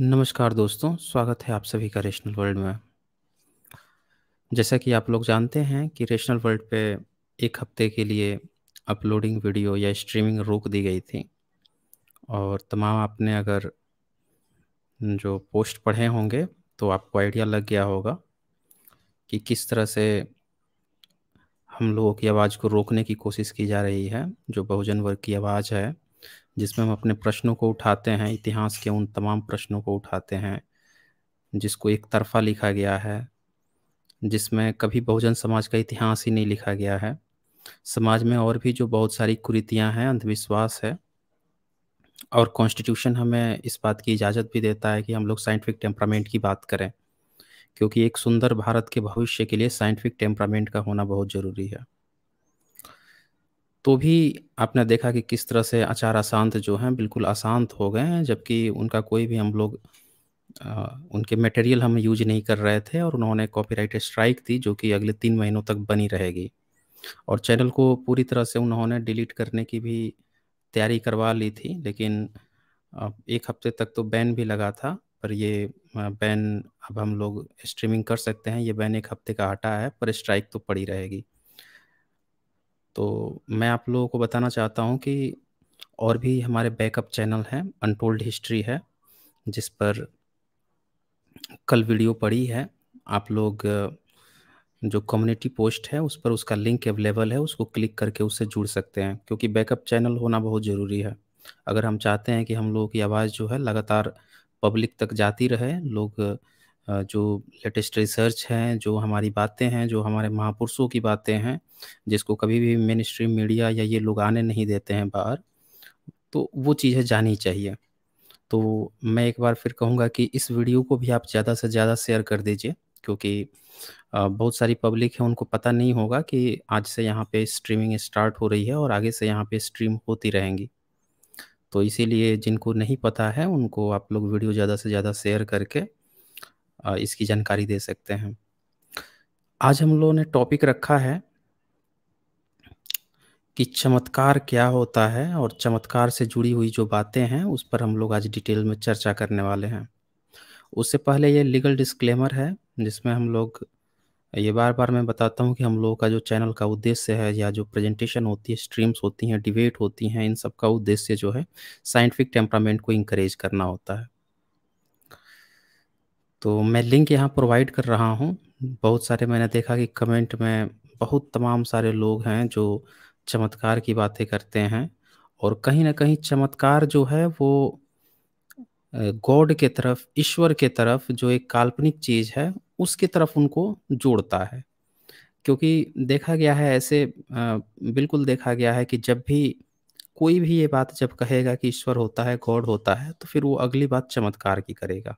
नमस्कार दोस्तों स्वागत है आप सभी का रेशनल वर्ल्ड में जैसा कि आप लोग जानते हैं कि रेशनल वर्ल्ड पे एक हफ्ते के लिए अपलोडिंग वीडियो या स्ट्रीमिंग रोक दी गई थी और तमाम आपने अगर जो पोस्ट पढ़े होंगे तो आपको आइडिया लग गया होगा कि किस तरह से हम लोगों की आवाज़ को रोकने की कोशिश की जा रही है जो बहुजन वर्ग की आवाज़ है जिसमें हम अपने प्रश्नों को उठाते हैं इतिहास के उन तमाम प्रश्नों को उठाते हैं जिसको एक तरफा लिखा गया है जिसमें कभी बहुजन समाज का इतिहास ही नहीं लिखा गया है समाज में और भी जो बहुत सारी कुरीतियाँ हैं अंधविश्वास है और कॉन्स्टिट्यूशन हमें इस बात की इजाज़त भी देता है कि हम लोग साइंटिफिक टेम्परामेंट की बात करें क्योंकि एक सुंदर भारत के भविष्य के लिए साइंटिफिक टेम्परामेंट का होना बहुत ज़रूरी है तो भी आपने देखा कि किस तरह से आचार अशांत जो हैं बिल्कुल अशांत हो गए हैं जबकि उनका कोई भी हम लोग उनके मटेरियल हम यूज नहीं कर रहे थे और उन्होंने कॉपीराइट स्ट्राइक थी जो कि अगले तीन महीनों तक बनी रहेगी और चैनल को पूरी तरह से उन्होंने डिलीट करने की भी तैयारी करवा ली थी लेकिन एक हफ्ते तक तो बैन भी लगा था पर ये बैन अब हम लोग स्ट्रीमिंग कर सकते हैं ये बैन एक हफ्ते का हटा है पर स्ट्राइक तो पड़ी रहेगी तो मैं आप लोगों को बताना चाहता हूँ कि और भी हमारे बैकअप चैनल हैं अनटोल्ड हिस्ट्री है जिस पर कल वीडियो पड़ी है आप लोग जो कम्युनिटी पोस्ट है उस पर उसका लिंक अवेलेबल है उसको क्लिक करके उससे जुड़ सकते हैं क्योंकि बैकअप चैनल होना बहुत ज़रूरी है अगर हम चाहते हैं कि हम लोगों की आवाज़ जो है लगातार पब्लिक तक जाती रहे लोग जो लेटेस्ट रिसर्च हैं जो हमारी बातें हैं जो हमारे महापुरुषों की बातें हैं जिसको कभी भी मेन स्ट्रीम मीडिया या ये लोग आने नहीं देते हैं बाहर तो वो चीज़ें जानी चाहिए तो मैं एक बार फिर कहूँगा कि इस वीडियो को भी आप ज़्यादा से ज़्यादा शेयर कर दीजिए क्योंकि बहुत सारी पब्लिक है उनको पता नहीं होगा कि आज से यहाँ पे स्ट्रीमिंग स्टार्ट हो रही है और आगे से यहाँ पे स्ट्रीम होती रहेंगी तो इसीलिए जिनको नहीं पता है उनको आप लोग वीडियो ज़्यादा से ज़्यादा शेयर करके इसकी जानकारी दे सकते हैं आज हम लोगों ने टॉपिक रखा है कि चमत्कार क्या होता है और चमत्कार से जुड़ी हुई जो बातें हैं उस पर हम लोग आज डिटेल में चर्चा करने वाले हैं उससे पहले ये लीगल डिस्क्लेमर है जिसमें हम लोग ये बार बार मैं बताता हूँ कि हम लोगों का जो चैनल का उद्देश्य है या जो प्रेजेंटेशन होती है स्ट्रीम्स होती हैं डिबेट होती हैं इन सब का उद्देश्य जो है साइंटिफिक टेम्परामेंट को इंकरेज करना होता है तो मैं लिंक यहाँ प्रोवाइड कर रहा हूँ बहुत सारे मैंने देखा कि कमेंट में बहुत तमाम सारे लोग हैं जो चमत्कार की बातें करते हैं और कहीं ना कहीं चमत्कार जो है वो गॉड के तरफ ईश्वर के तरफ जो एक काल्पनिक चीज़ है उसके तरफ उनको जोड़ता है क्योंकि देखा गया है ऐसे बिल्कुल देखा गया है कि जब भी कोई भी ये बात जब कहेगा कि ईश्वर होता है गॉड होता है तो फिर वो अगली बात चमत्कार की करेगा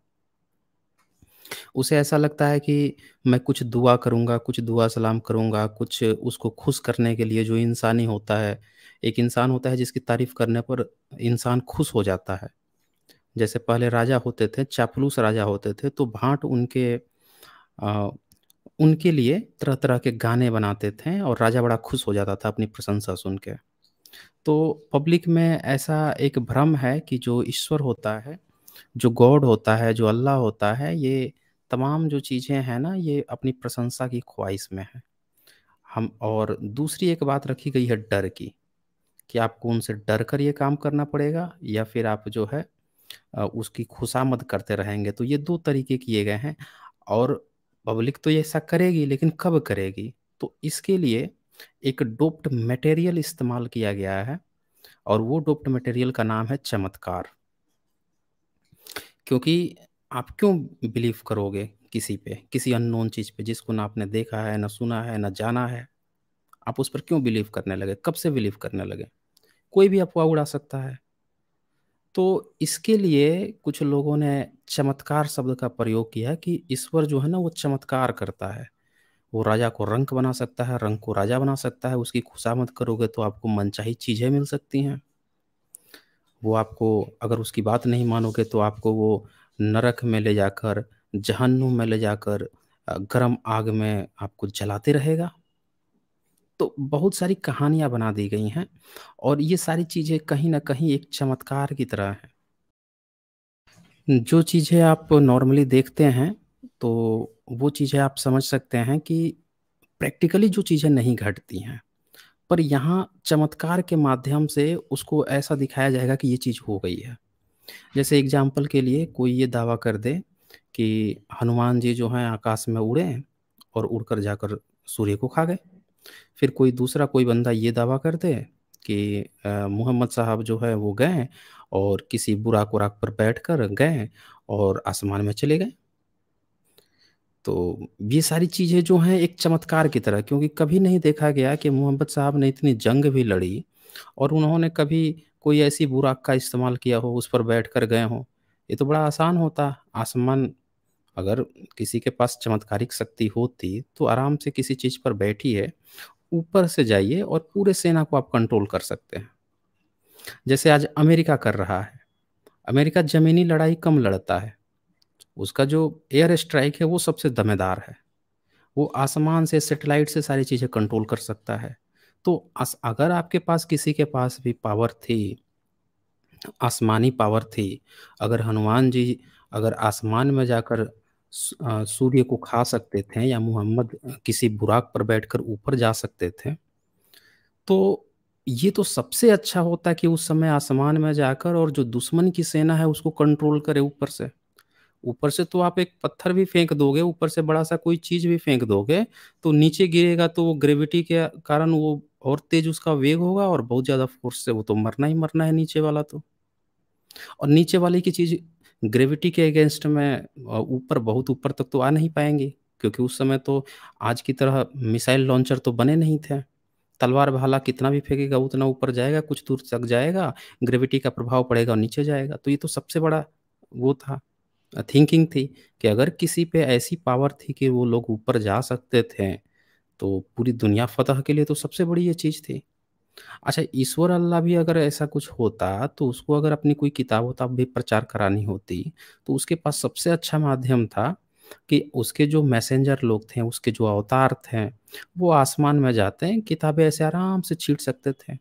उसे ऐसा लगता है कि मैं कुछ दुआ करूँगा, कुछ दुआ सलाम करूँगा, कुछ उसको खुश करने के लिए जो इंसानी होता है, एक इंसान होता है जिसकी तारीफ़ करने पर इंसान खुश हो जाता है। जैसे पहले राजा होते थे, चापलूस राजा होते थे, तो भाट उनके आ, उनके लिए तरह-तरह के गाने बनाते थे और राजा बड़ा खुश हो जाता था अपनी प्रशंसा सुन के। तो पब्लिक में ऐसा एक भ्रम है कि जो ईश्वर होता है जो गॉड होता है जो अल्लाह होता है ये तमाम जो चीज़ें हैं ना ये अपनी प्रशंसा की ख्वाहिश में है हम और दूसरी एक बात रखी गई है डर की कि आपको उनसे डर कर ये काम करना पड़ेगा या फिर आप जो है उसकी खुशामद करते रहेंगे तो ये दो तरीके किए गए हैं और पब्लिक तो ये ऐसा करेगी लेकिन कब करेगी तो इसके लिए एक डोप्ड मटेरियल इस्तेमाल किया गया है और वो डोप्ड मटेरियल का नाम है चमत्कार क्योंकि आप क्यों बिलीव करोगे किसी पे किसी अननोन चीज़ पे जिसको ना आपने देखा है ना सुना है ना जाना है आप उस पर क्यों बिलीव करने लगे कब से बिलीव करने लगे कोई भी अफवाह उड़ा सकता है तो इसके लिए कुछ लोगों ने चमत्कार शब्द का प्रयोग किया कि ईश्वर जो है ना वो चमत्कार करता है वो राजा को रंक बना सकता है रंक को राजा बना सकता है उसकी खुशामद करोगे तो आपको मनचाही चीज़ें मिल सकती हैं वो आपको अगर उसकी बात नहीं मानोगे तो आपको वो नरक में ले जाकर जहन्नुम में ले जाकर गर्म आग में आपको जलाते रहेगा तो बहुत सारी कहानियाँ बना दी गई हैं और ये सारी चीज़ें कहीं ना कहीं एक चमत्कार की तरह हैं जो चीज़ें आप नॉर्मली देखते हैं तो वो चीज़ें आप समझ सकते हैं कि प्रैक्टिकली जो चीज़ें नहीं घटती हैं पर यहाँ चमत्कार के माध्यम से उसको ऐसा दिखाया जाएगा कि ये चीज़ हो गई है जैसे एग्जाम्पल के लिए कोई ये दावा कर दे कि हनुमान जी जो हैं आकाश में उड़े और उड़कर जाकर सूर्य को खा गए फिर कोई दूसरा कोई बंदा ये दावा कर दे कि मोहम्मद साहब जो है वो गए और किसी बुरा कुराक पर बैठ कर गए और आसमान में चले गए तो ये सारी चीज़ें जो हैं एक चमत्कार की तरह क्योंकि कभी नहीं देखा गया कि मोहम्मद साहब ने इतनी जंग भी लड़ी और उन्होंने कभी कोई ऐसी बुराक का इस्तेमाल किया हो उस पर बैठ कर गए हों ये तो बड़ा आसान होता आसमान अगर किसी के पास चमत्कारिक शक्ति होती तो आराम से किसी चीज़ पर बैठी है ऊपर से जाइए और पूरे सेना को आप कंट्रोल कर सकते हैं जैसे आज अमेरिका कर रहा है अमेरिका ज़मीनी लड़ाई कम लड़ता है उसका जो एयर स्ट्राइक है वो सबसे दमेदार है वो आसमान से सेटेलाइट से सारी चीज़ें कंट्रोल कर सकता है तो अगर आपके पास किसी के पास भी पावर थी आसमानी पावर थी अगर हनुमान जी अगर आसमान में जाकर सूर्य को खा सकते थे या मोहम्मद किसी बुराक पर बैठकर ऊपर जा सकते थे तो ये तो सबसे अच्छा होता कि उस समय आसमान में जाकर और जो दुश्मन की सेना है उसको कंट्रोल करे ऊपर से ऊपर से तो आप एक पत्थर भी फेंक दोगे ऊपर से बड़ा सा कोई चीज भी फेंक दोगे तो नीचे गिरेगा तो वो ग्रेविटी के कारण वो और तेज उसका वेग होगा और बहुत ज्यादा फोर्स से वो तो मरना ही मरना है नीचे वाला तो और नीचे वाले की चीज ग्रेविटी के अगेंस्ट में ऊपर बहुत ऊपर तक तो आ नहीं पाएंगे क्योंकि उस समय तो आज की तरह मिसाइल लॉन्चर तो बने नहीं थे तलवार भाला कितना भी फेंकेगा उतना ऊपर जाएगा कुछ दूर तक जाएगा ग्रेविटी का प्रभाव पड़ेगा और नीचे जाएगा तो ये तो सबसे बड़ा वो था थिंकिंग थी कि अगर किसी पे ऐसी पावर थी कि वो लोग ऊपर जा सकते थे तो पूरी दुनिया फतह के लिए तो सबसे बड़ी ये चीज़ थी अच्छा ईश्वर अल्लाह भी अगर ऐसा कुछ होता तो उसको अगर अपनी कोई किताब होता भी प्रचार करानी होती तो उसके पास सबसे अच्छा माध्यम था कि उसके जो मैसेंजर लोग थे उसके जो अवतार थे वो आसमान में जाते हैं किताबें ऐसे आराम से छीट सकते थे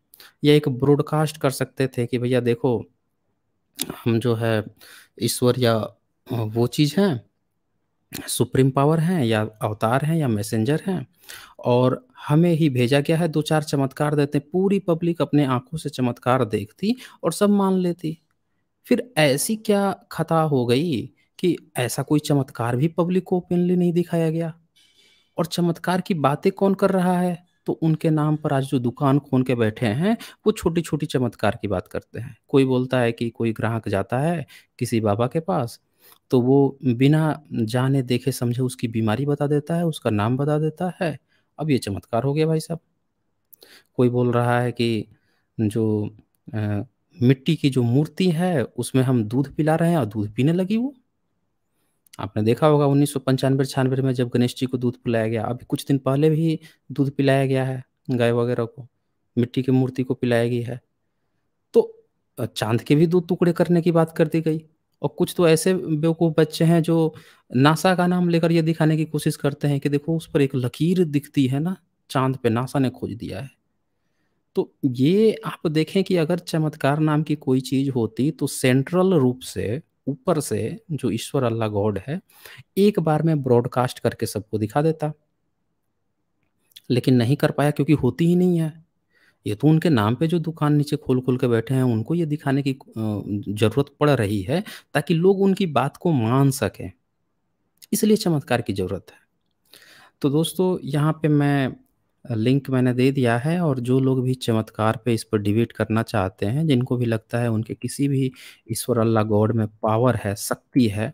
या एक ब्रॉडकास्ट कर सकते थे कि भैया देखो हम जो है ईश्वर या वो चीज़ है सुप्रीम पावर हैं या अवतार हैं या मैसेंजर हैं और हमें ही भेजा गया है दो चार चमत्कार देते पूरी पब्लिक अपने आंखों से चमत्कार देखती और सब मान लेती फिर ऐसी क्या खता हो गई कि ऐसा कोई चमत्कार भी पब्लिक को ओपनली नहीं दिखाया गया और चमत्कार की बातें कौन कर रहा है तो उनके नाम पर आज जो दुकान खोल के बैठे हैं वो छोटी छोटी चमत्कार की बात करते हैं कोई बोलता है कि कोई ग्राहक जाता है किसी बाबा के पास तो वो बिना जाने देखे समझे उसकी बीमारी बता देता है उसका नाम बता देता है अब ये चमत्कार हो गया भाई साहब कोई बोल रहा है कि जो आ, मिट्टी की जो मूर्ति है उसमें हम दूध पिला रहे हैं और दूध पीने लगी वो आपने देखा होगा उन्नीस सौ पंचानवे छियानवे में जब गणेश जी को दूध पिलाया गया अभी कुछ दिन पहले भी दूध पिलाया गया है गाय वगैरह को मिट्टी की मूर्ति को पिलाया गई है तो चांद के भी दूध टुकड़े करने की बात कर दी गई और कुछ तो ऐसे बेवकूफ़ बच्चे हैं जो नासा का नाम लेकर ये दिखाने की कोशिश करते हैं कि देखो उस पर एक लकीर दिखती है ना चांद पे नासा ने खोज दिया है तो ये आप देखें कि अगर चमत्कार नाम की कोई चीज़ होती तो सेंट्रल रूप से ऊपर से जो ईश्वर अल्लाह गॉड है एक बार में ब्रॉडकास्ट करके सबको दिखा देता लेकिन नहीं कर पाया क्योंकि होती ही नहीं है ये तो उनके नाम पे जो दुकान नीचे खोल खोल के बैठे हैं उनको ये दिखाने की ज़रूरत पड़ रही है ताकि लोग उनकी बात को मान सकें इसलिए चमत्कार की ज़रूरत है तो दोस्तों यहाँ पे मैं लिंक मैंने दे दिया है और जो लोग भी चमत्कार पे इस पर डिबेट करना चाहते हैं जिनको भी लगता है उनके किसी भी ईश्वर अल्लाह गॉड में पावर है शक्ति है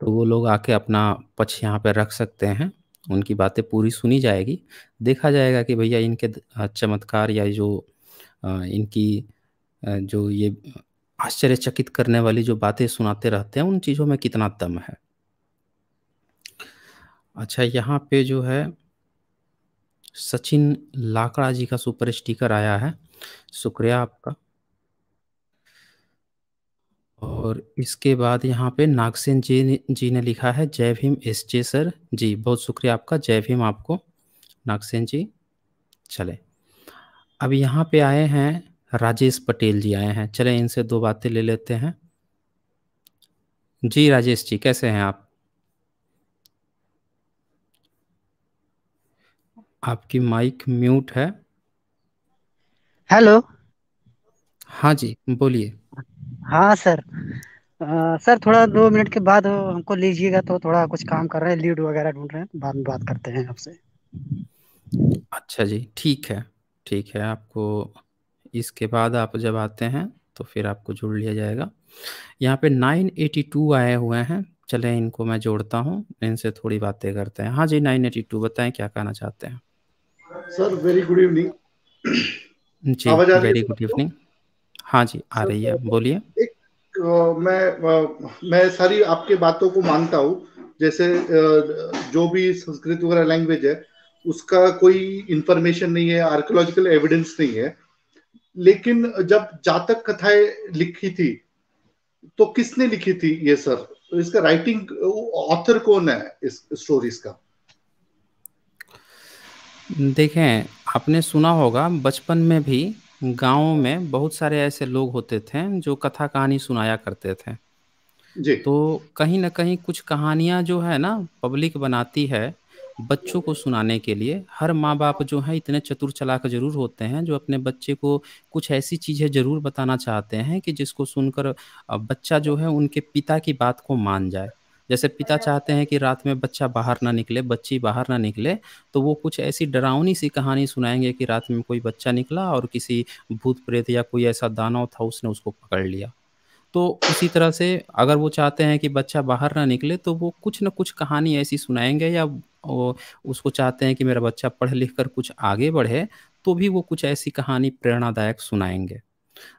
तो वो लोग आके अपना पक्ष यहाँ पे रख सकते हैं उनकी बातें पूरी सुनी जाएगी देखा जाएगा कि भैया इनके चमत्कार या जो इनकी जो ये आश्चर्यचकित करने वाली जो बातें सुनाते रहते हैं उन चीज़ों में कितना दम है अच्छा यहाँ पे जो है सचिन लाकड़ा जी का सुपर स्टिकर आया है शुक्रिया आपका और इसके बाद यहाँ पे नागसेन जी जी ने लिखा है Jai Bhim S J sir ji बहुत शुक्रिया आपका जय भीम आपको नागसेन जी चले अब यहाँ पे आए हैं राजेश पटेल जी आए हैं चले इनसे दो बातें ले लेते हैं जी राजेश जी कैसे हैं आप आपकी माइक म्यूट है हेलो हाँ जी बोलिए हाँ सर आ, सर थोड़ा दो मिनट के बाद हमको लीजिएगा तो थोड़ा कुछ काम कर रहे हैं लीड वगैरह ढूंढ रहे हैं बाद में बात करते हैं आपसे अच्छा जी ठीक है ठीक है आपको इसके बाद आप जब आते हैं तो फिर आपको जोड़ लिया जाएगा यहाँ पे 982 आए हुए हैं चले इनको मैं जोड़ता हूँ इनसे थोड़ी बातें करते हैं हाँ जी 982 बताएं क्या कहना चाहते हैं sir very good evening ji very good evening हाँ जी आ रही है तो बोलिए मैं मैं सारी आपके बातों को मानता हूँ जैसे जो भी संस्कृत वगैरह लैंग्वेज है उसका कोई इंफॉर्मेशन नहीं है आर्कोलॉजिकल एविडेंस नहीं है लेकिन जब जातक कथाएं लिखी थी तो किसने लिखी थी ये सर तो इसका राइटिंग ऑथर कौन है इस स्टोरीज का देखें आपने सुना होगा बचपन में भी गाँव में बहुत सारे ऐसे लोग होते थे जो कथा कहानी सुनाया करते थे जी तो कहीं ना कहीं कुछ कहानियाँ जो है ना पब्लिक बनाती है बच्चों को सुनाने के लिए हर माँ बाप जो है इतने चतुर चलाक जरूर होते हैं जो अपने बच्चे को कुछ ऐसी चीज़ें जरूर बताना चाहते हैं कि जिसको सुनकर बच्चा जो है उनके पिता की बात को मान जाए जैसे पिता चाहते हैं कि रात में बच्चा बाहर ना निकले बच्ची बाहर ना निकले तो वो कुछ ऐसी डरावनी सी कहानी सुनाएंगे कि रात में कोई बच्चा निकला और किसी भूत प्रेत या कोई ऐसा दानव था उसने उसको पकड़ लिया तो उसी तरह से अगर वो चाहते हैं कि बच्चा बाहर ना निकले तो वो कुछ ना कुछ कहानी ऐसी सुनाएंगे या उसको चाहते हैं कि मेरा बच्चा पढ़ लिख कर कुछ आगे बढ़े तो भी वो कुछ ऐसी कहानी प्रेरणादायक सुनाएंगे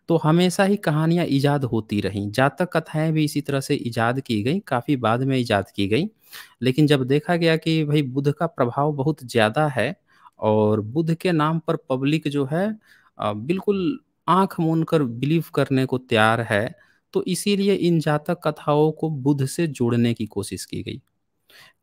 तो हमेशा ही कहानियाँ ईजाद होती रहीं जातक कथाएं भी इसी तरह से ईजाद की गई काफ़ी बाद में ईजाद की गई लेकिन जब देखा गया कि भाई बुद्ध का प्रभाव बहुत ज़्यादा है और बुद्ध के नाम पर पब्लिक जो है बिल्कुल आंख मून कर बिलीव करने को तैयार है तो इसीलिए इन जातक कथाओं को बुद्ध से जोड़ने की कोशिश की गई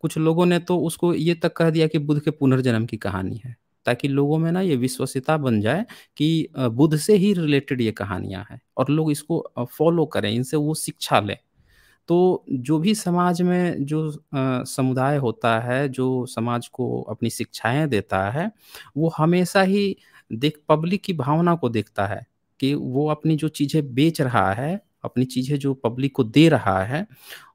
कुछ लोगों ने तो उसको ये तक कह दिया कि बुद्ध के पुनर्जन्म की कहानी है ताकि लोगों में ना ये विश्वसिता बन जाए कि बुद्ध से ही रिलेटेड ये कहानियां हैं और लोग इसको फॉलो करें इनसे वो शिक्षा लें तो जो भी समाज में जो समुदाय होता है जो समाज को अपनी शिक्षाएं देता है वो हमेशा ही देख पब्लिक की भावना को देखता है कि वो अपनी जो चीज़ें बेच रहा है अपनी चीज़ें जो पब्लिक को दे रहा है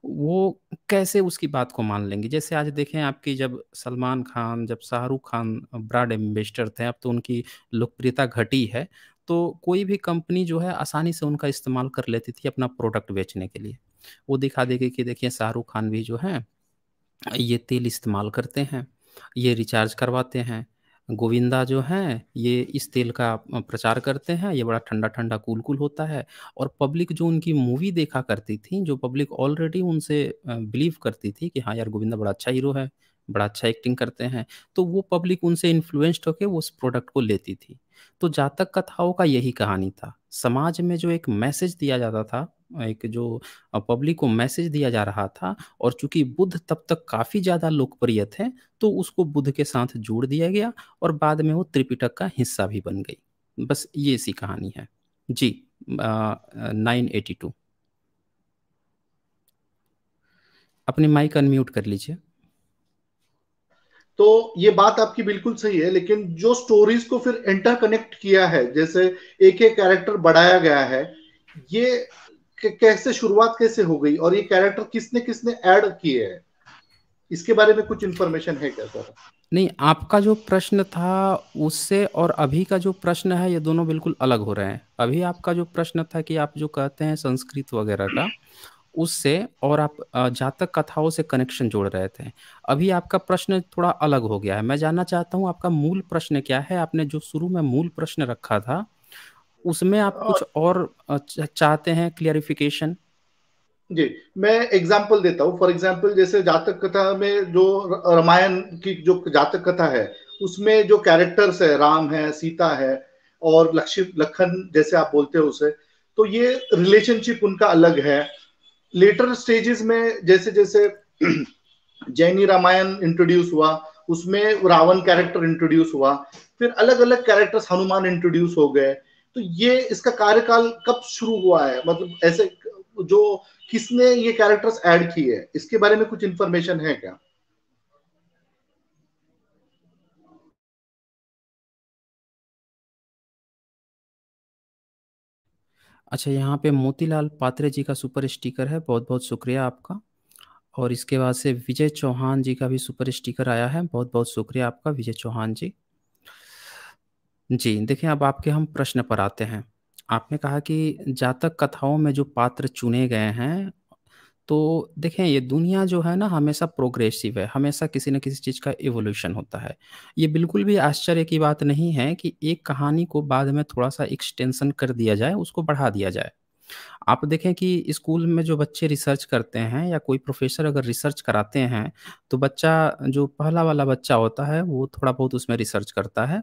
वो कैसे उसकी बात को मान लेंगे जैसे आज देखें आपकी जब सलमान खान जब शाहरुख खान ब्रांड एम्बेसडर थे अब तो उनकी लोकप्रियता घटी है तो कोई भी कंपनी जो है आसानी से उनका इस्तेमाल कर लेती थी अपना प्रोडक्ट बेचने के लिए वो दिखा देगी कि देखिए शाहरुख खान भी जो है ये तेल इस्तेमाल करते हैं ये रिचार्ज करवाते हैं गोविंदा जो हैं ये इस तेल का प्रचार करते हैं ये बड़ा ठंडा ठंडा कूल कूल होता है और पब्लिक जो उनकी मूवी देखा करती थी जो पब्लिक ऑलरेडी उनसे बिलीव करती थी कि हाँ यार गोविंदा बड़ा अच्छा हीरो है बड़ा अच्छा एक्टिंग करते हैं तो वो पब्लिक उनसे इन्फ्लुएंस्ड होकर वो उस प्रोडक्ट को लेती थी तो जातक कथाओं का यही कहानी था समाज में जो एक मैसेज दिया जाता था एक जो पब्लिक को मैसेज दिया जा रहा था और चूंकि बुद्ध तब तक काफ़ी ज़्यादा लोकप्रिय थे तो उसको बुद्ध के साथ जोड़ दिया गया और बाद में वो त्रिपिटक का हिस्सा भी बन गई बस ये सी कहानी है जी नाइन एटी टू अपने माइक अनम्यूट कर लीजिए तो ये बात आपकी बिल्कुल सही है लेकिन जो स्टोरीज को फिर इंटरकनेक्ट किया है जैसे एक एक कैरेक्टर बढ़ाया गया है ये कैसे शुरुआत कैसे हो गई और ये कैरेक्टर किसने किसने ऐड किए हैं इसके बारे में कुछ इन्फॉर्मेशन है क्या सर नहीं आपका जो प्रश्न था उससे और अभी का जो प्रश्न है ये दोनों बिल्कुल अलग हो रहे हैं अभी आपका जो प्रश्न था कि आप जो कहते हैं संस्कृत वगैरह का उससे और आप जातक कथाओं से कनेक्शन जोड़ रहे थे अभी आपका प्रश्न थोड़ा अलग हो गया है मैं जानना चाहता हूँ आपका मूल प्रश्न क्या है आपने जो शुरू में मूल प्रश्न रखा था उसमें आप कुछ और चाहते हैं क्लियरिफिकेशन जी मैं एग्जाम्पल देता हूँ फॉर एग्जाम्पल जैसे जातक कथा में जो रामायण की जो जातक कथा है उसमें जो कैरेक्टर्स है राम है सीता है और लक्ष्य लखन जैसे आप बोलते हो उसे तो ये रिलेशनशिप उनका अलग है लेटर स्टेजेस में जैसे जैसे जैनी रामायण इंट्रोड्यूस हुआ उसमें रावण कैरेक्टर इंट्रोड्यूस हुआ फिर अलग अलग कैरेक्टर्स हनुमान इंट्रोड्यूस हो गए तो ये इसका कार्यकाल कब शुरू हुआ है मतलब ऐसे जो किसने ये कैरेक्टर्स ऐड किए हैं इसके बारे में कुछ इंफॉर्मेशन है क्या अच्छा यहाँ पे मोतीलाल पात्रे जी का सुपर स्टिकर है बहुत बहुत शुक्रिया आपका और इसके बाद से विजय चौहान जी का भी सुपर स्टिकर आया है बहुत बहुत शुक्रिया आपका विजय चौहान जी जी, देखिए अब आपके हम प्रश्न पर आते हैं। आपने कहा कि जातक कथाओं में जो पात्र चुने गए हैं, तो देखें ये दुनिया जो है ना हमेशा प्रोग्रेसिव है, हमेशा किसी न किसी चीज़ का इवोल्यूशन होता है। ये बिल्कुल भी आश्चर्य की बात नहीं है कि एक कहानी को बाद में थोड़ा-सा एक्सटेंशन कर दिया जाए, उसको बढ़ा दिया जाए। आप देखें कि स्कूल में जो बच्चे रिसर्च करते हैं या कोई प्रोफेसर अगर रिसर्च कराते हैं तो बच्चा जो पहला वाला बच्चा होता है वो थोड़ा बहुत उसमें रिसर्च करता है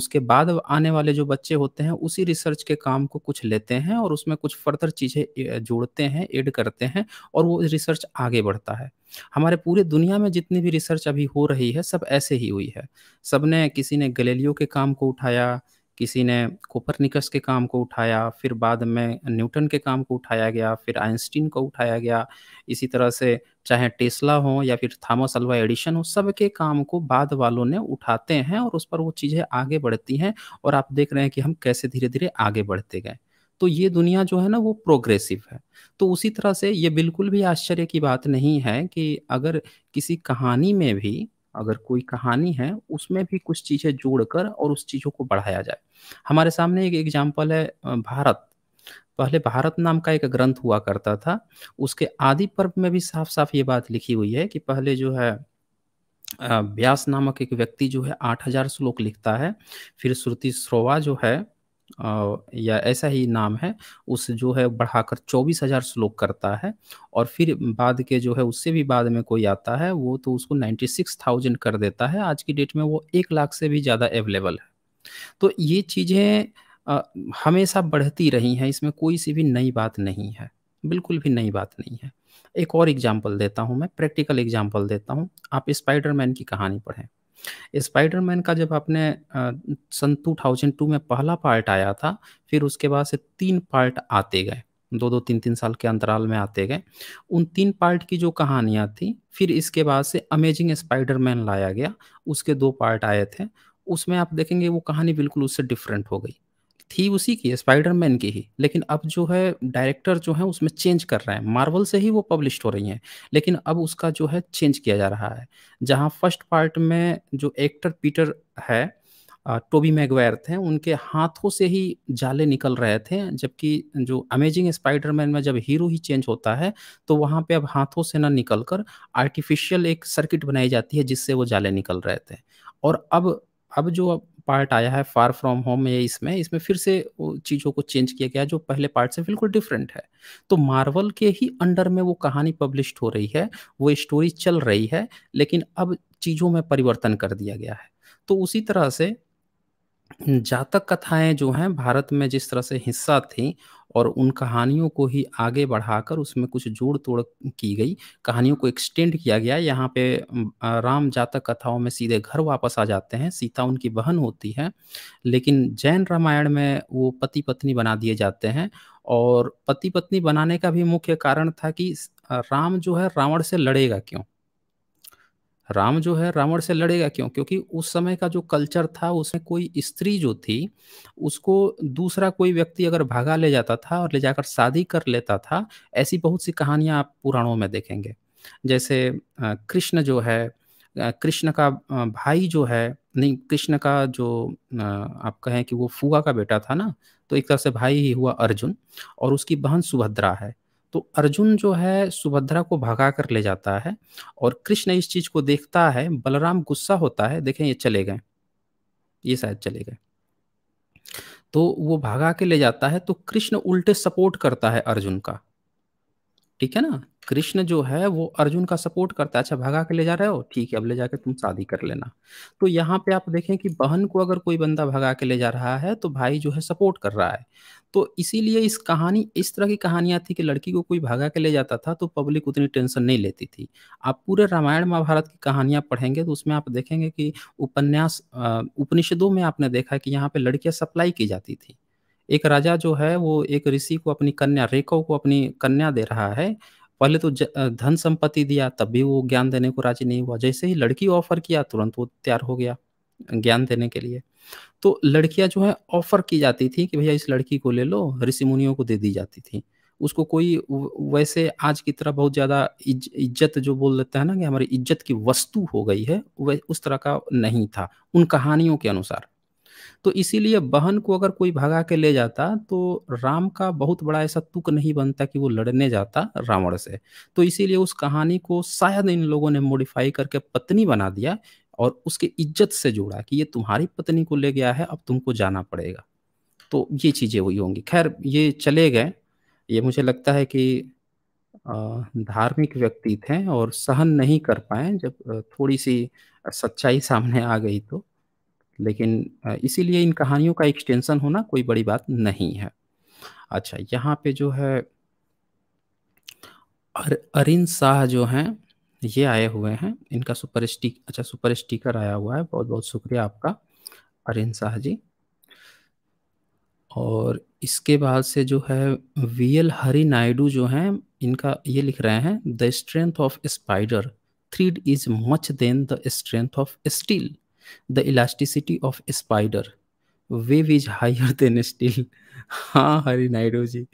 उसके बाद आने वाले जो बच्चे होते हैं उसी रिसर्च के काम को कुछ लेते हैं और उसमें कुछ फर्दर चीज़ें जोड़ते हैं एड करते हैं और वो रिसर्च आगे बढ़ता है हमारे पूरे दुनिया में जितनी भी रिसर्च अभी हो रही है सब ऐसे ही हुई है सबने किसी ने गलेलियो के काम को उठाया किसी ने कोपरनिकस के काम को उठाया फिर बाद में न्यूटन के काम को उठाया गया फिर आइंस्टीन को उठाया गया इसी तरह से चाहे टेस्ला हो या फिर थामस अल्वा एडिशन हो सबके काम को बाद वालों ने उठाते हैं और उस पर वो चीज़ें आगे बढ़ती हैं और आप देख रहे हैं कि हम कैसे धीरे धीरे आगे बढ़ते गए तो ये दुनिया जो है ना वो प्रोग्रेसिव है तो उसी तरह से ये बिल्कुल भी आश्चर्य की बात नहीं है कि अगर किसी कहानी में भी अगर कोई कहानी है उसमें भी कुछ चीज़ें जोड़कर और उस चीज़ों को बढ़ाया जाए हमारे सामने एक एग्जाम्पल है भारत पहले भारत नाम का एक ग्रंथ हुआ करता था उसके आदि पर्व में भी साफ साफ ये बात लिखी हुई है कि पहले जो है व्यास नामक एक व्यक्ति जो है आठ हजार श्लोक लिखता है फिर श्रुति श्रोवा जो है या ऐसा ही नाम है उस जो है बढ़ाकर चौबीस हजार श्लोक करता है और फिर बाद के जो है उससे भी बाद में कोई आता है वो तो उसको नाइन्टी सिक्स थाउजेंड कर देता है आज की डेट में वो एक लाख से भी ज़्यादा अवेलेबल है तो ये चीज़ें हमेशा बढ़ती रही हैं इसमें कोई सी भी नई बात नहीं है बिल्कुल भी नई बात नहीं है एक और एग्जाम्पल देता हूँ मैं प्रैक्टिकल एग्जाम्पल देता हूँ आप स्पाइडरमैन की कहानी पढ़ें स्पाइडरमैन का जब आपने सन टू थाउजेंड टू में पहला पार्ट आया था फिर उसके बाद से तीन पार्ट आते गए दो दो तीन तीन साल के अंतराल में आते गए उन तीन पार्ट की जो कहानियाँ थी फिर इसके बाद से अमेजिंग स्पाइडरमैन लाया गया उसके दो पार्ट आए थे उसमें आप देखेंगे वो कहानी बिल्कुल उससे डिफरेंट हो गई थी उसी की स्पाइडरमैन की ही लेकिन अब जो है डायरेक्टर जो है उसमें चेंज कर रहे हैं मार्वल से ही वो पब्लिश हो रही हैं लेकिन अब उसका जो है चेंज किया जा रहा है जहाँ फर्स्ट पार्ट में जो एक्टर पीटर है टोबी मैगवायर थे उनके हाथों से ही जाले निकल रहे थे जबकि जो अमेजिंग स्पाइडरमैन में जब हीरो ही चेंज होता है तो वहाँ पे अब हाथों से ना निकल कर आर्टिफिशियल एक सर्किट बनाई जाती है जिससे वो जाले निकल रहे थे और अब अब जो अब पार्ट आया है फार फ्रॉम होम ये इसमें इसमें फिर से चीज़ों को चेंज किया गया जो पहले पार्ट से बिल्कुल डिफरेंट है तो मार्वल के ही अंडर में वो कहानी पब्लिश हो रही है वो स्टोरी चल रही है लेकिन अब चीज़ों में परिवर्तन कर दिया गया है तो उसी तरह से जातक कथाएं जो हैं भारत में जिस तरह से हिस्सा थी और उन कहानियों को ही आगे बढ़ाकर उसमें कुछ जोड़ तोड़ की गई कहानियों को एक्सटेंड किया गया यहाँ पे राम जातक कथाओं में सीधे घर वापस आ जाते हैं सीता उनकी बहन होती है लेकिन जैन रामायण में वो पति पत्नी बना दिए जाते हैं और पति पत्नी बनाने का भी मुख्य कारण था कि राम जो है रावण से लड़ेगा क्यों राम जो है रावण से लड़ेगा क्यों क्योंकि उस समय का जो कल्चर था उसमें कोई स्त्री जो थी उसको दूसरा कोई व्यक्ति अगर भागा ले जाता था और ले जाकर शादी कर लेता था ऐसी बहुत सी कहानियां आप पुराणों में देखेंगे जैसे कृष्ण जो है कृष्ण का भाई जो है नहीं कृष्ण का जो आप कहें कि वो फुआ का बेटा था ना तो एक तरह से भाई ही हुआ अर्जुन और उसकी बहन सुभद्रा है तो अर्जुन जो है सुभद्रा को भगा कर ले जाता है और कृष्ण इस चीज को देखता है बलराम गुस्सा होता है देखें ये चले गए ये शायद चले गए तो वो भागा के ले जाता है तो कृष्ण उल्टे सपोर्ट करता है अर्जुन का ठीक है ना कृष्ण जो है वो अर्जुन का सपोर्ट करता है अच्छा भगा के ले जा रहे हो ठीक है अब ले जाके तुम शादी कर लेना तो यहाँ पे आप देखें कि बहन को अगर कोई बंदा भगा के ले जा रहा है तो भाई जो है सपोर्ट कर रहा है तो इसीलिए इस कहानी इस तरह की कहानियां थी कि लड़की को कोई भगा के ले जाता था तो पब्लिक उतनी टेंशन नहीं लेती थी आप पूरे रामायण महाभारत की कहानियां पढ़ेंगे तो उसमें आप देखेंगे कि उपन्यास उपनिषदों में आपने देखा कि यहाँ पे लड़कियाँ सप्लाई की जाती थी एक राजा जो है वो एक ऋषि को अपनी कन्या रेखो को अपनी कन्या दे रहा है पहले तो धन संपत्ति दिया तब भी वो ज्ञान देने को राजी नहीं हुआ जैसे ही लड़की ऑफर किया तुरंत वो तैयार हो गया ज्ञान देने के लिए तो लड़कियां जो है ऑफर की जाती थी कि भैया इस लड़की को ले लो ऋषि मुनियों को दे दी जाती थी उसको कोई वैसे आज की तरह बहुत ज़्यादा इज्जत जो बोल देते हैं ना कि हमारी इज्जत की वस्तु हो गई है वह उस तरह का नहीं था उन कहानियों के अनुसार तो इसीलिए बहन को अगर कोई भगा के ले जाता तो राम का बहुत बड़ा ऐसा तुक नहीं बनता कि वो लड़ने जाता रावण से तो इसीलिए उस कहानी को शायद इन लोगों ने मॉडिफाई करके पत्नी बना दिया और उसके इज्जत से जोड़ा कि ये तुम्हारी पत्नी को ले गया है अब तुमको जाना पड़ेगा तो ये चीज़ें हुई होंगी खैर ये चले गए ये मुझे लगता है कि धार्मिक व्यक्ति थे और सहन नहीं कर पाए जब थोड़ी सी सच्चाई सामने आ गई तो लेकिन इसीलिए इन कहानियों का एक्सटेंशन होना कोई बड़ी बात नहीं है अच्छा यहाँ पे जो है अर, अरिन शाह जो हैं ये आए हुए हैं इनका सुपर स्टिक अच्छा सुपर स्टिकर आया हुआ है बहुत बहुत शुक्रिया आपका अरिन शाह जी और इसके बाद से जो है वी एल हरी नायडू जो हैं इनका ये लिख रहे हैं the strength of spider thread is much than the strength of steel the elasticity of spider web is higher than steel हाँ हरी नायडू जी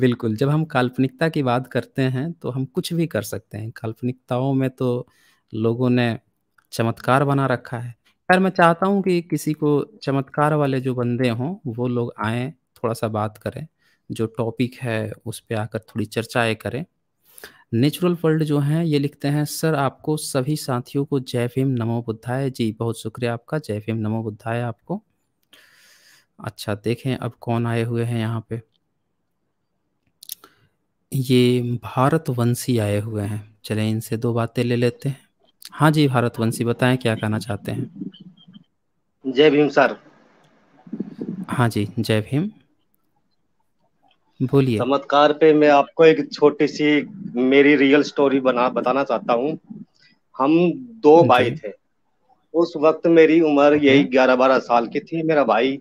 बिल्कुल जब हम काल्पनिकता की बात करते हैं तो हम कुछ भी कर सकते हैं काल्पनिकताओं में तो लोगों ने चमत्कार बना रखा है खैर मैं चाहता हूँ कि किसी को चमत्कार वाले जो बंदे हों वो लोग आए थोड़ा सा बात करें जो टॉपिक है उस पर आकर थोड़ी चर्चाएँ करें नेचुरल वर्ल्ड जो है ये लिखते हैं सर आपको सभी साथियों को जय भीम नमो बुद्धाय जी बहुत शुक्रिया आपका जय भीम नमो बुद्धाय आपको अच्छा देखें अब कौन आए हुए हैं यहाँ पे ये भारतवंशी आए हुए हैं चले इनसे दो बातें ले लेते हैं हाँ जी भारतवंशी बताएं क्या कहना चाहते हैं जय भीम सर हाँ जी जय भीम बोलिए चमत्कार पे मैं आपको एक छोटी सी मेरी रियल स्टोरी बना बताना चाहता हूँ हम दो भाई थे उस वक्त मेरी उम्र यही ग्यारह बारह साल की थी मेरा भाई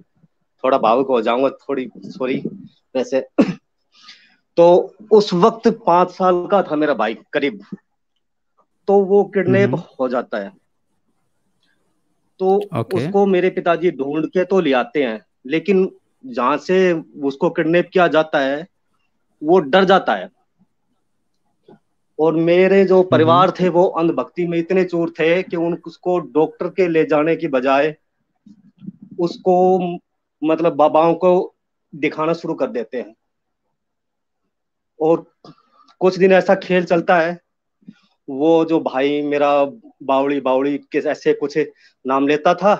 थोड़ा भावुक हो जाऊंगा थोड़ी सॉरी वैसे तो उस वक्त पांच साल का था मेरा भाई करीब तो वो किडनेप हम्म। हो जाता है तो उसको मेरे पिताजी ढूंढ के तो ले आते हैं लेकिन जहां से उसको किडनैप किया जाता है वो डर जाता है और मेरे जो हम्म। परिवार थे वो अंधभक्ति में इतने चूर थे कि उन उसको डॉक्टर के ले जाने की बजाय उसको मतलब बाबाओं को दिखाना शुरू कर देते हैं और कुछ दिन ऐसा खेल चलता है वो जो भाई मेरा बावड़ी बावड़ी के ऐसे कुछ नाम लेता था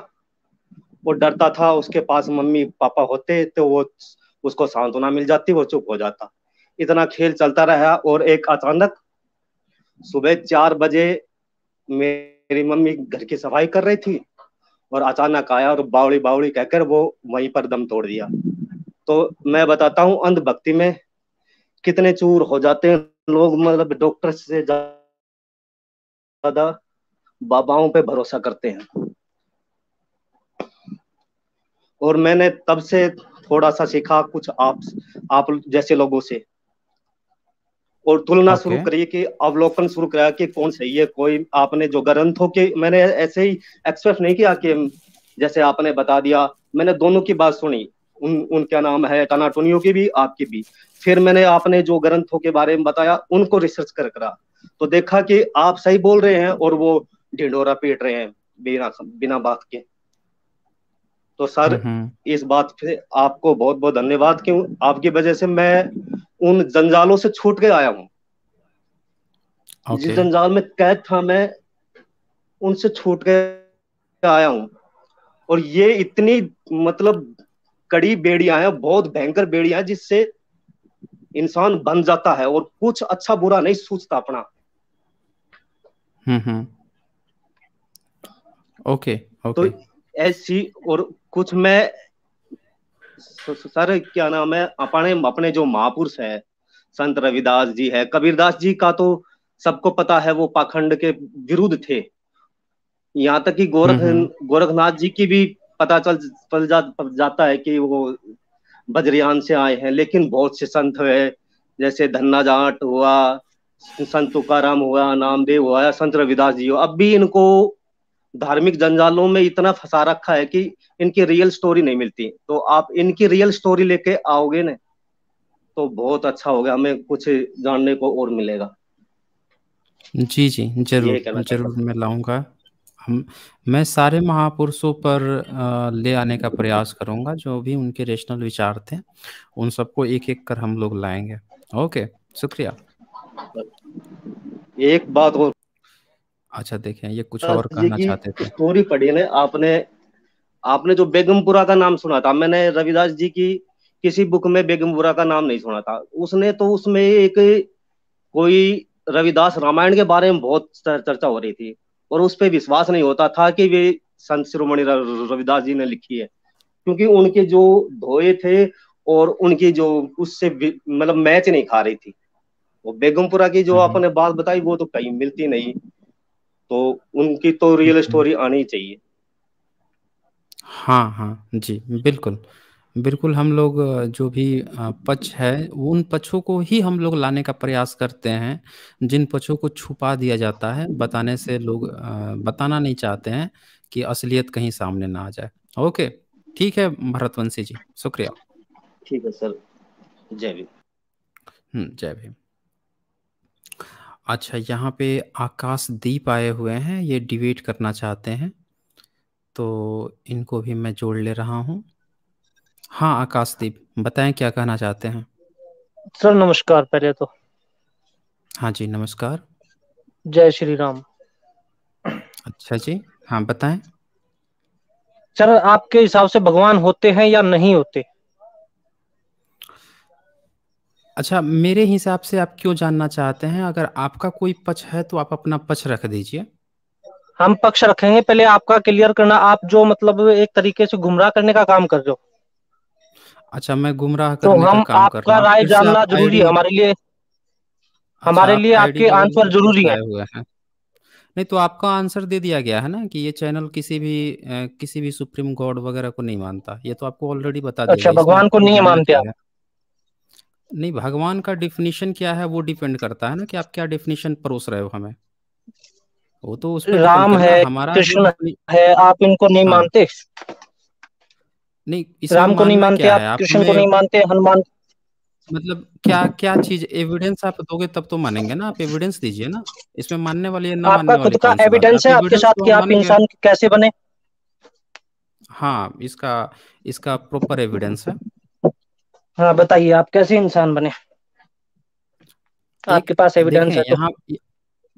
वो डरता था उसके पास मम्मी पापा होते तो वो उसको सांत्वना मिल जाती वो चुप हो जाता इतना खेल चलता रहा और एक अचानक सुबह चार बजे मेरी मम्मी घर की सफाई कर रही थी और अचानक आया और बावड़ी बावड़ी कहकर वो वहीं पर दम तोड़ दिया तो मैं बताता हूँ अंध भक्ति में कितने चूर हो जाते हैं लोग मतलब डॉक्टर से ज्यादा बाबाओं पे भरोसा करते हैं और मैंने तब से थोड़ा सा सीखा कुछ आप आप जैसे लोगों से और तुलना okay. शुरू करिए कि अवलोकन शुरू कराया कि कौन सही है कोई आपने जो ग्रंथों के मैंने ऐसे ही एक्सपेक्ट नहीं किया कि जैसे आपने बता दिया मैंने दोनों की बात सुनी उन उनका नाम है टनाटोनियो की भी आपकी भी फिर मैंने आपने जो ग्रंथों के बारे में बताया उनको रिसर्च कर करा तो देखा कि आप सही बोल रहे हैं और वो ढिंडोरा पीट रहे हैं बिना बिना बात के तो सर हम्म, हम्म। इस बात पे आपको बहुत बहुत धन्यवाद क्यों आपकी वजह से मैं उन जंजालों से छूट के आया हूँ okay. जिस जंजाल में कैद था मैं उनसे छूट के आया हूँ और ये इतनी मतलब कड़ी बेड़िया है बहुत भयंकर बेड़िया है जिससे इंसान बन जाता है और कुछ अच्छा बुरा नहीं सोचता अपना हम्म ओके हम्म। ओके तो ऐसी और कुछ में सर क्या नाम है अपने अपने जो महापुरुष है संत रविदास जी है कबीरदास जी का तो सबको पता है वो पाखंड के विरुद्ध थे यहाँ तक कि गोरख हम्म, हम्म। गोरखनाथ जी की भी पता चल चल जा, जाता है कि वो बजरियान से आए हैं लेकिन बहुत से संत हुए जैसे धन्ना जाट हुआ संत तुकार हुआ नामदेव हुआ संत रविदास जी हुआ अब भी इनको धार्मिक जंजालों में इतना फंसा रखा है कि इनकी रियल स्टोरी नहीं मिलती तो आप इनकी रियल स्टोरी लेके आओगे ना तो बहुत अच्छा गया हमें कुछ जानने को और मिलेगा जी जी जरूर जरूर मैं लाऊंगा हम मैं सारे महापुरुषों पर ले आने का प्रयास करूंगा जो भी उनके रेशनल विचार थे उन सबको एक एक कर हम लोग लाएंगे ओके शुक्रिया एक बात और अच्छा देखें ये कुछ और कहना चाहते थे स्टोरी पढ़ी ने आपने आपने जो बेगमपुरा का नाम सुना था मैंने रविदास जी की किसी बुक में बेगमपुरा का नाम नहीं सुना था उसने तो उसमें एक कोई रविदास रामायण के बारे में बहुत चर्चा हो रही थी और उस पर विश्वास नहीं होता था कि वे संत शिरोमणि रविदास जी ने लिखी है क्योंकि उनके जो धोए थे और उनकी जो उससे मतलब मैच नहीं खा रही थी वो बेगमपुरा की जो हम्म। आपने बात बताई वो तो कहीं मिलती नहीं तो उनकी तो रियल स्टोरी हम्म, हम्म। आनी चाहिए हाँ हाँ जी बिल्कुल बिल्कुल हम लोग जो भी पक्ष है उन पक्षों को ही हम लोग लाने का प्रयास करते हैं जिन पक्षों को छुपा दिया जाता है बताने से लोग बताना नहीं चाहते हैं कि असलियत कहीं सामने ना आ जाए ओके ठीक है भरतवंशी जी शुक्रिया ठीक है सर जय भीम हम्म, जय भीम अच्छा यहाँ पे आकाशदीप आए हुए हैं ये डिबेट करना चाहते हैं तो इनको भी मैं जोड़ ले रहा हूँ हाँ आकाशदीप बताएं क्या कहना चाहते हैं सर नमस्कार पहले तो हाँ जी नमस्कार जय श्री राम अच्छा जी हाँ बताएं सर आपके हिसाब से भगवान होते हैं या नहीं होते अच्छा, मेरे हिसाब से आप क्यों जानना चाहते हैं? अगर आपका कोई पक्ष है तो आप अपना पक्ष रख दीजिए। हम पक्ष रखेंगे, पहले आपका क्लियर करना आप जो मतलब एक तरीके से गुमराह करने का काम कर रहे हो। अच्छा, मैं गुमराह तो करने का काम कर आपका रहा हूँ। राय फिर से जानना आप ज़रूरी है आइडिया हमारे लिए। अच्छा, हमारे आप लिए आपके आंसर आइडियोलॉजी ज़रूरी है बताए हुए हैं। नहीं तो आपका आंसर दे दिया गया है ना कि ये चैनल किसी भी किसी भी सुप्रीम गॉड वगैरह को नहीं मानता। ये तो आपको ऑलरेडी बता दिया अच्छा, गया, इसमें भगवान को आपको नहीं गुमराह मानते आप। किया है। नहीं भगवान का डिफिनेशन क्या है वो डिपेंड करता है ना कि आप क्या डिफिनेशन परोस रहे हो हमें वो तो उसमें राम है हमारा कृष्ण है आप इनको नहीं हाँ। मानते नहीं राम को नहीं मानते आप कृष्ण को नहीं मानते हनुमान मतलब क्या क्या चीज एविडेंस आप दोगे तब तो मानेंगे ना आप एविडेंस दीजिए ना इसमें मानने वाली है ना आपका खुद का एविडेंस है आपके साथ कि आप इंसान कैसे बने हाँ इसका इसका प्रॉपर एविडेंस है हाँ बताइए आप कैसे इंसान बने आपके पास एविडेंस है तो? यहाँ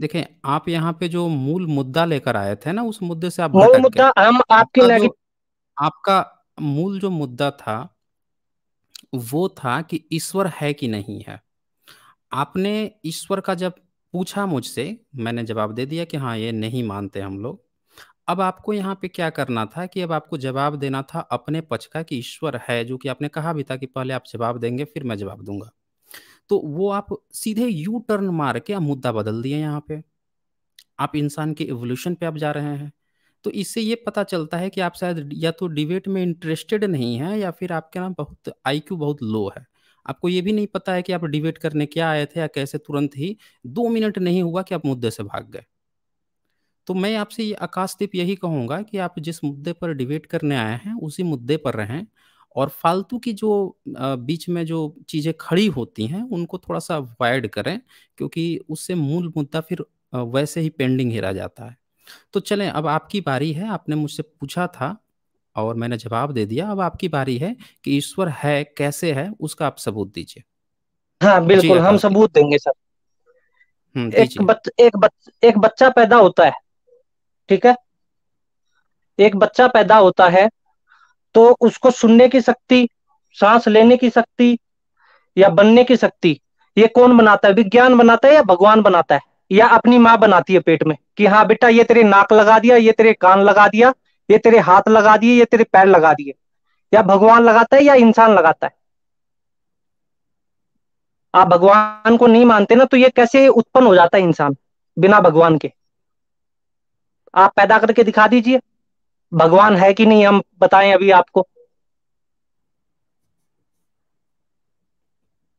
देखें आप यहाँ पे जो मूल मुद्दा लेकर आए थे ना उस मुद्दे से आप मूल मुद्दा हम आपके आपका, आपका मूल जो मुद्दा था वो था कि ईश्वर है कि नहीं है आपने ईश्वर का जब पूछा मुझसे मैंने जवाब दे दिया कि हाँ ये नहीं मानते हम लोग अब आपको यहाँ पे क्या करना था कि अब आपको जवाब देना था अपने पक्ष का कि ईश्वर है जो कि आपने कहा भी था कि पहले आप जवाब देंगे फिर मैं जवाब दूंगा तो वो आप सीधे यू टर्न मार के आप मुद्दा बदल दिए यहाँ पे आप इंसान के एवोल्यूशन पे आप जा रहे हैं तो इससे ये पता चलता है कि आप शायद या तो डिबेट में इंटरेस्टेड नहीं है या फिर आपके नाम बहुत आई बहुत लो है आपको ये भी नहीं पता है कि आप डिबेट करने क्या आए थे या कैसे तुरंत ही दो मिनट नहीं हुआ कि आप मुद्दे से भाग गए तो मैं आपसे आकाशदीप यही कहूँगा कि आप जिस मुद्दे पर डिबेट करने आए हैं उसी मुद्दे पर रहें और फालतू की जो बीच में जो चीज़ें खड़ी होती हैं उनको थोड़ा सा अवॉइड करें क्योंकि उससे मूल मुद्दा फिर वैसे ही पेंडिंग ही रह जाता है तो चलें अब आपकी बारी है आपने मुझसे पूछा था और मैंने जवाब दे दिया अब आपकी बारी है कि ईश्वर है कैसे है उसका आप सबूत दीजिए हाँ बिल्कुल हम सबूत देंगे सर एक बच, एक बच, एक बच्चा पैदा होता है ठीक है एक बच्चा पैदा होता है तो उसको सुनने की शक्ति सांस लेने की शक्ति या बनने की शक्ति ये कौन बनाता है विज्ञान बनाता है या भगवान बनाता है या अपनी माँ बनाती है पेट में कि हाँ बेटा ये तेरे नाक लगा दिया ये तेरे कान लगा दिया ये तेरे हाथ लगा दिए ये तेरे पैर लगा दिए या भगवान लगाता है या इंसान लगाता है आप भगवान को नहीं मानते ना तो ये कैसे उत्पन्न हो जाता है इंसान बिना भगवान के आप पैदा करके दिखा दीजिए भगवान है कि नहीं हम बताएं अभी आपको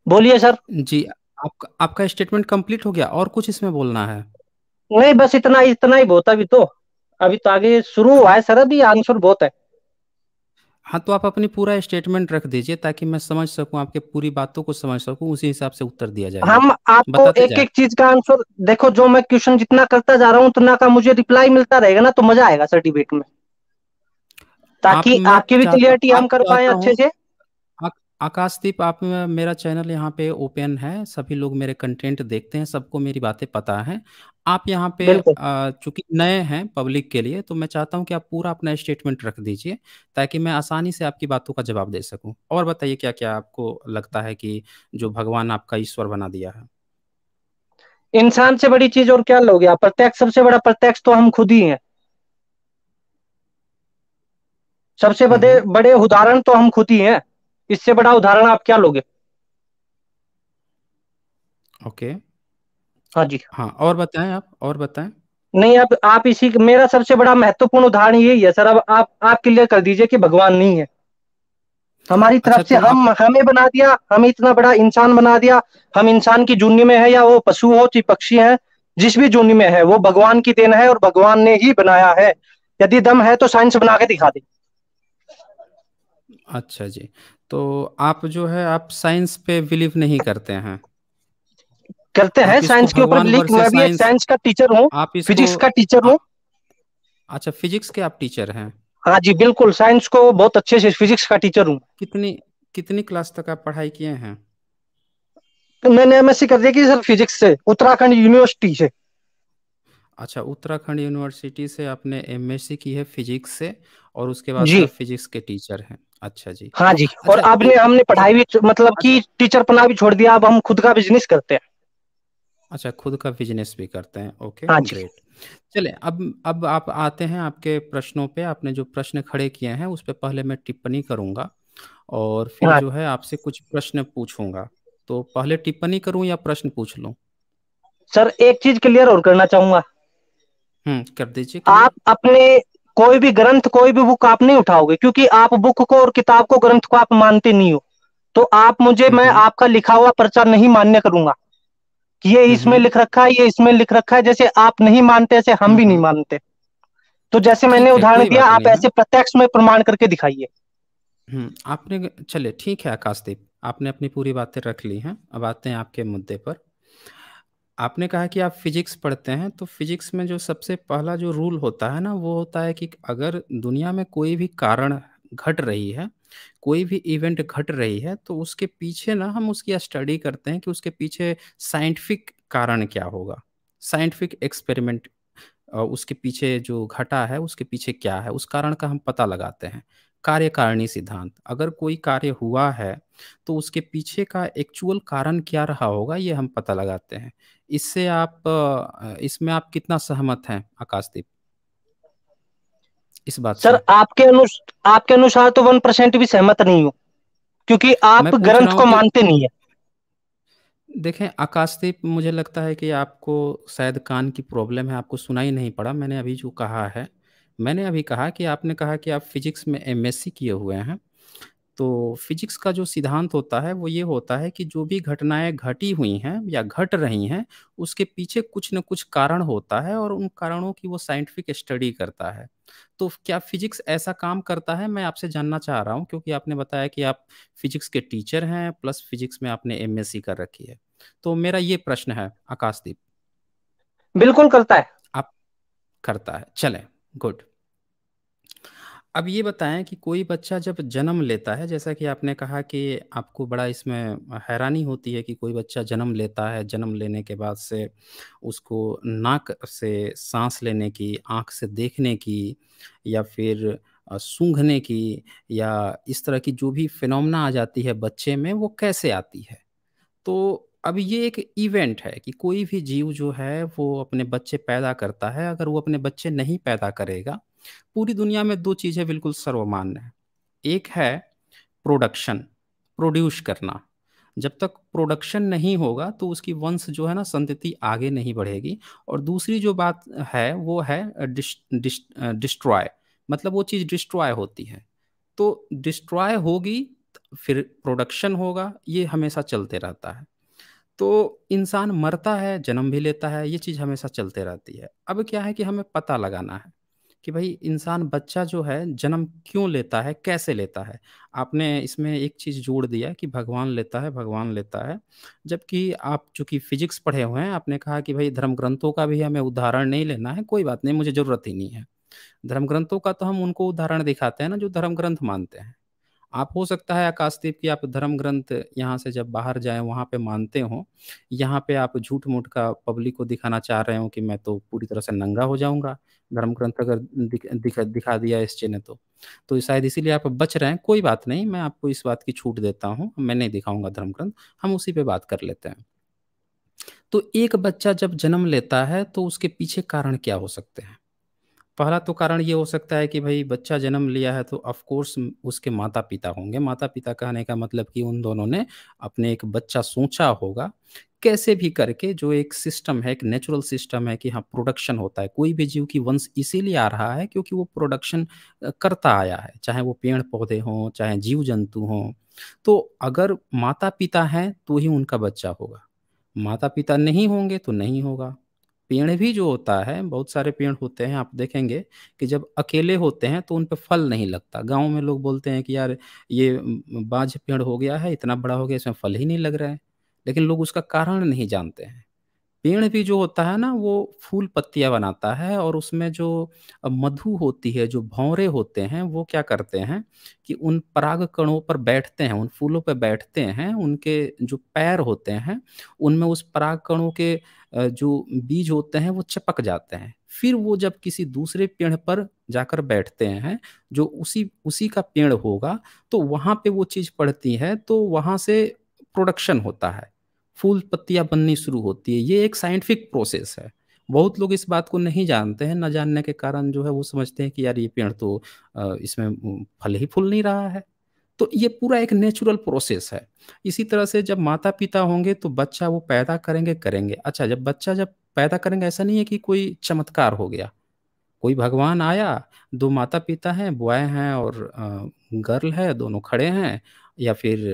बोलिए सर जी आपका आपका स्टेटमेंट कंप्लीट हो गया और कुछ इसमें बोलना है नहीं बस इतना इतना ही बहुत अभी तो अभी तो आगे शुरू हुआ है सर अभी आंसर बहुत है हाँ तो आप अपनी पूरा स्टेटमेंट रख दीजिए ताकि मैं समझ सकूं आपके पूरी बातों को समझ सकूं उसी हिसाब से उत्तर दिया जाए हम आपको एक एक चीज का आंसर देखो जो मैं क्वेश्चन जितना करता जा रहा हूँ उतना का मुझे रिप्लाई मिलता रहेगा ना तो मजा आएगा सर डिबेट में ताकि आपकी भी क्लियरिटी हम कर पाए अच्छे से आकाशदीप आप मेरा चैनल यहाँ पे ओपन है सभी लोग मेरे कंटेंट देखते हैं सबको मेरी बातें पता है आप यहाँ पे चूंकि नए हैं पब्लिक के लिए तो मैं चाहता हूँ कि आप पूरा अपना स्टेटमेंट रख दीजिए ताकि मैं आसानी से आपकी बातों का जवाब दे सकूँ और बताइए क्या क्या आपको लगता है कि जो भगवान आपका ईश्वर बना दिया है इंसान से बड़ी चीज और क्या लोगे आप प्रत्यक्ष सबसे बड़ा प्रत्यक्ष तो हम खुद ही हैं सबसे हम्म, बड़े हम्म। बड़े उदाहरण तो हम खुद ही हैं इससे बड़ा उदाहरण आप क्या लोगे ओके okay. हाँ जी हाँ और बताएं आप और बताएं नहीं अब आप, इसी मेरा सबसे बड़ा महत्वपूर्ण उदाहरण यही है सर अब आप आप क्लियर कर दीजिए कि भगवान नहीं है हमारी अच्छा, तरफ अच्छा से तो हम हमें बना दिया हमें इतना बड़ा इंसान बना दिया हम इंसान की जूनी में है या वो पशु हो चाहे पक्षी है जिस भी जूनी में है वो भगवान की देन है और भगवान ने ही बनाया है यदि दम है तो साइंस बना के दिखा दे अच्छा जी तो आप जो है आप साइंस पे बिलीव नहीं करते हैं करते हैं साइंस के ऊपर लिख मैं भी साइंस का टीचर हूँ फिजिक्स का टीचर हूँ अच्छा फिजिक्स के आप टीचर हैं हाँ जी बिल्कुल साइंस को बहुत अच्छे से फिजिक्स का टीचर हूँ कितनी कितनी क्लास तक आप पढ़ाई किए हैं तो मैंने एम एस सी कर दिया कि सर फिजिक्स से उत्तराखंड यूनिवर्सिटी से अच्छा उत्तराखंड यूनिवर्सिटी से आपने एमएससी की है फिजिक्स से और उसके बाद फिजिक्स के टीचर हैं अच्छा जी हाँ जी अच्छा, और आपने हमने पढ़ाई भी मतलब अच्छा। कि टीचर पना भी छोड़ दिया अब हम खुद का बिजनेस करते हैं अच्छा खुद का बिजनेस भी करते हैं ओके हाँ जी ग्रेट चले अब अब आप आते हैं आपके प्रश्नों पे आपने जो प्रश्न खड़े किए हैं उस पर पहले मैं टिप्पणी करूंगा और फिर हाँ। जो है आपसे कुछ प्रश्न पूछूंगा तो पहले टिप्पणी करूं या प्रश्न पूछ लूं सर एक चीज क्लियर और करना चाहूंगा हम्म कर दीजिए आप अपने कोई भी ग्रंथ कोई भी बुक आप नहीं उठाओगे क्योंकि आप बुक को और किताब को ग्रंथ को आप मानते नहीं हो तो आप मुझे हम्म, मैं हम्म। आपका लिखा हुआ प्रचार नहीं मान्य करूंगा कि ये इसमें लिख रखा है ये इसमें लिख रखा है जैसे आप नहीं मानते ऐसे हम भी नहीं मानते तो जैसे मैंने उदाहरण दिया आप ऐसे प्रत्यक्ष में प्रमाण करके दिखाइए हम्म, आपने चले ठीक है आकाशदीप आपने अपनी पूरी बातें रख ली हैं अब आते हैं आपके मुद्दे पर आपने कहा कि आप फिजिक्स पढ़ते हैं तो फिजिक्स में जो सबसे पहला जो रूल होता है ना वो होता है कि अगर दुनिया में कोई भी कारण घट रही है कोई भी इवेंट घट रही है तो उसके पीछे ना हम उसकी स्टडी करते हैं कि उसके पीछे साइंटिफिक कारण क्या होगा साइंटिफिक एक्सपेरिमेंट उसके पीछे जो घटा है उसके पीछे क्या है उस कारण का हम पता लगाते हैं कार्यकारिणी सिद्धांत अगर कोई कार्य हुआ है तो उसके पीछे का एक्चुअल कारण क्या रहा होगा ये हम पता लगाते हैं इससे आप इसमें आप कितना सहमत हैं आकाशदीप इस बात सर आपके अनुसार आपके अनुसार तो वन परसेंट भी सहमत नहीं हो क्योंकि आप ग्रंथ को मानते नहीं है देखें आकाशदीप मुझे लगता है कि आपको शायद कान की प्रॉब्लम है आपको सुनाई नहीं पड़ा मैंने अभी जो कहा है मैंने अभी कहा कि आपने कहा कि आप फिजिक्स में एमएससी किए हुए हैं तो फिजिक्स का जो सिद्धांत होता है वो ये होता है कि जो भी घटनाएं घटी हुई हैं या घट रही हैं उसके पीछे कुछ न कुछ कारण होता है और उन कारणों की वो साइंटिफिक स्टडी करता है तो क्या फिजिक्स ऐसा काम करता है मैं आपसे जानना चाह रहा हूँ क्योंकि आपने बताया कि आप फिजिक्स के टीचर हैं प्लस फिजिक्स में आपने एम कर रखी है तो मेरा ये प्रश्न है आकाशदीप बिल्कुल करता है आप करता है चले गुड अब ये बताएँ कि कोई बच्चा जब जन्म लेता है, जैसा कि आपने कहा कि आपको बड़ा इसमें हैरानी होती है कि कोई बच्चा जन्म लेता है, जन्म लेने के बाद से उसको नाक से सांस लेने की, आँख से देखने की या फिर सूंघने की या इस तरह की जो भी फिनोमना आ जाती है बच्चे में, वो कैसे आती है? तो अब ये एक इवेंट है कि कोई भी जीव जो है, वो अपने बच्चे पैदा करता है, अगर वो अपने बच्चे नहीं पैदा करेगा पूरी दुनिया में दो चीज़ें बिल्कुल सर्वमान्य है एक है प्रोडक्शन प्रोड्यूस करना जब तक प्रोडक्शन नहीं होगा तो उसकी वंश जो है ना संतति आगे नहीं बढ़ेगी और दूसरी जो बात है वो है डिस्ट्रॉय मतलब वो चीज़ डिस्ट्रॉय होती है तो डिस्ट्रॉय होगी फिर प्रोडक्शन होगा ये हमेशा चलते रहता है तो इंसान मरता है जन्म भी लेता है ये चीज़ हमेशा चलते रहती है अब क्या है कि हमें पता लगाना है कि भाई इंसान बच्चा जो है जन्म क्यों लेता है कैसे लेता है आपने इसमें एक चीज़ जोड़ दिया कि भगवान लेता है भगवान लेता है जबकि आप चूंकि फिजिक्स पढ़े हुए हैं आपने कहा कि भाई धर्म ग्रंथों का भी हमें उदाहरण नहीं लेना है कोई बात नहीं मुझे ज़रूरत ही नहीं है धर्म ग्रंथों का तो हम उनको उदाहरण दिखाते हैं ना जो धर्म ग्रंथ मानते हैं आप हो सकता है आकाशदीप की आप धर्म ग्रंथ यहाँ से जब बाहर जाए वहाँ पे मानते हो यहाँ पे आप झूठ मूठ का पब्लिक को दिखाना चाह रहे हो कि मैं तो पूरी तरह से नंगा हो जाऊंगा धर्म ग्रंथ अगर दिख, दिख, दिखा दिया एस ने तो तो शायद इसीलिए आप बच रहे हैं कोई बात नहीं मैं आपको इस बात की छूट देता हूँ मैं नहीं दिखाऊंगा धर्म ग्रंथ हम उसी पे बात कर लेते हैं तो एक बच्चा जब जन्म लेता है तो उसके पीछे कारण क्या हो सकते हैं पहला तो कारण ये हो सकता है कि भाई बच्चा जन्म लिया है तो कोर्स उसके माता पिता होंगे माता पिता कहने का मतलब कि उन दोनों ने अपने एक बच्चा सोचा होगा कैसे भी करके जो एक सिस्टम है एक नेचुरल सिस्टम है कि हाँ प्रोडक्शन होता है कोई भी जीव की वंश इसीलिए आ रहा है क्योंकि वो प्रोडक्शन करता आया है चाहे वो पेड़ पौधे हों चाहे जीव जंतु हों तो अगर माता पिता हैं तो ही उनका बच्चा होगा माता पिता नहीं होंगे तो नहीं होगा पेड़ भी जो होता है बहुत सारे पेड़ होते हैं आप देखेंगे कि जब अकेले होते हैं तो उन पर फल नहीं लगता गांव में लोग बोलते हैं कि यार ये बाज पेड़ हो गया है इतना बड़ा हो गया इसमें फल ही नहीं लग रहा है लेकिन लोग उसका कारण नहीं जानते हैं पेड़ भी जो होता है ना वो फूल पत्तियां बनाता है और उसमें जो मधु होती है जो भौरे होते हैं वो क्या करते हैं कि उन पराग कणों पर बैठते हैं उन फूलों पर बैठते हैं उनके जो पैर होते हैं उनमें उस पराग कणों के जो बीज होते हैं वो चपक जाते हैं फिर वो जब किसी दूसरे पेड़ पर जाकर बैठते हैं जो उसी उसी का पेड़ होगा तो वहाँ पे वो चीज़ पड़ती है तो वहाँ से प्रोडक्शन होता है फूल पत्तियाँ बननी शुरू होती है ये एक साइंटिफिक प्रोसेस है बहुत लोग इस बात को नहीं जानते हैं न जानने के कारण जो है वो समझते हैं कि यार ये पेड़ तो इसमें फल ही फूल नहीं रहा है तो ये पूरा एक नेचुरल प्रोसेस है इसी तरह से जब माता पिता होंगे तो बच्चा वो पैदा करेंगे करेंगे अच्छा जब बच्चा जब पैदा करेंगे ऐसा नहीं है कि कोई चमत्कार हो गया कोई भगवान आया दो माता पिता हैं बॉय हैं और गर्ल है दोनों खड़े हैं या फिर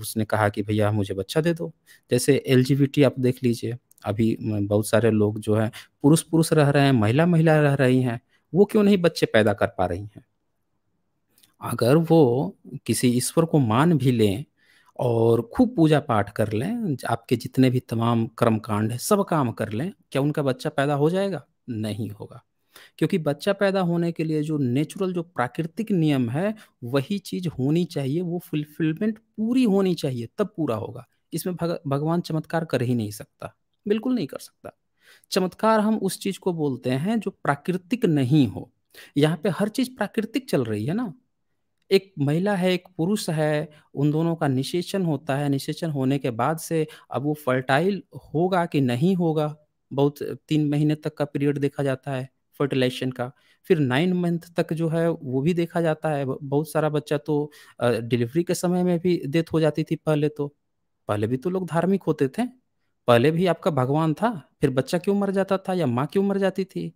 उसने कहा कि भैया मुझे बच्चा दे दो जैसे एल आप देख लीजिए अभी बहुत सारे लोग जो हैं पुरुष पुरुष रह रहे हैं महिला महिला रह रही हैं वो क्यों नहीं बच्चे पैदा कर पा रही हैं अगर वो किसी ईश्वर को मान भी लें और खूब पूजा पाठ कर लें आपके जितने भी तमाम कर्म कांड है सब काम कर लें क्या उनका बच्चा पैदा हो जाएगा नहीं होगा क्योंकि बच्चा पैदा होने के लिए जो नेचुरल जो प्राकृतिक नियम है वही चीज़ होनी चाहिए वो फुलफिलमेंट पूरी होनी चाहिए तब पूरा होगा इसमें भग, भगवान चमत्कार कर ही नहीं सकता बिल्कुल नहीं कर सकता चमत्कार हम उस चीज़ को बोलते हैं जो प्राकृतिक नहीं हो यहाँ पे हर चीज़ प्राकृतिक चल रही है ना एक महिला है एक पुरुष है उन दोनों का निषेचन होता है निषेचन होने के बाद से अब वो फर्टाइल होगा कि नहीं होगा बहुत तीन महीने तक का पीरियड देखा जाता है फर्टिलाइजेशन का फिर नाइन मंथ तक जो है वो भी देखा जाता है बहुत सारा बच्चा तो डिलीवरी के समय में भी डेथ हो जाती थी पहले तो पहले भी तो लोग धार्मिक होते थे पहले भी आपका भगवान था फिर बच्चा क्यों मर जाता था या माँ क्यों मर जाती थी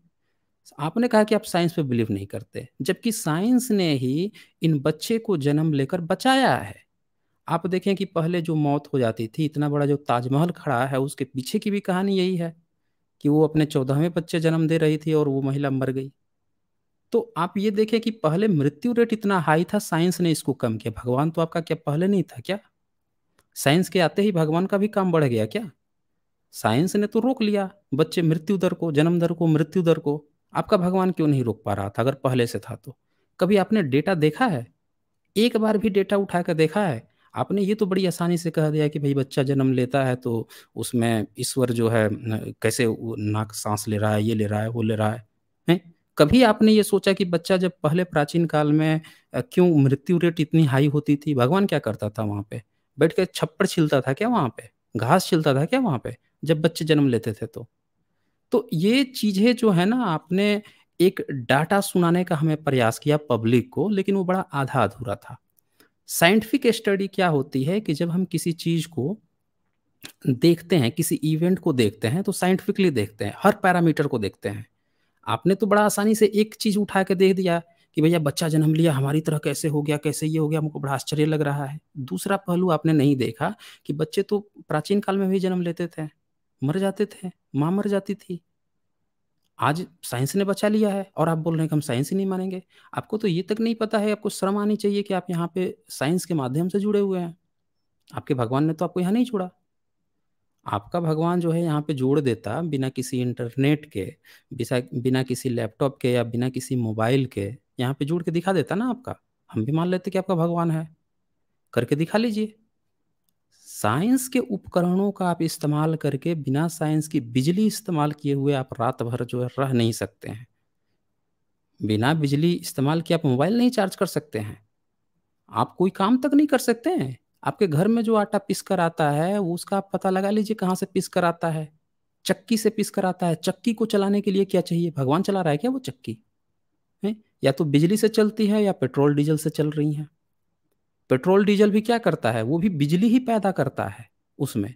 आपने कहा कि आप साइंस पे बिलीव नहीं करते जबकि साइंस ने ही इन बच्चे को जन्म लेकर बचाया है आप देखें कि पहले जो मौत हो जाती थी इतना बड़ा जो ताजमहल खड़ा है उसके पीछे की भी कहानी यही है कि वो अपने चौदहवें बच्चे जन्म दे रही थी और वो महिला मर गई तो आप ये देखें कि पहले मृत्यु रेट इतना हाई था साइंस ने इसको कम किया भगवान तो आपका क्या पहले नहीं था क्या साइंस के आते ही भगवान का भी काम बढ़ गया क्या साइंस ने तो रोक लिया बच्चे मृत्यु दर को जन्म दर को मृत्यु दर को आपका भगवान क्यों नहीं रोक पा रहा था अगर पहले से था तो कभी आपने डेटा देखा है एक बार भी डेटा उठा कर देखा है आपने ये तो बड़ी आसानी से कह दिया कि भाई बच्चा जन्म लेता है तो उसमें ईश्वर जो है कैसे नाक सांस ले रहा है ये ले रहा है वो ले रहा है नहीं? कभी आपने ये सोचा कि बच्चा जब पहले प्राचीन काल में क्यों मृत्यु रेट इतनी हाई होती थी भगवान क्या करता था वहाँ पे बैठ कर छप्पड़ छिलता था क्या वहाँ पे घास छिलता था क्या वहाँ पे जब बच्चे जन्म लेते थे तो तो ये चीज़ें जो है ना आपने एक डाटा सुनाने का हमें प्रयास किया पब्लिक को लेकिन वो बड़ा आधा अधूरा था साइंटिफिक स्टडी क्या होती है कि जब हम किसी चीज़ को देखते हैं किसी इवेंट को देखते हैं तो साइंटिफिकली देखते हैं हर पैरामीटर को देखते हैं आपने तो बड़ा आसानी से एक चीज़ उठा के देख दिया कि भैया बच्चा जन्म लिया हमारी तरह कैसे हो गया कैसे ये हो गया हमको बड़ा आश्चर्य लग रहा है दूसरा पहलू आपने नहीं देखा कि बच्चे तो प्राचीन काल में भी जन्म लेते थे मर जाते थे माँ मर जाती थी आज साइंस ने बचा लिया है और आप बोल रहे हैं कि हम साइंस ही नहीं मानेंगे आपको तो ये तक नहीं पता है आपको शर्म आनी चाहिए कि आप यहाँ पे साइंस के माध्यम से जुड़े हुए हैं आपके भगवान ने तो आपको यहाँ नहीं छोड़ा आपका भगवान जो है यहाँ पे जोड़ देता बिना किसी इंटरनेट के बिना किसी लैपटॉप के या बिना किसी मोबाइल के यहाँ पे जोड़ के दिखा देता ना आपका हम भी मान लेते कि आपका भगवान है करके दिखा लीजिए साइंस के उपकरणों का आप इस्तेमाल करके बिना साइंस की बिजली इस्तेमाल किए हुए आप रात भर जो है रह नहीं सकते हैं बिना बिजली इस्तेमाल किए आप मोबाइल नहीं चार्ज कर सकते हैं आप कोई काम तक नहीं कर सकते हैं आपके घर में जो आटा पिस कर आता है वो उसका आप पता लगा लीजिए कहाँ से पिस कर आता है चक्की से पिस कर आता है चक्की को चलाने के लिए क्या चाहिए भगवान चला रहा है क्या वो चक्की है या तो बिजली से चलती है या पेट्रोल डीजल से चल रही है पेट्रोल डीजल भी क्या करता है वो भी बिजली ही पैदा करता है उसमें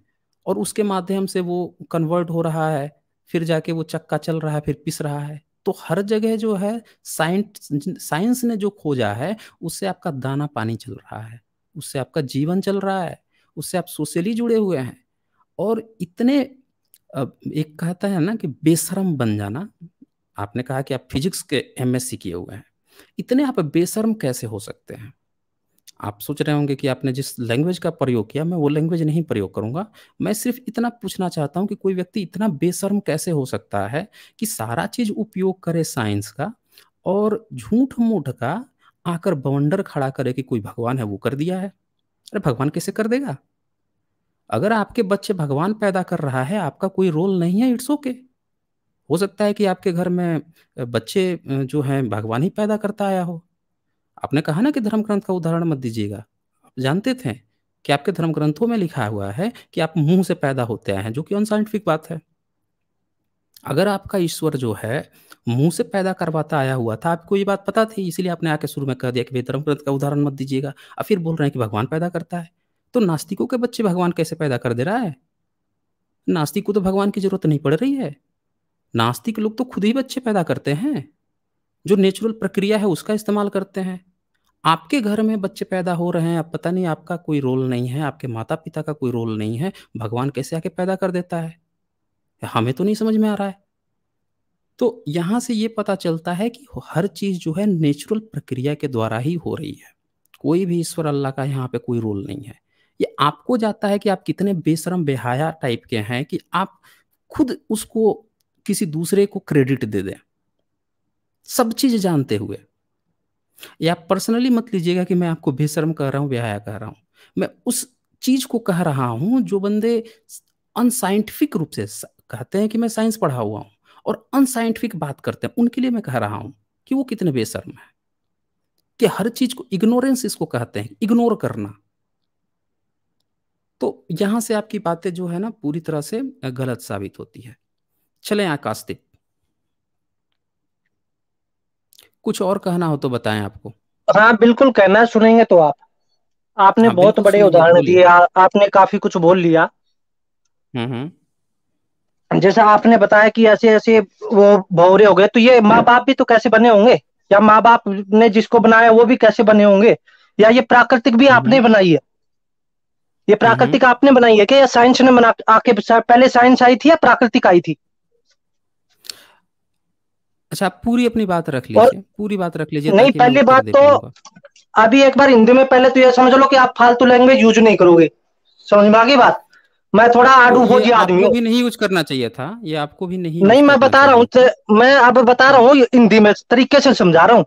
और उसके माध्यम से वो कन्वर्ट हो रहा है फिर जाके वो चक्का चल रहा है फिर पिस रहा है तो हर जगह जो है साइंस साइंस ने जो खोजा है उससे आपका दाना पानी चल रहा है उससे आपका जीवन चल रहा है उससे आप सोशली जुड़े हुए हैं और इतने एक कहता है ना कि बेशरम बन जाना आपने कहा कि आप फिजिक्स के एमएससी किए हुए हैं इतने आप बेशरम कैसे हो सकते हैं आप सोच रहे होंगे कि आपने जिस लैंग्वेज का प्रयोग किया मैं वो लैंग्वेज नहीं प्रयोग करूंगा मैं सिर्फ इतना पूछना चाहता हूं कि कोई व्यक्ति इतना बेशर्म कैसे हो सकता है कि सारा चीज उपयोग करे साइंस का और झूठ मूठ का आकर बवंडर खड़ा करे कि कोई भगवान है वो कर दिया है अरे भगवान कैसे कर देगा अगर आपके बच्चे भगवान पैदा कर रहा है आपका कोई रोल नहीं है इट्स ओके हो सकता है कि आपके घर में बच्चे जो हैं भगवान ही पैदा करता आया हो आपने कहा ना कि धर्म ग्रंथ का उदाहरण मत दीजिएगा आप जानते थे कि आपके धर्म ग्रंथों में लिखा हुआ है कि आप मुंह से पैदा होते आए हैं जो कि अनसाइंटिफिक बात है अगर आपका ईश्वर जो है मुंह से पैदा करवाता आया हुआ था आपको ये बात पता थी इसलिए आपने आके शुरू में कह दिया कि भाई धर्म ग्रंथ का उदाहरण मत दीजिएगा और फिर बोल रहे हैं कि भगवान पैदा करता है तो नास्तिकों के बच्चे भगवान कैसे पैदा कर दे रहा है नास्तिक को तो भगवान की जरूरत नहीं पड़ रही है नास्तिक लोग तो खुद ही बच्चे पैदा करते हैं जो नेचुरल प्रक्रिया है उसका इस्तेमाल करते हैं आपके घर में बच्चे पैदा हो रहे हैं अब पता नहीं आपका कोई रोल नहीं है आपके माता पिता का कोई रोल नहीं है भगवान कैसे आके पैदा कर देता है हमें तो नहीं समझ में आ रहा है तो यहाँ से ये पता चलता है कि हर चीज़ जो है नेचुरल प्रक्रिया के द्वारा ही हो रही है कोई भी ईश्वर अल्लाह का यहाँ पे कोई रोल नहीं है ये आपको जाता है कि आप कितने बेशरम बेहाया टाइप के हैं कि आप खुद उसको किसी दूसरे को क्रेडिट दे दें सब चीज जानते हुए या पर्सनली मत लीजिएगा कि मैं आपको बेशर्म कह रहा हूं व्याया कह रहा हूं मैं उस चीज को कह रहा हूं जो बंदे अनसाइंटिफिक रूप से कहते हैं कि मैं साइंस पढ़ा हुआ हूं और अनसाइंटिफिक बात करते हैं उनके लिए मैं कह रहा हूं कि वो कितने बेशर्म है कि हर चीज को इग्नोरेंस इसको कहते हैं इग्नोर करना तो यहां से आपकी बातें जो है ना पूरी तरह से गलत साबित होती है चले आकाशदीप कुछ और कहना हो तो बताएं आपको हाँ बिल्कुल कहना सुनेंगे तो आप आपने हाँ, बहुत बड़े उदाहरण दिए आपने काफी कुछ बोल लिया हम्म, हम्म। जैसा आपने बताया कि ऐसे ऐसे वो भौरे हो गए तो ये माँ बाप भी तो कैसे बने होंगे या माँ बाप ने जिसको बनाया वो भी कैसे बने होंगे या ये प्राकृतिक भी हम्म, आपने बनाई है ये प्राकृतिक आपने बनाई है क्या या साइंस ने बना आके पहले साइंस आई थी या प्राकृतिक आई थी अच्छा आप पूरी अपनी बात रख लीजिए पूरी बात रख लीजिए नहीं पहली बात तो अभी एक बार हिंदी में पहले तो यह समझ लो कि आप फालतू लैंग्वेज यूज नहीं करोगे समझ में आ गई बात मैं थोड़ा आडू आडूभोजी आदमी हूँ भी नहीं यूज करना चाहिए था ये आपको भी नहीं नहीं मैं बता रहा हूँ मैं अब बता रहा हूँ हिंदी में तरीके से समझा रहा हूँ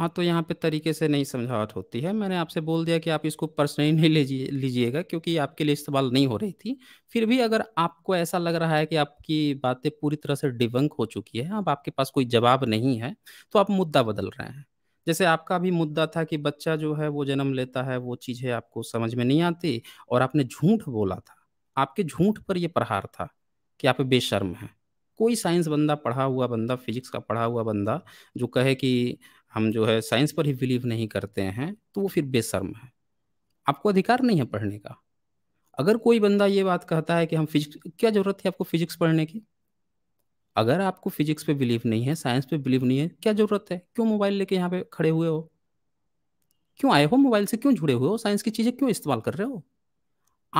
हाँ तो यहाँ पे तरीके से नहीं समझावट होती है मैंने आपसे बोल दिया कि आप इसको पर्सनली नहीं लीजिए लीजिएगा क्योंकि आपके लिए इस्तेमाल नहीं हो रही थी फिर भी अगर आपको ऐसा लग रहा है कि आपकी बातें पूरी तरह से डिबंक हो चुकी है अब आपके पास कोई जवाब नहीं है तो आप मुद्दा बदल रहे हैं जैसे आपका भी मुद्दा था कि बच्चा जो है वो जन्म लेता है वो चीज़ें आपको समझ में नहीं आती और आपने झूठ बोला था आपके झूठ पर यह प्रहार था कि आप बेशर्म हैं कोई साइंस बंदा पढ़ा हुआ बंदा फिजिक्स का पढ़ा हुआ बंदा जो कहे कि हम जो है साइंस पर ही बिलीव नहीं करते हैं तो वो फिर बेशर्म है आपको अधिकार नहीं है पढ़ने का अगर कोई बंदा ये बात कहता है कि हम फिजिक्स क्या ज़रूरत है आपको फिजिक्स पढ़ने की अगर आपको फिजिक्स पे बिलीव नहीं है साइंस पे बिलीव नहीं है क्या ज़रूरत है क्यों मोबाइल लेके यहाँ पे खड़े हुए हो क्यों आए हो मोबाइल से क्यों जुड़े हुए हो साइंस की चीज़ें क्यों इस्तेमाल कर रहे हो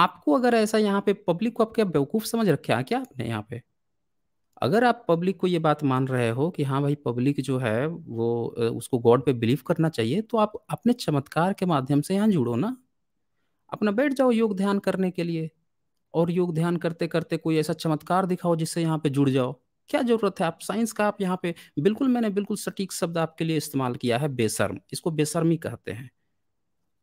आपको अगर ऐसा यहाँ पे पब्लिक को आप क्या बेवकूफ़ समझ रखे हैं क्या आपने यहाँ पे अगर आप पब्लिक को ये बात मान रहे हो कि हाँ भाई पब्लिक जो है वो उसको गॉड पे बिलीव करना चाहिए तो आप अपने चमत्कार के माध्यम से यहाँ जुड़ो ना अपना बैठ जाओ योग ध्यान करने के लिए और योग ध्यान करते करते कोई ऐसा चमत्कार दिखाओ जिससे यहाँ पे जुड़ जाओ क्या जरूरत है आप साइंस का आप यहाँ पे बिल्कुल मैंने बिल्कुल सटीक शब्द आपके लिए इस्तेमाल किया है बेसर्म इसको ही कहते हैं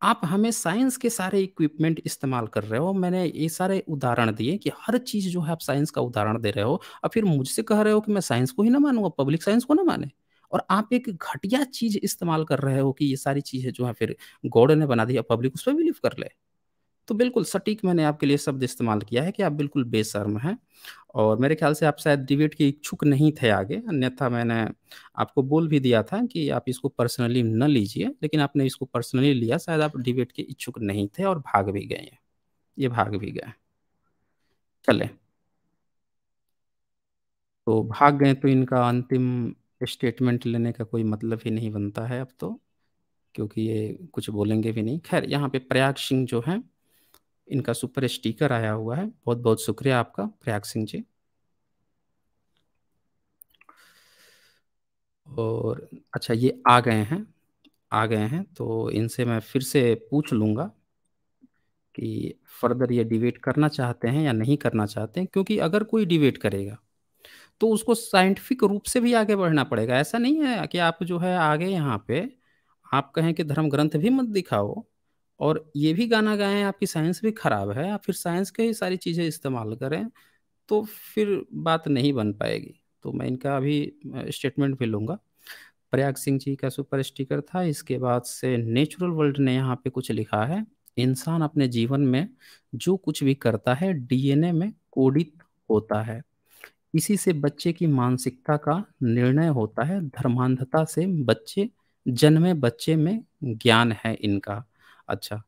आप हमें साइंस के सारे इक्विपमेंट इस्तेमाल कर रहे हो मैंने ये सारे उदाहरण दिए कि हर चीज़ जो है आप साइंस का उदाहरण दे रहे हो और फिर मुझसे कह रहे हो कि मैं साइंस को ही ना मानूंगा पब्लिक साइंस को ना माने और आप एक घटिया चीज़ इस्तेमाल कर रहे हो कि ये सारी चीज़ें जो है फिर गॉड ने बना दी पब्लिक उस पर बिलीव कर ले तो बिल्कुल सटीक मैंने आपके लिए शब्द इस्तेमाल किया है कि आप बिल्कुल बेशर्म हैं और मेरे ख्याल से आप शायद डिबेट के इच्छुक नहीं थे आगे अन्यथा मैंने आपको बोल भी दिया था कि आप इसको पर्सनली न लीजिए लेकिन आपने इसको पर्सनली लिया शायद आप डिबेट के इच्छुक नहीं थे और भाग भी गए ये भाग भी गए चले तो भाग गए तो इनका अंतिम स्टेटमेंट लेने का कोई मतलब ही नहीं बनता है अब तो क्योंकि ये कुछ बोलेंगे भी नहीं खैर यहाँ पे प्रयाग सिंह जो हैं इनका सुपर स्टिकर आया हुआ है बहुत बहुत शुक्रिया आपका प्रयाग सिंह जी और अच्छा ये आ गए हैं आ गए हैं तो इनसे मैं फिर से पूछ लूँगा कि फर्दर ये डिबेट करना चाहते हैं या नहीं करना चाहते हैं क्योंकि अगर कोई डिबेट करेगा तो उसको साइंटिफिक रूप से भी आगे बढ़ना पड़ेगा ऐसा नहीं है कि आप जो है आगे यहाँ पे आप कहें कि धर्म ग्रंथ भी मत दिखाओ और ये भी गाना गाएं आपकी साइंस भी ख़राब है आप फिर साइंस के ही सारी चीज़ें इस्तेमाल करें तो फिर बात नहीं बन पाएगी तो मैं इनका अभी स्टेटमेंट भी लूँगा प्रयाग सिंह जी का सुपर स्टिकर था इसके बाद से नेचुरल वर्ल्ड ने यहाँ पे कुछ लिखा है इंसान अपने जीवन में जो कुछ भी करता है डीएनए में कोडित होता है इसी से बच्चे की मानसिकता का निर्णय होता है धर्मांधता से बच्चे जन्मे बच्चे में ज्ञान है इनका अच्छा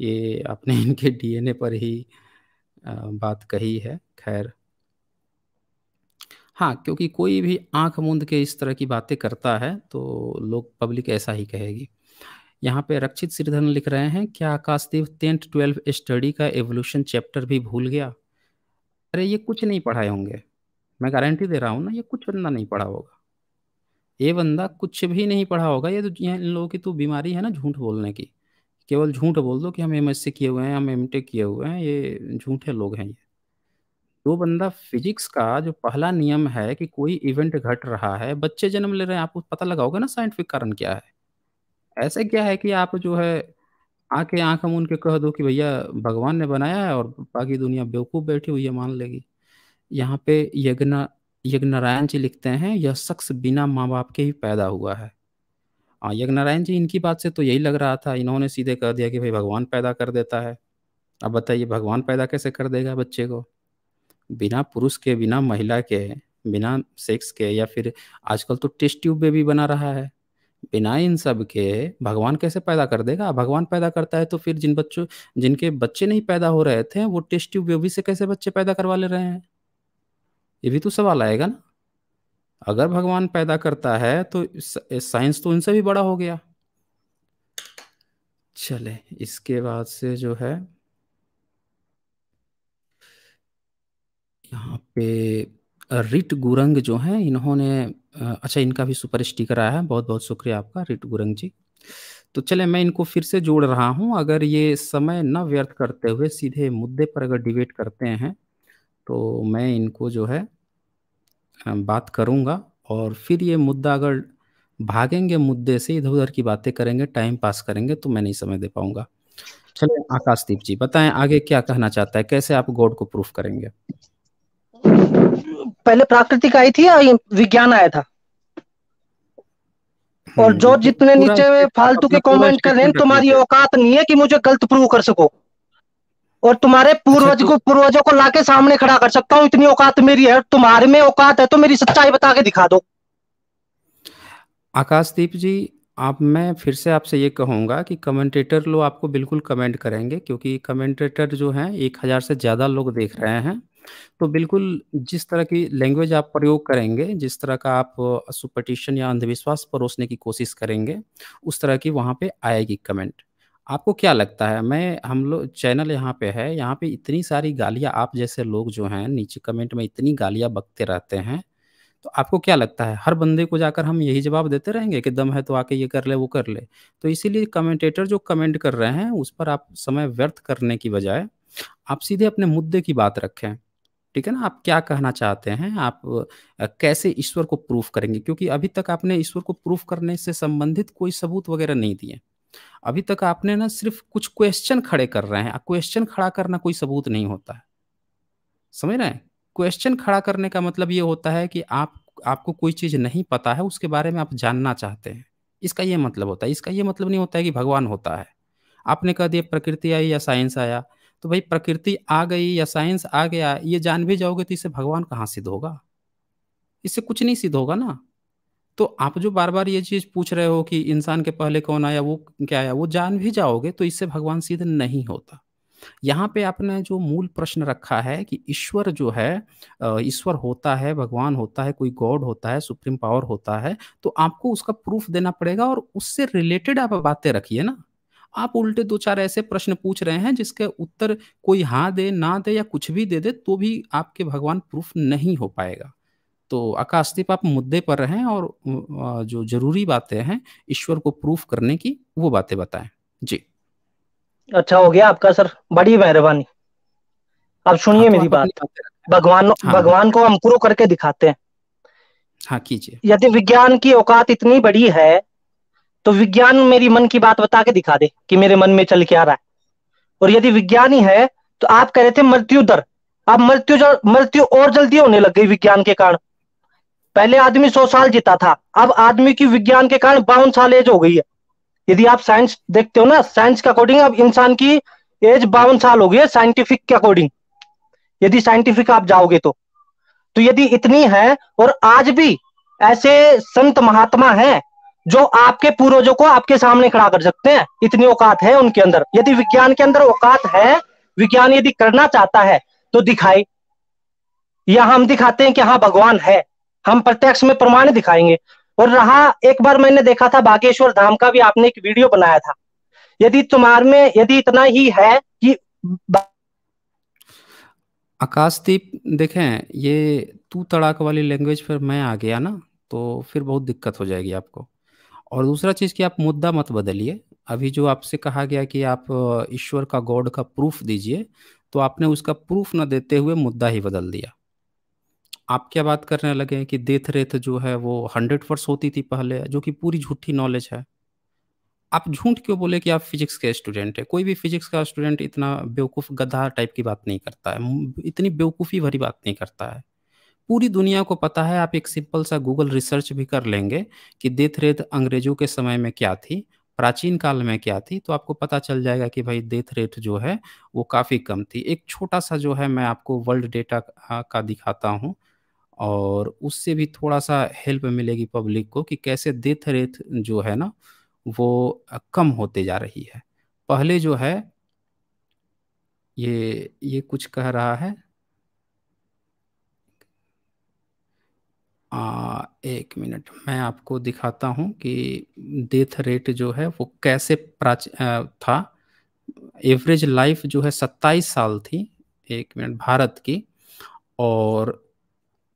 ये आपने इनके डीएनए पर ही बात कही है खैर हाँ क्योंकि कोई भी आंख मूंद के इस तरह की बातें करता है तो लोग पब्लिक ऐसा ही कहेगी यहाँ पे रक्षित श्रीधरन लिख रहे हैं क्या आकाशदेव टेंथ ट्वेल्व स्टडी का एवोल्यूशन चैप्टर भी भूल गया अरे ये कुछ नहीं पढ़ाए होंगे मैं गारंटी दे रहा हूँ ना ये कुछ बंदा नहीं पढ़ा होगा ये बंदा कुछ भी नहीं पढ़ा होगा ये तो हाँ, इन लोगों की तो बीमारी है ना झूठ बोलने की केवल झूठ बोल दो कि हम एम किए हुए हैं हम एम किए हुए हैं ये झूठे लोग हैं ये दो बंदा फिजिक्स का जो पहला नियम है कि कोई इवेंट घट रहा है बच्चे जन्म ले रहे हैं आपको पता लगाओगे ना साइंटिफिक कारण क्या है ऐसे क्या है कि आप जो है आके आंख हम उनके कह दो कि भैया भगवान ने बनाया है और बाकी दुनिया बेवकूफ बैठी हुई है मान लेगी यहाँ पे यज्ञ यज्ञ नारायण जी लिखते हैं यह शख्स बिना माँ बाप के ही पैदा हुआ है हाँ यज्ञ नारायण जी इनकी बात से तो यही लग रहा था इन्होंने सीधे कह दिया कि भाई भगवान पैदा कर देता है अब बताइए भगवान पैदा कैसे कर देगा बच्चे को बिना पुरुष के बिना महिला के बिना सेक्स के या फिर आजकल तो टेस्ट ट्यूब में भी बना रहा है बिना इन सब के भगवान कैसे पैदा कर देगा भगवान पैदा करता है तो फिर जिन बच्चों जिनके बच्चे नहीं पैदा हो रहे थे वो टेस्ट ट्यूब बेबी से कैसे बच्चे पैदा करवा ले रहे हैं ये भी तो सवाल आएगा ना अगर भगवान पैदा करता है तो साइंस तो उनसे भी बड़ा हो गया चले इसके बाद से जो है यहाँ पे रिट गुरंग जो है इन्होंने अच्छा इनका भी सुपर स्टिकर आया है बहुत बहुत शुक्रिया आपका रिट गुरंग जी तो चले मैं इनको फिर से जोड़ रहा हूँ अगर ये समय न व्यर्थ करते हुए सीधे मुद्दे पर अगर डिबेट करते हैं तो मैं इनको जो है बात करूंगा और फिर ये मुद्दा अगर भागेंगे मुद्दे से इधर उधर की बातें करेंगे टाइम पास करेंगे तो मैं नहीं समय दे पाऊंगा चले आकाशदीप जी बताएं आगे क्या कहना चाहता है कैसे आप गॉड को प्रूफ करेंगे पहले प्राकृतिक आई थी या विज्ञान आया था और हम्म, जो जितने नीचे फालतू के कमेंट कर रहे हैं तुम्हारी औकात नहीं है कि मुझे गलत प्रूव कर सको और तुम्हारे अच्छा, पूर्वज तो- को पूर्वजों को लाके सामने खड़ा कर सकता हूँ इतनी औकात मेरी है तुम्हारे में औकात है तो मेरी सच्चाई बता के दिखा दो आकाशदीप जी आप मैं फिर से आपसे ये कहूँगा कि कमेंटेटर लोग आपको बिल्कुल कमेंट करेंगे क्योंकि कमेंटेटर जो हैं एक हज़ार से ज़्यादा लोग देख रहे हैं तो बिल्कुल जिस तरह की लैंग्वेज आप प्रयोग करेंगे जिस तरह का आप सुपरटिशन या अंधविश्वास परोसने की कोशिश करेंगे उस तरह की वहाँ पे आएगी कमेंट आपको क्या लगता है मैं हम लोग चैनल यहाँ पे है यहाँ पे इतनी सारी गालियाँ आप जैसे लोग जो हैं नीचे कमेंट में इतनी गालियाँ बकते रहते हैं तो आपको क्या लगता है हर बंदे को जाकर हम यही जवाब देते रहेंगे कि दम है तो आके ये कर ले वो कर ले तो इसीलिए कमेंटेटर जो कमेंट कर रहे हैं उस पर आप समय व्यर्थ करने की बजाय आप सीधे अपने मुद्दे की बात रखें ठीक है ना आप क्या कहना चाहते हैं आप कैसे ईश्वर को प्रूफ करेंगे क्योंकि अभी तक आपने ईश्वर को प्रूफ करने से संबंधित कोई सबूत वगैरह नहीं दिए अभी तक आपने ना सिर्फ कुछ क्वेश्चन खड़े कर रहे हैं क्वेश्चन खड़ा करना कोई सबूत नहीं होता है समझ रहे हैं क्वेश्चन खड़ा करने का मतलब ये होता है कि आप आपको कोई चीज़ नहीं पता है उसके बारे में आप जानना चाहते हैं इसका यह मतलब होता है इसका यह मतलब नहीं होता है कि भगवान होता है आपने कह दिया प्रकृति आई या साइंस आया तो भाई प्रकृति आ गई या साइंस आ गया ये जान भी जाओगे तो इसे भगवान कहाँ सिद्ध होगा इससे कुछ नहीं सिद्ध होगा ना तो आप जो बार बार ये चीज पूछ रहे हो कि इंसान के पहले कौन आया वो क्या आया वो जान भी जाओगे तो इससे भगवान सिद्ध नहीं होता यहाँ पे आपने जो मूल प्रश्न रखा है कि ईश्वर जो है ईश्वर होता है भगवान होता है कोई गॉड होता है सुप्रीम पावर होता है तो आपको उसका प्रूफ देना पड़ेगा और उससे रिलेटेड आप बातें रखिए ना आप उल्टे दो चार ऐसे प्रश्न पूछ रहे हैं जिसके उत्तर कोई हाँ दे ना दे या कुछ भी दे दे तो भी आपके भगवान प्रूफ नहीं हो पाएगा तो आकाशदीप आप मुद्दे पर रहें और जो जरूरी बातें हैं ईश्वर को प्रूफ करने की वो बातें बताएं जी अच्छा हो गया आपका सर बड़ी मेहरबानी आप सुनिए मेरी बात भगवान हाँ, हाँ, भगवान को हम प्रूव करके दिखाते हैं हाँ कीजिए यदि विज्ञान की औकात इतनी बड़ी है तो विज्ञान मेरी मन की बात बता के दिखा दे कि मेरे मन में चल के आ रहा है और यदि विज्ञान ही है तो आप कह रहे थे मृत्यु दर अब मृत्यु मृत्यु और जल्दी होने लग गई विज्ञान के कारण पहले आदमी सौ साल जीता था अब आदमी की विज्ञान के कारण बावन साल एज हो गई है यदि आप साइंस देखते हो ना साइंस के अकॉर्डिंग अब इंसान की एज बावन साल हो गई है साइंटिफिक के अकॉर्डिंग यदि साइंटिफिक आप जाओगे तो तो यदि इतनी है और आज भी ऐसे संत महात्मा हैं जो आपके पूर्वजों को आपके सामने खड़ा कर सकते हैं इतनी औकात है उनके अंदर यदि विज्ञान के अंदर औकात है विज्ञान यदि करना चाहता है तो दिखाई या हम दिखाते हैं कि हाँ भगवान है हम प्रत्यक्ष में प्रमाण दिखाएंगे और रहा एक बार मैंने देखा था बागेश्वर धाम का भी आपने एक वीडियो बनाया था यदि तुम्हार में यदि इतना ही है कि आकाशदीप देखें ये तू तड़ाक वाली लैंग्वेज पर मैं आ गया ना तो फिर बहुत दिक्कत हो जाएगी आपको और दूसरा चीज़ कि आप मुद्दा मत बदलिए अभी जो आपसे कहा गया कि आप ईश्वर का गॉड का प्रूफ दीजिए तो आपने उसका प्रूफ न देते हुए मुद्दा ही बदल दिया आप क्या बात करने लगे हैं कि देथ रेथ जो है वो हंड्रेड परस होती थी पहले जो कि पूरी झूठी नॉलेज है आप झूठ क्यों बोले कि आप फिजिक्स के स्टूडेंट हैं कोई भी फिजिक्स का स्टूडेंट इतना बेवकूफ़ गधा टाइप की बात नहीं करता है इतनी बेवकूफ़ी भरी बात नहीं करता है पूरी दुनिया को पता है आप एक सिंपल सा गूगल रिसर्च भी कर लेंगे कि देथ रेथ अंग्रेजों के समय में क्या थी प्राचीन काल में क्या थी तो आपको पता चल जाएगा कि भाई डेथ रेट जो है वो काफ़ी कम थी एक छोटा सा जो है मैं आपको वर्ल्ड डेटा का दिखाता हूँ और उससे भी थोड़ा सा हेल्प मिलेगी पब्लिक को कि कैसे डेथ रेट जो है ना वो कम होते जा रही है पहले जो है ये ये कुछ कह रहा है आ, एक मिनट मैं आपको दिखाता हूँ कि डेथ रेट जो है वो कैसे प्राच था एवरेज लाइफ जो है सत्ताईस साल थी एक मिनट भारत की और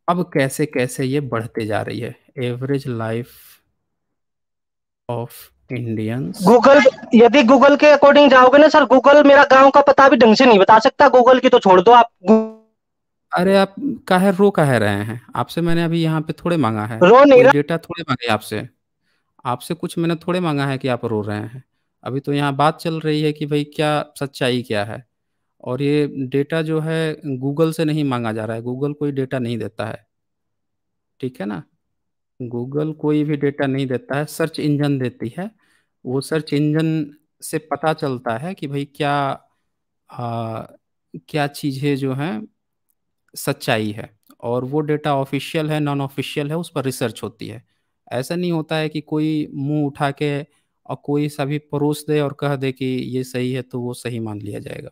अब कैसे कैसे ये बढ़ते जा रही है average life of Indian Google यदि गूगल के अकॉर्डिंग जाओगे ना सर गूगल मेरा गांव का पता भी ढंग से नहीं बता सकता गूगल की तो छोड़ दो आप अरे आप काहे रो कह रहे हैं आपसे मैंने अभी यहाँ पे थोड़े मांगा है रो नहीं डेटा थोड़े मांगे आपसे आपसे कुछ मैंने थोड़े मांगा है कि आप रो रहे हैं अभी तो यहाँ बात चल रही है कि भाई क्या सच्चाई क्या है और ये डेटा जो है गूगल से नहीं मांगा जा रहा है गूगल कोई डेटा नहीं देता है ठीक है ना गूगल कोई भी डेटा नहीं देता है सर्च इंजन देती है वो सर्च इंजन से पता चलता है कि भाई क्या आ, क्या चीज़ें जो हैं सच्चाई है और वो डेटा ऑफिशियल है नॉन ऑफिशियल है उस पर रिसर्च होती है ऐसा नहीं होता है कि कोई मुंह उठा के और कोई सभी परोस दे और कह दे कि ये सही है तो वो सही मान लिया जाएगा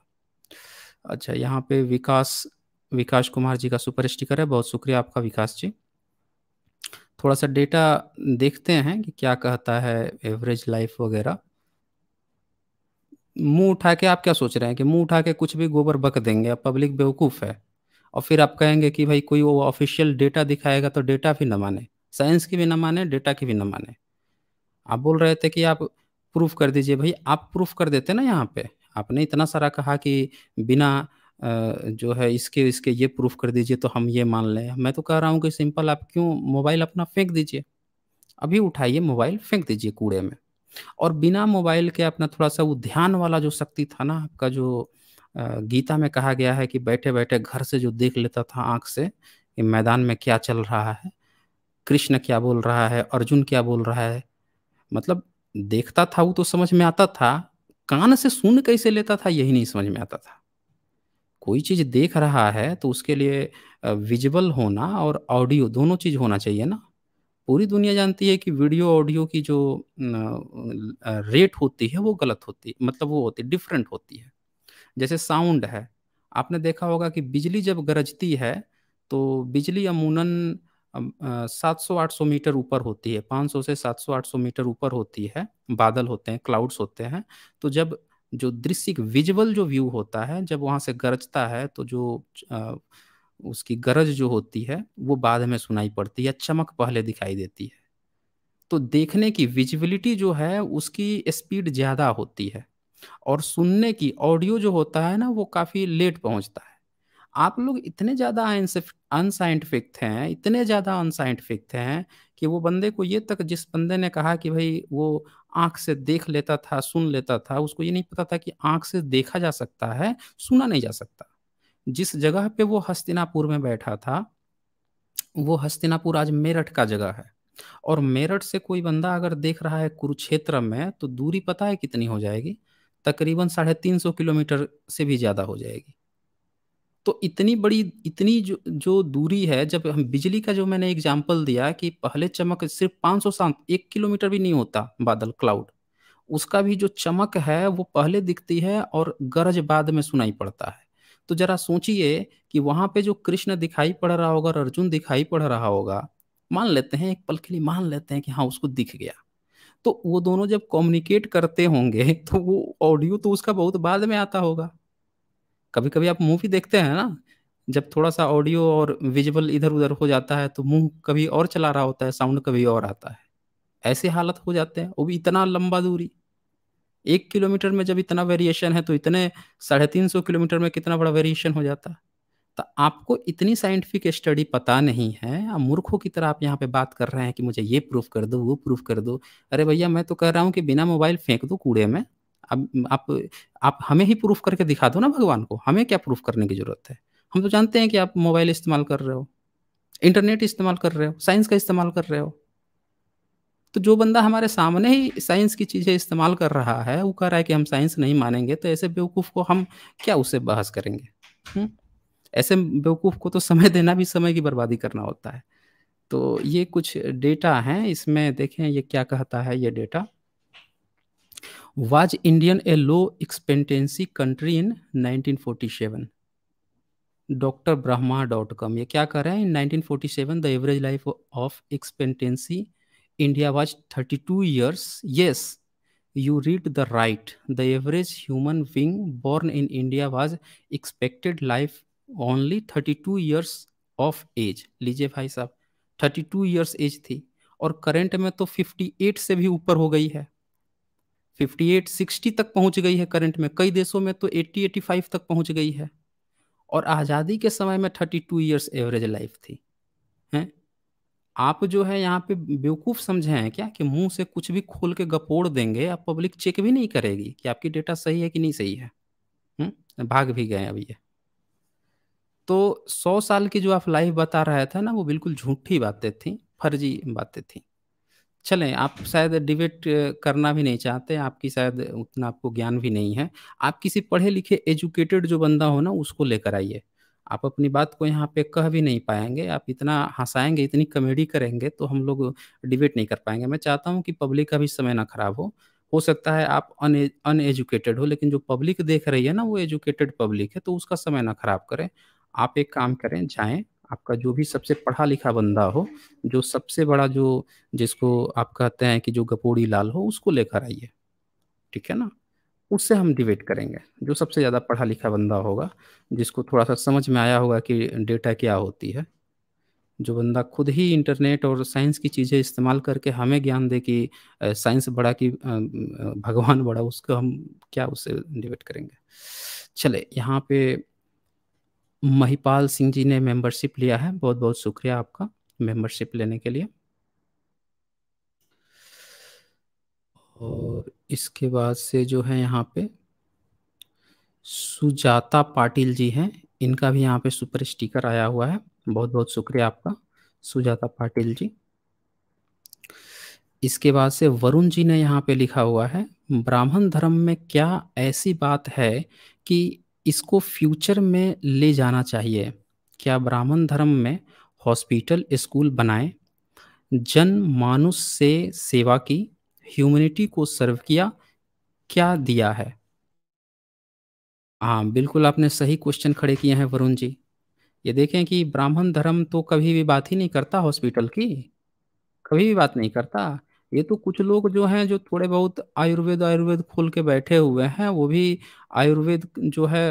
अच्छा यहाँ पे विकास विकास कुमार जी का सुपर स्टिकर है बहुत शुक्रिया आपका विकास जी थोड़ा सा डेटा देखते हैं कि क्या कहता है एवरेज लाइफ वगैरह मुंह उठा के आप क्या सोच रहे हैं कि मुंह उठा के कुछ भी गोबर बक देंगे अब पब्लिक बेवकूफ़ है और फिर आप कहेंगे कि भाई कोई वो ऑफिशियल डेटा दिखाएगा तो डेटा भी ना माने साइंस की भी ना माने डेटा की भी ना माने आप बोल रहे थे कि आप प्रूफ कर दीजिए भाई आप प्रूफ कर देते ना यहाँ पे आपने इतना सारा कहा कि बिना जो है इसके इसके ये प्रूफ कर दीजिए तो हम ये मान लें मैं तो कह रहा हूँ कि सिंपल आप क्यों मोबाइल अपना फेंक दीजिए अभी उठाइए मोबाइल फेंक दीजिए कूड़े में और बिना मोबाइल के अपना थोड़ा सा वो ध्यान वाला जो शक्ति था ना आपका जो गीता में कहा गया है कि बैठे बैठे घर से जो देख लेता था आँख से कि मैदान में क्या चल रहा है कृष्ण क्या बोल रहा है अर्जुन क्या बोल रहा है मतलब देखता था वो तो समझ में आता था कान से सुन कैसे लेता था यही नहीं समझ में आता था कोई चीज देख रहा है तो उसके लिए विजुअल होना और ऑडियो दोनों चीज होना चाहिए ना पूरी दुनिया जानती है कि वीडियो ऑडियो की जो रेट होती है वो गलत होती है मतलब वो होती डिफरेंट होती है जैसे साउंड है आपने देखा होगा कि बिजली जब गरजती है तो बिजली अमूनन सात सौ आठ सौ मीटर ऊपर होती है पाँच सौ से सात सौ आठ सौ मीटर ऊपर होती है बादल होते हैं क्लाउड्स होते हैं तो जब जो दृश्य विजुअल जो व्यू होता है जब वहाँ से गरजता है तो जो उसकी गरज जो होती है वो बाद में सुनाई पड़ती है चमक पहले दिखाई देती है तो देखने की विजिबिलिटी जो है उसकी स्पीड ज़्यादा होती है और सुनने की ऑडियो जो होता है ना वो काफ़ी लेट पहुंचता है आप लोग इतने ज़्यादा अनसाइंटिफिक थे इतने ज़्यादा अनसाइंटिफिक थे कि वो बंदे को ये तक जिस बंदे ने कहा कि भाई वो आँख से देख लेता था सुन लेता था उसको ये नहीं पता था कि आँख से देखा जा सकता है सुना नहीं जा सकता जिस जगह पे वो हस्तिनापुर में बैठा था वो हस्तिनापुर आज मेरठ का जगह है और मेरठ से कोई बंदा अगर देख रहा है कुरुक्षेत्र में तो दूरी पता है कितनी हो जाएगी तकरीबन साढ़े तीन सौ किलोमीटर से भी ज़्यादा हो जाएगी तो इतनी बड़ी इतनी जो जो दूरी है जब हम बिजली का जो मैंने एग्जाम्पल दिया कि पहले चमक सिर्फ 500 सौ एक किलोमीटर भी नहीं होता बादल क्लाउड उसका भी जो चमक है वो पहले दिखती है और गरज बाद में सुनाई पड़ता है तो जरा सोचिए कि वहां पे जो कृष्ण दिखाई पड़ रहा होगा और अर्जुन दिखाई पड़ रहा होगा मान लेते हैं एक पल के लिए मान लेते हैं कि हाँ उसको दिख गया तो वो दोनों जब कम्युनिकेट करते होंगे तो वो ऑडियो तो उसका बहुत बाद में आता होगा कभी कभी आप मूवी देखते हैं ना जब थोड़ा सा ऑडियो और विजुअल इधर उधर हो जाता है तो मुंह कभी और चला रहा होता है साउंड कभी और आता है ऐसे हालत हो जाते हैं वो भी इतना लंबा दूरी एक किलोमीटर में जब इतना वेरिएशन है तो इतने साढ़े तीन सौ किलोमीटर में कितना बड़ा वेरिएशन हो जाता है तो आपको इतनी साइंटिफिक स्टडी पता नहीं है आप मूर्खों की तरह आप यहाँ पे बात कर रहे हैं कि मुझे ये प्रूफ कर दो वो प्रूफ कर दो अरे भैया मैं तो कह रहा हूँ कि बिना मोबाइल फेंक दो कूड़े में अब आप आप हमें ही प्रूफ करके दिखा दो ना भगवान को हमें क्या प्रूफ करने की जरूरत है हम तो जानते हैं कि आप मोबाइल इस्तेमाल कर रहे हो इंटरनेट इस्तेमाल कर रहे हो साइंस का इस्तेमाल कर रहे हो तो जो बंदा हमारे सामने ही साइंस की चीज़ें इस्तेमाल कर रहा है वो कह रहा है कि हम साइंस नहीं मानेंगे तो ऐसे बेवकूफ़ को हम क्या उससे बहस करेंगे ऐसे बेवकूफ़ को तो समय देना भी समय की बर्बादी करना होता है तो ये कुछ डेटा हैं इसमें देखें ये क्या कहता है ये data was Indian a low expectancy country in 1947? Doctor Brahma dot com ये क्या कर रहे हैं in 1947 the average life of expectancy India was 32 years yes you read the right the average human being born in India was expected life only 32 years of age लीजिए भाई साहब 32 years as थी और करंट में तो 58 से भी ऊपर हो गई है 58 60 तक पहुंच गई है करंट में कई देशों में तो 80 85 तक पहुंच गई है और आज़ादी के समय में 32 इयर्स एवरेज लाइफ थी हैं आप जो है यहाँ पे बेवकूफ़ समझे हैं क्या कि मुंह से कुछ भी खोल के गपोड़ देंगे आप पब्लिक चेक भी नहीं करेगी कि आपकी डेटा सही है कि नहीं सही है हुँ? भाग भी गए अब ये तो सौ साल की जो आप लाइफ बता रहे थे ना वो बिल्कुल झूठी बातें थी फर्जी बातें थी चलें आप शायद डिबेट करना भी नहीं चाहते आपकी शायद उतना आपको ज्ञान भी नहीं है आप किसी पढ़े लिखे एजुकेटेड जो बंदा हो ना उसको लेकर आइए आप अपनी बात को यहाँ पे कह भी नहीं पाएंगे आप इतना हंसाएंगे इतनी कॉमेडी करेंगे तो हम लोग डिबेट नहीं कर पाएंगे मैं चाहता हूँ कि पब्लिक का भी समय ना खराब हो हो सकता है आप अनएजुकेटेड हो लेकिन जो पब्लिक देख रही है ना वो एजुकेटेड पब्लिक है तो उसका समय ना खराब करें आप एक काम करें जाएं आपका जो भी सबसे पढ़ा लिखा बंदा हो जो सबसे बड़ा जो जिसको आप कहते हैं कि जो गपोड़ी लाल हो उसको लेकर आइए ठीक है ना उससे हम डिबेट करेंगे जो सबसे ज़्यादा पढ़ा लिखा बंदा होगा जिसको थोड़ा सा समझ में आया होगा कि डेटा क्या होती है जो बंदा खुद ही इंटरनेट और साइंस की चीज़ें इस्तेमाल करके हमें ज्ञान दे कि साइंस बड़ा कि भगवान बड़ा उसको हम क्या उससे डिबेट करेंगे चले यहाँ पे महिपाल सिंह जी ने मेंबरशिप लिया है बहुत बहुत शुक्रिया आपका मेंबरशिप लेने के लिए और इसके बाद से जो है यहाँ पे सुजाता पाटिल जी हैं इनका भी यहाँ पे सुपर स्टिकर आया हुआ है बहुत बहुत शुक्रिया आपका सुजाता पाटिल जी इसके बाद से वरुण जी ने यहाँ पे लिखा हुआ है ब्राह्मण धर्म में क्या ऐसी बात है कि इसको फ्यूचर में ले जाना चाहिए क्या ब्राह्मण धर्म में हॉस्पिटल स्कूल बनाए जन मानुष से सेवा की ह्यूमनिटी को सर्व किया क्या दिया है हाँ बिल्कुल आपने सही क्वेश्चन खड़े किए हैं वरुण जी ये देखें कि ब्राह्मण धर्म तो कभी भी बात ही नहीं करता हॉस्पिटल की कभी भी बात नहीं करता ये तो कुछ लोग जो हैं जो थोड़े बहुत आयुर्वेद आयुर्वेद खोल के बैठे हुए हैं वो भी आयुर्वेद जो है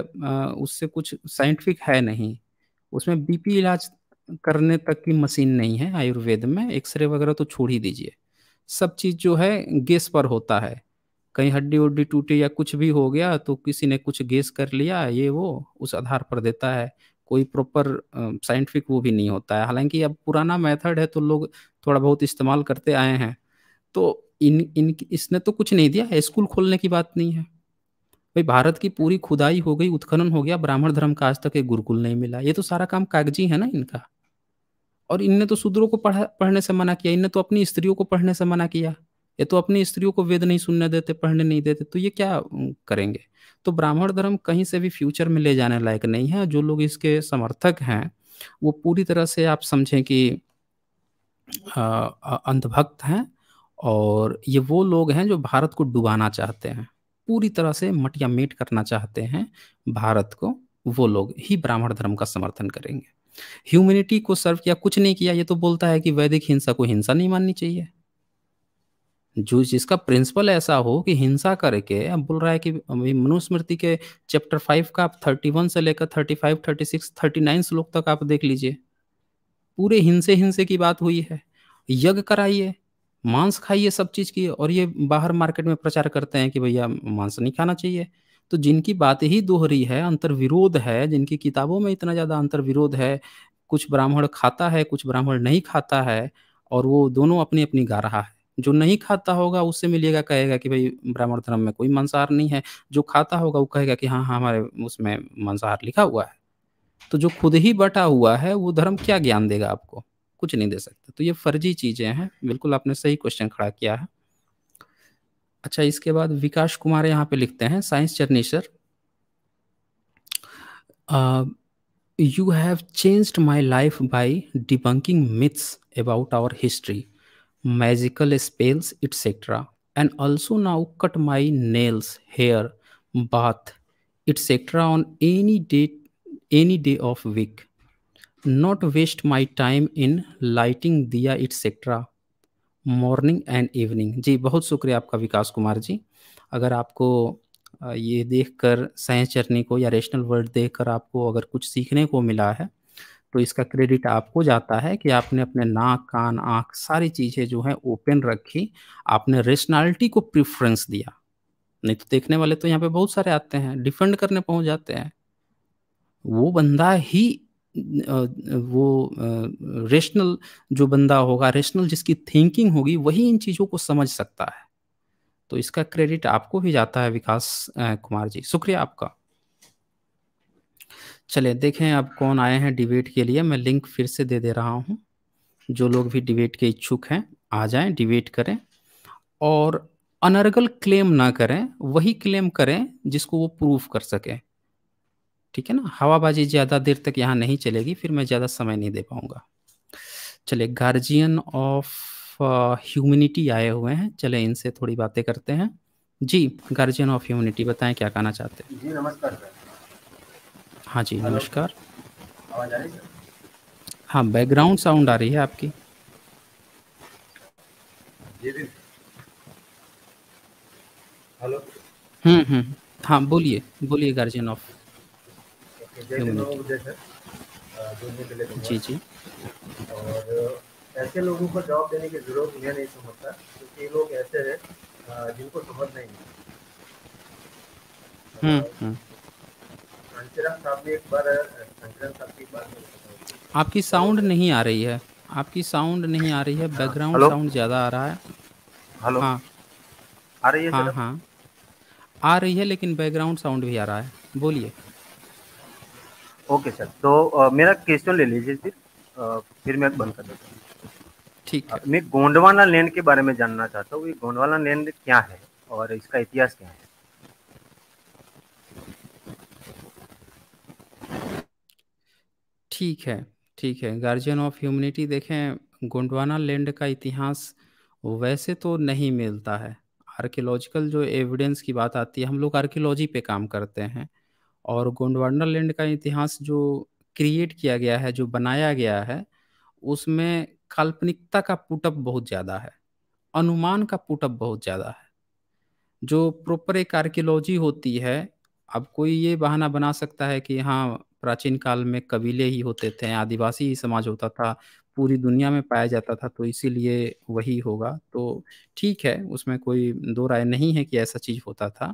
उससे कुछ साइंटिफिक है नहीं उसमें बीपी इलाज करने तक की मशीन नहीं है आयुर्वेद में एक्सरे वगैरह तो छोड़ ही दीजिए सब चीज़ जो है गैस पर होता है कहीं हड्डी उड्डी टूटी या कुछ भी हो गया तो किसी ने कुछ गैस कर लिया ये वो उस आधार पर देता है कोई प्रॉपर साइंटिफिक वो भी नहीं होता है हालांकि अब पुराना मेथड है तो लोग थोड़ा बहुत इस्तेमाल करते आए हैं तो इन इन इसने तो कुछ नहीं दिया स्कूल खोलने की बात नहीं है भाई भारत की पूरी खुदाई हो गई उत्खनन हो गया ब्राह्मण धर्म का आज तक एक गुरुकुल नहीं मिला ये तो सारा काम कागजी है ना इनका और इनने तो शूद्रों को पढ़ा पढ़ने से मना किया इनने तो अपनी स्त्रियों को पढ़ने से मना किया ये तो अपनी स्त्रियों को वेद नहीं सुनने देते पढ़ने नहीं देते तो ये क्या करेंगे तो ब्राह्मण धर्म कहीं से भी फ्यूचर में ले जाने लायक नहीं है जो लोग इसके समर्थक हैं वो पूरी तरह से आप समझें कि अंधभक्त हैं और ये वो लोग हैं जो भारत को डुबाना चाहते हैं पूरी तरह से मटिया मेट करना चाहते हैं भारत को वो लोग ही ब्राह्मण धर्म का समर्थन करेंगे ह्यूमैनिटी को सर्व किया कुछ नहीं किया ये तो बोलता है कि वैदिक हिंसा को हिंसा नहीं माननी चाहिए जो जिसका प्रिंसिपल ऐसा हो कि हिंसा करके अब बोल रहा है कि मनुस्मृति के चैप्टर फाइव का आप थर्टी वन से लेकर thirty five thirty six thirty nine श्लोक तक आप देख लीजिए पूरे हिंसे हिंसे की बात हुई है यज्ञ कराइए मांस खाइए सब चीज़ की और ये बाहर मार्केट में प्रचार करते हैं कि भैया मांस नहीं खाना चाहिए तो जिनकी बात ही दोहरी है विरोध है जिनकी किताबों में इतना ज़्यादा विरोध है कुछ ब्राह्मण खाता है कुछ ब्राह्मण नहीं खाता है और वो दोनों अपनी अपनी गा रहा है जो नहीं खाता होगा उससे मिलेगा कहेगा कि भाई ब्राह्मण धर्म में कोई मांसाहार नहीं है जो खाता होगा वो कहेगा कि हाँ हाँ हमारे उसमें मांसाहार लिखा हुआ है तो जो खुद ही बटा हुआ है वो धर्म क्या ज्ञान देगा आपको कुछ नहीं दे सकते तो ये फर्जी चीज़ें हैं बिल्कुल आपने सही क्वेश्चन खड़ा किया है अच्छा इसके बाद विकास कुमार यहाँ पे लिखते हैं science journey sir you have changed my life by debunking myths about our history magical spells etcetera and also now cut my nails hair bath etcetera on any day any day of week not waste my time in lighting diya extra morning and evening जी बहुत शुक्रिया आपका विकास कुमार जी अगर आपको ये देखकर science journey को या रेशनल वर्ल्ड देखकर आपको अगर कुछ सीखने को मिला है तो इसका क्रेडिट आपको जाता है कि आपने अपने नाक कान आँख सारी चीज़ें जो है ओपन रखी आपने रेशनैलिटी को प्रिफ्रेंस दिया नहीं तो देखने वाले तो यहाँ पे बहुत सारे आते हैं डिफेंड करने पहुँच जाते हैं वो बंदा ही वो रेशनल जो बंदा होगा रेशनल जिसकी थिंकिंग होगी वही इन चीज़ों को समझ सकता है तो इसका क्रेडिट आपको भी जाता है विकास कुमार जी शुक्रिया आपका चले देखें आप कौन आए हैं डिबेट के लिए मैं लिंक फिर से दे दे रहा हूं जो लोग भी डिबेट के इच्छुक हैं आ जाएं डिबेट करें और अनर्गल क्लेम ना करें वही क्लेम करें जिसको वो प्रूफ कर सकें ठीक है ना हवाबाजी ज़्यादा देर तक यहाँ नहीं चलेगी फिर मैं ज़्यादा समय नहीं दे पाऊँगा चले गार्जियन ऑफ ह्यूमिनिटी आए हुए हैं चले इनसे थोड़ी बातें करते हैं जी गार्जियन ऑफ ह्यूमिनिटी बताएं क्या कहना चाहते हैं जी नमस्कार हाँ जी नमस्कार हाँ बैकग्राउंड साउंड आ रही है आपकी हेलो हम्म हम्म हाँ बोलिए बोलिए गार्जियन ऑफ जी जी और ऐसे लोगों को जॉब देने की जरूरत मैं नहीं समझता क्योंकि ये लोग ऐसे हैं जिनको समझ नहीं है हम्म, हम्म। आपकी साउंड नहीं आ रही है आपकी साउंड नहीं आ रही है बैकग्राउंड साउंड ज्यादा आ रहा है हेलो हाँ आ रही है हाँ हाँ आ रही है लेकिन बैकग्राउंड साउंड भी आ रहा है बोलिए ओके सर तो आ, मेरा क्वेश्चन ले लीजिए फिर फिर मैं बंद कर देता हूँ ठीक है मैं गोंडवाना लैंड के बारे में जानना चाहता हूँ ये गोंडवाना लैंड क्या है और इसका इतिहास क्या है ठीक है ठीक है गार्जियन ऑफ ह्यूमनिटी देखें गोंडवाना लैंड का इतिहास वैसे तो नहीं मिलता है आर्कियोलॉजिकल जो एविडेंस की बात आती है हम लोग आर्कियोलॉजी पे काम करते हैं और गोंडवाना लैंड का इतिहास जो क्रिएट किया गया है जो बनाया गया है उसमें काल्पनिकता का पुटअप बहुत ज़्यादा है अनुमान का पुटअप बहुत ज़्यादा है जो प्रॉपर एक आर्कियोलॉजी होती है अब कोई ये बहाना बना सकता है कि हाँ प्राचीन काल में कबीले ही होते थे आदिवासी ही समाज होता था पूरी दुनिया में पाया जाता था तो इसीलिए वही होगा तो ठीक है उसमें कोई दो राय नहीं है कि ऐसा चीज़ होता था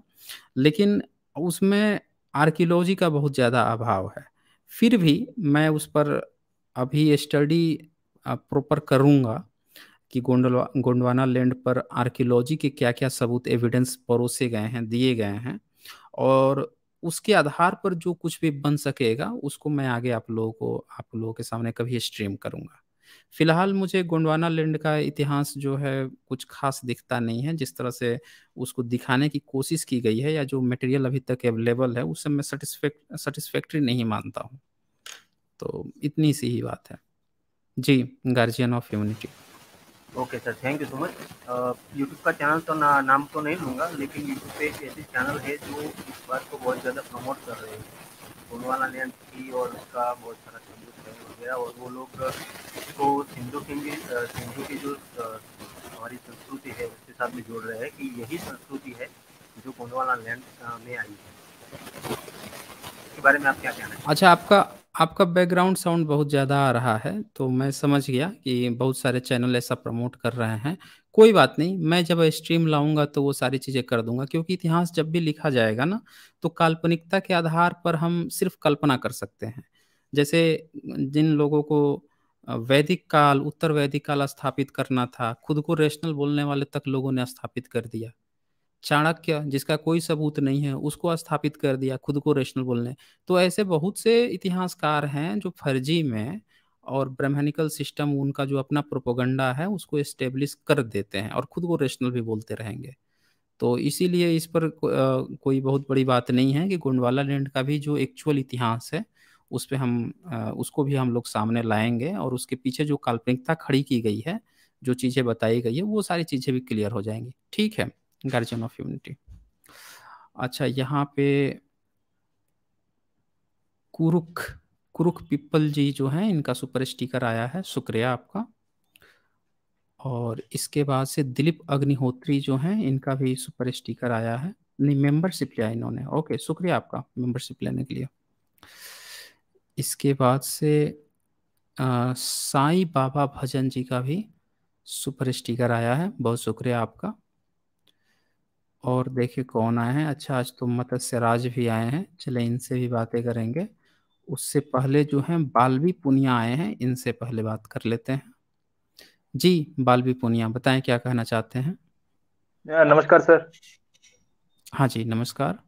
लेकिन उसमें आर्कियोलॉजी का बहुत ज़्यादा अभाव है फिर भी मैं उस पर अभी स्टडी प्रॉपर करूँगा कि गोंडवा गोंडवाना लैंड पर आर्कियोलॉजी के क्या क्या सबूत एविडेंस परोसे गए हैं दिए गए हैं और उसके आधार पर जो कुछ भी बन सकेगा उसको मैं आगे आप लोगों को आप लोगों के सामने कभी स्ट्रीम करूँगा फिलहाल मुझे गोंडवाना लैंड का इतिहास जो है कुछ खास दिखता नहीं है जिस तरह से उसको दिखाने की कोशिश की गई है या जो मटेरियल अभी तक अवेलेबल है उससे मैं सेटिस्फेक्ट सेटिस्फैक्ट्री नहीं मानता हूँ तो इतनी सी ही बात है जी guardian of unity okay sir thank you so much YouTube का चैनल तो ना नाम तो नहीं लूँगा लेकिन यूट्यूब पे एक ऐसे चैनल है जो इस बात को बहुत ज़्यादा प्रमोट कर रहे हैं गोंडवाना लैंड की और उसका बहुत सारा गया और वो लोग इसको सिंधु की सिंधु की जो हमारी संस्कृति है उसके साथ में जोड़ रहे हैं कि यही संस्कृति है जो गोंडवाना लैंड में आई है इसके बारे में आप क्या कहना अच्छा आपका आपका बैकग्राउंड साउंड बहुत ज़्यादा आ रहा है तो मैं समझ गया कि बहुत सारे चैनल ऐसा प्रमोट कर रहे हैं कोई बात नहीं मैं जब स्ट्रीम लाऊंगा तो वो सारी चीज़ें कर दूंगा क्योंकि इतिहास जब भी लिखा जाएगा ना तो काल्पनिकता के आधार पर हम सिर्फ कल्पना कर सकते हैं जैसे जिन लोगों को वैदिक काल उत्तर वैदिक काल स्थापित करना था खुद को रेशनल बोलने वाले तक लोगों ने स्थापित कर दिया चाणक्य जिसका कोई सबूत नहीं है उसको स्थापित कर दिया खुद को रेशनल बोलने तो ऐसे बहुत से इतिहासकार हैं जो फर्जी में और ब्रह्मनिकल सिस्टम उनका जो अपना प्रोपोगंडा है उसको एस्टेब्लिश कर देते हैं और खुद को रेशनल भी बोलते रहेंगे तो इसीलिए इस पर को, आ, कोई बहुत बड़ी बात नहीं है कि गोंडवाला लैंड का भी जो एक्चुअल इतिहास है उस पर हम उसको भी हम लोग सामने लाएंगे और उसके पीछे जो काल्पनिकता खड़ी की गई है जो चीज़ें बताई गई है वो सारी चीज़ें भी क्लियर हो जाएंगी ठीक है गार्जियन ऑफ यूनिटी अच्छा यहाँ पे कुरुख कुरुख पीपल जी जो हैं इनका सुपर स्टिकर आया है शुक्रिया आपका और इसके बाद से दिलीप अग्निहोत्री जो हैं इनका भी सुपर स्टिकर आया है नहीं मेंबरशिप लिया इन्होंने ओके शुक्रिया आपका मेंबरशिप लेने के लिए इसके बाद से आ, साईं बाबा भजन जी का भी सुपर स्टिकर आया है बहुत शुक्रिया आपका और देखिए कौन आए हैं अच्छा आज तो मत्स्य राज भी आए हैं चले इनसे भी बातें करेंगे उससे पहले जो हैं बालवी पुनिया आए हैं इनसे पहले बात कर लेते हैं जी बालवी पुनिया बताएं क्या कहना चाहते हैं नमस्कार सर हाँ जी नमस्कार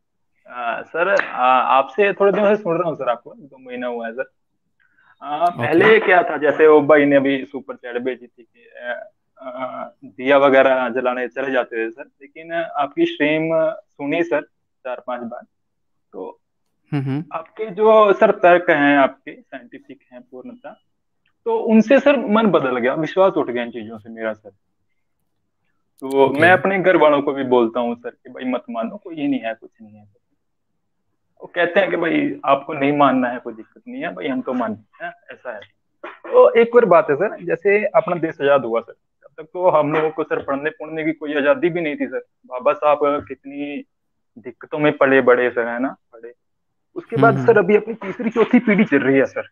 हाँ, सर हाँ, आपसे थोड़े दिनों से सुन रहा हूँ सर आपको दो तो महीना हुआ है सर okay. हाँ, पहले क्या था जैसे वो भाई ने अभी सुपर चैट भेजी थी कि दिया वगैरह जलाने चले जाते थे सर लेकिन आपकी स्ट्रीम सुनी सर चार पांच बार तो हम्म, हम्म। आपके जो सर तर्क हैं आपके साइंटिफिक हैं पूर्णता तो उनसे सर मन बदल गया विश्वास उठ गया इन चीजों से मेरा सर तो okay. मैं अपने घर वालों को भी बोलता हूँ सर कि भाई मत मानो कोई नहीं है कुछ नहीं है वो कहते हैं कि भाई आपको नहीं मानना है कोई दिक्कत नहीं है भाई हम तो मानते हैं ऐसा है तो एक और बात है सर जैसे अपना देश आजाद हुआ सर तब तक तो हम लोगों को सर पढ़ने पढ़ने की कोई आजादी भी नहीं थी सर बाबा साहब कितनी दिक्कतों में पले बड़े सर है ना पड़े उसके बाद हम्म। सर अभी अपनी तीसरी चौथी पीढ़ी चल रही है सर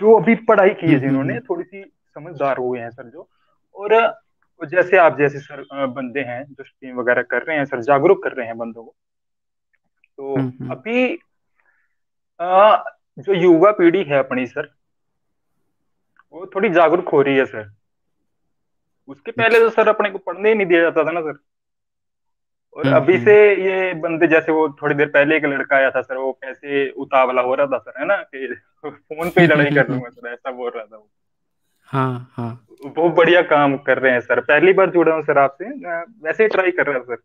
जो अभी पढ़ाई की है हम्म, जिन्होंने हम्म। थोड़ी सी समझदार हुए हैं सर जो और जैसे आप जैसे सर बंदे हैं जो स्ट्रीम वगैरह कर रहे हैं सर जागरूक कर रहे हैं बंदों को तो अभी आ, जो युवा पीढ़ी है अपनी सर वो थोड़ी जागरूक हो रही है सर उसके पहले तो सर अपने को पढ़ने ही नहीं दिया जाता था ना सर और अभी से ये बंदे जैसे वो थोड़ी देर पहले एक लड़का आया था सर वो कैसे उतावला हो रहा था सर है ना कि फोन पे लड़ाई कर लूंगा सर ऐसा बोल रहा था वो हाँ हाँ वो बढ़िया काम कर रहे हैं सर पहली बार जुड़ा हूँ सर आपसे वैसे ही ट्राई कर रहा हूँ सर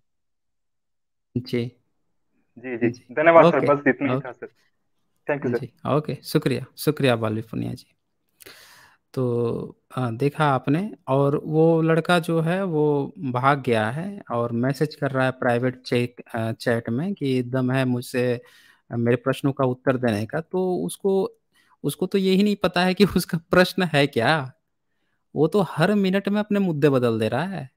जी जी जी धन्यवाद सर बस इतना ही था sir thank you sir okay शुक्रिया शुक्रिया बालवी पुनिया जी तो आ, देखा आपने और वो लड़का जो है वो भाग गया है और मैसेज कर रहा है प्राइवेट चेक चैट में कि दम है मुझसे मेरे प्रश्नों का उत्तर देने का तो उसको उसको तो यही नहीं पता है कि उसका प्रश्न है क्या वो तो हर मिनट में अपने मुद्दे बदल दे रहा है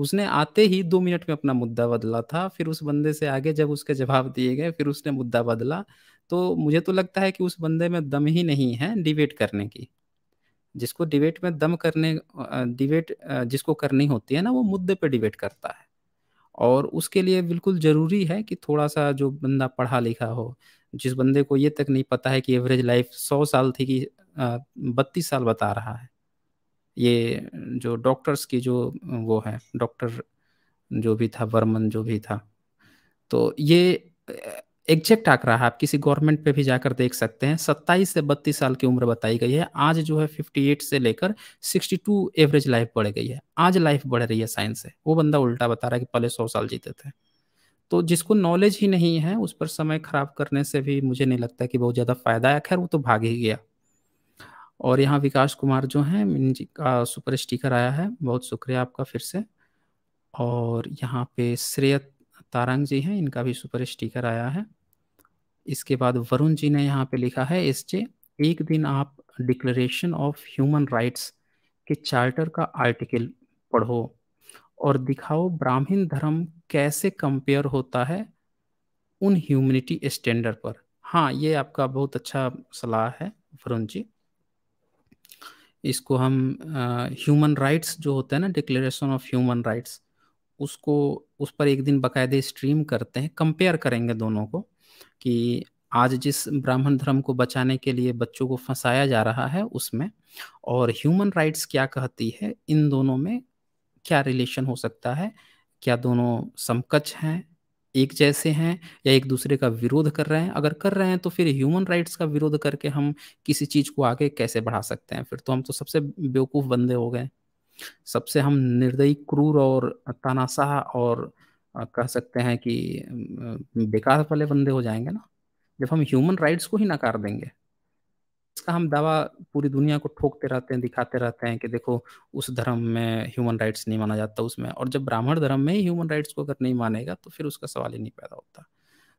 उसने आते ही दो मिनट में अपना मुद्दा बदला था फिर उस बंदे से आगे जब उसके जवाब दिए गए फिर उसने मुद्दा बदला तो मुझे तो लगता है कि उस बंदे में दम ही नहीं है डिबेट करने की जिसको डिबेट में दम करने डिबेट जिसको करनी होती है ना वो मुद्दे पर डिबेट करता है और उसके लिए बिल्कुल ज़रूरी है कि थोड़ा सा जो बंदा पढ़ा लिखा हो जिस बंदे को ये तक नहीं पता है कि एवरेज लाइफ सौ साल थी कि बत्तीस साल बता रहा है ये जो डॉक्टर्स की जो वो है डॉक्टर जो भी था वर्मन जो भी था तो ये एग्जैक्ट आंकड़ा है आप किसी गवर्नमेंट पे भी जाकर देख सकते हैं सत्ताईस से बत्तीस साल की उम्र बताई गई है आज जो है फिफ्टी एट से लेकर सिक्सटी टू एवरेज लाइफ बढ़ गई है आज लाइफ बढ़ रही है साइंस से वो बंदा उल्टा बता रहा है कि पहले सौ साल जीते थे तो जिसको नॉलेज ही नहीं है उस पर समय खराब करने से भी मुझे नहीं लगता कि बहुत ज़्यादा फायदा है खैर वो तो भाग ही गया और यहाँ विकास कुमार जो हैं का सुपर स्टिकर आया है बहुत शुक्रिया आपका फिर से और यहाँ पे श्रेय तारंग जी हैं इनका भी सुपर स्टिकर आया है इसके बाद वरुण जी ने यहाँ पे लिखा है एस जे एक दिन आप डिक्लेरेशन ऑफ ह्यूमन राइट्स के चार्टर का आर्टिकल पढ़ो और दिखाओ ब्राह्मण धर्म कैसे कंपेयर होता है उन ह्यूमनिटी स्टैंडर्ड पर हाँ ये आपका बहुत अच्छा सलाह है वरुण जी इसको हम ह्यूमन राइट्स जो होता है ना डिक्लेरेशन ऑफ ह्यूमन राइट्स उसको उस पर एक दिन बकायदे स्ट्रीम करते हैं कंपेयर करेंगे दोनों को कि आज जिस ब्राह्मण धर्म को बचाने के लिए बच्चों को फंसाया जा रहा है उसमें और ह्यूमन राइट्स क्या कहती है इन दोनों में क्या रिलेशन हो सकता है क्या दोनों समकच हैं एक जैसे हैं या एक दूसरे का विरोध कर रहे हैं अगर कर रहे हैं तो फिर ह्यूमन राइट्स का विरोध करके हम किसी चीज़ को आगे कैसे बढ़ा सकते हैं फिर तो हम तो सबसे बेवकूफ़ बंदे हो गए सबसे हम निर्दयी क्रूर और तानाशाह और कह सकते हैं कि बेकार वाले बंदे हो जाएंगे ना जब हम ह्यूमन राइट्स को ही नकार देंगे इसका हम दावा पूरी दुनिया को ठोकते रहते हैं दिखाते रहते हैं कि देखो उस धर्म में ह्यूमन राइट्स नहीं माना जाता उसमें और जब ब्राह्मण धर्म में ही ह्यूमन राइट्स को अगर नहीं मानेगा तो फिर उसका सवाल ही नहीं पैदा होता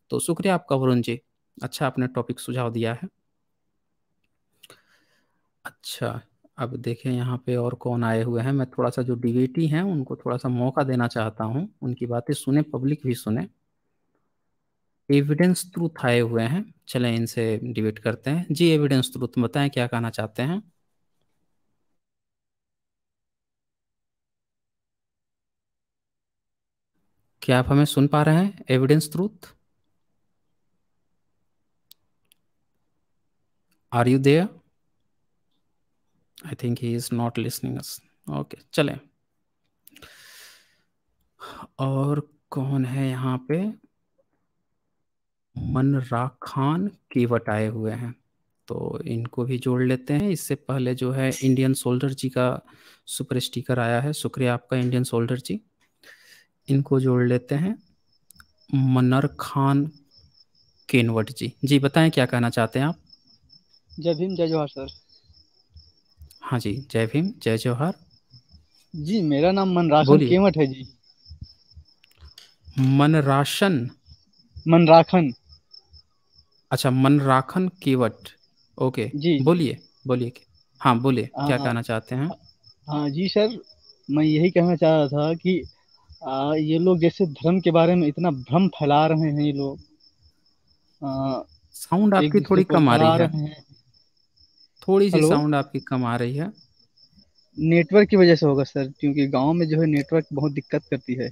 तो शुक्रिया आपका वरुण जी अच्छा आपने टॉपिक सुझाव दिया है अच्छा अब देखें यहाँ पे और कौन आए हुए हैं मैं थोड़ा सा जो डिबेटी हैं उनको थोड़ा सा मौका देना चाहता हूँ उनकी बातें सुने पब्लिक भी सुने एविडेंस ट्रूथ आए हुए हैं चले इनसे डिबेट करते हैं जी एविडेंस ट्रूथ बताएं क्या कहना चाहते हैं क्या आप हमें सुन पा रहे हैं evidence truth are you there I think he is not listening us okay चलें और कौन है यहाँ पे मनरा खान केवट आए हुए हैं तो इनको भी जोड़ लेते हैं इससे पहले जो है इंडियन सोल्डर जी का सुपर स्टिकर आया है शुक्रिया आपका इंडियन सोल्डर जी इनको जोड़ लेते हैं मनर खान केनवट जी जी बताएं क्या कहना चाहते हैं आप जय भीम जय जवाहर सर हाँ जी जय भीम जय जवाहर जी मेरा नाम मनराखन केवट है जी मनराशन मनराखन अच्छा मनराखन केवट ओके जी बोलिए बोलिए हाँ बोलिए हाँ, क्या हाँ। कहना चाहते हैं हाँ जी सर मैं यही कहना चाह रहा था कि आ, ये लोग जैसे धर्म के बारे में इतना भ्रम फैला रहे हैं ये लोग साउंड आपकी थोड़ी कम आ रही है थोड़ी सी साउंड आपकी कम आ रही है नेटवर्क की वजह से होगा सर क्योंकि गांव में जो है नेटवर्क बहुत दिक्कत करती है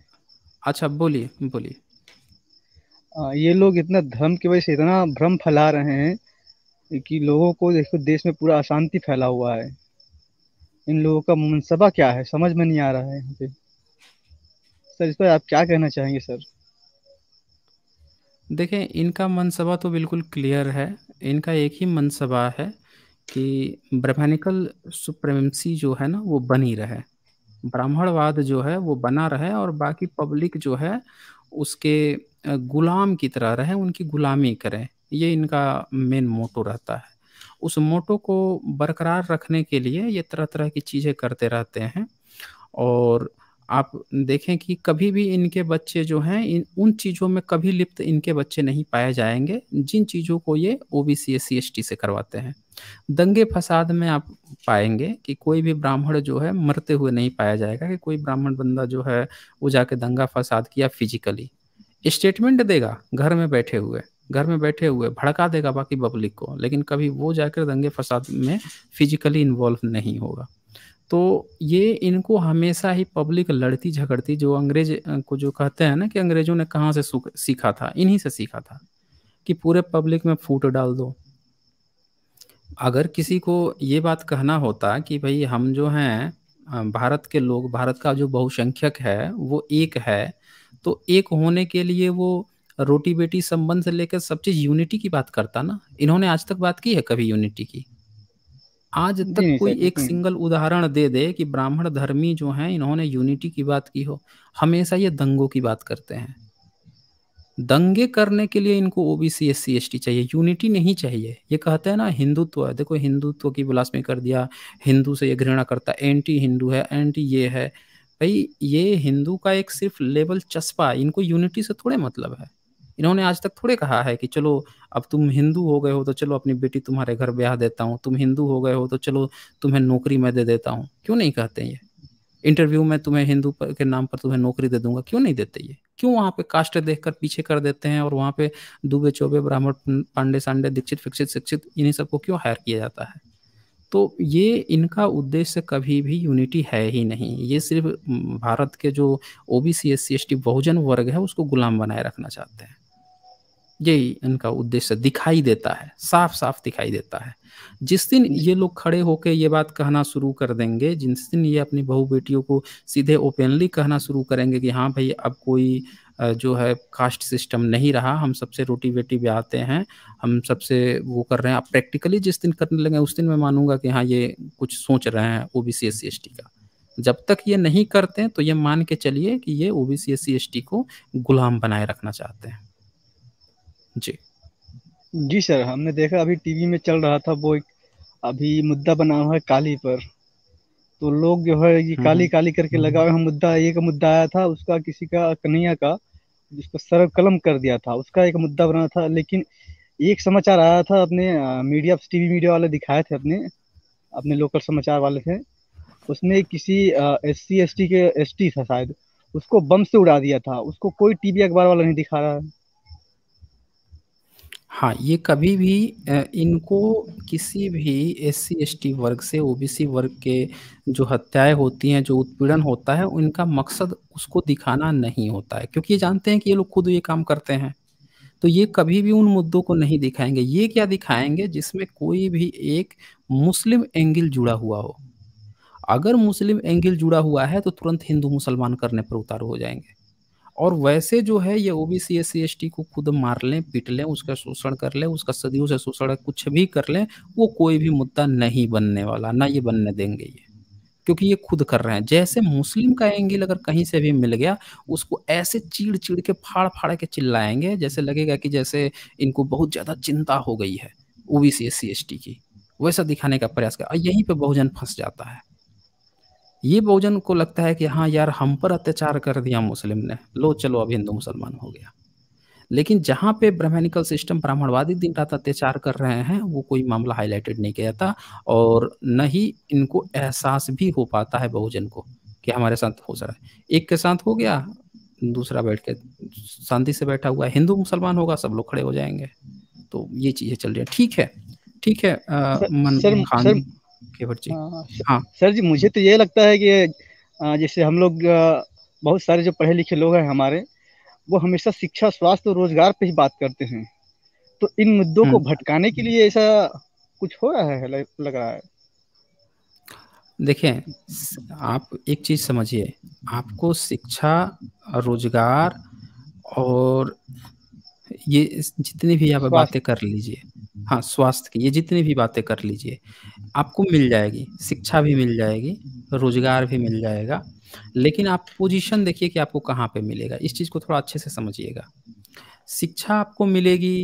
अच्छा बोलिए बोलिए ये लोग इतना धर्म की वजह से इतना भ्रम फैला रहे हैं कि लोगों को देखो देश में पूरा अशांति फैला हुआ है इन लोगों का मुनसबा क्या है समझ में नहीं आ रहा है यहाँ पे सर इस पर आप क्या कहना चाहेंगे सर देखें इनका मनसबा तो बिल्कुल क्लियर है इनका एक ही मनसबा है कि ब्रह्मानिकल सुप्रेमसी जो है ना वो बनी रहे ब्राह्मणवाद जो है वो बना रहे और बाकी पब्लिक जो है उसके गुलाम की तरह रहें उनकी गुलामी करें ये इनका मेन मोटो रहता है उस मोटो को बरकरार रखने के लिए ये तरह तरह की चीज़ें करते रहते हैं और आप देखें कि कभी भी इनके बच्चे जो हैं इन उन चीज़ों में कभी लिप्त इनके बच्चे नहीं पाए जाएंगे जिन चीज़ों को ये O B C S C S T से करवाते हैं दंगे फसाद में आप पाएंगे कि कोई भी ब्राह्मण जो है मरते हुए नहीं पाया जाएगा कि कोई ब्राह्मण बंदा जो है वो जाके दंगा फसाद किया फिजिकली स्टेटमेंट देगा घर में बैठे हुए घर में बैठे हुए भड़का देगा बाकी पब्लिक को लेकिन कभी वो जाकर दंगे फसाद में फिजिकली इन्वॉल्व नहीं होगा तो ये इनको हमेशा ही पब्लिक लड़ती झगड़ती जो अंग्रेज को जो कहते हैं ना कि अंग्रेजों ने कहाँ से सीखा था इन्हीं से सीखा था कि पूरे पब्लिक में फूट डाल दो अगर किसी को ये बात कहना होता कि भाई हम जो हैं भारत के लोग भारत का जो बहुसंख्यक है वो एक है तो एक होने के लिए वो रोटी बेटी संबंध से लेकर सब चीज़ यूनिटी की बात करता ना इन्होंने आज तक बात की है कभी यूनिटी की आज तक नहीं, कोई एक सिंगल उदाहरण दे दे कि ब्राह्मण धर्मी जो हैं इन्होंने यूनिटी की बात की हो हमेशा ये दंगों की बात करते हैं दंगे करने के लिए इनको OBC S C S T चाहिए यूनिटी नहीं चाहिए ये कहते हैं ना हिंदुत्व है देखो हिंदुत्व की बिलासमी कर दिया हिंदू से ये घृणा करता एंटी हिंदू है एंटी ये है भाई ये हिंदू का एक सिर्फ लेवल चस्पा इनको यूनिटी से थोड़े मतलब है इन्होंने आज तक थोड़े कहा है कि चलो अब तुम हिंदू हो गए हो तो चलो अपनी बेटी तुम्हारे घर ब्याह देता हूँ तुम हिंदू हो गए हो तो चलो तुम्हें नौकरी मैं दे देता हूँ क्यों नहीं कहते ये इंटरव्यू में तुम्हें हिंदू के नाम पर तुम्हें नौकरी दे दूंगा क्यों नहीं देते ये क्यों वहाँ पे कास्ट देख कर पीछे कर देते हैं और वहाँ पे दुबे चौबे ब्राह्मण पांडे सांडे दीक्षित फिक्षित शिक्षित इन्हीं सबको क्यों हायर किया जाता है तो ये इनका उद्देश्य कभी भी यूनिटी है ही नहीं ये सिर्फ भारत के जो O B C S C S T बहुजन वर्ग है उसको गुलाम बनाए रखना चाहते हैं यही इनका उद्देश्य दिखाई देता है साफ साफ दिखाई देता है जिस दिन ये लोग खड़े होकर ये बात कहना शुरू कर देंगे जिस दिन ये अपनी बहू बेटियों को सीधे ओपनली कहना शुरू करेंगे कि हाँ भाई अब कोई जो है कास्ट सिस्टम नहीं रहा हम सबसे रोटी बेटी भी आते हैं हम सबसे वो कर रहे हैं आप प्रैक्टिकली जिस दिन करने लगे उस दिन मैं मानूंगा कि हाँ ये कुछ सोच रहे हैं O B C S C S T का जब तक ये नहीं करते तो ये मान के चलिए कि ये O B C S C S T को गुलाम बनाए रखना चाहते हैं जी जी सर हमने देखा अभी टीवी में चल रहा था वो एक अभी मुद्दा बना हुआ है काली पर तो लोग जो है ये हम्म, काली हम्म। काली करके लगा हुए मुद्दा एक मुद्दा आया था उसका किसी का कन्हैया का जिसको सर कलम कर दिया था उसका एक मुद्दा बना था लेकिन एक समाचार आया था अपने मीडिया टीवी मीडिया वाले दिखाए थे अपने अपने लोकल समाचार वाले थे उसने किसी एस सी एस टी के एस टी था शायद उसको बम से उड़ा दिया था उसको कोई टीवी अखबार वाला नहीं दिखा रहा है हाँ ये कभी भी इनको किसी भी एस सी वर्ग से ओबीसी वर्ग के जो हत्याएं होती हैं जो उत्पीड़न होता है उनका मकसद उसको दिखाना नहीं होता है क्योंकि ये जानते हैं कि ये लोग खुद ये काम करते हैं तो ये कभी भी उन मुद्दों को नहीं दिखाएंगे ये क्या दिखाएंगे जिसमें कोई भी एक मुस्लिम एंगल जुड़ा हुआ हो अगर मुस्लिम एंगल जुड़ा हुआ है तो तुरंत हिंदू मुसलमान करने पर उतारू हो जाएंगे और वैसे जो है ये ओबीसी एस सी को खुद मार लें पीट लें उसका शोषण कर लें उसका सदियों से शोषण कुछ भी कर लें वो कोई भी मुद्दा नहीं बनने वाला ना ये बनने देंगे ये क्योंकि ये खुद कर रहे हैं जैसे मुस्लिम का एंगल अगर कहीं से भी मिल गया उसको ऐसे चीड़ चीड़ के फाड़ फाड़ के चिल्लाएंगे जैसे लगेगा कि जैसे इनको बहुत ज़्यादा चिंता हो गई है ओबीसी एस सी की वैसा दिखाने का प्रयास कर यहीं पर बहुजन फंस जाता है ये बहुजन को लगता है कि हाँ यार हम पर अत्याचार कर दिया मुस्लिम ने लो चलो अब हिंदू मुसलमान हो गया लेकिन जहाँ पे ब्राह्मणिकल सिस्टम ब्राह्मणवादी दिन रात अत्याचार कर रहे हैं वो कोई मामला हाईलाइटेड नहीं किया जाता और न ही इनको एहसास भी हो पाता है बहुजन को कि हमारे साथ हो रहा है एक के साथ हो गया दूसरा बैठ के शांति से बैठा हुआ है हिंदू मुसलमान होगा सब लोग खड़े हो जाएंगे तो ये चीजें चल रही है ठीक है ठीक है आ, सर, मन सर, खान सर, केवट जी हाँ, हाँ, हाँ सर जी मुझे तो ये लगता है कि जैसे हम लोग बहुत सारे जो पढ़े लिखे लोग हैं हमारे वो हमेशा शिक्षा स्वास्थ्य और रोजगार पे ही बात करते हैं तो इन मुद्दों को हम्म। भटकाने के लिए ऐसा कुछ हो रहा है लग रहा है देखें आप एक चीज समझिए आपको शिक्षा रोजगार और ये जितनी भी आप बातें कर लीजिए हाँ स्वास्थ्य की ये जितनी भी बातें कर लीजिए आपको मिल जाएगी शिक्षा भी मिल जाएगी रोजगार भी मिल जाएगा लेकिन आप पोजीशन देखिए कि आपको कहाँ पे मिलेगा इस चीज़ को थोड़ा अच्छे से समझिएगा शिक्षा आपको मिलेगी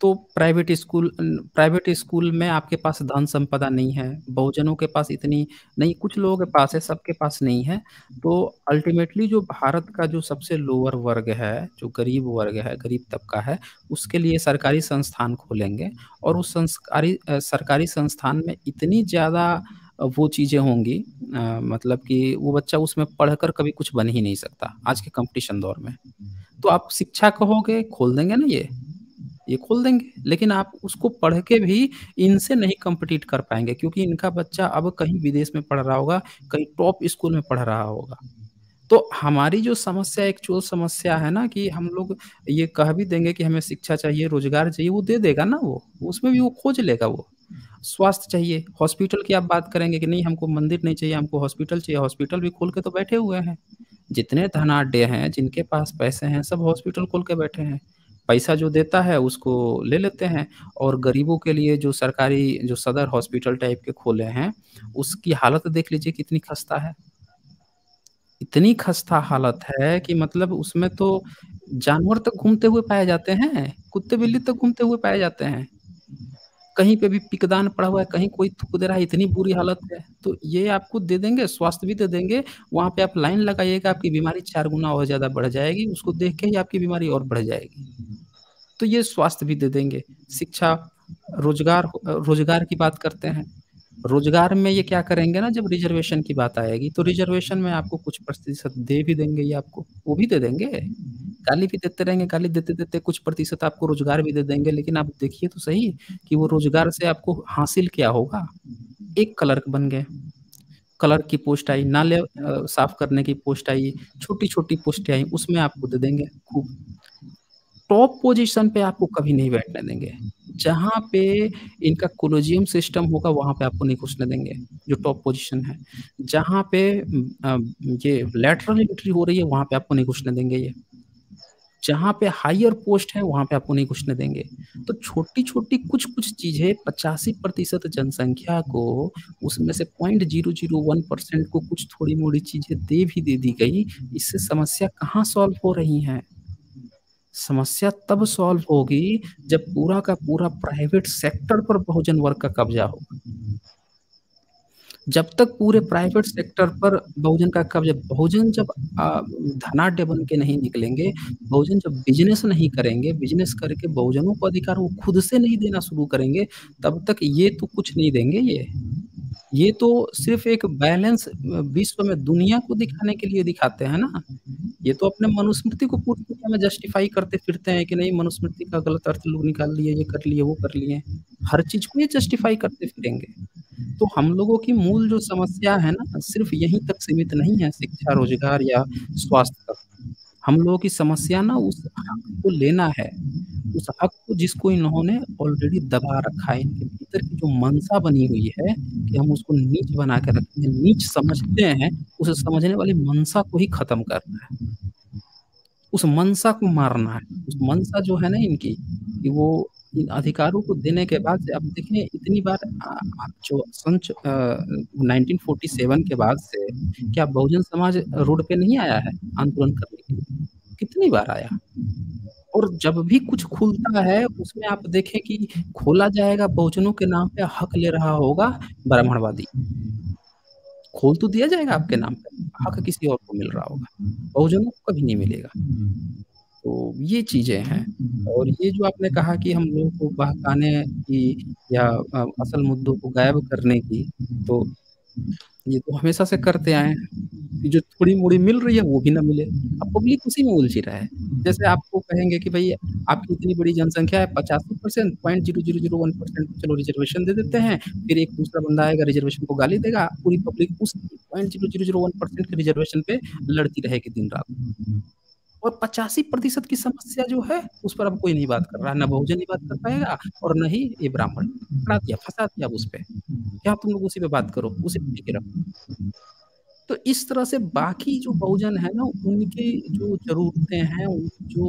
तो प्राइवेट स्कूल प्राइवेट स्कूल में आपके पास धन संपदा नहीं है बहुजनों के पास इतनी नहीं कुछ लोगों के पास है सबके पास नहीं है तो अल्टीमेटली जो भारत का जो सबसे लोअर वर्ग है जो गरीब वर्ग है गरीब तबका है उसके लिए सरकारी संस्थान खोलेंगे और उस संस्कारी सरकारी संस्थान में इतनी ज़्यादा वो चीज़ें होंगी आ, मतलब कि वो बच्चा उसमें पढ़कर कभी कुछ बन ही नहीं सकता आज के कंपटीशन दौर में तो आप शिक्षा कहोगे खोल देंगे ना ये ये खोल देंगे लेकिन आप उसको पढ़ के भी इनसे नहीं कम्पीट कर पाएंगे क्योंकि इनका बच्चा अब कहीं विदेश में पढ़ रहा होगा कहीं टॉप स्कूल में पढ़ रहा होगा तो हमारी जो समस्या एक्चुअल समस्या है ना कि हम लोग ये कह भी देंगे कि हमें शिक्षा चाहिए रोजगार चाहिए वो दे देगा ना वो उसमें भी वो खोज लेगा वो स्वास्थ्य चाहिए हॉस्पिटल की आप बात करेंगे कि नहीं हमको मंदिर नहीं चाहिए हमको हॉस्पिटल चाहिए हॉस्पिटल भी खोल के तो बैठे हुए हैं जितने धनाढ़ हैं जिनके पास पैसे हैं सब हॉस्पिटल खोल के बैठे हैं पैसा जो देता है उसको ले लेते हैं और गरीबों के लिए जो सरकारी जो सदर हॉस्पिटल टाइप के खोले हैं उसकी हालत देख लीजिए कितनी खस्ता है इतनी खस्ता हालत है कि मतलब उसमें तो जानवर तक तो घूमते हुए पाए जाते हैं कुत्ते बिल्ली तक तो घूमते हुए पाए जाते हैं कहीं पे भी पिकदान पड़ा हुआ है कहीं कोई थूक दे रहा है इतनी बुरी हालत है तो ये आपको दे देंगे स्वास्थ्य भी दे देंगे वहाँ पे आप लाइन लगाइएगा आपकी बीमारी चार गुना और ज्यादा बढ़ जाएगी उसको देख के ही आपकी बीमारी और बढ़ जाएगी तो ये स्वास्थ्य भी दे देंगे शिक्षा रोजगार रोजगार की बात करते हैं रोजगार में ये क्या करेंगे ना जब रिजर्वेशन की बात आएगी तो रिजर्वेशन हाँ। में आपको कुछ प्रतिशत दे भी देंगे ये आपको वो भी दे देंगे हम्म, हम्म। गाली भी देते रहेंगे गाली देते देते कुछ प्रतिशत आपको रोजगार भी दे देंगे लेकिन आप देखिए तो सही कि वो रोजगार से आपको हासिल क्या होगा एक क्लर्क बन गए क्लर्क की पोस्ट आई नाले साफ करने की पोस्ट आई छोटी छोटी पोस्टें आई उसमें आपको दे देंगे खूब टॉप पोजीशन पे आपको कभी नहीं बैठने देंगे जहाँ पे इनका कोलोजियम सिस्टम होगा वहां पे आपको नहीं घुसने देंगे जो टॉप पोजीशन है जहाँ पे ये लेटरल एंट्री हो रही है वहाँ पे आपको नहीं घुसने देंगे ये जहाँ पे हायर पोस्ट है वहाँ पे आपको नहीं घुसने देंगे तो छोटी छोटी कुछ कुछ चीज़ें पचासी प्रतिशत जनसंख्या को उसमें से point zero zero one percent को कुछ थोड़ी मोड़ी चीज़ें दे भी दे दी गई इससे समस्या कहाँ सॉल्व हो रही है समस्या तब सॉल्व होगी जब पूरा का पूरा प्राइवेट सेक्टर पर बहुजन वर्ग का कब्जा होगा जब तक पूरे प्राइवेट सेक्टर पर बहुजन का कब्जा बहुजन जब धनाढ़ बन के नहीं निकलेंगे बहुजन जब बिजनेस नहीं करेंगे बिजनेस करके बहुजनों को अधिकार वो खुद से नहीं देना शुरू करेंगे तब तक ये तो कुछ नहीं देंगे ये ये तो सिर्फ एक बैलेंस विश्व में दुनिया को दिखाने के लिए दिखाते हैं ना ये तो अपने मनुस्मृति को पूरी दुनिया में जस्टिफाई करते फिरते हैं कि नहीं मनुस्मृति का गलत अर्थ लोग निकाल लिए ये कर लिए वो कर लिए हर चीज को ये जस्टिफाई करते फिरेंगे तो हम लोगों की मूल जो समस्या है ना सिर्फ यहीं तक सीमित नहीं है शिक्षा रोजगार या स्वास्थ्य तक हम लोगों की समस्या ना उस हक को लेना है उस हक को जिसको इन्होंने ऑलरेडी दबा रखा है इनके भीतर की जो मनसा बनी हुई है कि हम उसको नीच बना के रखते हैं नीच समझते हैं उसे समझने वाली मनसा को ही खत्म करना है उस मनसा को मारना है उस मनसा जो है ना इनकी कि वो इन अधिकारों को देने के बाद से अब देखें इतनी बार आप जो सन नाइनटीन के बाद से क्या बहुजन समाज रोड पे नहीं आया है आंदोलन करने के लिए कितनी बार आया और जब भी कुछ खुलता है उसमें आप देखें कि खोला जाएगा बहुजनों के नाम पे हक ले रहा होगा ब्राह्मणवादी खोल तो दिया जाएगा आपके नाम पे हक किसी और को मिल रहा होगा बहुजनों को कभी नहीं मिलेगा तो ये चीज़ें हैं और ये जो आपने कहा कि हम लोगों को बहकाने की या असल मुद्दों को गायब करने की तो ये तो हमेशा से करते आए कि जो थोड़ी मोड़ी मिल रही है वो भी ना मिले अब पब्लिक उसी में उलझी रहा है जैसे आपको कहेंगे कि भाई आपकी इतनी बड़ी जनसंख्या है पचास परसेंट point zero zero zero one percent चलो रिजर्वेशन दे देते हैं फिर एक दूसरा बंदा आएगा रिजर्वेशन को गाली देगा पूरी पब्लिक उस point zero zero zero one percent के रिजर्वेशन पे लड़ती रहेगी दिन रात और पचासी प्रतिशत की समस्या जो है उस पर अब कोई नहीं बात कर रहा न बहुजन ही बात कर पाएगा और न ही ये ब्राह्मण फंसा दिया फंसा दिया उस पर क्या तुम लोग उसी पे बात करो उसी पे तो इस तरह से बाकी जो बहुजन है ना उनकी जो जरूरतें हैं जो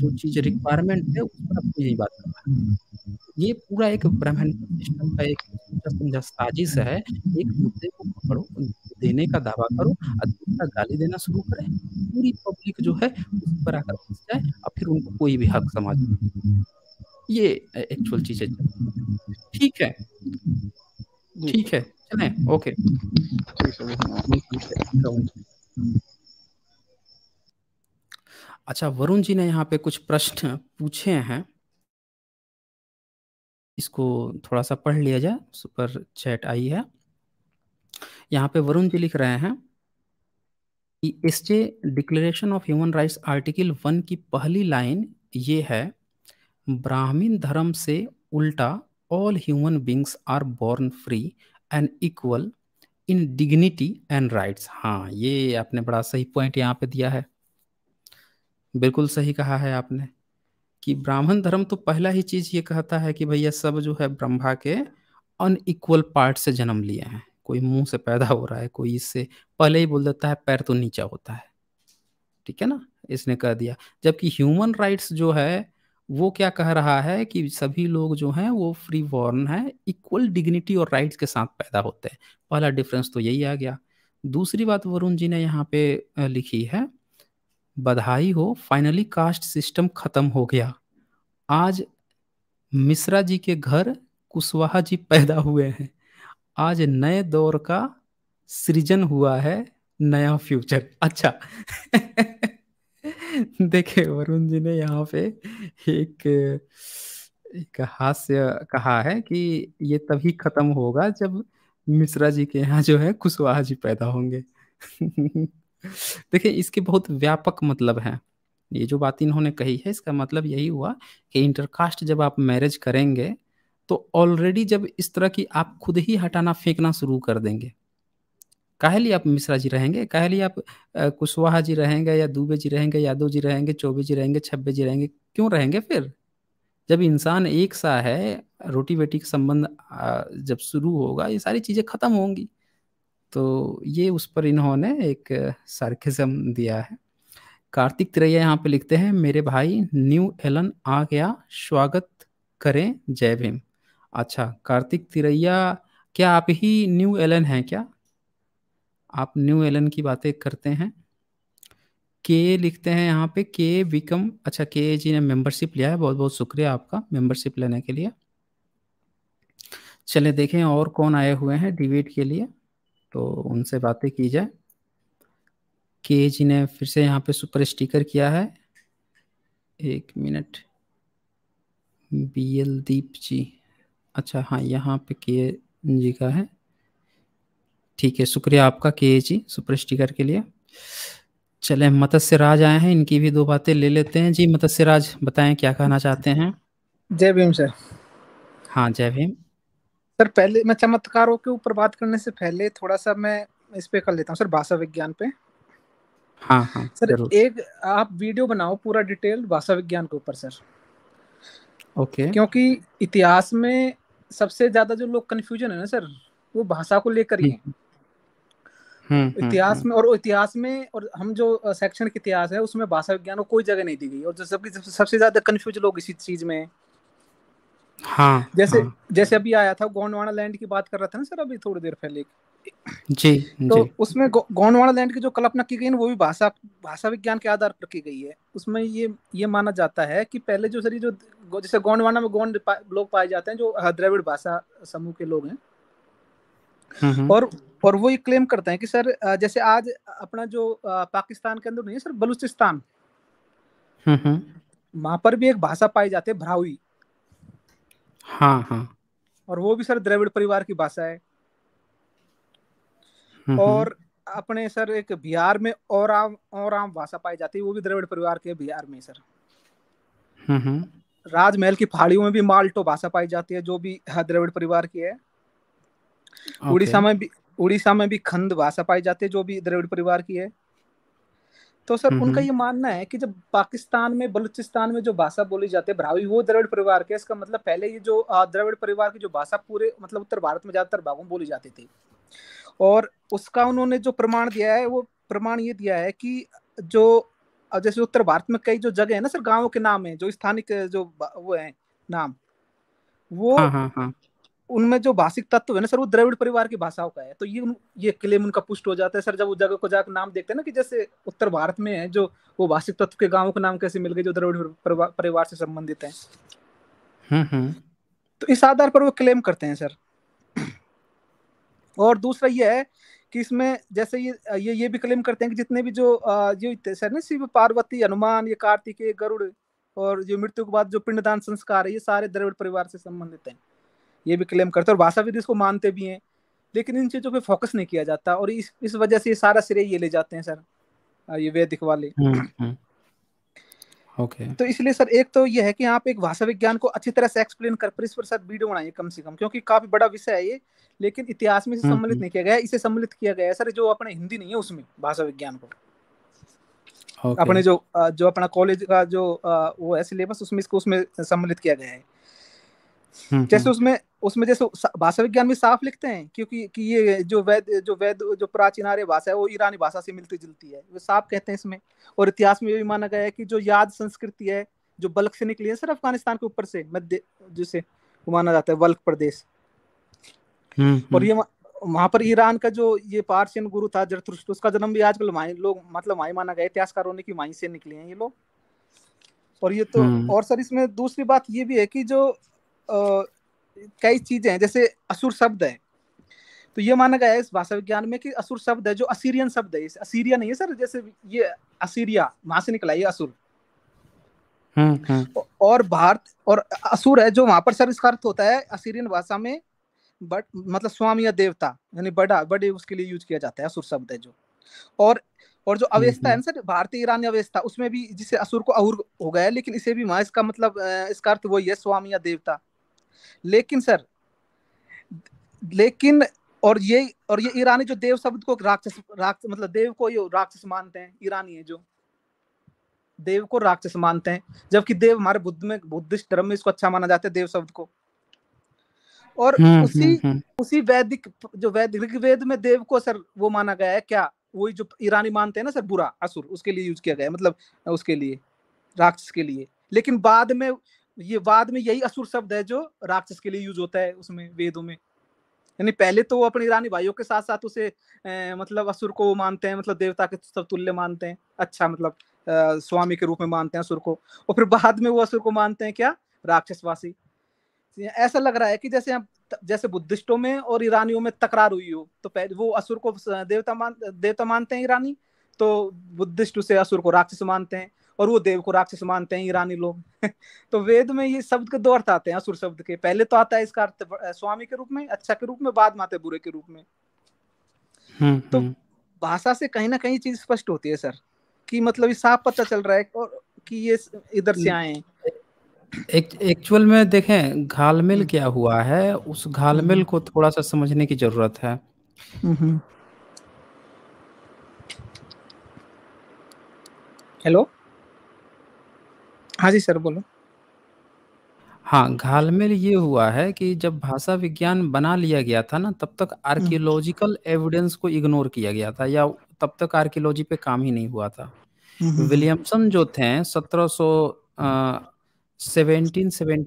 जो चीज रिक्वायरमेंट है उस पर अपनी यही बात करना है ये पूरा एक ब्राह्मण सिस्टम का एक साजिश है एक मुद्दे को पकड़ो देने का दावा करो और गाली देना शुरू करें पूरी पब्लिक जो है उस पर आकर फंस जाए और फिर उनको कोई भी हक समाज ये एक्चुअल चीज है ठीक है ठीक है चले ओके अच्छा वरुण जी ने यहाँ पे कुछ प्रश्न पूछे हैं इसको थोड़ा सा पढ़ लिया जाए सुपर चैट आई है यहाँ पे वरुण जी लिख रहे हैं कि S J declaration of human rights article one की पहली लाइन ये है ब्राह्मीण धर्म से उल्टा all human beings are born free and equal in dignity and rights हाँ ये आपने बड़ा सही पॉइंट यहाँ पे दिया है बिल्कुल सही कहा है आपने कि ब्राह्मण धर्म तो पहला ही चीज ये कहता है कि भैया सब जो है ब्रह्मा के अनइक्वल पार्ट से जन्म लिए हैं कोई मुंह से पैदा हो रहा है कोई इससे पहले ही बोल देता है पैर तो नीचा होता है ठीक है ना इसने कह दिया जबकि ह्यूमन राइट्स जो है वो क्या कह रहा है कि सभी लोग जो हैं वो फ्री वॉर्न है इक्वल डिग्निटी और राइट्स के साथ पैदा होते हैं पहला डिफरेंस तो यही आ गया दूसरी बात वरुण जी ने यहाँ पे लिखी है बधाई हो फाइनली कास्ट सिस्टम खत्म हो गया आज मिश्रा जी के घर कुशवाहा जी पैदा हुए हैं आज नए दौर का सृजन हुआ है नया फ्यूचर अच्छा देखे वरुण जी ने यहाँ पे एक एक हास्य कहा है कि ये तभी खत्म होगा जब मिश्रा जी के यहाँ जो है कुशवाहा जी पैदा होंगे देखिए इसके बहुत व्यापक मतलब हैं ये जो बात इन्होंने कही है इसका मतलब यही हुआ कि इंटरकास्ट जब आप मैरिज करेंगे तो ऑलरेडी जब इस तरह की आप खुद ही हटाना फेंकना शुरू कर देंगे काहली आप मिश्रा जी रहेंगे काहली आप कुशवाहा जी रहेंगे या दुबे जी रहेंगे यादव जी रहेंगे चौबे जी रहेंगे छब्बे जी रहेंगे क्यों रहेंगे फिर जब इंसान एक सा है रोटी बेटी का संबंध जब शुरू होगा ये सारी चीज़ें खत्म होंगी तो ये उस पर इन्होंने एक सार्किज्म दिया है कार्तिक तिरैया यहाँ पे लिखते हैं मेरे भाई न्यू एलन आ गया स्वागत करें जय भीम अच्छा कार्तिक तिरैया क्या आप ही न्यू एलन हैं क्या आप न्यू एलन की बातें करते हैं के लिखते हैं यहाँ पे के विकम अच्छा के जी ने मेंबरशिप लिया है बहुत बहुत शुक्रिया आपका मेंबरशिप लेने के लिए चले देखें और कौन आए हुए हैं डिबेट के लिए तो उनसे बातें की जाए के जी ने फिर से यहाँ पे सुपर स्टिकर किया है एक minute B L Deep ji अच्छा हाँ यहाँ पे के जी का है ठीक है शुक्रिया आपका के जी सुपर स्टिकर के लिए चले मत्स्य राज आए हैं इनकी भी दो बातें ले लेते हैं जी मत्स्य राज बताएं क्या कहना चाहते हैं जय भीम सर हाँ जय भीम सर पहले मैं चमत्कारों के ऊपर बात करने से पहले थोड़ा सा मैं इस पे कर लेता हूँ सर भाषा विज्ञान पे हाँ हाँ सर एक आप वीडियो बनाओ पूरा डिटेल भाषा विज्ञान के ऊपर सर ओके क्योंकि इतिहास में सबसे ज्यादा जो लोग कंफ्यूजन है ना सर वो भाषा को लेकर ही है हम्म, हम्म, इतिहास हम्म। में और इतिहास में और हम जो शैक्षणिक इतिहास है उसमें भाषा विज्ञान को कोई जगह नहीं दी गई और जो सबकी सबसे ज्यादा कंफ्यूज लोग इसी चीज में हाँ जैसे हाँ. जैसे अभी आया था गोंडवाना लैंड की बात कर रहा था ना सर अभी थोड़ी देर पहले जी तो जी. उसमें गोंडवाना लैंड की जो कल्पना की गई ना वो भी भाषा भाषा विज्ञान के आधार पर की गई है उसमें ये ये माना जाता है कि पहले जो सर जो जैसे गोंडवाना में गोंड लोग पाए जाते हैं जो द्रविड़ भाषा समूह के लोग हैं और और वो ये क्लेम करते हैं कि सर जैसे आज अपना जो पाकिस्तान के अंदर नहीं है सर बलूचिस्तान हम्म, हम्म। वहां पर भी एक भाषा पाई जाती है भ्राउई हाँ हाँ और वो भी सर द्रविड़ परिवार की भाषा है हम्म, और अपने सर एक बिहार में और आम और आम भाषा पाई जाती है वो भी द्रविड़ परिवार के बिहार में सर राजमहल की पहाड़ियों में भी माल्टो भाषा पाई जाती है जो भी हाँ, द्रविड़ परिवार की है उड़ीसा में भी उड़ीसा में भी खंद भाषा पाई जाती है जो भी द्रविड़ परिवार की है तो सर हम्म, उनका हम्म। ये मानना है कि जब पाकिस्तान में बलूचिस्तान में जो भाषा बोली जाती है ब्रावी वो द्रविड़ परिवार के इसका मतलब पहले ये जो द्रविड़ परिवार की जो भाषा पूरे मतलब उत्तर भारत में ज्यादातर भागों में बोली जाती थी और उसका उन्होंने जो प्रमाण दिया है वो प्रमाण ये दिया है कि जो जैसे उत्तर भारत में कई जो जगह है ना सर गाँव के नाम है जो स्थानिक जो वो है नाम वो हाँ, हाँ, हाँ. उनमें जो भाषिक तत्व है ना सर वो द्रविड़ परिवार की भाषाओं का है तो ये ये क्लेम उनका पुष्ट हो जाता है सर जब उस जगह को जाकर नाम देखते हैं ना कि जैसे उत्तर भारत में है जो वो भाषिक तत्व के गांवों के नाम कैसे मिल गए जो द्रविड़ परिवार से संबंधित है हम्म, हम्म। तो इस आधार पर वो क्लेम करते हैं सर और दूसरा ये है कि इसमें जैसे ये ये ये भी क्लेम करते हैं कि जितने भी जो ये सर ना शिव पार्वती हनुमान ये कार्तिकेय गरुड़ और जो मृत्यु के बाद जो पिंडदान संस्कार है ये सारे द्रविड़ परिवार से संबंधित हैं ये भी क्लेम करते हैं और भाषाविद इसको मानते भी हैं लेकिन इन चीज़ों पे फोकस नहीं किया जाता और इस इस वजह से ये सारा सिरे ये ले जाते हैं सर ये वैदिक वाले ओके हम्म, हम्म। okay. तो इसलिए सर एक तो ये है कि आप एक भाषा विज्ञान को अच्छी तरह से एक्सप्लेन कर पर इस पर सर वीडियो बनाइए कम से कम क्योंकि काफी बड़ा विषय है ये लेकिन इतिहास में इसे हम्म, सम्मिलित नहीं किया गया इसे सम्मिलित किया गया है सर जो अपने हिंदी नहीं है उसमें भाषा विज्ञान को अपने जो जो अपना कॉलेज का जो वो है सिलेबस उसमें इसको उसमें सम्मिलित किया गया है हम्म, जैसे हम्म। उसमें उसमें जैसे भाषा विज्ञान भी साफ लिखते हैं क्योंकि कि ये जो वैद जो वैद जो प्राचीन आर्य भाषा है वो ईरानी भाषा से मिलती जुलती है वो साफ कहते हैं इसमें और इतिहास में ये भी माना गया है कि जो याद संस्कृति है जो बल्क से निकली है सर अफगानिस्तान के ऊपर से मध्य जिसे माना जाता है बल्क प्रदेश हम्म, और ये वहां पर ईरान का जो ये पार्सियन गुरु था जरतुष्ट उसका जन्म भी आजकल वहीं लोग मतलब वहीं माना गया इतिहासकारों ने कि वहीं से निकले हैं ये लोग और ये तो और सर इसमें दूसरी बात ये भी है कि जो कई चीजें हैं जैसे असुर शब्द है तो ये माना गया है इस भाषा विज्ञान में कि असुर शब्द है जो असीरियन शब्द है असीरिया नहीं है सर जैसे ये असीरिया वहां से निकला ये असुर हम्म, हम्म। और भारत और असुर है जो वहां पर सर इसका अर्थ होता है असीरियन भाषा में बट मतलब स्वामी या देवता यानी बड़ा बड़े उसके लिए यूज किया जाता है असुर शब्द है जो और और जो हम्म, अवेस्ता है ना सर भारतीय ईरानी अवेस्ता उसमें भी जिसे असुर को अहुर हो गया है लेकिन इसे भी वहां इसका मतलब इसका अर्थ वही है स्वामी या देवता लेकिन सर लेकिन और ये और ये ईरानी जो देव शब्द को राक्षस राक्षस मतलब देव को ये राक्षस मानते हैं ईरानी है जो देव को राक्षस मानते हैं जबकि देव हमारे बुद्ध में बुद्धिस्ट धर्म में इसको अच्छा माना जाता है देव शब्द को और हुँ, हम्म, हम्म, उसी हुँ, हम्म। उसी वैदिक जो वैदिक ऋग्वेद में देव को सर वो माना गया है क्या वही जो ईरानी मानते हैं ना सर बुरा असुर उसके लिए यूज किया गया मतलब उसके लिए राक्षस के लिए लेकिन बाद में ये वाद में यही असुर शब्द है जो राक्षस के लिए यूज होता है उसमें वेदों में यानी पहले तो वो अपने ईरानी भाइयों के साथ साथ उसे ए, मतलब असुर को मानते हैं मतलब देवता के सब तुल्य मानते हैं अच्छा मतलब आ, स्वामी के रूप में मानते हैं असुर को और फिर बाद में वो असुर को मानते हैं क्या राक्षसवासी ऐसा लग रहा है कि जैसे हम जैसे बुद्धिस्टों में और ईरानियों में तकरार हुई हो तो पहले वो असुर को देवता मान देवता मानते हैं ईरानी तो बुद्धिस्ट उसे असुर को राक्षस मानते हैं और वो देव को राक्षस मानते हैं ईरानी लोग तो वेद में ये शब्द के दो अर्थ आते हैं असुर शब्द के पहले तो आता है इसका अर्थ स्वामी के रूप में अच्छा के रूप में बाद में आते बुरे के रूप में हम्म, तो हम्म। भाषा से कहीं ना कहीं चीज स्पष्ट होती है सर कि मतलब साफ पता चल रहा है और कि ये इधर से आए हैं एक्चुअल में देखें घालमेल हम्म। क्या हुआ है उस घालमेल को थोड़ा सा समझने की जरूरत है हेलो हाँ जी सर बोलो। हाँ, घालमेल ये हुआ है कि जब भाषा विज्ञान बना लिया गया था ना, तब तक आर्कियोलॉजिकल हम्म। एविडेंस को इग्नोर किया गया था या तब तक आर्कियोलॉजी पे काम ही नहीं हुआ था। हम्म, हम्म। विलियमसन जो थे सत्रह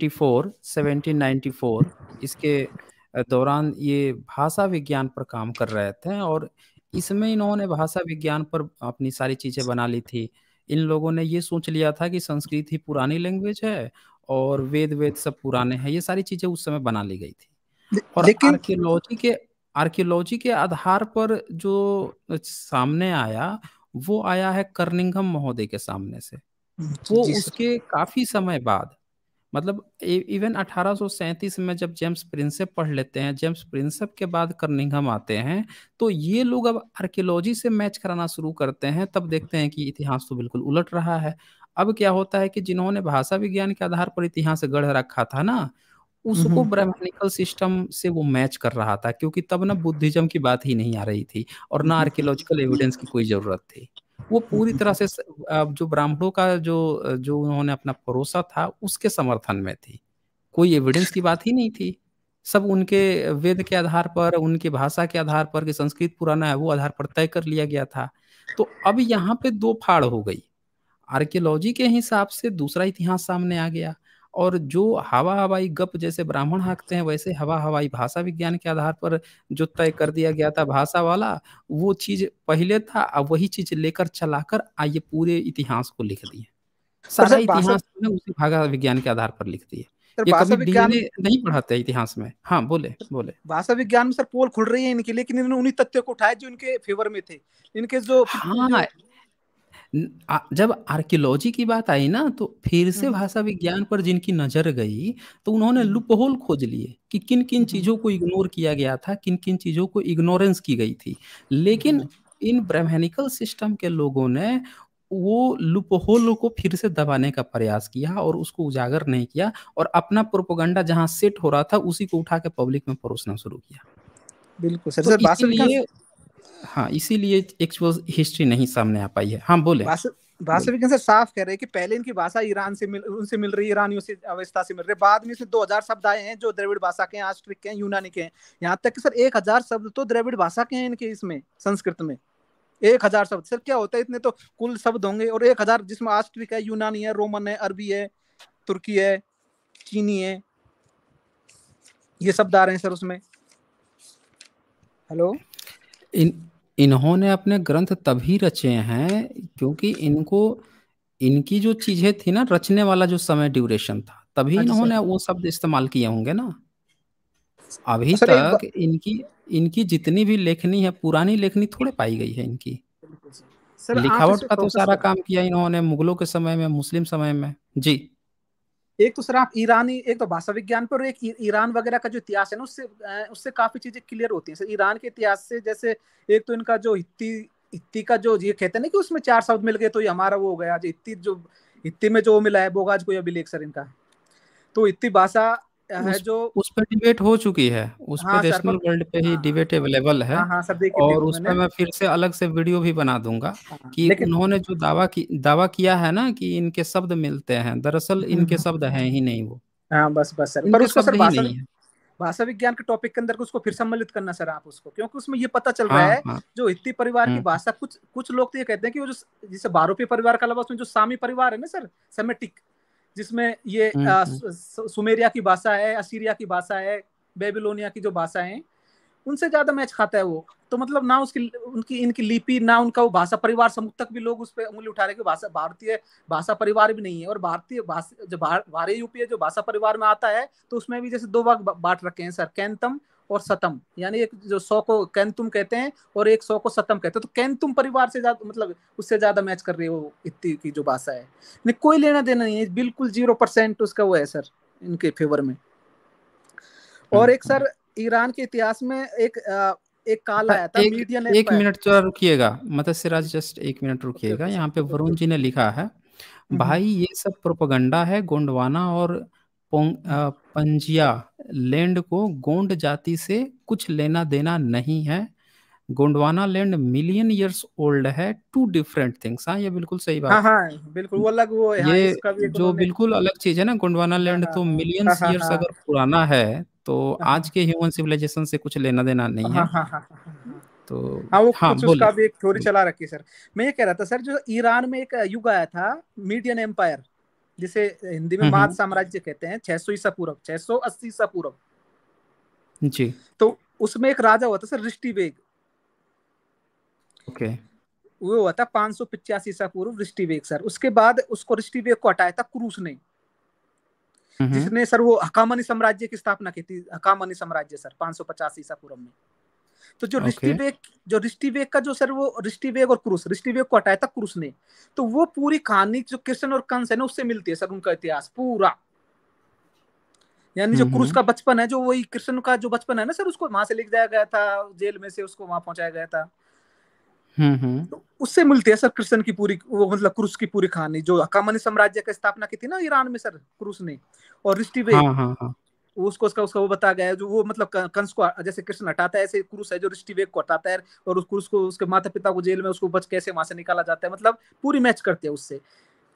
सौ इसके दौरान ये भाषा विज्ञान पर काम कर रहे थे और इसमें इन्होंने भाषा विज्ञान पर अपनी सारी चीज़ें बना ली थी। इन लोगों ने ये सोच लिया था कि संस्कृत ही पुरानी लैंग्वेज है और वेद वेद सब पुराने हैं ये सारी चीजें उस समय बना ली गई थी और आर्कियोलॉजी के आर्कियोलॉजी के आधार पर जो सामने आया वो आया है कर्निंगम महोदय के सामने से हम्म, वो उसके काफी समय बाद मतलब इवन e, अठारह में जब जेम्स प्रिंसेप पढ़ लेते हैं जेम्स प्रिंसेप के बाद कर्निंगम आते हैं तो ये लोग अब आर्कियोलॉजी से मैच कराना शुरू करते हैं तब देखते हैं कि इतिहास तो बिल्कुल उलट रहा है अब क्या होता है कि जिन्होंने भाषा विज्ञान के आधार पर इतिहास गढ़ रखा था ना उसको ब्राह्मणिकल सिस्टम से वो मैच कर रहा था क्योंकि तब ना बुद्धिज्म की बात ही नहीं आ रही थी और ना आर्कियोलॉजिकल एविडेंस की कोई जरूरत थी वो पूरी तरह से जो ब्राह्मणों का जो जो उन्होंने अपना भरोसा था उसके समर्थन में थी कोई एविडेंस की बात ही नहीं थी सब उनके वेद के आधार पर उनके भाषा के आधार पर कि संस्कृत पुराना है वो आधार पर तय कर लिया गया था तो अब यहाँ पे दो फाड़ हो गई आर्कियोलॉजी के हिसाब से दूसरा इतिहास सामने आ गया और जो हवा हवाई गप जैसे ब्राह्मण हाँकते हैं वैसे हवा हवाई भाषा विज्ञान के आधार पर जो तय कर दिया गया था भाषा वाला वो चीज पहले था अब वही चीज लेकर चलाकर आइए पूरे इतिहास को लिख दिए सारा इतिहास उसी भाषा विज्ञान के आधार पर लिख दिए विज्ञान नहीं पढ़ाते इतिहास में हाँ बोले बोले भाषा विज्ञान में सर पोल खुल रही है इनके लिए इन्होंने उन्हीं तथ्यों को उठाया जो इनके फेवर में थे इनके जो हाँ जब आर्कियोलॉजी की बात आई ना तो फिर से हम्म। भाषा विज्ञान पर जिनकी नजर गई तो उन्होंने हम्म। लुपहोल खोज लिए कि किन किन हम्म। चीजों को इग्नोर किया गया था किन किन चीजों को इग्नोरेंस की गई थी लेकिन इन ब्रह्मेनिकल सिस्टम के लोगों ने वो लुपहोल को फिर से दबाने का प्रयास किया और उसको उजागर नहीं किया और अपना प्रोपोगंडा जहाँ सेट हो रहा था उसी को उठा के पब्लिक में परोसना शुरू किया बिल्कुल सर तो सर हाँ इसीलिए एक्चुअल हिस्ट्री नहीं सामने आ पाई है हाँ बोले वास्तविक से साफ कह रहे हैं कि पहले इनकी भाषा ईरान से मिल उनसे मिल रही है उसी अवस्था से मिल रही है बाद में से 2000 शब्द आए हैं जो द्रविड़ भाषा के हैं आस्ट्रिक के हैं यूनानी के हैं यहाँ तक कि सर 1000 शब्द तो द्रविड़ भाषा के हैं इनके इसमें संस्कृत में एक हजार शब्द सर क्या होता है इतने तो कुल शब्द होंगे और एक हजार जिसमें आस्ट्रिक है यूनानी है रोमन है अरबी है तुर्की है चीनी है ये शब्द आ रहे हैं सर उसमें हेलो इन इन्होंने अपने ग्रंथ तभी रचे हैं क्योंकि इनको इनकी जो चीजें थी ना रचने वाला जो समय ड्यूरेशन था तभी अच्छा। इन्होंने वो शब्द इस्तेमाल किए होंगे ना अभी अच्छा तक इनकी इनकी जितनी भी लेखनी है पुरानी लेखनी थोड़े पाई गई है इनकी लिखावट का तो सारा काम किया इन्होंने मुगलों के समय में मुस्लिम समय में जी एक तो सर आप ईरानी एक तो भाषा विज्ञान पर और एक ईरान वगैरह का जो इतिहास है ना उससे उससे काफी चीजें क्लियर होती हैं सर ईरान के इतिहास से जैसे एक तो इनका जो हित्ती हित्ती का जो ये कहते हैं ना कि उसमें चार शब्द मिल गए तो ये हमारा वो हो गया जो हित्ती जो हित्ती में जो मिला है बोगाज को अभिलेख सर इनका तो हित्ती भाषा है जो उस पर डिबेट हो चुकी है उस हाँ, पर नेशनल वर्ल्ड पे ही डिबेट हाँ। अवेलेबल है हाँ, हाँ, और उस पर मैं फिर से अलग से वीडियो भी बना दूंगा कि उन्होंने जो दावा की दावा किया है ना कि इनके शब्द मिलते हैं दरअसल हम्म, इनके हम्म। शब्द हैं ही नहीं वो हाँ बस बस सर पर उसको सर भाषा विज्ञान के टॉपिक के अंदर उसको फिर सम्मिलित करना सर आप उसको क्योंकि उसमें ये पता चल रहा है जो हित्ती परिवार की हम्म। भाषा कुछ कुछ लोग तो ये कहते हैं कि वो जो जैसे बारोपी परिवार का अलावा उसमें जो सामी परिवार है ना सर सेमेटिक जिसमें ये हम्म, आ, हम्म। सुमेरिया की भाषा है असीरिया की भाषा है बेबीलोनिया की जो भाषा है उनसे ज्यादा मैच खाता है वो तो मतलब ना उसकी उनकी इनकी लिपि ना उनका वो भाषा परिवार समूह तक भी लोग उस पर उंगली उठा रहे कि भाषा भारतीय भाषा परिवार भी नहीं है और भारतीय भाषा जो भारतीय यूपी जो भाषा परिवार में आता है तो उसमें भी जैसे दो भाग बांट रखे हैं सर कैंतम और सतम यानी एक जो सौ को कैंतुम कहते हैं और एक सौ को सतम कहते हैं तो कैंतुम परिवार से ज्यादा मतलब उससे ज्यादा मैच कर रही है वो इतनी की जो भाषा है नहीं कोई लेना देना नहीं है बिल्कुल जीरो परसेंट उसका वो है सर इनके फेवर में और एक सर ईरान के इतिहास में एक आ, एक काल हाँ, आया था एक, मीडियन एक मिनट तो रुकिएगा मतलब सिराज जस्ट एक मिनट रुकिएगा यहाँ पे वरुण जी ने लिखा है भाई ये सब प्रोपगंडा है गोंडवाना और पंजिया लैंड को गोंड जाति से कुछ लेना देना नहीं है Gondwana land million years old है टू डिफरेंट थिंग्स हाँ ये बिल्कुल सही बात हाँ, हाँ, बिल्कुल वो अलग वो ये हाँ, ये भी जो बिल्कुल अलग चीज है ना गोंडवाना हाँ, लैंड हाँ, तो मिलियन हाँ, ईयर्स हाँ, हाँ, अगर पुराना है तो हाँ, हाँ। आज के ह्यूमन सिविलाइजेशन से कुछ लेना देना नहीं है हाँ, हाँ, हाँ, हाँ, तो हाँ वो हाँ, कुछ उसका भी एक थ्योरी चला रखी सर मैं ये कह रहा था सर जो ईरान में एक युग आया था मीडियन एम्पायर जिसे हिंदी में महाद हम्म, हम्म। साम्राज्य कहते हैं छह सौ ईसा पूर्व छह सौ अस्सी ईसा पूर्व जी तो उसमें एक राजा हुआ था सर रिष्टि ओके वो हुआ था पांच सौ पिचासी ईसा पूर्व रिष्टि बेग सर उसके बाद उसको रिष्टि बेग को हटाया था क्रूस ने हम्म, जिसने सर वो हकामनी साम्राज्य की स्थापना की थी हकामनी साम्राज्य सर पांच सौ पचास ईसा पूर्व में तो जो okay. बेग जो रिस्टी बेग का जो सर वो रिस्टी बेग और क्रूस रिस्टी बेग को हटाया था क्रूस ने तो वो पूरी कहानी जो कृष्ण और कंस है ना उससे मिलती है सर उनका इतिहास पूरा यानी जो क्रूस हम्म। का बचपन है जो वही कृष्ण का जो बचपन है ना सर उसको वहां से लेके जाया गया था जेल में से उसको वहां पहुंचाया गया था हम्म, हम्म। तो उससे मिलती है सर कृष्ण की पूरी वो मतलब क्रूस की पूरी कहानी जो अकामनी साम्राज्य की स्थापना की थी ना ईरान में सर क्रूस ने और रिस्टी वे हाँ, हाँ, हाँ. उसको उसका उसका वो बताया गया है जो वो मतलब कंस को जैसे कृष्ण हटाता है ऐसे क्रूस है जो ऋष्टिवेक को हटाता है और उस क्रूस को उसके माता पिता को जेल में उसको बच कैसे वहां से निकाला जाता है मतलब पूरी मैच करते हैं उससे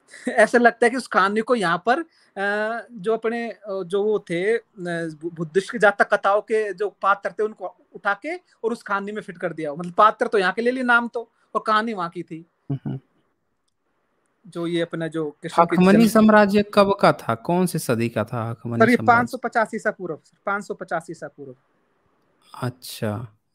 ऐसा लगता है कि उस कहानी को यहाँ पर जो अपने जो वो थे बुद्धिस्ट के जातक कथाओं के जो पात्र थे उनको उठा के और उस कहानी में फिट कर दिया मतलब पात्र तो यहाँ के ले लिए नाम तो और कहानी वहां की थी हम्म, हम्म। जो ये अपना जो हकमनी साम्राज्य कब का था कौन से सदी का था हकमनी सर ये पाँच सौ पचास ईसा पूर्व पांच सौ पचास ईसा पूर्व अच्छा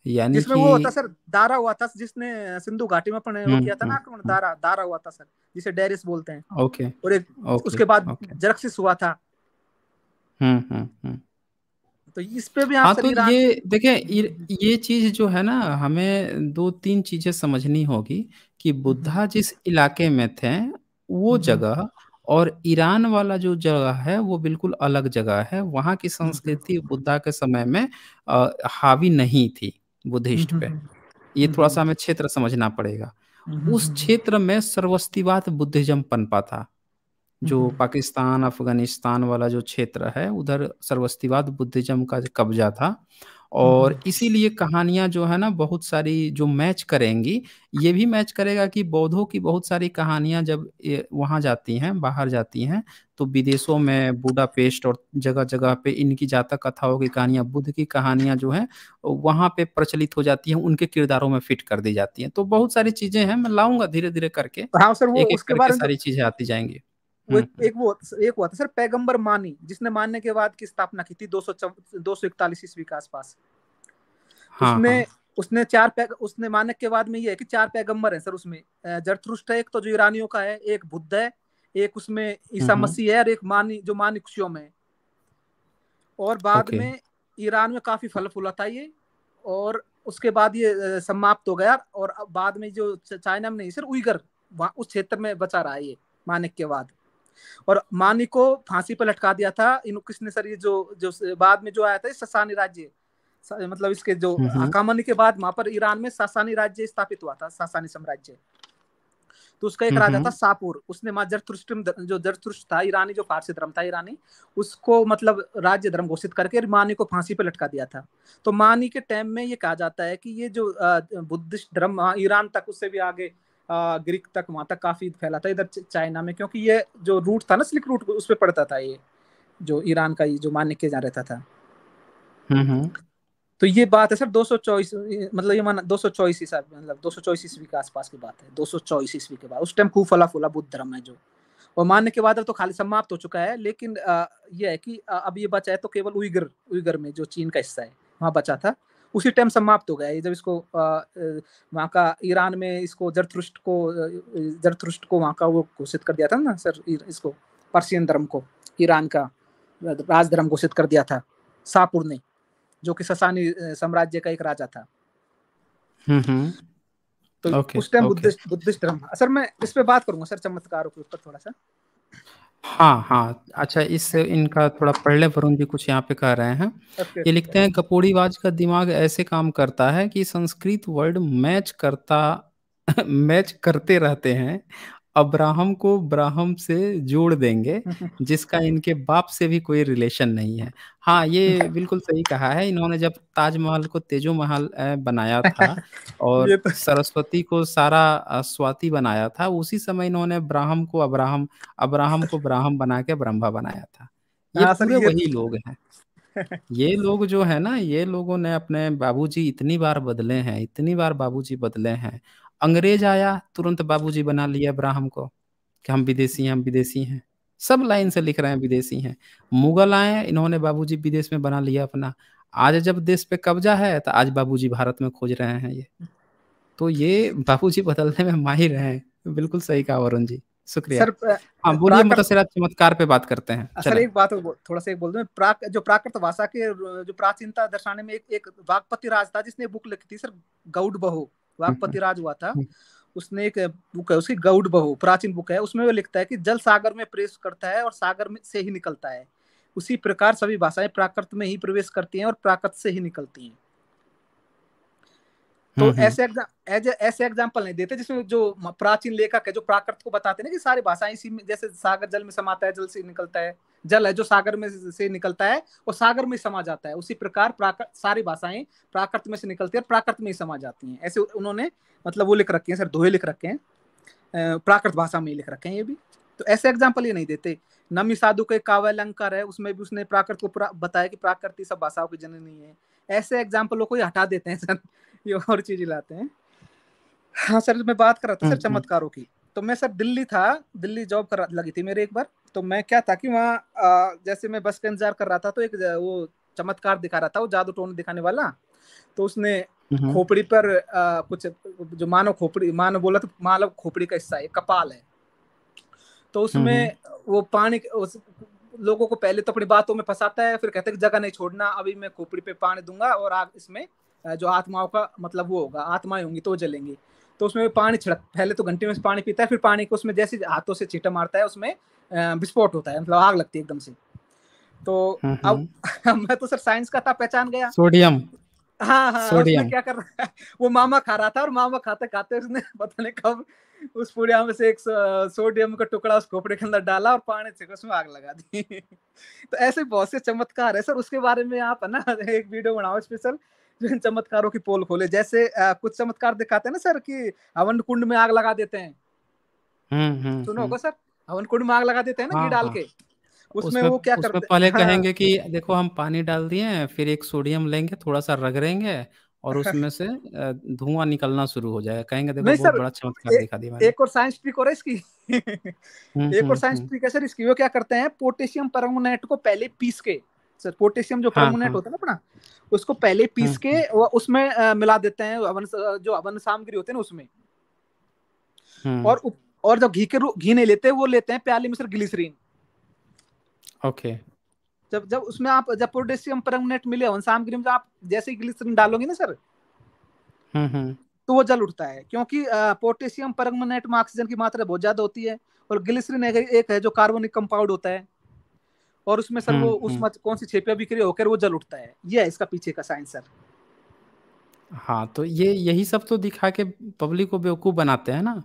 यानी जिसमें वो होता सर दारा हुआ था जिसने सिंधु घाटी में अपने वो हम्म, किया था ना हम्म, आक्रमण हम्म। दारा दारा हुआ था सर जिसे डेरिस बोलते हैं ओके और एक ओके, उसके बाद जरक्सिस हुआ था हम्म तो इस पे भी हाँ तो ये देखें ये चीज जो है ना हमें दो तीन चीजें समझनी होगी कि बुद्धा जिस इलाके में थे वो जगह और ईरान वाला जो जगह है वो बिल्कुल अलग जगह है वहाँ की संस्कृति बुद्धा के समय में आ, हावी नहीं थी बुद्धिस्ट पे ये थोड़ा सा हमें क्षेत्र समझना पड़ेगा उस क्षेत्र में सर्वस्तिवाद बुद्धिज्म पनपा था जो पाकिस्तान अफगानिस्तान वाला जो क्षेत्र है उधर सर्वस्तिवाद बुद्धिज्म का कब्जा था और हम्म। इसीलिए कहानियां जो है ना बहुत सारी जो मैच करेंगी ये भी मैच करेगा कि बौद्धों की बहुत सारी कहानियां जब वहां जाती हैं बाहर जाती हैं तो विदेशों में पेस्ट और जगह जगह पे इनकी जातक कथाओं की कहानियां बुद्ध की कहानियां जो है वहां पे प्रचलित हो जाती हैं उनके किरदारों में फिट कर दी जाती हैं तो बहुत सारी चीजें हैं मैं लाऊंगा धीरे धीरे करके हाँ सर वो एक, एक सारी चीजें आती जाएंगी वो एक, हम्म, हम्म। एक वो एक हुआ था सर पैगंबर मानी जिसने मानने के बाद की स्थापना की थी दो सौ दो सौ इकतालीस ईस्वी के आसपास हाँ, उसमें हाँ। उसने चार पैग उसने मानक के बाद में ये है कि चार पैगंबर हैं सर उसमें जरथ्रुष्ट है एक तो जो ईरानियों का है एक बुद्ध है एक उसमें ईसा हम्म, मसीह है और एक मानी जो मानिकुशियों में है और बाद में ईरान में काफी फल फूला था ये और उसके बाद ये समाप्त हो गया और बाद में जो चाइना में नहीं सर उइगर उस क्षेत्र में बचा रहा है ये मानक के बाद और मानी को फांसी पर लटका दिया था इन किसने सर ये जो जो बाद में जो आया था ससानी राज्य मतलब इसके जो हकामनी हम्म, हम्म। के बाद वहां पर ईरान में सासानी राज्य स्थापित हुआ था सासानी साम्राज्य तो उसका एक हम्म, राजा था सापुर उसने जो था ईरानी जो फारसी धर्म था ईरानी उसको मतलब राज्य धर्म घोषित करके मानी को फांसी पर लटका दिया था तो मानी के टाइम में ये कहा जाता है कि ये जो बुद्धिस्ट धर्म हाँ, ईरान तक उससे भी आगे ग्रीक तक वहाँ तक काफ़ी फैला था इधर चाइना में क्योंकि ये जो रूट था ना स्लिक रूट उस पर पड़ता था ये जो ईरान का ये जो मान्य किया जा रहता था हम्म, हम्म। तो ये बात है सर 224 मतलब ये माना 224 ईसा मतलब 224 ईस्वी के आसपास की बात है 224 ईस्वी के बाद उस टाइम खूब फला फूला बुद्ध धर्म है जो और मानने के बाद अब तो खाली समाप्त हो चुका है लेकिन आ, ये है कि आ, अब ये बचा है तो केवल उइगर उइगर में जो चीन का हिस्सा है वहाँ बचा था उसी टाइम समाप्त हो गया जब इसको वहाँ का ईरान में इसको जरथ्रुष्ट को जरथ्रुष्ट को वहाँ का वो घोषित कर दिया था ना सर इसको पर्सियन धर्म को ईरान का राजधर्म घोषित कर दिया था शाहपुर ने जो कि ससानी साम्राज्य का एक राजा था हम्म, हम्म। तो okay, उस टाइम बुद्धिस्ट बुद्धिस्ट धर्म सर मैं इस पे बात करूंगा सर चमत्कारों के ऊपर थोड़ा सा हाँ, हाँ। अच्छा इस इनका थोड़ा पढ़ लें, वरुण जी कुछ यहाँ पे कह रहे हैं। ये लिखते हैं "कपूड़ीबाज का दिमाग ऐसे काम करता है कि संस्कृत वर्ड मैच करता मैच करते रहते हैं अब्राहम को ब्राहम से जोड़ देंगे जिसका इनके बाप से भी कोई रिलेशन नहीं है हाँ ये बिल्कुल सही कहा है इन्होंने जब ताजमहल को तेजो महल बनाया था और तो... सरस्वती को सारा स्वाति बनाया था उसी समय इन्होंने ब्राह्म को अब्राहम अब्राहम को ब्राह्म बना के ब्रह्मा बनाया था ये हाँ, पूरे वही लोग हैं ये लोग जो है ना ये लोगों ने अपने बाबूजी इतनी बार बदले हैं इतनी बार बाबूजी बदले हैं अंग्रेज आया तुरंत बाबूजी बना लिया ब्राह्म को कि हम विदेशी हैं हम विदेशी हैं सब लाइन से लिख रहे हैं विदेशी हैं मुगल आए इन्होंने बाबूजी विदेश में बना लिया अपना आज जब देश पे कब्जा है तो आज बाबूजी भारत में खोज रहे हैं ये तो ये बाबूजी बदलने में माहिर हैं बिल्कुल सही कहा वरुण जी शुक्रिया सर आ, हाँ, मतलब चमत्कार पे बात करते हैं थोड़ा सा दर्शाने में एक राज था जिसने बुक लिखी थी सर गौड़ वागपति हम्म। राज हुआ था हम्म। उसने एक बुक है उसकी गौड़ बहु प्राचीन बुक है उसमें वो लिखता है कि जल सागर में प्रवेश करता है और सागर में से ही निकलता है उसी प्रकार सभी भाषाएं प्राकृत में ही प्रवेश करती हैं और प्राकृत से ही निकलती हैं तो हम्म, हम्म। ऐसे एग्जाम एज ऐसे एग्जाम्पल नहीं देते जिसमें जो प्राचीन लेखक है जो प्राकृत को बताते हैं ना कि सारी भाषाएं इसी में जैसे सागर जल में समाता है जल से निकलता है जल है जो सागर में से निकलता है वो सागर में समा जाता है उसी प्रकार प्राकृत सारी भाषाएं प्राकृत में से निकलती है प्राकृत में ही समा जाती हैं ऐसे उन्होंने मतलब वो लिख रखे हैं सर दोहे लिख रखे हैं प्राकृत भाषा में ही लिख रखे हैं ये भी तो ऐसे एग्जाम्पल ये नहीं देते नमी साधु का एक काव्य अलंकार है उसमें भी उसने प्राकृत को बताया कि प्राकृति सब भाषाओं की जननी है ऐसे एग्जाम्पलों को हटा देते हैं सर ये और चीज लाते हैं हाँ सर मैं बात कर रहा था सर हम्म, हम्म। चमत्कारों की तो मैं सर दिल्ली था दिल्ली जॉब कर लगी थी मेरे एक बार तो मैं क्या था कि वहाँ जैसे मैं बस का इंतजार कर रहा था तो एक वो चमत्कार दिखा रहा था वो जादू टोन दिखाने वाला तो उसने हम्म, खोपड़ी पर आ, कुछ जो मानव खोपड़ी मानव बोला तो मानव खोपड़ी का हिस्सा है कपाल है तो उसमें हम्म, हम्म। वो पानी उस लोगों को पहले तो अपनी बातों में फंसाता है फिर कहते हैं जगह नहीं छोड़ना अभी मैं खोपड़ी पे पानी दूंगा और आग इसमें जो आत्माओं का मतलब वो होगा आत्माएं होंगी तो जलेंगी तो उसमें पानी छिड़क पहले तो घंटे में पानी पीता है फिर पानी को उसमें जैसे हाथों से छीटा मारता है उसमें विस्फोट होता है मतलब आग लगती है एकदम से तो हम्म, अब मैं तो सर साइंस का था पहचान गया सोडियम हाँ हाँ क्या कर रहा है वो मामा खा रहा था और मामा खाते खाते उसने पता नहीं कब उस पूरे आम से एक सोडियम का टुकड़ा उस खोपड़े के अंदर डाला और पानी से उसमें आग लगा दी तो ऐसे बहुत से चमत्कार है सर उसके बारे में आप है ना एक वीडियो बनाओ स्पेशल जो इन चमत्कारों की पोल खोले जैसे आ, कुछ चमत्कार दिखाते हैं ना सर कि हवन कुंड में आग लगा देते हैं हम्म, हम्म, सुनो हम्म। होगा सर हवन कुंड में आग लगा देते हैं ना घी हाँ, डाल हाँ। के उसमें, वो क्या करते हैं पहले हाँ, कहेंगे कि देखो हम पानी डाल दिए फिर एक सोडियम लेंगे थोड़ा सा रगड़ेंगे और उसमें से धुआं निकलना शुरू हो जाएगा कहेंगे देखो बहुत बड़ा चमत्कार दिखा दिया एक और साइंस ट्रिक और इसकी हम्म, एक और साइंस हम्म, ट्रिक हम्म। है सर इसकी वो क्या करते हैं पोटेशियम परमोनेट को पहले पीस के सर पोटेशियम जो हाँ, परमोनेट हाँ। होता है ना अपना उसको पहले हाँ, पीस के उसमें मिला देते हैं अवन जो अवन सामग्री होते हैं ना उसमें और और जब घी के घी नहीं लेते वो लेते हैं प्याले में सर ग्लिसरीन ओके जब जब उसमें आप जब पोटेशियम परमोनेट मिले उन सामग्री में आप जैसे ही ग्लिसरीन डालोगे ना सर हम्म, हम्म। तो वो जल उठता है क्योंकि पोटेशियम परमोनेट में ऑक्सीजन की मात्रा बहुत ज्यादा होती है और ग्लिसरीन एक है जो कार्बोनिक कंपाउंड होता है और उसमें सर वो हम्म, उसमें कौन सी छेपिया बिक्रिया होकर वो जल उठता है ये है इसका पीछे का साइंस सर हाँ तो ये यही सब तो दिखा के पब्लिक को बेवकूफ बनाते हैं ना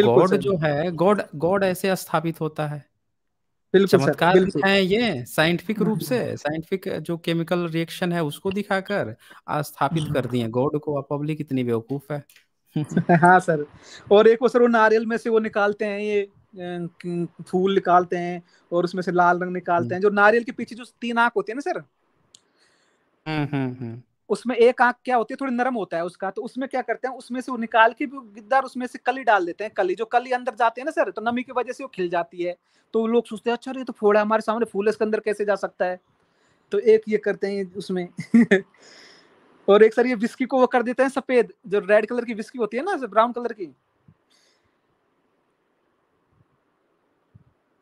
गॉड जो है गॉड गॉड ऐसे स्थापित होता है चमत्कार है ये साइंटिफिक रूप से साइंटिफिक जो केमिकल रिएक्शन है उसको दिखाकर स्थापित कर दिए गॉड को पब्लिक इतनी बेवकूफ है हाँ सर और एक वो सर वो नारियल में से वो निकालते हैं ये फूल निकालते हैं और उसमें से लाल रंग निकालते हम्म। हैं जो नारियल के पीछे जो तीन आंख होती है ना सर हम्म हम्म, हम्म। उसमें एक आंख क्या होती है थोड़ी नरम होता है उसका तो उसमें क्या करते हैं उसमें से वो निकाल के भी गिद्दार उसमें से कली डाल देते हैं कली जो कली अंदर जाते हैं ना सर तो नमी की वजह से वो खिल जाती है तो लोग सोचते हैं अच्छा ये तो फोड़ा हमारे सामने फूल इसके अंदर कैसे जा सकता है तो एक ये करते हैं उसमें और एक सर ये विस्की को वो कर देते हैं सफेद जो रेड कलर की विस्की होती है ना ब्राउन कलर की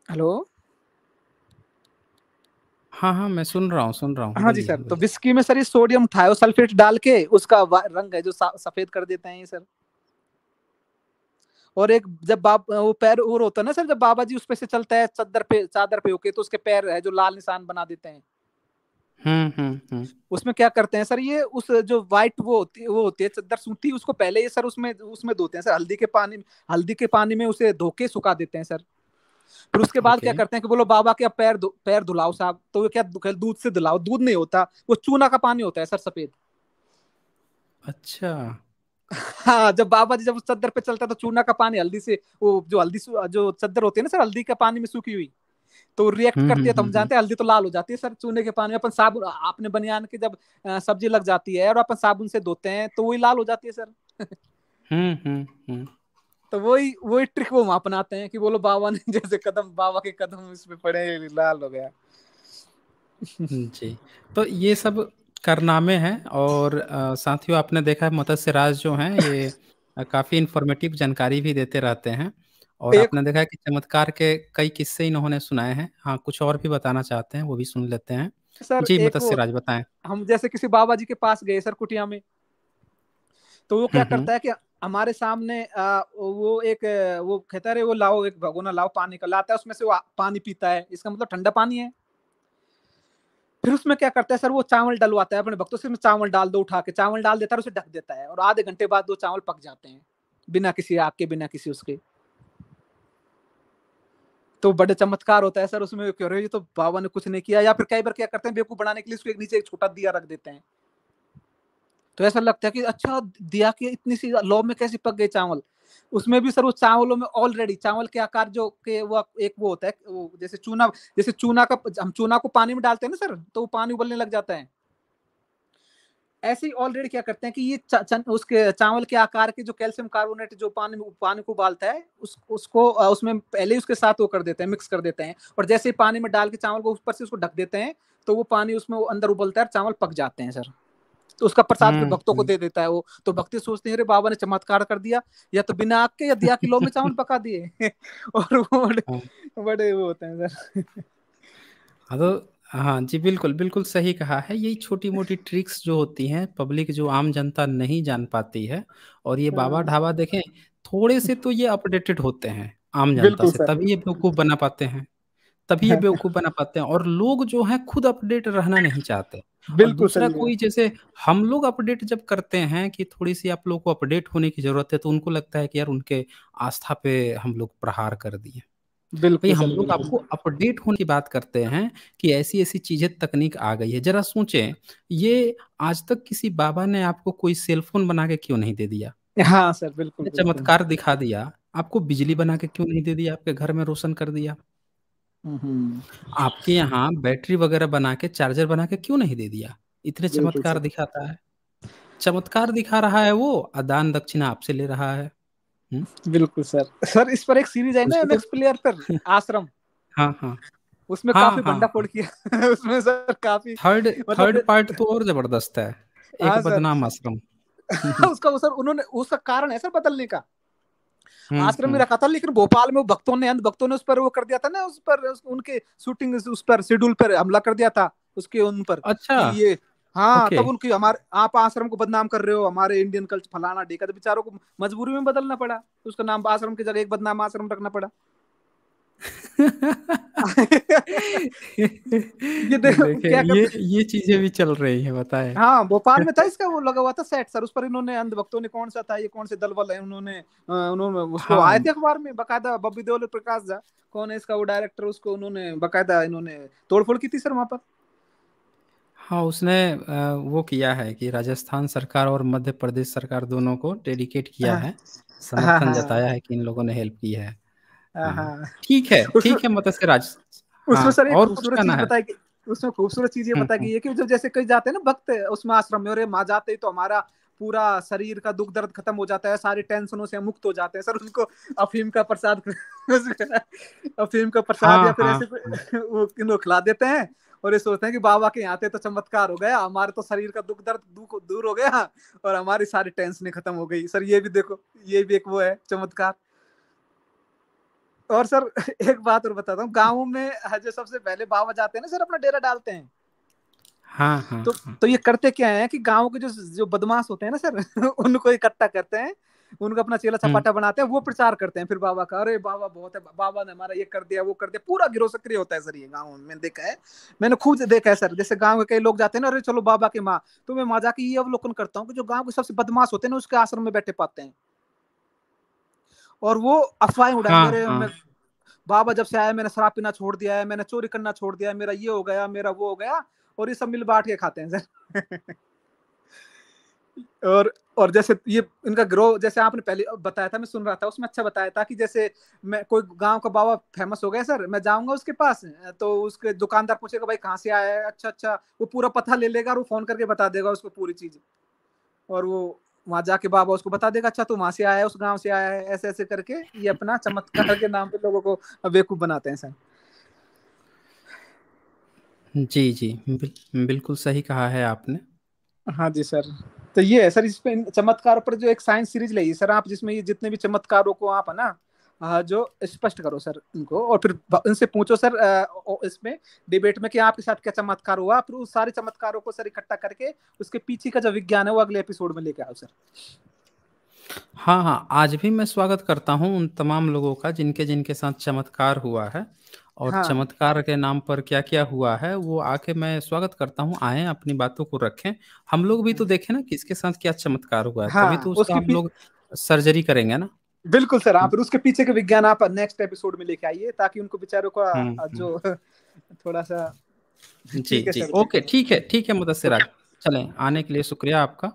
हेलो हाँ हाँ मैं सुन रहा हूँ सुन रहा हूँ हाँ जी सर तो विस्की में सर ये सोडियम थायोसल्फेट डाल के उसका रंग है जो सफेद कर देते हैं ये सर और एक जब बाप वो पैर और होता है ना सर जब बाबा जी उस पे से चलता है चादर पे चादर पे होके तो उसके पैर है जो लाल निशान बना देते हैं हम्म, हम्म, हम्म। उसमें क्या करते हैं सर ये उस जो व्हाइट वो होती है वो होती है चादर सूती उसको पहले ये सर उसमें उसमें धोते हैं सर हल्दी के पानी हल्दी के पानी में उसे धोके सुखा देते हैं सर फिर उसके बाद okay. क्या करते हैं कि बोलो बाबा के पैर पैर धुलाओ साहब तो वो क्या दूध से धुलाओ दूध नहीं होता वो चूना का पानी होता है सर सफेद अच्छा हाँ जब बाबा जी जब उस चद्दर पे चलता तो चूना का पानी हल्दी से वो जो हल्दी जो चद्दर होती है ना सर हल्दी के पानी में सूखी हुई तो रिएक्ट हम्म, करती है हम्म, तो हम्म, हम जानते हैं हल्दी तो लाल हो जाती है सर चूने के पानी में अपन साबुन आपने बनियान के जब सब्जी लग जाती है और अपन साबुन से धोते हैं तो वही लाल हो जाती है सर हम्म हम्म तो वही वही ट्रिक वो अपनाते हैं कि बोलो बाबा ने जैसे कदम बाबा के कदम इसमें पड़े लाल हो गया हम्म, जी तो ये सब कारनामे हैं और साथियों आपने देखा है मत्स्य राज जो हैं ये काफी इंफॉर्मेटिव जानकारी भी देते रहते हैं और आपने देखा है कि चमत्कार के कई किस्से इन्होंने सुनाए हैं हाँ कुछ और भी बताना चाहते हैं वो भी सुन लेते हैं सर, जी मत्स्य राज बताए हम जैसे किसी बाबा जी के पास गए सर कुटिया में तो वो क्या हम्म, हम्म। करता है कि हमारे सामने वो एक वो कहता है वो लाओ एक भगोना लाओ पानी का लाता है उसमें से वो पानी पीता है इसका मतलब ठंडा पानी है फिर उसमें क्या करता है सर वो चावल डलवाता है अपने भक्तों से चावल डाल दो उठा के चावल डाल देता है उसे ढक देता है और आधे घंटे बाद वो चावल पक जाते हैं बिना किसी आग के बिना किसी उसके तो बड़े चमत्कार होता है सर उसमें क्यों रहे ये तो बाबा ने कुछ नहीं किया या फिर कई बार क्या करते हैं बेवकूफ बनाने के लिए उसको एक नीचे एक छोटा दिया रख देते हैं तो ऐसा लगता है कि अच्छा दिया कि इतनी सी लौ में कैसे पक गए चावल उसमें भी सर वो चावलों में ऑलरेडी चावल के आकार जो के वो एक वो होता है वो जैसे चूना जैसे चूना का हम चूना को पानी में डालते हैं ना सर तो वो पानी उबलने लग जाता है ऐसे ही ऑलरेडी क्या करते हैं कि ये चा, चा, उसके चावल के आकार के जो कैल्शियम कार्बोनेट जो पानी में पानी को उबालता है उस उसको उसमें पहले उसके साथ वो कर देते हैं मिक्स कर देते हैं और जैसे ही पानी में डाल के चावल को ऊपर से उसको ढक देते हैं तो वो पानी उसमें वो अंदर उबलता है चावल पक जाते हैं सर तो उसका प्रसाद फिर हम्म, भक्तों को हम्म। दे देता है वो तो भक्ति सोचते हैं अरे बाबा ने चमत्कार कर दिया या तो बिना आग के या दिया किलो में चावल पका दिए और वो बड़े हाँ। बड़े वो होते हैं सर हाँ तो हाँ जी बिल्कुल बिल्कुल सही कहा है यही छोटी मोटी ट्रिक्स जो होती हैं पब्लिक जो आम जनता नहीं जान पाती है और ये बाबा हाँ। ढाबा देखें थोड़े से तो ये अपडेटेड होते हैं आम जनता से तभी ये बेवकूफ बना पाते हैं तभी ये बेवकूफ बना पाते हैं और लोग जो है खुद अपडेट रहना नहीं चाहते बिल्कुल दूसरा कोई जैसे हम लोग अपडेट जब करते हैं कि थोड़ी सी आप लोग को अपडेट होने की जरूरत है तो उनको लगता है कि यार उनके आस्था पे हम लोग प्रहार कर दिए बिल्कुल हम लोग आपको अपडेट होने की बात करते हैं कि ऐसी ऐसी चीजें तकनीक आ गई है जरा सोचे ये आज तक किसी बाबा ने आपको कोई सेलफोन बना के क्यों नहीं दे दिया हाँ सर बिल्कुल चमत्कार दिखा दिया आपको बिजली बना के क्यों नहीं दे दिया आपके घर में रोशन कर दिया हम्म। आपके यहाँ बैटरी वगैरह बना के चार्जर बना के क्यों नहीं दे दिया? इतने बिल्कुल चमत्कार सही। दिखाता है। चमत्कार दिखा रहा है वो अदान दक्षिणा आपसे ले रहा है। हम्म। बिल्कुल सर। सर इस पर एक सीरीज़ आई ना उसको तो एमएक्स प्लेयर पर आश्रम। हाँ, हाँ। उसमें हाँ, काफ़ी हाँ, हाँ, बंडाफोड़ हाँ। किया उसमें सर काफ़ी थर्ड मतलब थर्ड पार्ट तो और ज़बरदस्त है। एक हाँ सर। बदनाम आश्रम। उसका वो सर उन्होंने उसका कारण है सर बदलने का। आश्रम हम्म, में हम्म। रखा था लेकिन भोपाल में भक्तों ने अंध भक्तों ने उस पर वो कर दिया था ना उस पर उनके शूटिंग उस पर शेड्यूल पर हमला कर दिया था उसके उन पर अच्छा ये हाँ okay. तब उनकी हमारे आप आश्रम को बदनाम कर रहे हो हमारे इंडियन कल्चर फलाना डेका तो बेचारों को मजबूरी में बदलना पड़ा उसका नाम आश्रम की जगह एक बदनाम आश्रम रखना पड़ा ये देखो क्या ये ये चीजें भी चल रही है बताए हाँ भोपाल में था इसका वो लगा हुआ था सेट सर उस पर इन्होंने अंधभक्तों ने कौन सा था ये कौन से दलबल है उन्होंने उन्होंने उसको हाँ। आए थे अखबार में बकायदा बब्बी देवल प्रकाश झा कौन है इसका वो डायरेक्टर उसको उन्होंने बकायदा इन्होंने तोड़फोड़ की थी सर वहाँ पर हाँ उसने वो किया है कि राजस्थान सरकार और मध्य प्रदेश सरकार दोनों को डेडिकेट किया हाँ। है हाँ, समर्थन हाँ। जताया है कि इन लोगों ने हेल्प की है हाँ, हाँ। हाँ। ठीक है ठीक है मतलब राज उसमें सर एक खूबसूरत चीज उसमें खूबसूरत चीज ये हम्म, बताई गई है कि हम्म। जैसे जाते हैं ना भक्त उसमें आश्रम में और माँ जाते ही तो हमारा पूरा शरीर का दुख दर्द खत्म हो जाता है सारी टेंशनों से मुक्त हो जाते हैं सर उनको अफीम का प्रसाद अफीम का प्रसाद या फिर ऐसे वो किनो खिला देते हैं और ये सोचते हैं कि बाबा के यहाँ तो चमत्कार हो गया हमारे तो शरीर का दुख दर्द दुख दूर हो गया और हमारी सारी टेंशन खत्म हो गई सर ये भी देखो ये भी एक वो है चमत्कार और सर एक बात और बताता हूँ गाँव में हाँ जो सबसे पहले बाबा जाते हैं ना सर अपना डेरा डालते हैं हाँ, हाँ, तो हाँ. तो ये करते क्या है कि गाँव के जो जो बदमाश होते हैं ना सर उनको इकट्ठा करते हैं उनका अपना चेला सपाटा हम्म। बनाते हैं वो प्रचार करते हैं फिर बाबा का अरे बाबा बहुत है बाबा ने हमारा ये कर दिया वो कर दिया पूरा गिरोह सक्रिय होता है सर ये गाँव में देखा है मैंने खुद देखा है सर जैसे गाँव के कई लोग जाते हैं ना अरे चलो बाबा की माँ तो मैं माँ जाके ये अवलोकन करता हूँ कि जो गाँव के सबसे बदमाश होते हैं ना उसके आश्रम में बैठे पाते हैं और वो अफवाहें उड़ा हाँ, मेरे हाँ. बाबा जब से आया मैंने शराब पीना छोड़ दिया है मैंने चोरी करना छोड़ दिया है मेरा ये हो गया मेरा वो हो गया और ये सब मिल बांट के खाते हैं सर और और जैसे ये इनका ग्रो जैसे आपने पहले बताया था मैं सुन रहा था उसमें अच्छा बताया था कि जैसे मैं कोई गांव का बाबा फेमस हो गया सर मैं जाऊंगा उसके पास तो उसके दुकानदार पूछेगा भाई कहाँ से आया है अच्छा अच्छा वो पूरा पता ले लेगा और वो फोन करके बता देगा उसको पूरी चीज और वो वहां जाके बाबा उसको बता देगा अच्छा तू वहां से आया है उस गांव से आया है ऐसे ऐसे करके ये अपना चमत्कार के नाम पे लोगों को बेवकूफ बनाते हैं सर जी जी बिल, बिल्कुल सही कहा है आपने हाँ जी सर तो ये है सर इस पे चमत्कार पर जो एक साइंस सीरीज लगी सर आप जिसमें ये जितने भी चमत्कारों को आप है ना जो स्पष्ट करो सर इनको और फिर इनसे पूछो सर इसमें डिबेट में कि आपके साथ क्या चमत्कार हुआ फिर उस सारे चमत्कारों को सर इकट्ठा करके उसके पीछे का जो विज्ञान है वो अगले एपिसोड में लेके आओ सर हाँ हाँ आज भी मैं स्वागत करता हूँ उन तमाम लोगों का जिनके जिनके साथ चमत्कार हुआ है और हाँ। चमत्कार के नाम पर क्या क्या हुआ है वो आके मैं स्वागत करता हूँ आए अपनी बातों को रखें हम लोग भी तो देखें ना किसके साथ क्या चमत्कार हुआ है हाँ, तभी तो उसका हम लोग सर्जरी करेंगे ना बिल्कुल सर आप हम्म। उसके पीछे के विज्ञान आप नेक्स्ट एपिसोड में लेके आइए ताकि उनको बेचारों का हम्म, हम्म। जो थोड़ा सा जी जी ओके ठीक है ठीक है मुदसर चलें आने के लिए शुक्रिया आपका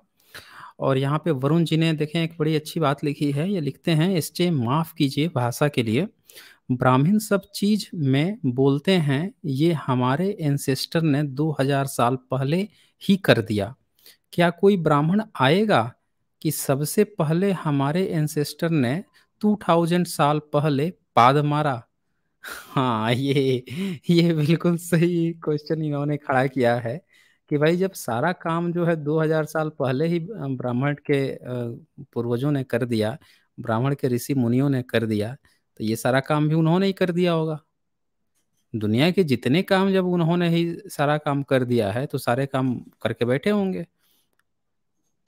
और यहाँ पे वरुण जी ने देखें एक बड़ी अच्छी बात लिखी है ये लिखते हैं इसे माफ़ कीजिए भाषा के लिए ब्राह्मण सब चीज में बोलते हैं ये हमारे एंसेस्टर ने 2000 साल पहले ही कर दिया क्या कोई ब्राह्मण आएगा कि सबसे पहले हमारे एंसेस्टर ने 2000 साल पहले पाद मारा हाँ ये ये बिल्कुल सही क्वेश्चन इन्होंने खड़ा किया है कि भाई जब सारा काम जो है 2000 साल पहले ही ब्राह्मण के पूर्वजों ने कर दिया ब्राह्मण के ऋषि मुनियों ने कर दिया तो ये सारा काम भी उन्होंने ही कर दिया होगा दुनिया के जितने काम जब उन्होंने ही सारा काम कर दिया है तो सारे काम करके बैठे होंगे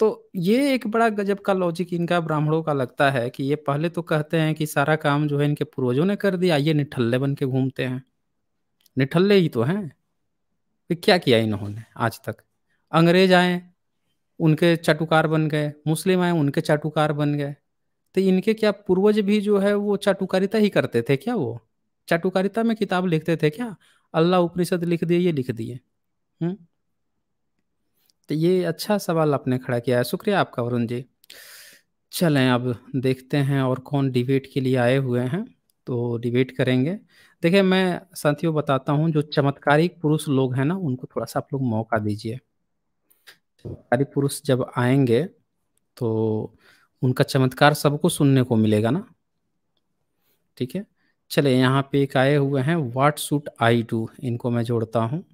तो ये एक बड़ा गजब का लॉजिक इनका ब्राह्मणों का लगता है कि ये पहले तो कहते हैं कि सारा काम जो है इनके पूर्वजों ने कर दिया ये निठल्ले बन के घूमते हैं निठल्ले ही तो हैं तो क्या किया इन्होंने आज तक अंग्रेज आए उनके चाटुकार बन गए मुस्लिम आए उनके चाटुकार बन गए तो इनके क्या पूर्वज भी जो है वो चाटुकारिता ही करते थे क्या वो चाटुकारिता में किताब लिखते थे क्या अल्लाह उपनिषद लिख दिए ये लिख दिए हम्म तो ये अच्छा सवाल आपने खड़ा किया है शुक्रिया आपका वरुण जी चलें अब देखते हैं और कौन डिबेट के लिए आए हुए हैं तो डिबेट करेंगे देखिए मैं साथियों बताता हूँ जो चमत्कारिक पुरुष लोग हैं ना उनको थोड़ा सा आप लोग मौका दीजिए चमत्कारी पुरुष जब आएंगे तो उनका चमत्कार सबको सुनने को मिलेगा ना ठीक है चले यहाँ पे एक आए हुए हैं वाट शुड आई डू इनको मैं जोड़ता हूँ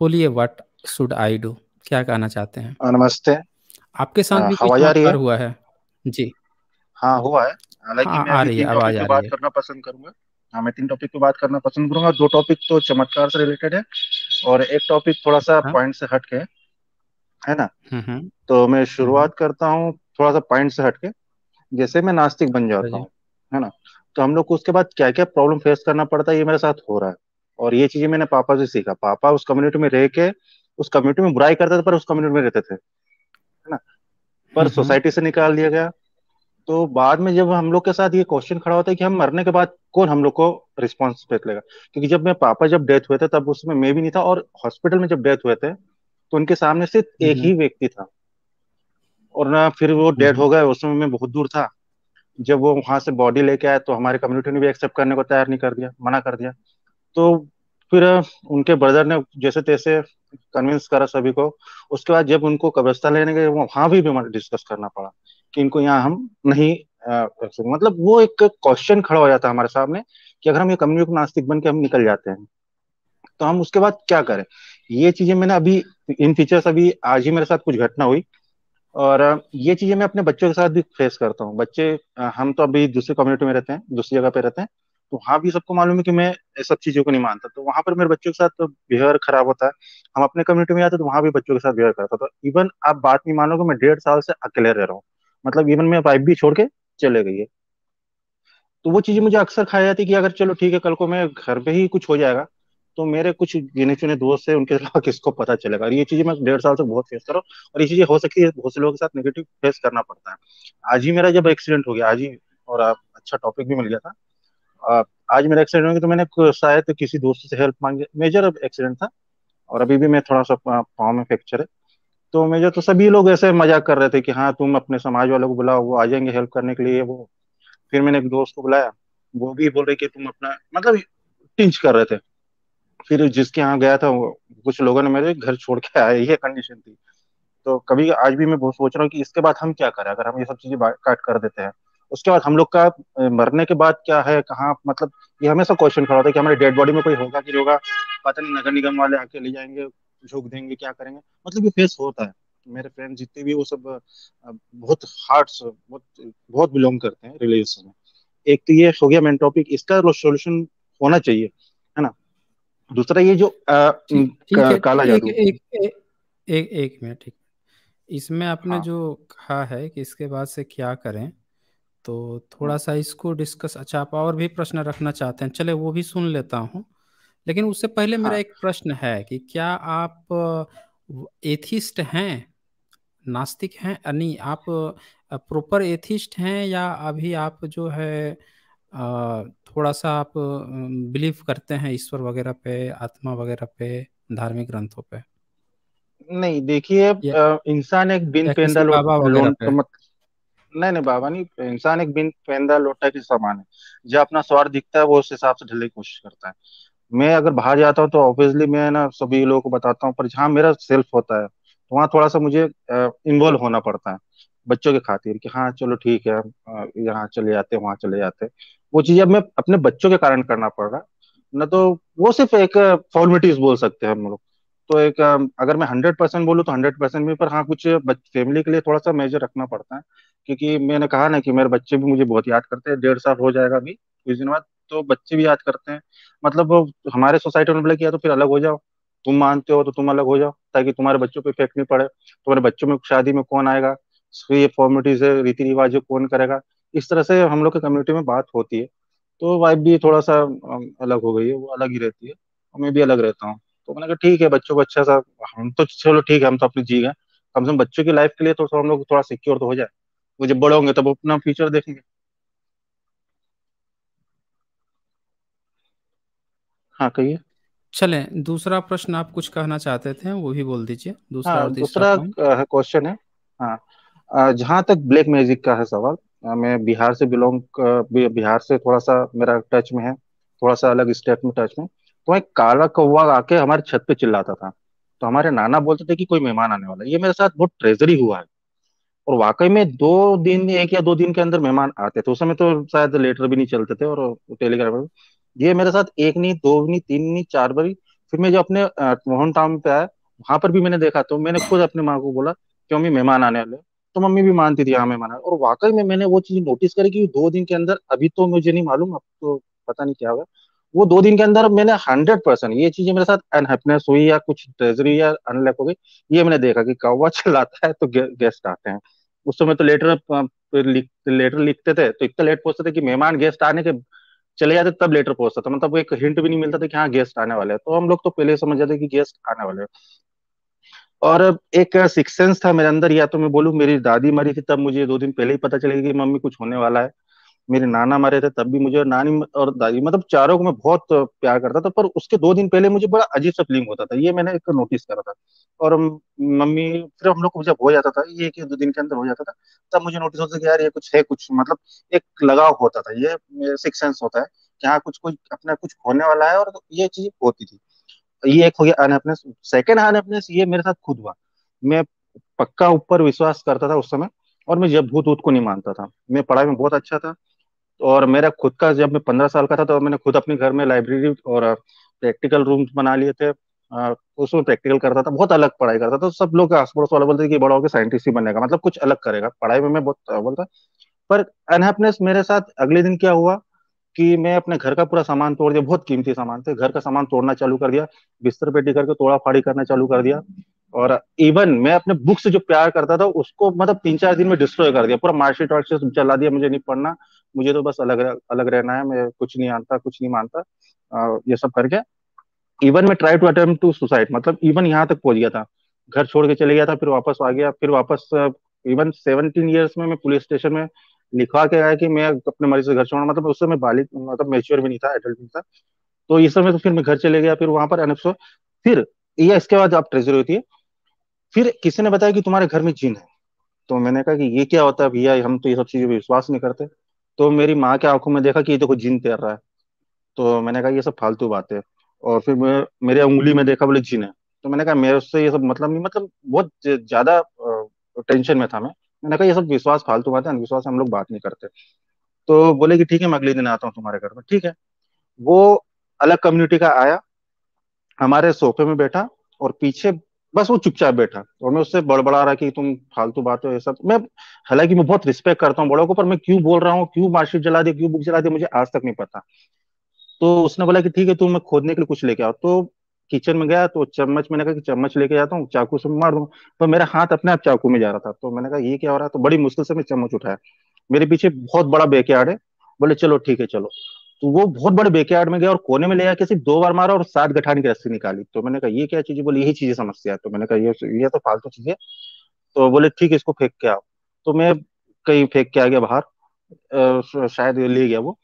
बोलिए वाट शुड आई डू क्या कहना चाहते हैं हाँ, नमस्ते आपके साथ आ, हाँ, भी कुछ चमत्कार हुआ है जी हाँ हुआ है हालांकि हाँ, मैं आ रही है आवाज आ बात करना पसंद करूंगा हाँ मैं तीन टॉपिक पे बात करना पसंद करूंगा दो टॉपिक तो चमत्कार से रिलेटेड है और एक टॉपिक थोड़ा सा पॉइंट से हटके है है ना हम्म, हम्म। तो मैं शुरुआत हम्म। करता हूँ थोड़ा सा पॉइंट से हटके जैसे मैं नास्तिक बन जाता हूँ है ना तो हम लोग को उसके बाद क्या क्या प्रॉब्लम फेस करना पड़ता है ये मेरे साथ हो रहा है और ये चीजें मैंने पापा से सीखा पापा उस कम्युनिटी में रह के उस कम्युनिटी में बुराई करते थे पर उस कम्युनिटी में रहते थे है ना पर सोसाइटी से निकाल दिया गया तो बाद में जब हम लोग के साथ ये क्वेश्चन खड़ा होता है कि हम मरने के बाद कौन हम लोग को रिस्पॉन्स लेगा क्योंकि जब मेरे पापा जब डेथ हुए थे तब उसमें मैं भी नहीं था और हॉस्पिटल में जब डेथ हुए थे तो उनके सामने सिर्फ एक ही व्यक्ति था और ना फिर वो डेड हो गए उसमें मैं बहुत दूर था जब वो वहां से बॉडी लेके आया तो हमारे कम्युनिटी ने भी एक्सेप्ट करने को तैयार नहीं कर दिया मना कर दिया तो फिर उनके ब्रदर ने जैसे तैसे कन्विंस करा सभी को उसके बाद जब उनको कब्रस्ता लेने गए वहां भी हमारे डिस्कस करना पड़ा कि इनको यहाँ हम नहीं आ, मतलब वो एक क्वेश्चन खड़ा हो जाता है हमारे सामने कि अगर हम ये कम्युनिस्ट नास्तिक बन के हम निकल जाते हैं तो हम उसके बाद क्या करें ये चीजें मैंने अभी इन फीचर्स अभी आज ही मेरे साथ कुछ घटना हुई और ये चीजें मैं अपने बच्चों के साथ भी फेस करता हूँ बच्चे हम तो अभी दूसरी कम्युनिटी में रहते हैं दूसरी जगह पे रहते हैं तो वहाँ भी सबको मालूम है कि मैं सब चीजों को नहीं मानता तो वहां पर मेरे बच्चों के साथ तो बिहेवियर खराब होता है हम अपने कम्युनिटी में आते तो वहां भी बच्चों के साथ बिहेवियर करता तो इवन आप बात नहीं मानोगे मैं डेढ़ साल से अकेले रह रहा हूँ मतलब इवन मैं वाइफ भी छोड़ के चले गई है तो वो चीजें मुझे अक्सर खाई जाती कि अगर चलो ठीक है कल को मैं घर पे ही कुछ हो जाएगा तो मेरे कुछ गिने चुने दोस्त है उनके अलावा किसको पता चलेगा और ये चीजें मैं डेढ़ साल से बहुत फेस कर रहा हूँ और ये चीजें हो सकती है बहुत से लोगों के साथ नेगेटिव फेस करना पड़ता है आज ही मेरा जब एक्सीडेंट हो गया आज ही और अच्छा टॉपिक भी मिल गया था आज मेरा एक्सीडेंट हो गया तो मैंने शायद तो किसी दोस्त से हेल्प मांगी मेजर अब एक्सीडेंट था और अभी भी मैं थोड़ा सा पाँव में फ्रैक्चर है तो मेजर तो सभी लोग ऐसे मजाक कर रहे थे कि हाँ तुम अपने समाज वालों को बुलाओ वो आ जाएंगे हेल्प करने के लिए वो फिर मैंने एक दोस्त को बुलाया वो भी बोल रहे कि तुम अपना मतलब टिंच कर रहे थे फिर जिसके यहाँ गया था वो कुछ लोगों ने मेरे घर छोड़ के आया ये कंडीशन थी तो कभी आज भी मैं बहुत सोच रहा हूँ कि इसके बाद हम क्या करें अगर हम ये सब चीजें काट कर देते हैं उसके बाद हम लोग का मरने के बाद क्या है कहाँ मतलब ये हमेशा क्वेश्चन खड़ा होता है कि हमारे डेड बॉडी में कोई होगा कि होगा पता नहीं नगर निगम वाले आके ले जाएंगे झुक देंगे क्या करेंगे मतलब ये फेस होता है मेरे फ्रेंड जितने भी वो सब बहुत हार्ट बहुत बहुत बिलोंग करते हैं रिलीजन में एक तो ये हो गया मेन टॉपिक इसका सोल्यूशन होना चाहिए है ना दूसरा ये जो आ, थीक, का, थीक, काला जादू एक, एक, एक, एक मिनट ठीक इसमें आपने हाँ। जो कहा है कि इसके बाद से क्या करें तो हाँ। थोड़ा सा इसको डिस्कस अच्छा आप और भी प्रश्न रखना चाहते हैं चले वो भी सुन लेता हूँ लेकिन उससे पहले मेरा हाँ। एक प्रश्न है कि क्या आप एथिस्ट हैं नास्तिक हैं यानी आप प्रॉपर एथिस्ट हैं या अभी आप जो है थोड़ा सा आप बिलीव करते हैं ईश्वर वगैरह पे आत्मा वगैरह पे धार्मिक ग्रंथों पे नहीं देखिए इंसान एक बिन पेंडल बाबा नहीं नहीं बाबा नहीं इंसान एक बिन पैंदा लोटा के समान है जो अपना स्वार्थ दिखता है वो उस हिसाब से ढलने की कोशिश करता है मैं अगर बाहर जाता हूँ तो ऑब्वियसली मैं ना सभी लोगों को बताता हूँ पर जहाँ मेरा सेल्फ होता है तो वहाँ थोड़ा सा मुझे इन्वॉल्व होना पड़ता है बच्चों के खातिर कि हाँ चलो ठीक है यहाँ चले जाते वहाँ चले जाते वो चीज अब मैं अपने बच्चों के कारण करना पड़ रहा है ना तो वो सिर्फ एक फॉर्मेलिटीज बोल सकते हैं हम लोग तो एक अगर मैं हंड्रेड परसेंट बोलूँ तो हंड्रेड परसेंट भी पर हाँ कुछ फैमिली के लिए थोड़ा सा मेजर रखना पड़ता है क्योंकि मैंने कहा ना कि मेरे बच्चे भी मुझे बहुत याद करते हैं डेढ़ साल हो जाएगा अभी कुछ दिन बाद तो बच्चे भी याद करते हैं मतलब हमारे सोसाइटी में बोला किया तो फिर अलग हो जाओ तुम मानते हो तो तुम अलग हो जाओ ताकि तुम्हारे बच्चों पर इफेक्ट नहीं पड़े तुम्हारे बच्चों में शादी में कौन आएगा ये फॉर्मेलिटीज है रीति रिवाज कौन करेगा इस तरह से हम लोग के कम्युनिटी में बात होती है तो वाइफ भी थोड़ा सा अलग हो गई है वो अलग ही रहती है और मैं भी अलग रहता हूँ तो मैंने कहा ठीक है बच्चों को अच्छा सा हम तो चलो ठीक है हम तो अपनी जी गए कम से कम बच्चों की लाइफ के लिए तो हम लोग थोड़ा सिक्योर तो हो जाए वो जब बड़े होंगे तब अपना फ्यूचर देखेंगे हाँ कहिए चले दूसरा प्रश्न आप कुछ कहना चाहते थे वो भी बोल दीजिए दूसरा हाँ, दूसरा क्वेश्चन है हाँ जहाँ तक ब्लैक मैजिक का है सवाल मैं बिहार से बिलोंग बिहार से थोड़ा सा मेरा टच में है थोड़ा सा अलग स्टेट में टच में तो एक काला कौवा आके हमारे छत पे चिल्लाता था तो हमारे नाना बोलते थे कि कोई मेहमान आने वाला है ये मेरे साथ बहुत ट्रेजरी हुआ है और वाकई में दो दिन एक या दो दिन के अंदर मेहमान आते थे उस समय तो शायद लेटर भी नहीं चलते थे और टेलीग्राम ये मेरे साथ एक नहीं दो नहीं तीन नहीं चार बारी फिर मैं जो अपने मोहन टाउन पे आया वहां पर भी मैंने देखा तो मैंने खुद अपने माँ को बोला कि मम्मी मेहमान आने वाले तो मम्मी भी मानती थी हाँ मेहमान और वाकई में मैंने वो चीज नोटिस करी कि दो दिन के अंदर अभी तो मुझे नहीं मालूम अब तो पता नहीं क्या होगा वो दो दिन के अंदर मैंने हंड्रेड परसेंट ये चीजें मेरे साथ अनहैपनेस हुई या कुछ ट्रेजरी या अनलैक हो गई ये मैंने देखा कि कौवा चलाता है तो गे, गेस्ट आते हैं उस समय तो लेटर लेटर लिखते थे तो इतना तो लेट पहुंचते थे कि मेहमान गेस्ट आने के चले जाते तब लेटर पहुंचता था मतलब एक हिंट भी नहीं मिलता था कि हाँ गेस्ट आने वाले हैं तो हम लोग तो पहले समझ जाते कि गेस्ट आने वाले हैं और एक सिक्स सेंस था मेरे अंदर या तो मैं बोलूँ मेरी दादी मरी थी तब मुझे दो दिन पहले ही पता चलेगा कि मम्मी कुछ होने वाला है मेरे नाना मारे थे तब भी मुझे नानी और दादी मतलब चारों को मैं बहुत प्यार करता था पर उसके दो दिन पहले मुझे बड़ा अजीब सा फीलिंग होता था ये मैंने एक नोटिस करा था और मम्मी फिर हम लोग को जब हो जाता था ये एक दो दिन के अंदर हो जाता था तब मुझे नोटिस होता था कि यार ये कुछ है कुछ मतलब एक लगाव होता था ये सिक्स सेंस होता है कि हाँ कुछ कुछ अपना कुछ होने वाला है और ये चीज होती थी ये एक हो गया अनहैपनेस सेकेंड अनहैपनेस ये मेरे साथ खुद हुआ मैं पक्का ऊपर विश्वास करता था उस समय और मैं जब भूत भूत को नहीं मानता था मैं पढ़ाई में बहुत अच्छा था और मेरा खुद का जब मैं पंद्रह साल का था तो मैंने खुद अपने घर में लाइब्रेरी और प्रैक्टिकल रूम बना लिए थे उसमें प्रैक्टिकल करता था बहुत अलग पढ़ाई करता था तो सब लोग आस पड़ोस वाले बोलते थे कि बड़ा होकर साइंटिस्ट ही बनेगा मतलब कुछ अलग करेगा पढ़ाई में मैं बहुत बोलता पर अनहैपनेस मेरे साथ अगले दिन क्या हुआ कि मैं अपने घर का पूरा सामान तोड़ दिया बहुत कीमती सामान थे घर का सामान तोड़ना चालू कर दिया बिस्तर पेटी करके तोड़ा फाड़ी करना चालू कर दिया और इवन मैं अपने बुक से जो प्यार करता था उसको मतलब तीन चार दिन में डिस्ट्रॉय कर दिया पूरा मार्कशीट वार्कशीट चला दिया मुझे नहीं पढ़ना मुझे तो बस अलग अलग रहना है मैं कुछ नहीं आता कुछ नहीं मानता ये सब करके इवन मैं try to attempt to suicide मतलब इवन यहाँ तक पहुंच गया था घर छोड़ के चले गया था फिर वापस आ गया फिर वापस इवन सेवनटीन ईयर्स में मैं पुलिस स्टेशन में लिखवा के आया कि मैं अपने मरीज से घर छोड़ना मतलब उस समय बालिक मतलब मेच्योर भी नहीं था एडल्ट नहीं था तो इस समय तो फिर मैं घर चले गया फिर वहां पर फिर या इसके बाद आप ट्रेजरी होती है फिर किसी ने बताया कि तुम्हारे घर में जीन है तो मैंने कहा कि ये क्या होता है भैया हम तो ये सब चीजों पर विश्वास नहीं करते तो मेरी माँ के आंखों में देखा कि ये देखो जीन तैर रहा है तो मैंने कहा ये सब फालतू बात है और फिर मेरे उंगली में देखा बोले जिन है तो मैंने कहा मेरे उससे ये सब मतलब नहीं मतलब बहुत ज्यादा टेंशन में था मैं मैंने कहा ये सब विश्वास फालतू बात है अंधविश्वास हम लोग बात नहीं करते तो बोले कि ठीक है मैं अगले दिन आता हूँ तुम्हारे घर में ठीक है वो अलग कम्युनिटी का आया हमारे सोफे में बैठा और पीछे बस वो चुपचाप बैठा और तो मैं उससे बड़बड़ा रहा कि तुम फालतू बात हो ये सब मैं हालांकि मैं बहुत रिस्पेक्ट करता हूँ बड़ों को पर मैं क्यों बोल रहा हूँ क्यों मार्कशीट जला दिया क्यों बुक जला दी मुझे आज तक नहीं पता तो उसने बोला कि ठीक है तुम मैं खोदने के लिए कुछ लेके आओ तो किचन में गया तो चम्मच मैंने कहा कि चम्मच लेके जाता हूँ चाकू से मार दूंगा पर मेरा हाथ अपने आप चाकू में जा रहा था तो मैंने कहा ये क्या हो रहा है तो बड़ी मुश्किल से मैं चम्मच उठाया मेरे पीछे बहुत बड़ा बेकयार्ड है बोले चलो ठीक है चलो तो वो बहुत बड़े बेकेयार्ड में गया और कोने में ले गया सिर्फ दो बार मारा और सात गठानी की रस्सी निकाली तो मैंने कहा ये क्या चीज बोली यही चीजें समस्या है तो मैंने कहा ये ये तो फालतू चीज है तो बोले ठीक है इसको फेंक के आओ तो मैं कहीं फेंक के आ गया बाहर शायद ले गया वो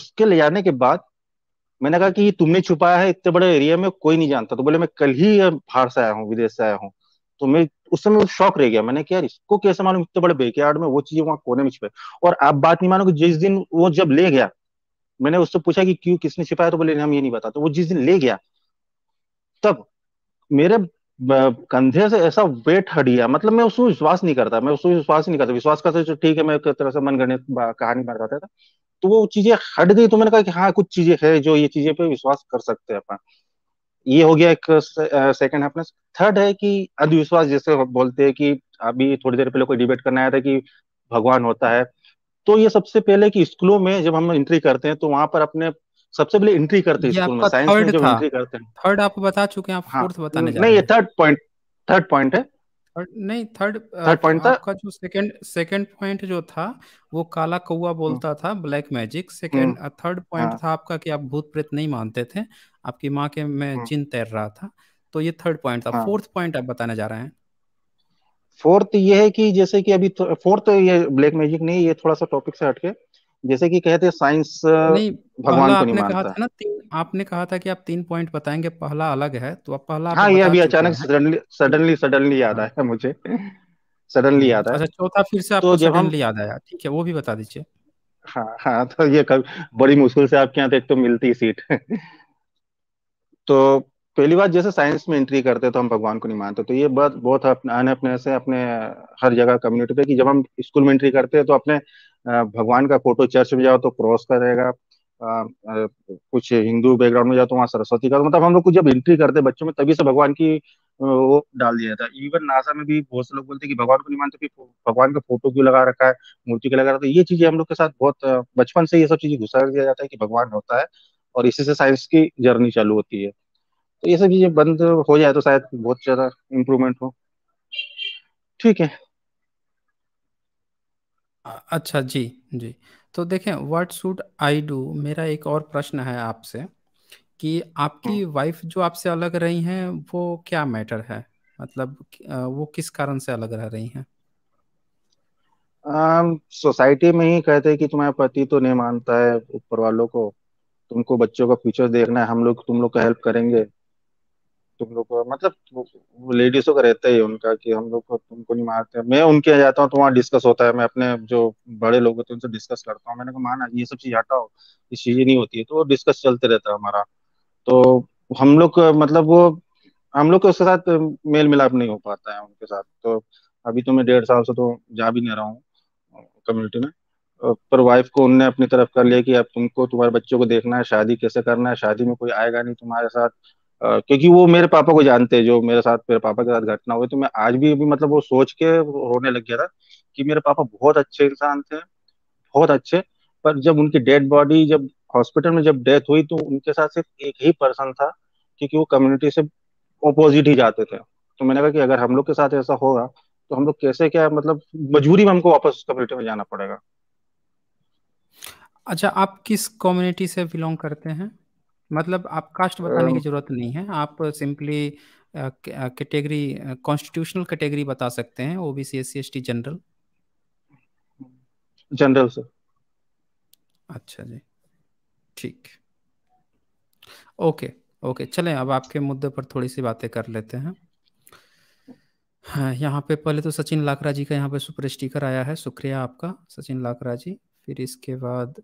उसके ले जाने के बाद मैंने कहा कि ये तुमने छुपाया है इतने बड़े एरिया में कोई नहीं जानता तो बोले मैं कल ही बाहर से आया हूँ विदेश से आया हूँ तो मैं उस समय शौक रह गया मैंने कि यार इसको कैसे मालूम इतने बड़े बेकयार्ड में वो चीजें वहां कोने में छुपे और आप बात नहीं मानोगे जिस दिन वो जब ले गया मैंने उससे पूछा कि क्यों किसने छिपाया तो बोले हम ये नहीं बताते तो वो जिस दिन ले गया तब मेरे कंधे से ऐसा वेट हट गया मतलब मैं उसको विश्वास नहीं करता मैं उसको विश्वास नहीं करता विश्वास करता ठीक है मैं तरह से मन करने कहानी मार जाता था तो वो चीजें हट गई तो मैंने कहा कि हाँ कुछ चीजें है जो ये चीजें पे विश्वास कर सकते हैं अपन ये हो गया एक सेकंड हैप्पनेस थर्ड है कि अंधविश्वास जैसे बोलते हैं कि अभी थोड़ी देर पहले कोई डिबेट करना आया था कि भगवान होता है तो ये सबसे पहले कि स्कूलों में जब हम एंट्री करते हैं तो वहां पर अपने सबसे पहले एंट्री करते हैं स्कूल में साइंस में जब एंट्री करते हैं थर्ड आप बता चुके हैं आप हाँ, फोर्थ बताने जा नहीं ये थर्ड पॉइंट थर्ड पॉइंट है नहीं थर्ड थर्ड पॉइंट था आपका जो सेकंड सेकंड पॉइंट जो था वो काला कौआ हम्म। बोलता था black magic second third point था आपका कि आप भूत प्रेत नहीं मानते थे आपकी माँ के मैं हम्म। जिन तैर रहा था तो ये थर्ड पॉइंट था फोर्थ हाँ। पॉइंट आप बताने जा रहे हैं फोर्थ ये है कि जैसे कि अभी फोर्थ ये ब्लैक मैजिक नहीं ये थोड़ा सा टॉपिक से हटके जैसे कि कहते साइंस भगवान को नहीं मानता कहा था ना आपने कहा था कि आप तीन पॉइंट बताएंगे पहला अलग है तो आप पहला हाँ ये अभी अचानक सडनली सडनली याद आया मुझे सडनली हाँ, याद आया अच्छा, चौथा फिर से तो आपको सडनली याद आया ठीक है वो भी बता दीजिए हाँ हाँ तो ये कभी बड़ी मुश्किल से आपके यहाँ तो एक तो मिलती सीट तो पहली बात जैसे साइंस में एंट्री करते तो हम भगवान को नहीं मानते तो ये बात बहुत अपने अपने से अपने हर जगह कम्युनिटी पे कि जब हम स्कूल में एंट्री करते हैं तो अपने भगवान का फोटो चर्च में जाओ तो क्रॉस का रहेगा कुछ हिंदू बैकग्राउंड में जाओ तो वहाँ सरस्वती का मतलब हम लोग को जब एंट्री करते बच्चों में तभी से भगवान की वो डाल दिया था इवन नासा में भी बहुत से लोग बोलते कि भगवान को नहीं मानते भगवान का फोटो क्यों लगा रखा है मूर्ति क्यों लगा रखा है तो ये चीजें हम लोग के साथ बहुत बचपन से ये सब चीजें घुसा दिया जाता है कि भगवान होता है और इसी से साइंस की जर्नी चालू होती है तो ये सब चीजें बंद हो जाए तो शायद बहुत ज्यादा इम्प्रूवमेंट हो ठीक है अच्छा जी जी तो देखें व्हाट शुड आई डू मेरा एक और प्रश्न है आपसे कि आपकी वाइफ हाँ। जो आपसे अलग रही हैं वो क्या मैटर है मतलब वो किस कारण से अलग रह रही हैं सोसाइटी में ही कहते हैं कि तुम्हारा पति तो नहीं मानता है ऊपर वालों को तुमको बच्चों का फ्यूचर देखना है हम लोग तुम लोग का हेल्प करेंगे तुम लोग मतलब लेडीजों का रहता ही उनका कि हम लोग तुमको नहीं मारते मैं उनके यहाँ जाता हूँ तो वहाँ डिस्कस होता है मैं अपने जो बड़े लोग होते हैं उनसे डिस्कस करता हूँ मैंने कहा माना ये सब चीज हटाओ ये चीजें नहीं होती है तो डिस्कस चलते रहता है हमारा तो हम लोग मतलब वो हम लोग के उसके साथ मेल मिलाप नहीं हो पाता है उनके साथ तो अभी तो मैं डेढ़ साल से तो जा भी नहीं रहा हूँ कम्युनिटी में पर वाइफ को उनने अपनी तरफ कर लिया कि अब तुमको तुम्हारे बच्चों को देखना है शादी कैसे करना है शादी में कोई आएगा नहीं तुम्हारे साथ क्योंकि वो मेरे पापा को जानते हैं जो मेरे साथ मेरे पापा के साथ घटना हुई तो मैं आज भी अभी मतलब वो सोच के रोने लग गया था कि मेरे पापा बहुत अच्छे इंसान थे बहुत अच्छे पर जब उनकी डेड बॉडी जब हॉस्पिटल में जब डेथ हुई तो उनके साथ सिर्फ एक ही पर्सन था क्योंकि वो कम्युनिटी से ओपोजिट ही जाते थे तो मैंने कहा कि अगर हम लोग के साथ ऐसा होगा तो हम लोग कैसे क्या मतलब मजबूरी में हमको वापस कम्युनिटी में जाना पड़ेगा अच्छा आप किस कम्युनिटी से बिलोंग करते हैं मतलब आप कास्ट बताने की जरूरत नहीं है आप सिंपली कैटेगरी कॉन्स्टिट्यूशनल कैटेगरी बता सकते हैं OBC S C general general sir अच्छा जी ठीक ओके ओके चलें अब आपके मुद्दे पर थोड़ी सी बातें कर लेते हैं हाँ यहाँ पे पहले तो सचिन लाखरा जी का यहाँ पे सुपर स्टिकर आया है शुक्रिया आपका सचिन लाखरा जी फिर इसके बाद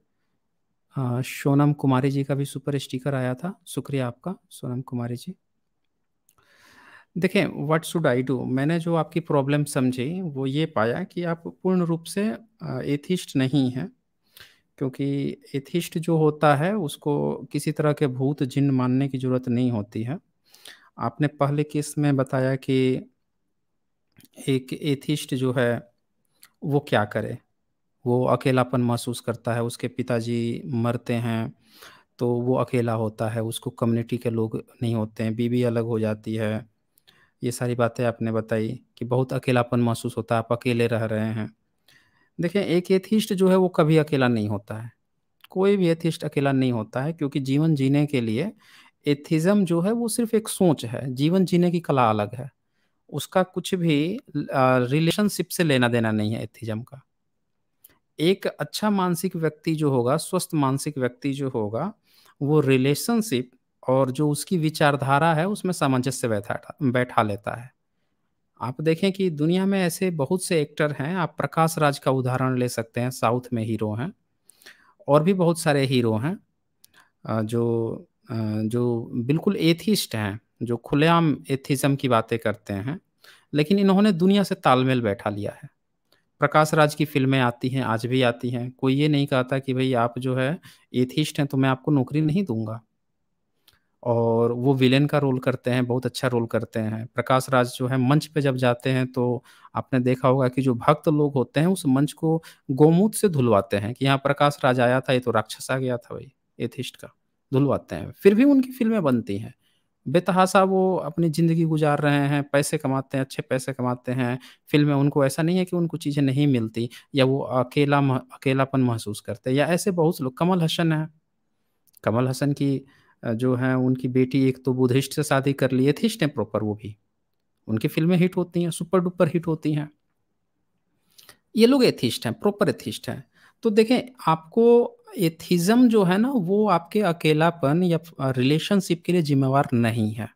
हाँ, सोनम कुमारी जी का भी सुपर स्टिकर आया था शुक्रिया आपका सोनम कुमारी जी देखें व्हाट शुड आई डू मैंने जो आपकी प्रॉब्लम समझी वो ये पाया कि आप पूर्ण रूप से एथिस्ट नहीं हैं क्योंकि एथिस्ट जो होता है उसको किसी तरह के भूत जिन मानने की ज़रूरत नहीं होती है आपने पहले केस में बताया कि एक एथिस्ट जो है वो क्या करे वो अकेलापन महसूस करता है उसके पिताजी मरते हैं तो वो अकेला होता है उसको कम्युनिटी के लोग नहीं होते हैं बीवी अलग हो जाती है ये सारी बातें आपने बताई कि बहुत अकेलापन महसूस होता है आप अकेले रह रहे हैं देखें एक एथिस्ट जो है वो कभी अकेला नहीं होता है कोई भी एथिस्ट अकेला नहीं होता है क्योंकि जीवन जीने के लिए एथिज्म जो है वो सिर्फ एक सोच है जीवन जीने की कला अलग है उसका कुछ भी रिलेशनशिप से लेना देना नहीं है एथिज्म का एक अच्छा मानसिक व्यक्ति जो होगा स्वस्थ मानसिक व्यक्ति जो होगा वो रिलेशनशिप और जो उसकी विचारधारा है उसमें सामंजस्य बैठा बैठा लेता है आप देखें कि दुनिया में ऐसे बहुत से एक्टर हैं आप प्रकाश राज का उदाहरण ले सकते हैं साउथ में हीरो हैं और भी बहुत सारे हीरो हैं जो जो बिल्कुल एथिस्ट हैं जो खुलेआम एथिज्म की बातें करते हैं लेकिन इन्होंने दुनिया से तालमेल बैठा लिया है प्रकाश राज की फिल्में आती हैं आज भी आती हैं कोई ये नहीं कहता कि भाई आप जो है एथिस्ट हैं तो मैं आपको नौकरी नहीं दूंगा और वो विलेन का रोल करते हैं बहुत अच्छा रोल करते हैं प्रकाश राज जो है मंच पे जब जाते हैं तो आपने देखा होगा कि जो भक्त लोग होते हैं उस मंच को गोमूत से धुलवाते हैं कि यहाँ प्रकाश राज आया था ये तो राक्षस आ गया था भाई एथिस्ट का धुलवाते हैं फिर भी उनकी फिल्में बनती हैं बेतहासा वो अपनी ज़िंदगी गुजार रहे हैं, पैसे कमाते हैं, अच्छे पैसे कमाते हैं। फ़िल्म में उनको ऐसा नहीं है कि उनको चीज़ें नहीं मिलती या वो अकेला अकेलापन महसूस करते हैं या ऐसे बहुत लोग कमल हसन हैं। कमल हसन की जो है उनकी बेटी एक तो बुद्धिस्ट से शादी कर ली, एथिस्ट हैं प्रॉपर वो भी। उनकी फ़िल्में हिट होती हैं, सुपर डुपर हिट होती हैं। ये लोग एथिस्ट हैं, प्रॉपर एथिस्ट हैं। तो देखें आपको एथिज्म जो है ना वो आपके अकेलापन या रिलेशनशिप के लिए जिम्मेवार नहीं है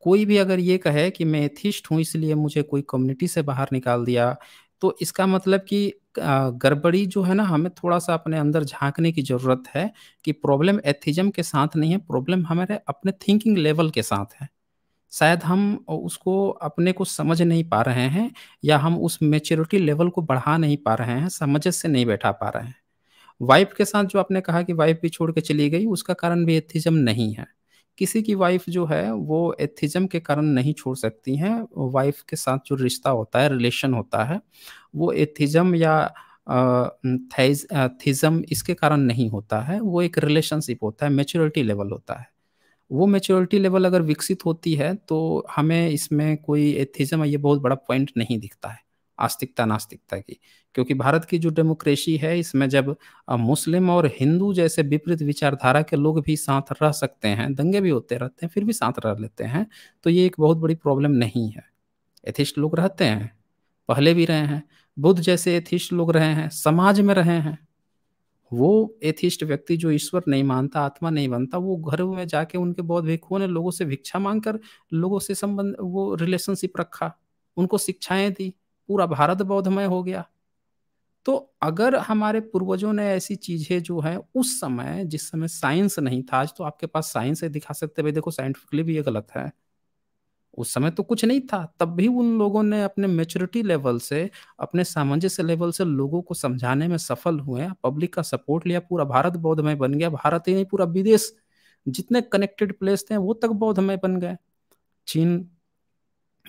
कोई भी अगर ये कहे कि मैं एथिस्ट हूँ इसलिए मुझे कोई कम्युनिटी से बाहर निकाल दिया तो इसका मतलब कि गड़बड़ी जो है ना हमें थोड़ा सा अपने अंदर झांकने की ज़रूरत है कि प्रॉब्लम एथिज्म के साथ नहीं है प्रॉब्लम हमारे अपने थिंकिंग लेवल के साथ है शायद हम उसको अपने को समझ नहीं पा रहे हैं या हम उस मेच्योरिटी लेवल को बढ़ा नहीं पा रहे हैं समझ से नहीं बैठा पा रहे हैं वाइफ के साथ जो आपने कहा कि वाइफ भी छोड़ के चली गई उसका कारण भी एथिज्म नहीं है किसी की वाइफ जो है वो एथिज्म के कारण नहीं छोड़ सकती हैं वाइफ के साथ जो रिश्ता होता है रिलेशन होता है वो एथिज्म या थिज्म इसके कारण नहीं होता है वो एक रिलेशनशिप होता है मेच्योरिटी लेवल होता है वो मेच्योरिटी लेवल अगर विकसित होती है तो हमें इसमें कोई एथिज्म ये बहुत बड़ा पॉइंट नहीं दिखता है आस्तिकता नास्तिकता की क्योंकि भारत की जो डेमोक्रेसी है इसमें जब मुस्लिम और हिंदू जैसे विपरीत विचारधारा के लोग भी साथ रह सकते हैं दंगे भी होते रहते हैं फिर भी साथ रह लेते हैं तो ये एक बहुत बड़ी प्रॉब्लम नहीं है एथिस्ट लोग रहते हैं पहले भी रहे हैं बुद्ध जैसे एथिस्ट लोग रहे हैं समाज में रहे हैं वो एथिस्ट व्यक्ति जो ईश्वर नहीं मानता आत्मा नहीं बनता वो घर में जाके उनके बौद्ध भिक्षुओं ने लोगों से भिक्षा मांगकर लोगों से संबंध वो रिलेशनशिप रखा उनको शिक्षाएं दी पूरा भारत बौद्धमय हो गया तो अगर हमारे पूर्वजों ने ऐसी चीजें जो है उस समय जिस समय साइंस नहीं था आज तो आपके पास साइंस है दिखा सकते भाई देखो साइंटिफिकली भी ये गलत है उस समय तो कुछ नहीं था तब भी उन लोगों ने अपने मेच्योरिटी लेवल से अपने सामंजस्य लेवल से लोगों को समझाने में सफल हुए पब्लिक का सपोर्ट लिया पूरा भारत बौद्धमय बन गया भारत ही नहीं पूरा विदेश जितने कनेक्टेड प्लेस थे वो तक बौद्धमय बन गए चीन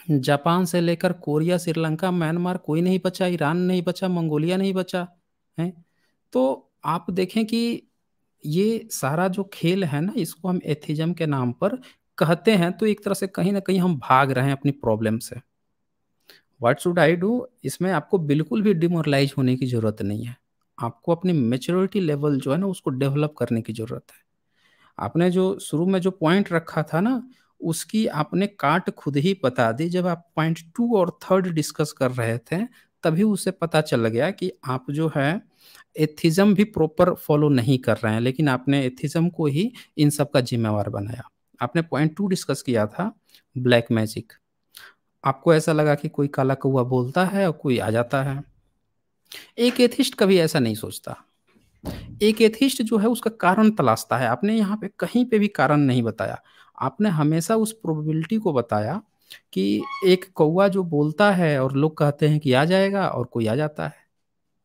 जापान से लेकर कोरिया श्रीलंका म्यांमार कोई नहीं बचा ईरान नहीं बचा मंगोलिया नहीं बचा है तो आप देखें कि ये सारा जो खेल है ना इसको हम एथिज्म के नाम पर कहते हैं तो एक तरह से कहीं ना कहीं हम भाग रहे हैं अपनी प्रॉब्लम से व्हाट शुड आई डू इसमें आपको बिल्कुल भी डिमोरलाइज होने की ज़रूरत नहीं है आपको अपनी मेच्योरिटी लेवल जो है ना उसको डेवलप करने की ज़रूरत है आपने जो शुरू में जो पॉइंट रखा था ना उसकी आपने काट खुद ही बता दी जब आप पॉइंट टू और थर्ड डिस्कस कर रहे थे तभी उसे पता चल गया कि आप जो है एथिज्म भी प्रॉपर फॉलो नहीं कर रहे हैं लेकिन आपने एथिज्म को ही इन सब का जिम्मेवार बनाया आपने पॉइंट टू डिस्कस किया था ब्लैक मैजिक आपको ऐसा लगा कि कोई काला कौआ बोलता है और कोई आ जाता है एक एथिस्ट कभी ऐसा नहीं सोचता एक एथिस्ट जो है उसका कारण तलाशता है आपने यहाँ पे कहीं पे भी कारण नहीं बताया आपने हमेशा उस प्रोबेबिलिटी को बताया कि एक कौवा जो बोलता है और लोग कहते हैं कि आ जाएगा और कोई आ जाता है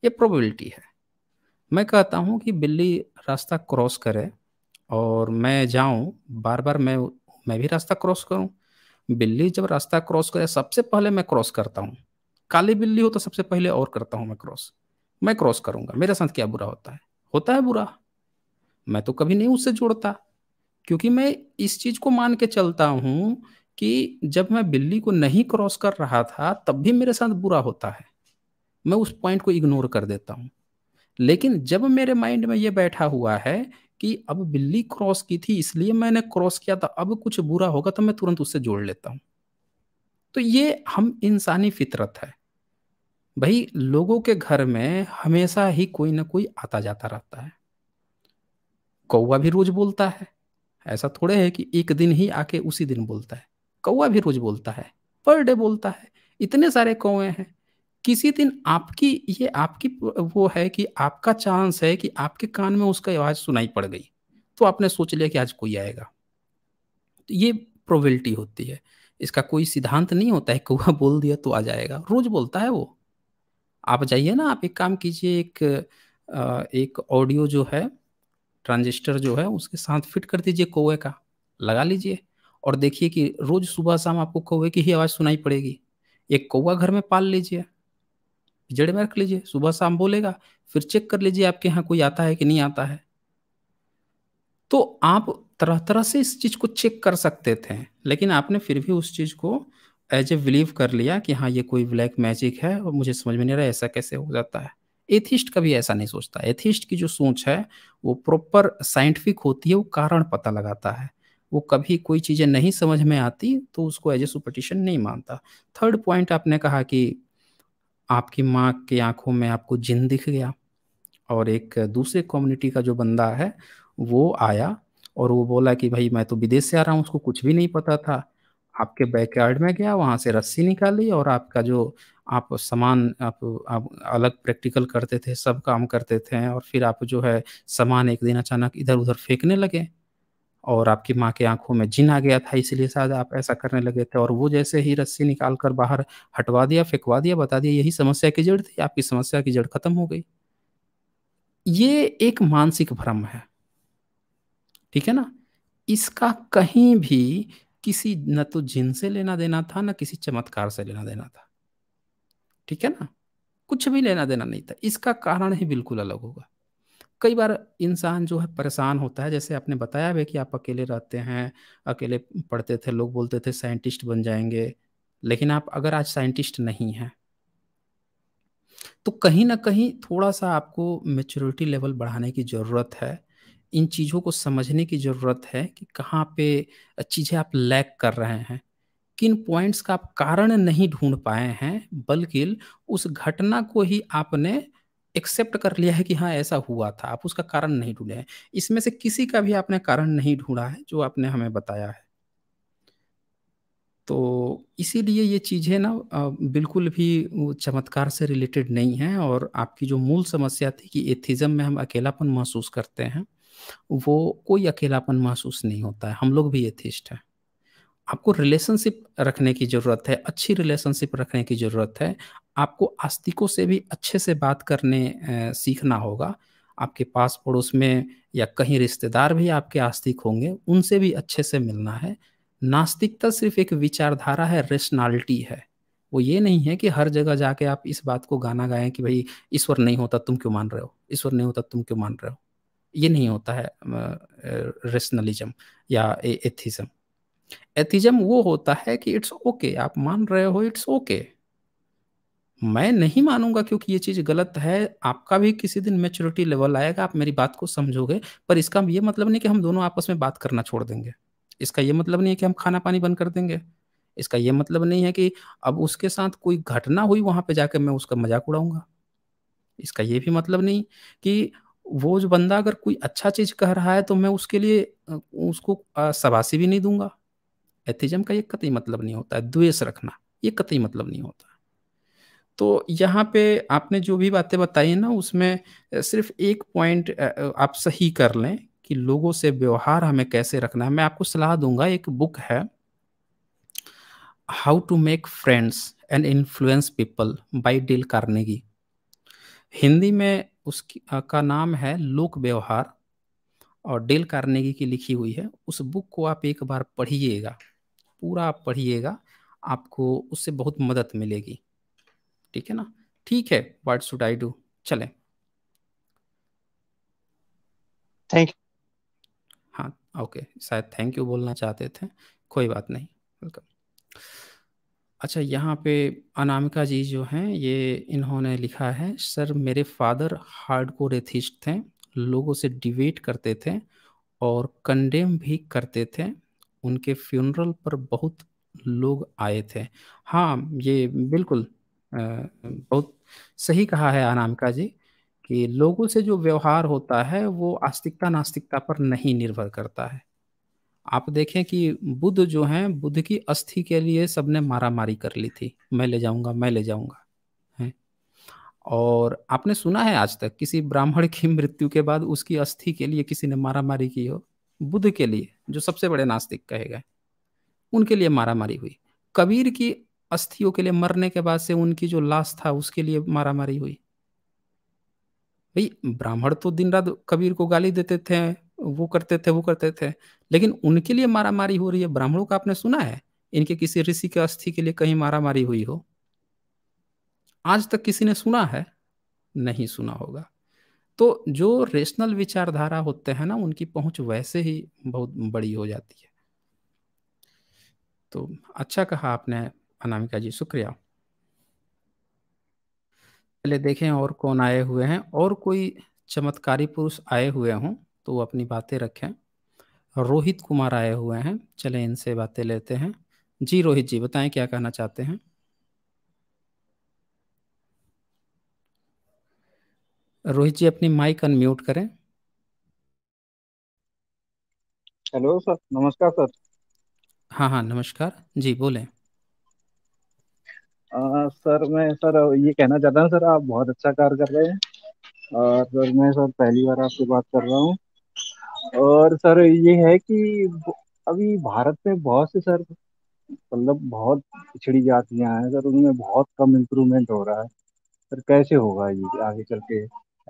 ये प्रोबेबिलिटी है मैं कहता हूँ कि बिल्ली रास्ता क्रॉस करे और मैं जाऊँ बार बार मैं मैं भी रास्ता क्रॉस करूँ बिल्ली जब रास्ता क्रॉस करे सबसे पहले मैं क्रॉस करता हूँ काली बिल्ली हो तो सबसे पहले और करता हूँ मैं क्रॉस मैं क्रॉस करूँगा मेरे साथ क्या बुरा होता है होता है बुरा मैं तो कभी नहीं उससे जोड़ता क्योंकि मैं इस चीज को मान के चलता हूँ कि जब मैं बिल्ली को नहीं क्रॉस कर रहा था तब भी मेरे साथ बुरा होता है मैं उस पॉइंट को इग्नोर कर देता हूँ लेकिन जब मेरे माइंड में ये बैठा हुआ है कि अब बिल्ली क्रॉस की थी इसलिए मैंने क्रॉस किया था अब कुछ बुरा होगा तो मैं तुरंत उससे जोड़ लेता हूँ तो ये हम इंसानी फितरत है भाई लोगों के घर में हमेशा ही कोई ना कोई आता जाता रहता है कौवा भी रोज बोलता है ऐसा थोड़े है कि एक दिन ही आके उसी दिन बोलता है कौआ भी रोज बोलता है पर डे बोलता है इतने सारे कौए हैं किसी दिन आपकी ये आपकी वो है कि आपका चांस है कि आपके कान में उसका आवाज़ सुनाई पड़ गई तो आपने सोच लिया कि आज कोई आएगा तो ये प्रोबेबिलिटी होती है इसका कोई सिद्धांत नहीं होता है कौआ बोल दिया तो आ जाएगा रोज बोलता है वो आप जाइए ना आप एक काम कीजिए एक एक ऑडियो जो है ट्रांजिस्टर जो है उसके साथ फिट कर दीजिए कौए का लगा लीजिए और देखिए कि रोज सुबह शाम आपको कौए की ही आवाज़ सुनाई पड़ेगी एक कौआ घर में पाल लीजिए जड़े में रख लीजिए सुबह शाम बोलेगा फिर चेक कर लीजिए आपके यहाँ कोई आता है कि नहीं आता है तो आप तरह तरह से इस चीज़ को चेक कर सकते थे लेकिन आपने फिर भी उस चीज़ को एज ए बिलीव कर लिया कि हाँ ये कोई ब्लैक मैजिक है और मुझे समझ में नहीं रहा ऐसा कैसे हो जाता है एथिस्ट कभी ऐसा नहीं सोचता एथिस्ट की जो सोच है वो प्रॉपर साइंटिफिक होती है वो कारण पता लगाता है वो कभी कोई चीज़ें नहीं समझ में आती तो उसको एज ए सुपरटिशन नहीं मानता थर्ड पॉइंट आपने कहा कि आपकी माँ की आंखों में आपको जिन दिख गया और एक दूसरे कम्युनिटी का जो बंदा है वो आया और वो बोला कि भाई मैं तो विदेश से आ रहा हूँ उसको कुछ भी नहीं पता था आपके बैकयार्ड में गया वहाँ से रस्सी निकाली और आपका जो आप समान आप, आप अलग प्रैक्टिकल करते थे सब काम करते थे और फिर आप जो है सामान एक दिन अचानक इधर उधर फेंकने लगे और आपकी माँ के आंखों में जिन आ गया था इसीलिए शायद आप ऐसा करने लगे थे और वो जैसे ही रस्सी निकाल कर बाहर हटवा दिया फेंकवा दिया बता दिया यही समस्या की जड़ थी आपकी समस्या की जड़ खत्म हो गई ये एक मानसिक भ्रम है ठीक है ना इसका कहीं भी किसी न तो जिन से लेना देना था न किसी चमत्कार से लेना देना था ठीक है ना कुछ भी लेना देना नहीं था इसका कारण ही बिल्कुल अलग होगा कई बार इंसान जो है परेशान होता है जैसे आपने बताया भी कि आप अकेले रहते हैं अकेले पढ़ते थे लोग बोलते थे साइंटिस्ट बन जाएंगे लेकिन आप अगर आज साइंटिस्ट नहीं हैं तो कहीं ना कहीं थोड़ा सा आपको मेच्योरिटी लेवल बढ़ाने की ज़रूरत है इन चीज़ों को समझने की ज़रूरत है कि कहाँ पे चीज़ें आप लैक कर रहे हैं किन पॉइंट्स का आप कारण नहीं ढूंढ पाए हैं बल्कि उस घटना को ही आपने एक्सेप्ट कर लिया है कि हाँ ऐसा हुआ था आप उसका कारण नहीं ढूंढे हैं इसमें से किसी का भी आपने कारण नहीं ढूंढा है जो आपने हमें बताया है तो इसीलिए ये चीज़ें ना बिल्कुल भी चमत्कार से रिलेटेड नहीं है और आपकी जो मूल समस्या थी कि एथिज्म में हम अकेलापन महसूस करते हैं वो कोई अकेलापन महसूस नहीं होता है हम लोग भी एथिस्ट हैं आपको रिलेशनशिप रखने की ज़रूरत है अच्छी रिलेशनशिप रखने की ज़रूरत है आपको आस्तिकों से भी अच्छे से बात करने सीखना होगा आपके पास पड़ोस में या कहीं रिश्तेदार भी आपके आस्तिक होंगे उनसे भी अच्छे से मिलना है नास्तिकता सिर्फ एक विचारधारा है रेशनैलिटी है वो ये नहीं है कि हर जगह जाके आप इस बात को गाना गाएं कि भाई ईश्वर नहीं होता तुम क्यों मान रहे हो ईश्वर नहीं होता तुम क्यों मान रहे हो ये नहीं होता है रेशनलिज्म या एथिज्म एथिज्म वो होता है कि इट्स ओके आप मान रहे हो इट्स ओके मैं नहीं मानूंगा क्योंकि ये चीज़ गलत है आपका भी किसी दिन मेच्योरिटी लेवल आएगा आप मेरी बात को समझोगे पर इसका ये मतलब नहीं कि हम दोनों आपस में बात करना छोड़ देंगे इसका ये मतलब नहीं है कि हम खाना पानी बंद कर देंगे इसका ये मतलब नहीं है कि अब उसके साथ कोई घटना हुई वहां पे जाकर मैं उसका मजाक उड़ाऊंगा इसका ये भी मतलब नहीं कि वो जो बंदा अगर कोई अच्छा चीज़ कह रहा है तो मैं उसके लिए उसको सबासी भी नहीं दूंगा एथिज्म का ये कतई मतलब नहीं होता है द्वेष रखना ये कतई मतलब नहीं होता तो यहाँ पे आपने जो भी बातें बताई ना उसमें सिर्फ एक पॉइंट आप सही कर लें कि लोगों से व्यवहार हमें कैसे रखना है मैं आपको सलाह दूंगा एक बुक है how to make friends and influence people by करने कार्नेगी हिंदी में उसकी का नाम है लोक व्यवहार और डेल कार्नेगी की लिखी हुई है उस बुक को आप एक बार पढ़िएगा पूरा पढ़िएगा आपको उससे बहुत मदद मिलेगी ठीक है ना ठीक है वाट शुड आई डू चलें थैंक हाँ ओके शायद थैंक यू बोलना चाहते थे कोई बात नहीं वेलकम अच्छा यहाँ पे अनामिका जी जो हैं ये इन्होंने लिखा है सर मेरे फादर हार्डकोर एथिस्ट थे लोगों से डिबेट करते थे और कंडेम भी करते थे उनके फ्यूनरल पर बहुत लोग आए थे हाँ ये बिल्कुल बहुत सही कहा है अनामिका जी कि लोगों से जो व्यवहार होता है वो आस्तिकता नास्तिकता पर नहीं निर्भर करता है आप देखें कि बुद्ध जो हैं बुद्ध की अस्थि के लिए सबने मारा मारी कर ली थी मैं ले जाऊंगा मैं ले जाऊंगा है और आपने सुना है आज तक किसी ब्राह्मण की मृत्यु के बाद उसकी अस्थि के लिए किसी ने मारा मारी की हो बुद्ध के लिए जो सबसे बड़े नास्तिक कहे गए उनके लिए मारामारी हुई कबीर की अस्थियों के लिए मरने के बाद से उनकी जो लाश था उसके लिए मारामारी हुई भाई ब्राह्मण तो दिन रात कबीर को गाली देते थे वो करते थे वो करते थे लेकिन उनके लिए मारामारी हो रही है ब्राह्मणों का आपने सुना है इनके किसी ऋषि के अस्थि के लिए कहीं मारामारी हुई हो आज तक किसी ने सुना है नहीं सुना होगा तो जो रेशनल विचारधारा होते हैं ना उनकी पहुंच वैसे ही बहुत बड़ी हो जाती है तो अच्छा कहा आपने अनामिका जी शुक्रिया पहले देखें और कौन आए हुए हैं और कोई चमत्कारी पुरुष आए हुए हों तो वो अपनी बातें रखें रोहित कुमार आए हुए हैं चले इनसे बातें लेते हैं जी रोहित जी बताएं क्या कहना चाहते हैं रोहित जी अपनी माइक अनम्यूट करें हेलो सर नमस्कार सर हाँ हाँ नमस्कार जी बोले सर मैं सर ये कहना चाहता हूँ सर आप बहुत अच्छा कार्य कर रहे हैं और सर मैं सर पहली बार आपसे बात कर रहा हूँ और सर ये है कि अभी भारत में बहुत से सर मतलब बहुत पिछड़ी जातियाँ हैं सर उनमें बहुत कम इम्प्रूवमेंट हो रहा है सर कैसे होगा ये आगे चल के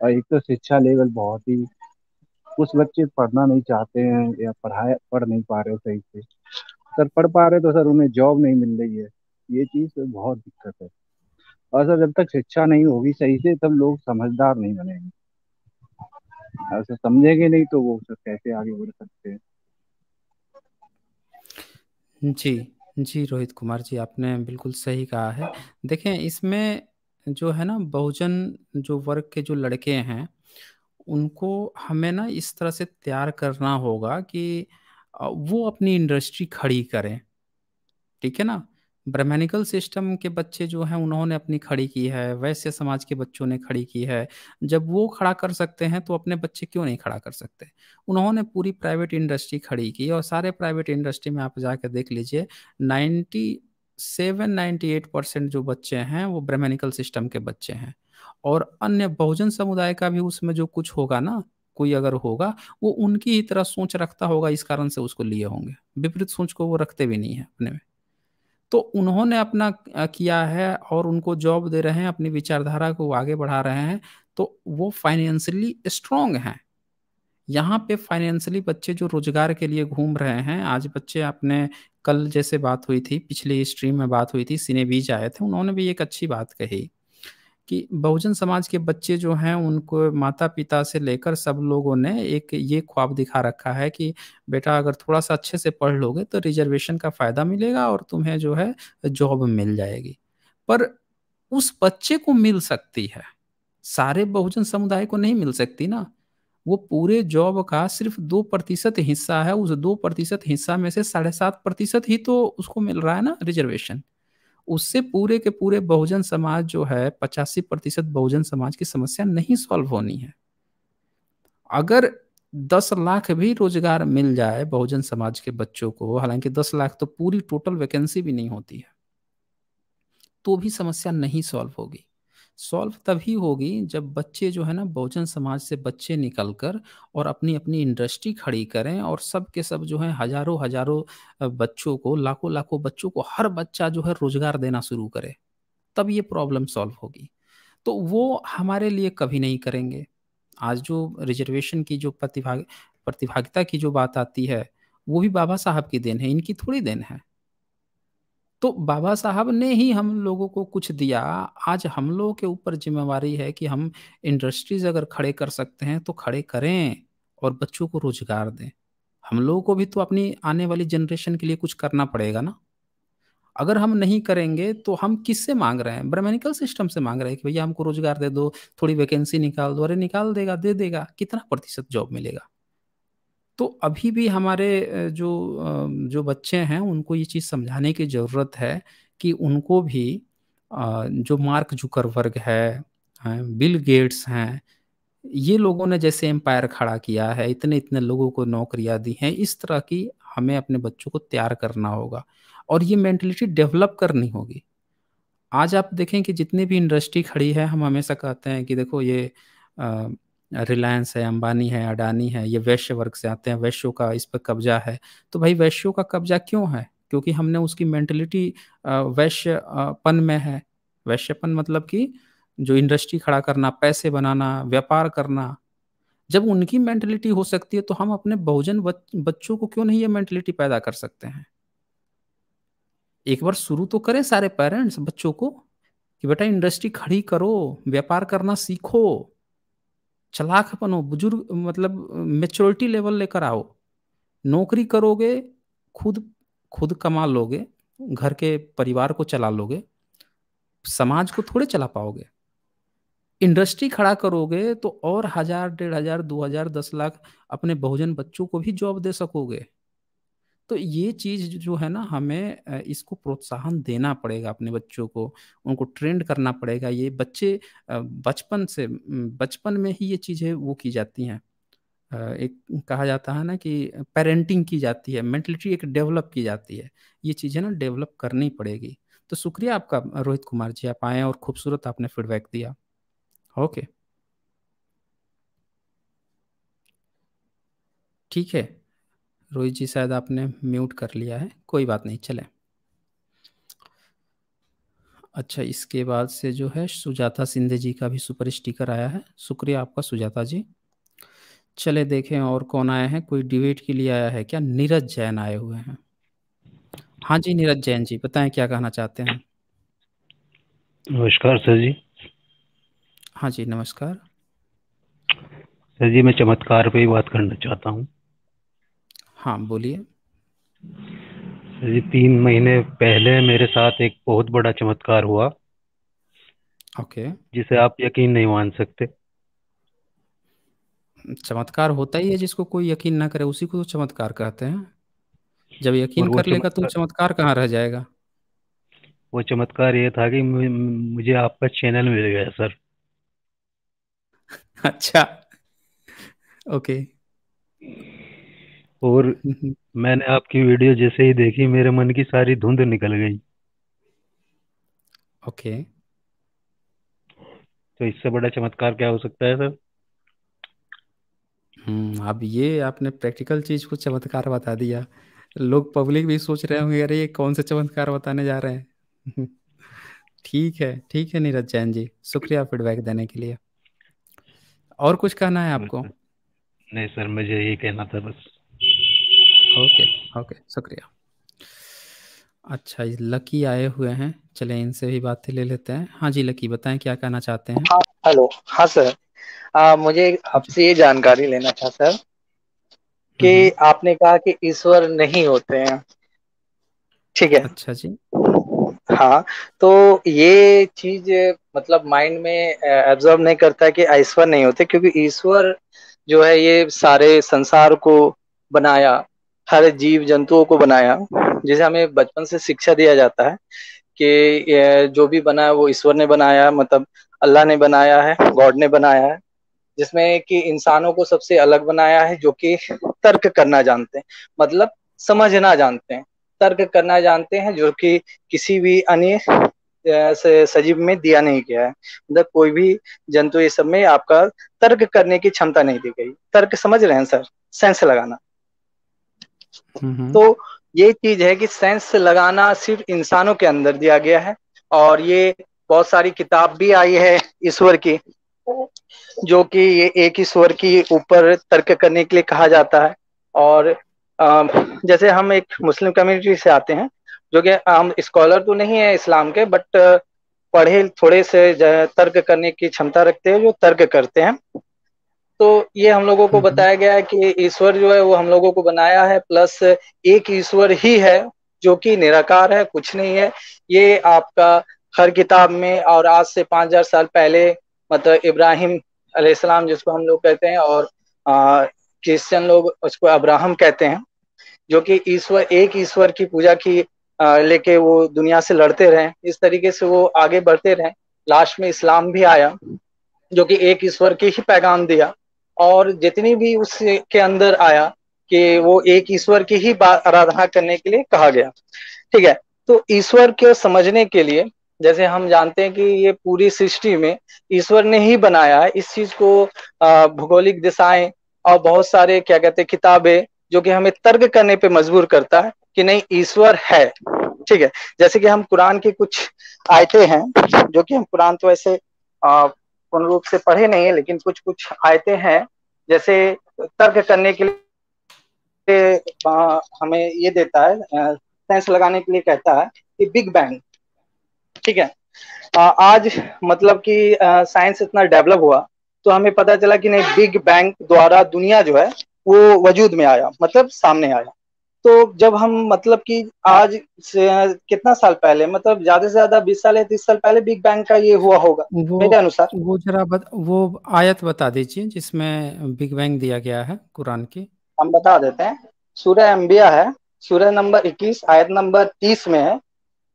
एक तो शिक्षा लेवल बहुत ही कुछ बच्चे पढ़ना नहीं चाहते हैं या पढ़ाए पढ़ नहीं पा रहे हो सही से सर पढ़ पा रहे तो सर उन्हें जॉब नहीं मिल रही है ये चीज़ तो बहुत दिक्कत है और सर जब तक शिक्षा नहीं होगी सही से तब लोग समझदार नहीं बनेंगे ऐसा समझेंगे नहीं तो वो सर कैसे आगे बढ़ सकते हैं जी जी रोहित कुमार जी आपने बिल्कुल सही कहा है देखें इसमें जो है ना बहुजन जो वर्ग के जो लड़के हैं उनको हमें ना इस तरह से तैयार करना होगा कि वो अपनी इंडस्ट्री खड़ी करें ठीक है ना ब्राह्मणिकल सिस्टम के बच्चे जो हैं उन्होंने अपनी खड़ी की है वैसे समाज के बच्चों ने खड़ी की है जब वो खड़ा कर सकते हैं तो अपने बच्चे क्यों नहीं खड़ा कर सकते उन्होंने पूरी प्राइवेट इंडस्ट्री खड़ी की और सारे प्राइवेट इंडस्ट्री में आप जाकर देख लीजिए ninety seven ninety eight percent जो बच्चे हैं वो ब्राह्मणिकल सिस्टम के बच्चे हैं और अन्य बहुजन समुदाय का भी उसमें जो कुछ होगा ना कोई अगर होगा वो उनकी ही तरह सोच रखता होगा इस कारण से उसको लिए होंगे विपरीत सोच को वो रखते भी नहीं है अपने में तो उन्होंने अपना किया है और उनको जॉब दे रहे हैं अपनी विचारधारा को आगे बढ़ा रहे हैं तो वो फाइनेंशियली स्ट्रांग हैं यहाँ पे फाइनेंशियली बच्चे जो रोजगार के लिए घूम रहे हैं आज बच्चे अपने कल जैसे बात हुई थी पिछले स्ट्रीम में बात हुई थी सिनेबीज आए थे उन्होंने भी एक अच्छी बात कही कि बहुजन समाज के बच्चे जो हैं उनको माता पिता से लेकर सब लोगों ने एक ये ख्वाब दिखा रखा है कि बेटा अगर थोड़ा सा अच्छे से पढ़ लोगे तो रिजर्वेशन का फ़ायदा मिलेगा और तुम्हें जो है जॉब मिल जाएगी पर उस बच्चे को मिल सकती है सारे बहुजन समुदाय को नहीं मिल सकती ना वो पूरे जॉब का सिर्फ दो प्रतिशत हिस्सा है उस दो प्रतिशत हिस्सा में से साढ़े सात प्रतिशत ही तो उसको मिल रहा है ना रिजर्वेशन उससे पूरे के पूरे बहुजन समाज जो है पचासी प्रतिशत बहुजन समाज की समस्या नहीं सॉल्व होनी है अगर दस लाख भी रोजगार मिल जाए बहुजन समाज के बच्चों को हालांकि दस लाख तो पूरी टोटल वैकेंसी भी नहीं होती है तो भी समस्या नहीं सॉल्व होगी सॉल्व तभी होगी जब बच्चे जो है ना बहुजन समाज से बच्चे निकलकर और अपनी अपनी इंडस्ट्री खड़ी करें और सब के सब जो है हजारों हजारों बच्चों को लाखों लाखों बच्चों को हर बच्चा जो है रोजगार देना शुरू करे तब ये प्रॉब्लम सॉल्व होगी तो वो हमारे लिए कभी नहीं करेंगे आज जो रिजर्वेशन की जो प्रतिभा प्रतिभागिता की जो बात आती है वो भी बाबा साहब की देन है इनकी थोड़ी देन है तो बाबा साहब ने ही हम लोगों को कुछ दिया आज हम लोगों के ऊपर जिम्मेवारी है कि हम इंडस्ट्रीज अगर खड़े कर सकते हैं तो खड़े करें और बच्चों को रोजगार दें हम लोगों को भी तो अपनी आने वाली जनरेशन के लिए कुछ करना पड़ेगा ना अगर हम नहीं करेंगे तो हम किससे मांग रहे हैं ब्रह्मेनिकल सिस्टम से मांग रहे हैं कि भैया हमको रोजगार दे दो थोड़ी वैकेंसी निकाल दो अरे निकाल देगा दे देगा कितना प्रतिशत जॉब मिलेगा तो अभी भी हमारे जो जो बच्चे हैं उनको ये चीज़ समझाने की ज़रूरत है कि उनको भी जो मार्क जुकरवर्ग है बिल गेट्स हैं ये लोगों ने जैसे एम्पायर खड़ा किया है इतने इतने लोगों को नौकरियां दी हैं इस तरह की हमें अपने बच्चों को तैयार करना होगा और ये मैंटेलिटी डेवलप करनी होगी आज आप देखें कि जितनी भी इंडस्ट्री खड़ी है हम हमेशा कहते हैं कि देखो ये रिलायंस है अंबानी है अडानी है ये वैश्य वर्ग से आते हैं वैश्यों का इस पर कब्जा है तो भाई वैश्यों का कब्जा क्यों है क्योंकि हमने उसकी मेंटेलिटी वैश्यपन में है वैश्यपन मतलब कि जो इंडस्ट्री खड़ा करना पैसे बनाना व्यापार करना जब उनकी मेंटेलिटी हो सकती है तो हम अपने बहुजन बच, बच्चों को क्यों नहीं ये मेंटेलिटी पैदा कर सकते हैं एक बार शुरू तो करें सारे पेरेंट्स बच्चों को कि बेटा इंडस्ट्री खड़ी करो व्यापार करना सीखो चलाक बनो बुजुर्ग मतलब मेच्योरिटी लेवल लेकर आओ नौकरी करोगे खुद खुद कमा लोगे घर के परिवार को चला लोगे समाज को थोड़े चला पाओगे इंडस्ट्री खड़ा करोगे तो और हजार डेढ़ हजार दो हजार दस लाख अपने बहुजन बच्चों को भी जॉब दे सकोगे तो ये चीज जो है ना हमें इसको प्रोत्साहन देना पड़ेगा अपने बच्चों को उनको ट्रेंड करना पड़ेगा ये बच्चे बचपन से बचपन में ही ये चीज़ें वो की जाती हैं एक कहा जाता है ना कि पेरेंटिंग की जाती है मेंटलिटी एक डेवलप की जाती है ये चीज़ें ना डेवलप करनी पड़ेगी तो शुक्रिया आपका रोहित कुमार जी आप आए और खूबसूरत आपने फीडबैक दिया ओके ठीक है रोहित जी शायद आपने म्यूट कर लिया है कोई बात नहीं चले अच्छा इसके बाद से जो है सुजाता सिंधे जी का भी सुपर स्टिकर आया है शुक्रिया आपका सुजाता जी चले देखें और कौन आए हैं कोई डिबेट के लिए आया है क्या नीरज जैन आए हुए हैं हाँ जी नीरज जैन जी बताएं क्या कहना चाहते हैं नमस्कार सर जी हाँ जी नमस्कार सर जी मैं चमत्कार पे ही बात करना चाहता हूँ हाँ बोलिए तीन महीने पहले मेरे साथ एक बहुत बड़ा चमत्कार हुआ ओके जिसे आप यकीन नहीं मान सकते चमत्कार होता ही है जिसको कोई यकीन ना करे उसी को तो चमत्कार कहते हैं जब यकीन कर लेगा तो चमत्कार कहाँ रह जाएगा वो चमत्कार ये था कि मुझे आपका चैनल मिल गया सर अच्छा ओके okay. और हम्म। मैंने आपकी वीडियो जैसे ही देखी मेरे मन की सारी धुंध निकल गई ओके okay. तो इससे बड़ा चमत्कार क्या हो सकता है सर हम्म अब ये आपने प्रैक्टिकल चीज को चमत्कार बता दिया लोग पब्लिक भी सोच रहे होंगे अरे ये कौन से चमत्कार बताने जा रहे हैं ठीक है ठीक है नीरज जैन जी शुक्रिया फीडबैक देने के लिए और कुछ कहना है आपको नहीं सर मुझे यही कहना था बस ओके ओके शुक्रिया अच्छा लकी आए हुए हैं चले इनसे भी बातें ले लेते हैं हाँ जी लकी बताएं क्या कहना चाहते हैं हाँ हेलो हाँ सर आ, मुझे आपसे ये जानकारी लेना था सर कि हम्म। आपने कहा कि ईश्वर नहीं होते हैं ठीक है अच्छा जी हाँ तो ये चीज मतलब माइंड में एब्जॉर्व नहीं करता कि ईश्वर नहीं होते क्योंकि ईश्वर जो है ये सारे संसार को बनाया हर जीव जंतुओं को बनाया जिसे हमें बचपन से शिक्षा दिया जाता है कि जो भी बना वो ईश्वर ने बनाया मतलब अल्लाह ने बनाया है गॉड ने बनाया है जिसमें कि इंसानों को सबसे अलग बनाया है जो कि तर्क करना जानते हैं मतलब समझना जानते हैं तर्क करना जानते हैं जो कि किसी भी अन्य सजीव में दिया नहीं गया है मतलब कोई भी जंतु ये सब में आपका तर्क करने की क्षमता नहीं दी गई तर्क समझ रहे हैं सर सेंस लगाना हम्म। तो ये चीज है कि सेंस लगाना सिर्फ इंसानों के अंदर दिया गया है और ये बहुत सारी किताब भी आई है ईश्वर की जो कि ये एक ईश्वर की ऊपर तर्क करने के लिए कहा जाता है और जैसे हम एक मुस्लिम कम्युनिटी से आते हैं जो कि हम स्कॉलर तो नहीं है इस्लाम के बट पढ़े थोड़े से तर्क करने की क्षमता रखते हैं जो तर्क करते हैं तो ये हम लोगों को बताया गया है कि ईश्वर जो है वो हम लोगों को बनाया है प्लस एक ईश्वर ही है जो कि निराकार है कुछ नहीं है ये आपका हर किताब में और आज से पांच हजार साल पहले मतलब इब्राहिम अलैहिस्सलाम जिसको हम लोग कहते हैं और क्रिश्चियन लोग उसको अब्राहम कहते हैं जो कि ईश्वर एक ईश्वर की पूजा की लेके वो दुनिया से लड़ते रहे इस तरीके से वो आगे बढ़ते रहे लास्ट में इस्लाम भी आया जो कि एक ईश्वर की ही पैगाम दिया और जितनी भी उसके अंदर आया कि वो एक ईश्वर की ही आराधना करने के लिए कहा गया ठीक है तो ईश्वर को समझने के लिए जैसे हम जानते हैं कि ये पूरी सृष्टि में ईश्वर ने ही बनाया है इस चीज को भूगोलिक दिशाएं और बहुत सारे क्या कहते हैं किताबें जो कि हमें तर्क करने पे मजबूर करता है कि नहीं ईश्वर है ठीक है जैसे कि हम कुरान की कुछ आयते हैं जो कि हम कुरान तो ऐसे पूर्ण रूप से पढ़े नहीं है लेकिन कुछ कुछ आयते हैं जैसे तर्क करने के लिए हमें ये देता है सेंस लगाने के लिए कहता है कि बिग बैंग ठीक है आज मतलब कि साइंस इतना डेवलप हुआ तो हमें पता चला कि नहीं बिग बैंग द्वारा दुनिया जो है वो वजूद में आया मतलब सामने आया तो जब हम मतलब कि आज से कितना साल पहले मतलब ज्यादा से ज्यादा बीस साल या तीस साल पहले बिग बैंग का ये हुआ होगा मेरे अनुसार वो जरा बत, वो आयत बता दीजिए जिसमें बिग बैंग दिया गया है कुरान की हम बता देते हैं सूर्य अम्बिया है सूर्य नंबर इक्कीस आयत नंबर तीस में है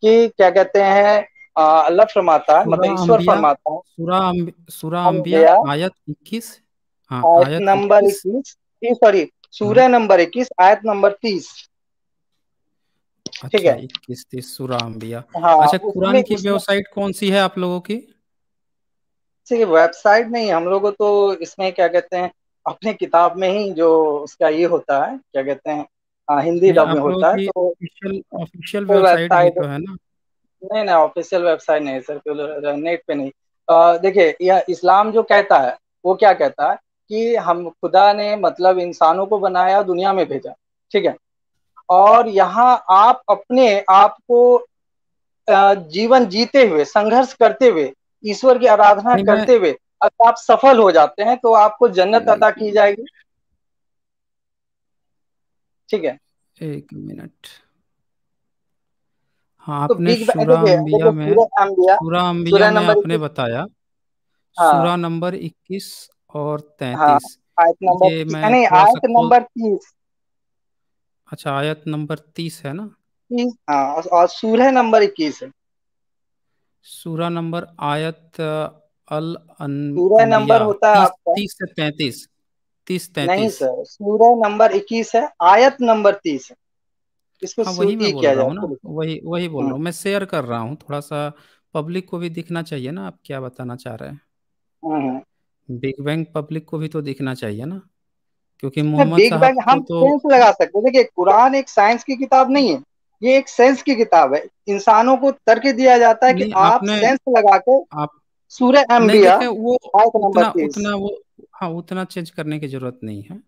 कि क्या कहते हैं अल्लाह फरमाता है मतलब ईश्वर फरमाता है सूरा सूरा अम्बिया आयत इक्कीस हाँ, आयत नंबर इक्कीस सॉरी सूर्य हम्म। नंबर इक्कीस आयत नंबर तीस ठीक अच्छा, है अंबिया हाँ, अच्छा कुरान की वेबसाइट कौन सी है आप लोगों की ठीक है वेबसाइट नहीं हम लोगों तो इसमें क्या कहते हैं अपने किताब में ही जो उसका ये होता है क्या कहते हैं हाँ, हिंदी डब में होता है तो ऑफिशियल वेबसाइट तो है ना नहीं ना ऑफिशियल वेबसाइट नहीं सर तो नेट पे नहीं देखिए यह इस्लाम जो कहता है वो क्या कहता है कि हम खुदा ने मतलब इंसानों को बनाया दुनिया में भेजा ठीक है और यहाँ आप अपने आप को जीवन जीते हुए संघर्ष करते हुए ईश्वर की आराधना करते हुए अगर आप सफल हो जाते हैं तो आपको जन्नत अदा की जाएगी ठीक है एक मिनट हाँ तो आपने तो अंबिया में में आपने बताया हाँ, सूरा नंबर 21 और तैतीस हाँ, आयत नंबर नहीं आयत नंबर तीस अच्छा आयत नंबर तीस है ना हाँ और सूरह नंबर इक्कीस है सूरह नंबर आयत अल सूरह नंबर होता है तीस से तैतीस तीस तैतीस नहीं सर सूरह नंबर इक्कीस है आयत नंबर तीस है इसको हाँ, वही मैं बोल रहा हूँ ना वही वही बोल रहा हाँ। हूँ मैं शेयर कर रहा हूँ थोड़ा सा पब्लिक को भी दिखना चाहिए ना आप क्या बताना चाह रहे हैं हाँ, हाँ। बिग बैंग पब्लिक को भी तो दिखना चाहिए ना क्योंकि अच्छा, मोहम्मद बिग साहब बैंग हम तो सेंस लगा सकते हैं देखिए कुरान एक साइंस की किताब नहीं है ये एक सेंस की किताब है इंसानों को तर्क दिया जाता है कि आप सेंस लगा के आप सूर्य अंबिया वो उतना उतना वो हाँ उतना चेंज करने की जरूरत नहीं है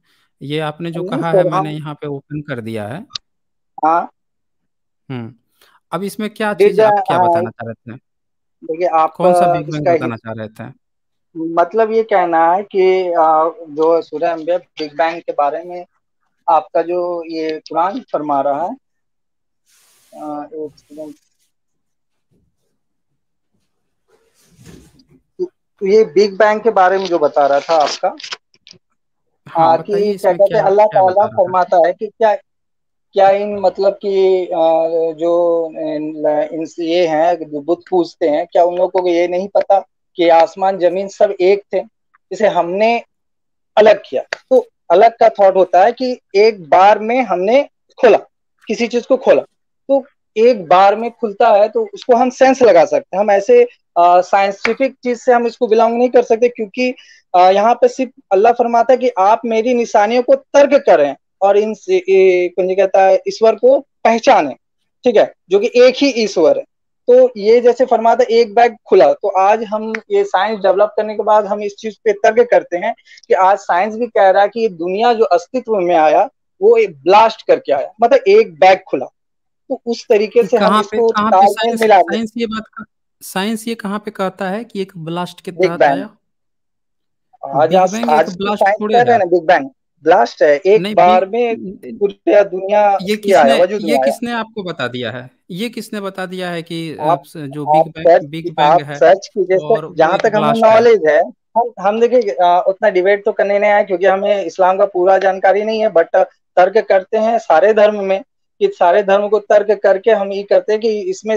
ये आपने जो कहा है मैंने यहाँ पे ओपन कर दिया है हाँ हम्म अब इसमें क्या चीज आप क्या बताना चाह रहे थे देखिए आप कौन सा बिग बैंग बताना चाह रहे थे मतलब ये कहना है कि जो सूर्य अम्बे बिग बैंग के बारे में आपका जो ये कुरान फरमा रहा है ये बिग बैंग के बारे में जो बता रहा था आपका हाँ, कि क्या कहते हैं अल्लाह ताला फरमाता है कि क्या क्या इन मतलब कि जो इन, ये हैं बुद्ध पूछते हैं क्या उन लोगों को ये नहीं पता कि आसमान जमीन सब एक थे इसे हमने अलग किया तो अलग का थॉट होता है कि एक बार में हमने खोला किसी चीज को खोला तो एक बार में खुलता है तो उसको हम सेंस लगा सकते हैं हम ऐसे साइंटिफिक चीज से हम इसको बिलोंग नहीं कर सकते क्योंकि यहाँ पे सिर्फ अल्लाह फरमाता है कि आप मेरी निशानियों को तर्क करें और इन कहता है ईश्वर को पहचाने ठीक है जो कि एक ही ईश्वर है तो ये जैसे फरमा था एक बैग खुला तो आज हम ये साइंस डेवलप करने के बाद हम इस चीज पे तर्क करते हैं कि आज साइंस भी कह रहा है कि ये दुनिया जो अस्तित्व में आया वो एक ब्लास्ट करके आया मतलब एक बैग खुला तो उस तरीके से हम इसको साइंस ये बात साइंस ये कहाँ पे कहता है कि एक ब्लास्ट के तहत आया आज आज बिग तो बैंग ब्लास्ट है एक बार में पूरी दुनिया ये किसने ये किसने आपको बता दिया है ये किसने बता दिया है कि आप जो बिग बैंग बिग बैंग है सर्च कीजिए जहाँ तक हमें नॉलेज है हम हम देखिए उतना डिबेट तो करने नहीं आए क्योंकि हमें इस्लाम का पूरा जानकारी नहीं है बट तर्क करते हैं सारे धर्म में कि सारे धर्म को तर्क करके हम ये करते हैं कि इसमें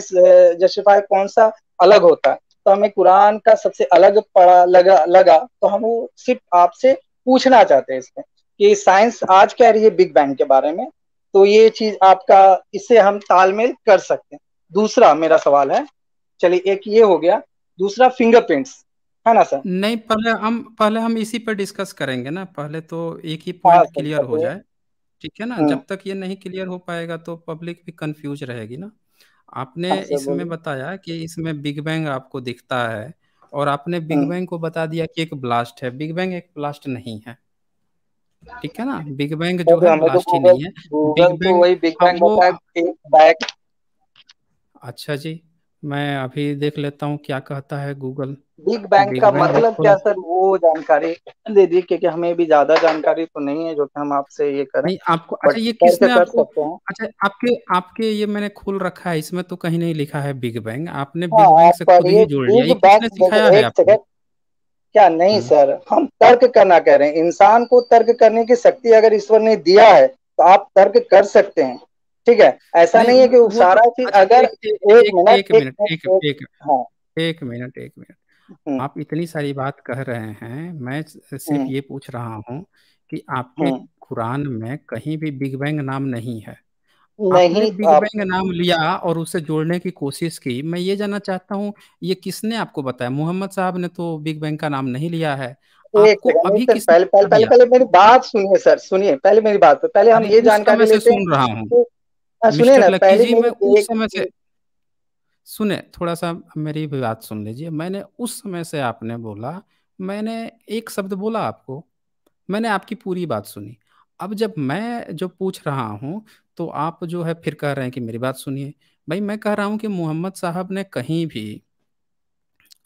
जस्टिफाई कौन सा अलग होता है तो हमें कुरान का सबसे अलग पड़ा लगा लगा तो हम वो सिर्फ आपसे पूछना चाहते हैं इसमें कि साइंस आज कह रही है बिग बैंग के बारे में तो ये चीज आपका इससे हम तालमेल कर सकते हैं दूसरा मेरा सवाल है चलिए एक ये हो गया दूसरा फिंगरप्रिंट्स है ना सर नहीं पहले हम पहले हम इसी पर डिस्कस करेंगे ना पहले तो एक ही पॉइंट हाँ, क्लियर हो जाए ठीक है ना हाँ। जब तक ये नहीं क्लियर हो पाएगा तो पब्लिक भी कंफ्यूज रहेगी ना आपने हाँ, इसमें बताया कि इसमें बिग बैंग आपको दिखता है और आपने बिग बैंग को बता दिया कि एक ब्लास्ट है बिग बैंग एक ब्लास्ट नहीं है ठीक है ना बिग बैंग तो जो है लास्ट तो ही नहीं है बिग बैंग तो वही बिग बैंग होता है बैक अच्छा जी मैं अभी देख लेता हूँ क्या कहता है गूगल बिग बैंग का मतलब क्या सर वो जानकारी दे दी क्योंकि हमें भी ज्यादा जानकारी तो नहीं है जो कि हम आपसे ये करें नहीं आपको अच्छा ये किसने आपको अच्छा आपके आपके ये मैंने खोल रखा है इसमें तो कहीं नहीं लिखा है बिग बैंग आपने बिग हाँ, बैंग से खुद ही जोड़ लिया ये किसने सिखाया है आपको क्या नहीं हम्म। सर हम तर्क करना कह रहे हैं इंसान को तर्क करने की शक्ति अगर ईश्वर ने दिया है तो आप तर्क कर सकते हैं ठीक है ऐसा नहीं, नहीं है कि तो सारा अच्छा, चीज अगर एक मिनट एक मिनट एक मिनट एक मिनट हाँ। हम्म। आप इतनी सारी बात कह रहे हैं मैं सिर्फ हम्म। ये पूछ रहा हूँ कि आपके कुरान में कहीं भी बिग बैंग नाम नहीं है नहीं बिग बैंग नाम लिया और उसे जोड़ने की कोशिश की मैं ये जानना चाहता हूँ ये किसने आपको बताया मोहम्मद साहब ने तो बिग बैंग का नाम नहीं लिया है आपको अभी पहले पहले, पहले पहले मेरी बात सुनिए सर सुनिए पहले मेरी बात पहले हम ये जानकारी लेते सुन रहा हूँ हाँ, सुनिए ना पहले मैं उस समय से सुने थोड़ा सा मेरी भी बात सुन लीजिए मैंने उस समय से आपने बोला मैंने एक शब्द बोला आपको मैंने आपकी पूरी बात सुनी अब जब मैं जो पूछ रहा हूँ तो आप जो है फिर कह रहे हैं कि मेरी बात सुनिए भाई मैं कह रहा हूँ कि मोहम्मद साहब ने कहीं भी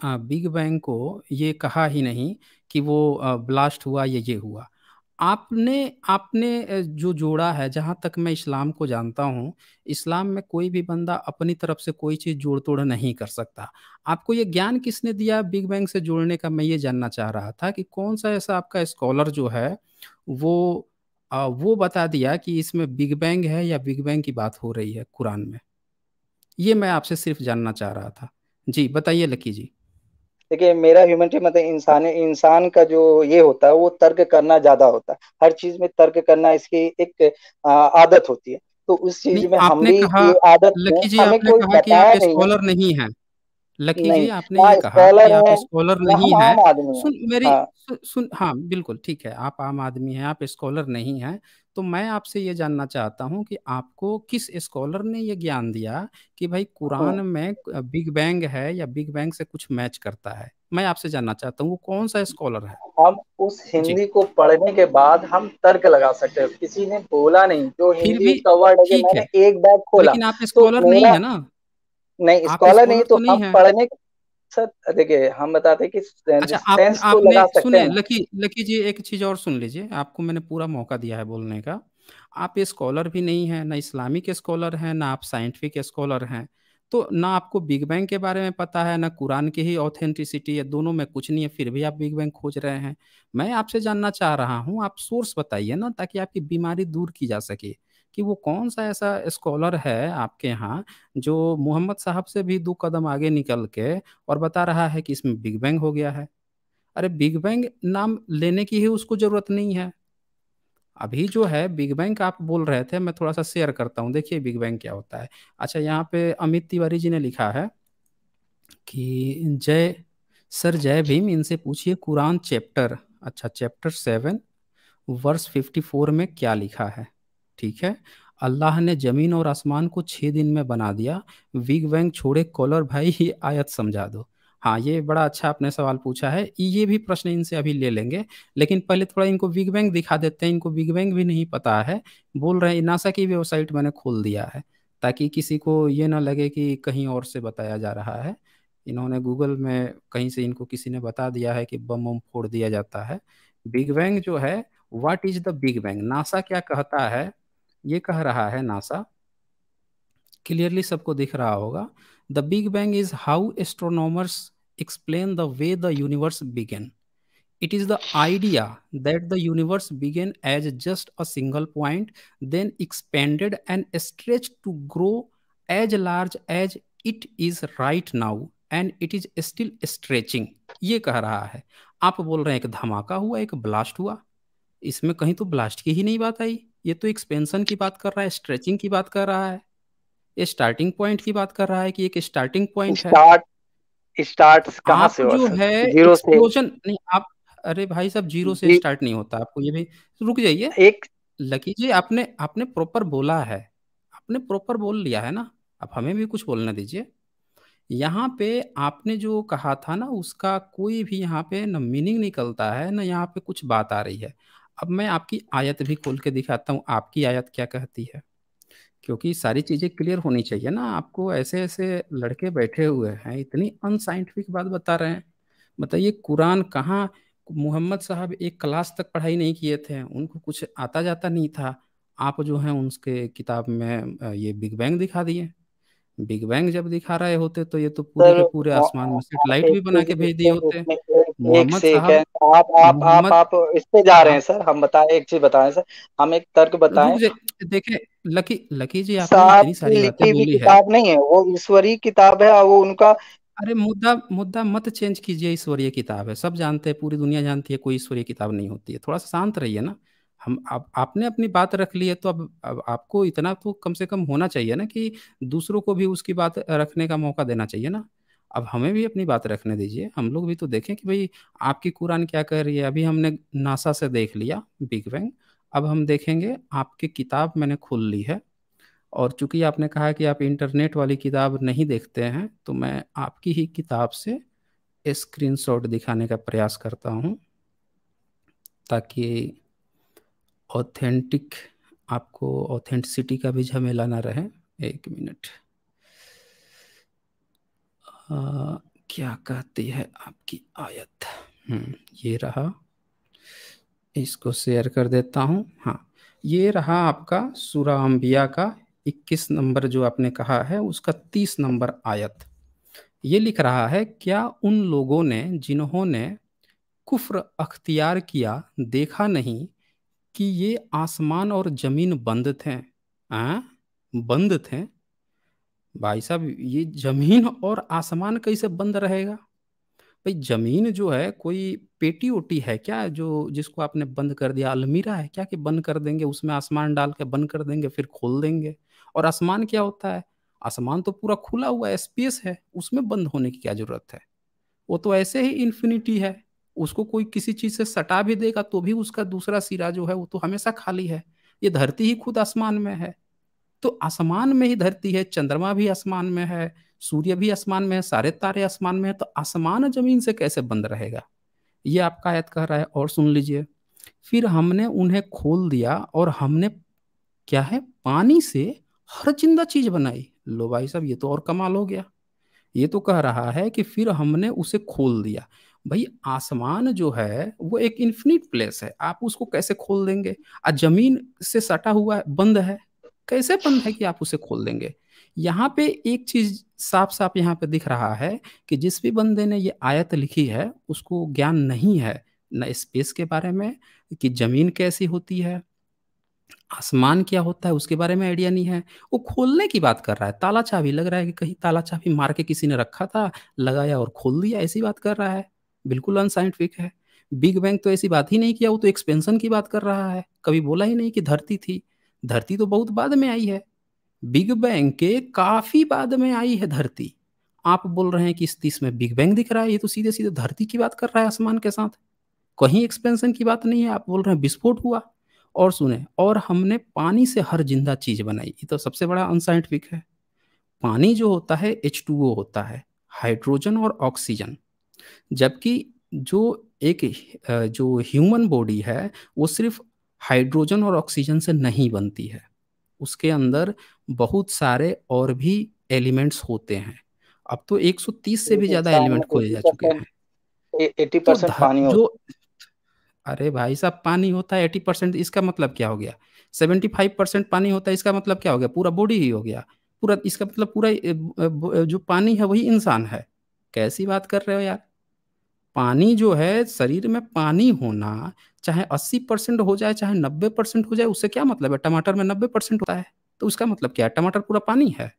बिग बैंग को ये कहा ही नहीं कि वो ब्लास्ट हुआ या ये हुआ आपने आपने जो जोड़ा है जहाँ तक मैं इस्लाम को जानता हूँ इस्लाम में कोई भी बंदा अपनी तरफ से कोई चीज़ जोड़ तोड़ नहीं कर सकता आपको ये ज्ञान किसने दिया बिग बैंग से जोड़ने का मैं ये जानना चाह रहा था कि कौन सा ऐसा आपका स्कॉलर जो है वो आ, वो बता दिया कि इसमें बिग बैंग है या बिग बैंग की बात हो रही है कुरान में ये मैं आपसे सिर्फ जानना चाह रहा था जी बताइए लकी जी देखिए मेरा ह्यूमनिटी मतलब इंसान इंसान का जो ये होता है वो तर्क करना ज्यादा होता है हर चीज में तर्क करना इसकी एक आदत होती है तो उस चीज में हमने आदत लकी जी आपने कहा कि आप स्कॉलर नहीं है लकी जी आपने हाँ, ये कहा कि आप स्कॉलर नहीं है सुन मेरी हाँ। सुन हाँ बिल्कुल ठीक है आप आम आदमी हैं आप स्कॉलर नहीं हैं तो मैं आपसे ये जानना चाहता हूँ कि आपको किस स्कॉलर ने ये ज्ञान दिया कि भाई हम्म। कुरान में बिग बैंग है या बिग बैंग से कुछ मैच करता है मैं आपसे जानना चाहता हूँ वो कौन सा स्कॉलर है हम उस हिंदी को पढ़ने के बाद हम तर्क लगा सकते हैं किसी ने बोला नहीं जो हिंदी का है मैंने एक बैग खोला लेकिन आप स्कॉलर तो नहीं है ना नहीं स्कॉलर नहीं तो, तो हम पढ़ने सर देखिए हम बताते कि अच्छा, आप, आपने लगा सकते लकी लकी जी एक चीज और सुन लीजिए आपको मैंने पूरा मौका दिया है बोलने का आप स्कॉलर भी नहीं है ना इस्लामिक स्कॉलर हैं ना आप साइंटिफिक स्कॉलर हैं तो ना आपको बिग बैंग के बारे में पता है ना कुरान की ही ऑथेंटिसिटी है दोनों में कुछ नहीं है फिर भी आप बिग बैंग खोज रहे हैं मैं आपसे जानना चाह रहा हूँ आप सोर्स बताइए ना ताकि आपकी बीमारी दूर की जा सके कि वो कौन सा ऐसा स्कॉलर है आपके यहाँ जो मोहम्मद साहब से भी दो कदम आगे निकल के और बता रहा है कि इसमें बिग बैंग हो गया है अरे बिग बैंग नाम लेने की ही उसको ज़रूरत नहीं है अभी जो है बिग बैंग आप बोल रहे थे मैं थोड़ा सा शेयर करता हूँ देखिए बिग बैंग क्या होता है अच्छा यहाँ पे अमित तिवारी जी ने लिखा है कि जय सर जय भीम इनसे पूछिए कुरान चैप्टर अच्छा chapter seven verse fifty four में क्या लिखा है ठीक है अल्लाह ने जमीन और आसमान को छः दिन में बना दिया विग वैंग छोड़े कॉलर भाई ही आयत समझा दो हाँ ये बड़ा अच्छा आपने सवाल पूछा है ये भी प्रश्न इनसे अभी ले लेंगे लेकिन पहले थोड़ा इनको बिग बैंग दिखा देते हैं इनको बिग बैंग भी नहीं पता है बोल रहे हैं नासा की वेबसाइट मैंने खोल दिया है ताकि किसी को ये ना लगे कि कहीं और से बताया जा रहा है इन्होंने गूगल में कहीं से इनको किसी ने बता दिया है कि बम बम फोड़ दिया जाता है बिग बैंग जो है what is the big bang NASA क्या कहता है ये कह रहा है नासा क्लियरली सबको दिख रहा होगा the big bang is how astronomers explain the way the universe began it is the idea that the universe began as just a single point then expanded and stretch to grow as large as it is right now and it is still stretching ये कह रहा है आप बोल रहे हैं एक धमाका हुआ एक ब्लास्ट हुआ इसमें कहीं तो ब्लास्ट की ही नहीं बात आई ये तो एक्सपेंशन की बात कर रहा है स्ट्रेचिंग की बात कर रहा है ये स्टार्टिंग पॉइंट की बात कर रहा है कि एक स्टार्टिंग पॉइंट है स्टार्ट स्टार्ट्स कहां से जो है जीरो से एक्सप्लोजन नहीं आप अरे भाई साहब जीरो से स्टार्ट नहीं होता आपको ये भी रुक जाइए एक लकी जी आपने आपने प्रॉपर बोला है आपने प्रॉपर बोल लिया है ना अब हमें भी कुछ बोलना दीजिए यहाँ पे आपने जो कहा था ना उसका कोई भी यहाँ पे ना मीनिंग निकलता है ना यहाँ पे कुछ बात आ रही है अब मैं आपकी आयत भी खोल के दिखाता हूँ आपकी आयत क्या कहती है क्योंकि सारी चीज़ें क्लियर होनी चाहिए ना आपको ऐसे ऐसे लड़के बैठे हुए हैं इतनी अनसाइंटिफिक बात बता रहे हैं बताइए कुरान कहाँ मोहम्मद साहब एक क्लास तक पढ़ाई नहीं किए थे उनको कुछ आता जाता नहीं था आप जो हैं उनके किताब में ये बिग बैंग दिखा दिए बिग बैंग जब दिखा रहे होते तो ये तो पूरे के पूरे आसमान में सेटेलाइट भी बना के भेज दिए होते मोहम्मद साहब आप आप आप आप इस पे जा रहे हैं सर हम बताएं एक चीज बताएं सर हम एक तर्क बताएं देखिए लकी लकी जी आपने सारी बातें बोली है किताब नहीं है वो ईश्वरीय किताब है वो उनका अरे मुद्दा मुद्दा मत चेंज कीजिए ईश्वरीय किताब है सब जानते हैं पूरी दुनिया जानती है कोई ईश्वरीय किताब नहीं होती है थोड़ा सा शांत रहिए ना हम आप आपने अपनी बात रख ली है तो अब, अब आपको इतना तो कम से कम होना चाहिए ना कि दूसरों को भी उसकी बात रखने का मौका देना चाहिए ना अब हमें भी अपनी बात रखने दीजिए हम लोग भी तो देखें कि भाई आपकी कुरान क्या कह रही है अभी हमने नासा से देख लिया बिग बैंग अब हम देखेंगे आपकी किताब मैंने खोल ली है और चूंकि आपने कहा कि आप इंटरनेट वाली किताब नहीं देखते हैं तो मैं आपकी ही किताब से स्क्रीन दिखाने का प्रयास करता हूँ ताकि ऑथेंटिक आपको ऑथेंटिसिटी का भी झमेला ना रहे एक मिनट क्या कहती है आपकी आयत हम्म, ये रहा इसको शेयर कर देता हूँ हाँ ये रहा आपका सूरा अम्बिया का 21 नंबर जो आपने कहा है उसका 30 नंबर आयत ये लिख रहा है क्या उन लोगों ने जिन्होंने कुफ्र अख्तियार किया देखा नहीं कि ये आसमान और ज़मीन बंद थे आ? बंद थे भाई साहब ये जमीन और आसमान कैसे बंद रहेगा भाई जमीन जो है कोई पेटी ओटी है क्या जो जिसको आपने बंद कर दिया अलमीरा है क्या कि बंद कर देंगे उसमें आसमान डाल के बंद कर देंगे फिर खोल देंगे और आसमान क्या होता है आसमान तो पूरा खुला हुआ है स्पेस है उसमें बंद होने की क्या जरूरत है वो तो ऐसे ही इन्फिनिटी है उसको कोई किसी चीज से सटा भी देगा तो भी उसका दूसरा सिरा जो है वो तो हमेशा खाली है ये धरती ही खुद आसमान में है तो आसमान में ही धरती है चंद्रमा भी आसमान में है सूर्य भी आसमान में है सारे तारे आसमान में है तो आसमान जमीन से कैसे बंद रहेगा ये आपका आयत कह रहा है और सुन लीजिए फिर हमने उन्हें खोल दिया और हमने क्या है पानी से हर जिंदा चीज बनाई लो भाई साहब ये तो और कमाल हो गया ये तो कह रहा है कि फिर हमने उसे खोल दिया भाई आसमान जो है वो एक इन्फिनिट प्लेस है आप उसको कैसे खोल देंगे और जमीन से सटा हुआ है बंद है कैसे बंद है कि आप उसे खोल देंगे यहाँ पे एक चीज साफ साफ यहाँ पे दिख रहा है कि जिस भी बंदे ने ये आयत लिखी है उसको ज्ञान नहीं है न स्पेस के बारे में कि जमीन कैसी होती है आसमान क्या होता है उसके बारे में आइडिया नहीं है वो खोलने की बात कर रहा है ताला चाबी लग रहा है कि कहीं ताला चाबी मार के किसी ने रखा था लगाया और खोल दिया ऐसी बात कर रहा है बिल्कुल अनसाइंटिफिक है बिग बैंग तो ऐसी बात ही नहीं किया वो तो एक्सपेंशन की बात कर रहा है कभी बोला ही नहीं कि धरती थी धरती तो बहुत बाद में आई है बिग बैंग के काफ़ी बाद में आई है धरती आप बोल रहे हैं कि इस तीस में बिग बैंग दिख रहा है ये तो सीधे सीधे धरती की बात कर रहा है आसमान के साथ कहीं एक्सपेंशन की बात नहीं है आप बोल रहे हैं विस्फोट हुआ और सुने और हमने पानी से हर जिंदा चीज़ बनाई ये तो सबसे बड़ा अनसाइंटिफिक है पानी जो होता है एच होता है हाइड्रोजन और ऑक्सीजन जबकि जो एक जो ह्यूमन बॉडी है वो सिर्फ हाइड्रोजन और ऑक्सीजन से नहीं बनती है उसके अंदर बहुत सारे और भी एलिमेंट्स होते हैं अब तो 130 से भी ज्यादा एलिमेंट खोले जा चुके हैं एटी परसेंट तो पानी जो अरे भाई साहब पानी होता है एटी परसेंट इसका मतलब क्या हो गया सेवेंटी फाइव परसेंट पानी होता है इसका मतलब क्या हो गया पूरा बॉडी ही हो गया पूरा इसका मतलब पूरा जो पानी है वही इंसान है कैसी बात कर रहे हो यार पानी जो है शरीर में पानी होना चाहे अस्सी परसेंट हो जाए चाहे नब्बे परसेंट हो जाए उससे क्या मतलब है टमाटर में नब्बे परसेंट होता है तो उसका मतलब क्या है टमाटर पूरा पानी है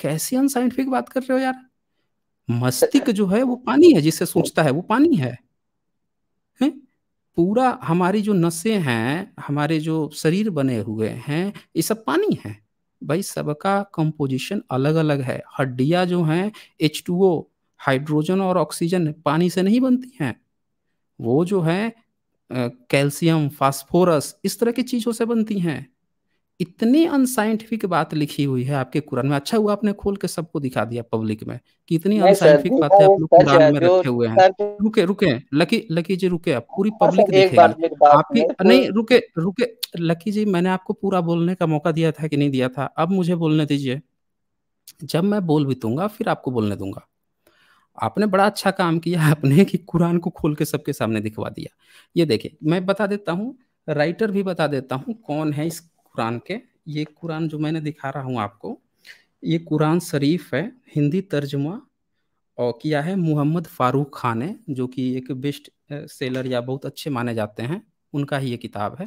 कैसी अनसाइंटिफिक बात कर रहे हो यार मस्तिष्क जो है वो पानी है जिससे सोचता है वो पानी है, है? पूरा हमारी जो नशे हैं हमारे जो शरीर बने हुए हैं ये सब पानी है भाई सबका कंपोजिशन अलग अलग है हड्डियाँ जो हैं एच टू ओ हाइड्रोजन और ऑक्सीजन पानी से नहीं बनती हैं वो जो है कैल्शियम फास्फोरस इस तरह की चीज़ों से बनती हैं इतनी अनसाइंटिफिक बात लिखी हुई है आपके कुरान में अच्छा हुआ आपने खोल के सबको दिखा दिया पब्लिक में कि इतनी अनसाइंटिफिक बातें आप लोग कुरान में रखे हुए हैं रुके रुके लकी लकी जी रुके आप पूरी पब्लिक देखेगी आपकी नहीं रुके रुके लकी जी मैंने आपको पूरा बोलने का मौका दिया था कि नहीं दिया था अब मुझे बोलने दीजिए जब मैं बोल भी दूंगा फिर आपको बोलने दूंगा आपने बड़ा अच्छा काम किया आपने कि कुरान को खोल के सबके सामने दिखवा दिया ये देखिए मैं बता देता हूँ राइटर भी बता देता हूँ कौन है इस कुरान के ये कुरान जो मैंने दिखा रहा हूँ आपको ये कुरान शरीफ है हिंदी तर्जुमा और किया है मोहम्मद फारूक खान ने जो कि एक बेस्ट सेलर या बहुत अच्छे माने जाते हैं उनका ही ये किताब है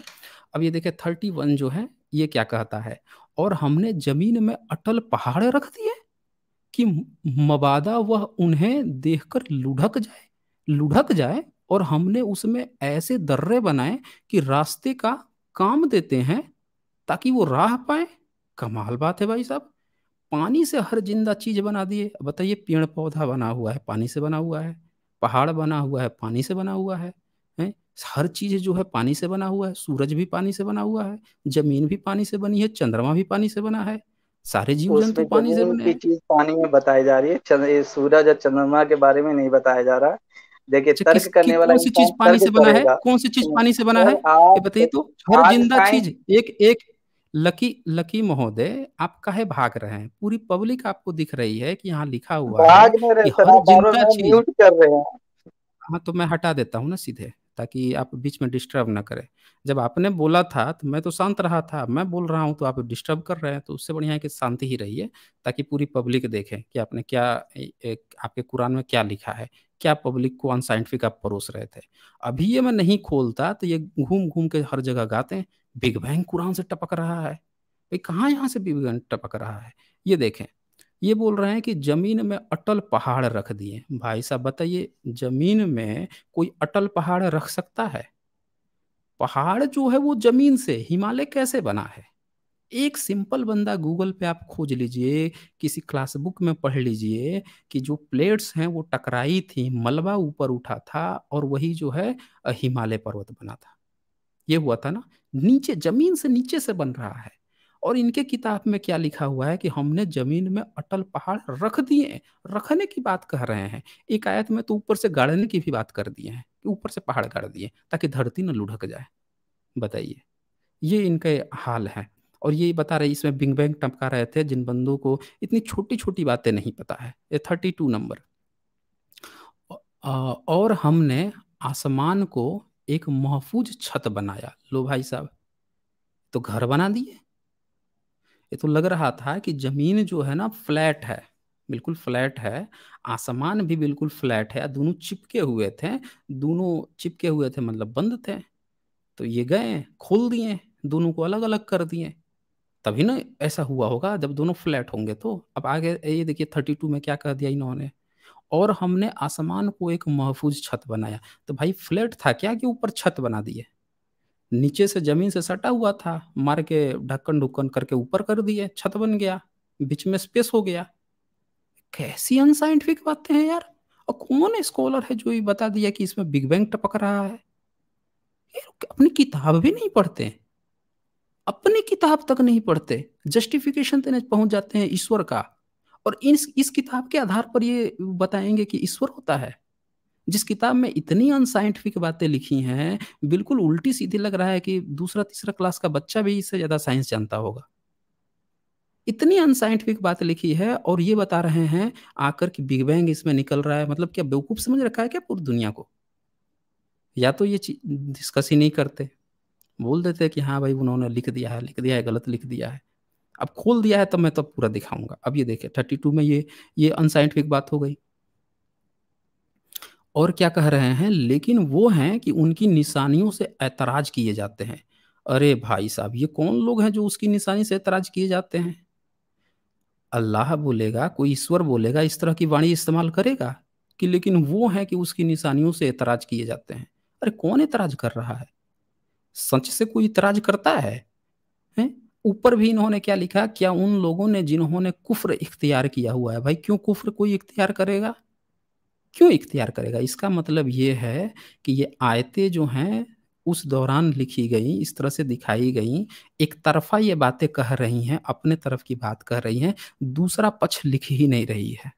अब ये देखिए थर्टी वन जो है ये क्या कहता है और हमने जमीन में अटल पहाड़ रख दिए कि मबादा वह उन्हें देखकर लुढ़क जाए लुढ़क जाए और हमने उसमें ऐसे दर्रे बनाए कि रास्ते का काम देते हैं ताकि वो राह पाए कमाल बात है भाई साहब पानी से हर जिंदा चीज बना दिए बताइए पेड़ पौधा बना हुआ है पानी से बना हुआ है पहाड़ बना हुआ है पानी से बना हुआ है हैं हर चीज जो है पानी से बना हुआ है सूरज भी पानी से बना हुआ है जमीन भी पानी से बनी है चंद्रमा भी पानी से बना है सारे जीव जंतु पानी से बने चीज पानी में बताई जा रही है चंद्र सूरज और चंद्रमा के बारे में नहीं बताया जा रहा देखिए अच्छा, तर्क करने वाला कौन सी चीज पानी से बना है कौन सी चीज पानी से बना है ये बताइए तो हर जिंदा चीज एक एक लकी लकी महोदय आप कहे भाग रहे हैं पूरी पब्लिक आपको दिख रही है कि यहाँ लिखा हुआ है कि हर जिंदा चीज कर रहे हैं हाँ तो मैं हटा देता हूँ ना सीधे ताकि आप बीच में डिस्टर्ब ना करें जब आपने बोला था तो मैं तो शांत रहा था मैं बोल रहा हूँ तो आप डिस्टर्ब कर रहे हैं तो उससे बढ़िया है कि शांति ही रहिए ताकि पूरी पब्लिक देखें कि आपने क्या एक, आपके कुरान में क्या लिखा है क्या पब्लिक को अनसाइंटिफिक आप परोस रहे थे अभी ये मैं नहीं खोलता तो ये घूम घूम के हर जगह गाते हैं बिग बैंग कुरान से टपक रहा है भाई कहाँ यहाँ से बिग बैंग टपक रहा है ये देखें ये बोल रहे हैं कि जमीन में अटल पहाड़ रख दिए भाई साहब बताइए जमीन में कोई अटल पहाड़ रख सकता है पहाड़ जो है वो जमीन से हिमालय कैसे बना है एक सिंपल बंदा गूगल पे आप खोज लीजिए किसी क्लास बुक में पढ़ लीजिए कि जो प्लेट्स हैं वो टकराई थी मलबा ऊपर उठा था और वही जो है हिमालय पर्वत बना था ये हुआ था ना नीचे जमीन से नीचे से बन रहा है और इनके किताब में क्या लिखा हुआ है कि हमने जमीन में अटल पहाड़ रख दिए रखने की बात कह रहे हैं एक आयत में तो ऊपर से गाड़ने की भी बात कर दिए हैं कि ऊपर से पहाड़ गाड़ दिए ताकि धरती न लुढ़क जाए बताइए ये इनके हाल है और ये बता रहे इसमें बिंग बैंग टपका रहे थे जिन बंदों को इतनी छोटी छोटी बातें नहीं पता है ये थर्टी टू नंबर और हमने आसमान को एक महफूज छत बनाया लो भाई साहब तो घर बना दिए ये तो लग रहा था कि जमीन जो है ना फ्लैट है बिल्कुल फ्लैट है आसमान भी बिल्कुल फ्लैट है दोनों चिपके हुए थे दोनों चिपके हुए थे मतलब बंद थे तो ये गए खोल दिए दोनों को अलग अलग कर दिए तभी ना ऐसा हुआ होगा जब दोनों फ्लैट होंगे तो अब आगे ये देखिए थर्टी टू में क्या कर दिया इन्होंने और हमने आसमान को एक महफूज छत बनाया तो भाई फ्लैट था क्या कि ऊपर छत बना दिए नीचे से जमीन से सटा हुआ था मार के ढक्कन ढुक्कन करके ऊपर कर दिए छत बन गया बीच में स्पेस हो गया कैसी अनसाइंटिफिक बातें हैं यार और कौन स्कॉलर है जो ये बता दिया कि इसमें बिग बैंग टपक रहा है यार अपनी किताब भी नहीं पढ़ते अपनी किताब तक नहीं पढ़ते जस्टिफिकेशन देने पहुंच जाते हैं ईश्वर का और इस इस किताब के आधार पर ये बताएंगे कि ईश्वर होता है जिस किताब में इतनी अनसाइंटिफिक बातें लिखी हैं बिल्कुल उल्टी सीधी लग रहा है कि दूसरा तीसरा क्लास का बच्चा भी इससे ज़्यादा साइंस जानता होगा इतनी अनसाइंटिफिक बात लिखी है और ये बता रहे हैं आकर कि बिग बैंग इसमें निकल रहा है मतलब क्या बेवकूफ़ समझ रखा है क्या पूरी दुनिया को या तो ये डिस्कस ही नहीं करते बोल देते कि हाँ भाई उन्होंने लिख दिया है लिख दिया है गलत लिख दिया है अब खोल दिया है तब तो मैं तब तो पूरा दिखाऊंगा अब ये देखे थर्टी टू में ये ये अनसाइंटिफिक बात हो गई और क्या कह रहे हैं लेकिन वो हैं कि उनकी निशानियों से ऐतराज किए जाते हैं अरे भाई साहब ये कौन लोग हैं जो उसकी निशानी से ऐतराज किए जाते हैं अल्लाह बोलेगा कोई ईश्वर बोलेगा इस तरह की वाणी इस्तेमाल करेगा कि लेकिन वो है कि उसकी निशानियों से ऐतराज किए जाते हैं अरे कौन ऐतराज कर रहा है सच से कोई इतराज करता है ऊपर भी इन्होंने क्या लिखा क्या उन लोगों ने जिन्होंने कुफ्र इख्तियार किया हुआ है भाई क्यों कुफ्र कोई इख्तियार करेगा क्यों इख्तियार करेगा इसका मतलब ये है कि ये आयतें जो हैं उस दौरान लिखी गई इस तरह से दिखाई गई एक तरफा ये बातें कह रही हैं अपने तरफ की बात कह रही हैं दूसरा पक्ष लिख ही नहीं रही है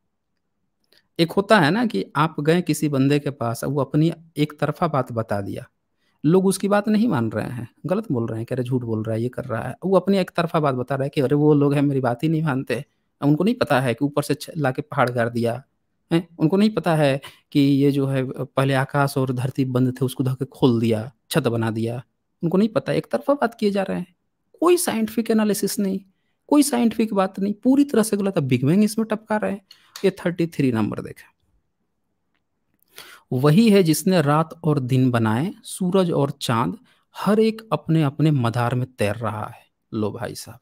एक होता है ना कि आप गए किसी बंदे के पास वो अपनी एक तरफा बात बता दिया लोग उसकी बात नहीं मान रहे हैं गलत बोल रहे हैं कह रहे झूठ बोल रहा है ये कर रहा है वो अपनी एक तरफा बात बता रहा है कि अरे वो लोग हैं मेरी बात ही नहीं मानते उनको नहीं पता है कि ऊपर से ला के पहाड़ गाड़ दिया है उनको नहीं पता है कि ये जो है पहले आकाश और धरती बंद थे उसको धक्के खोल दिया छत बना दिया उनको नहीं पता एक तरफा बात किए जा रहे हैं कोई साइंटिफिक एनालिसिस नहीं कोई साइंटिफिक बात नहीं पूरी तरह से गलत बिग बैंग इसमें टपका रहे हैं ये थर्टी थ्री नंबर देखें वही है जिसने रात और दिन बनाए सूरज और चांद हर एक अपने अपने मदार में तैर रहा है लो भाई साहब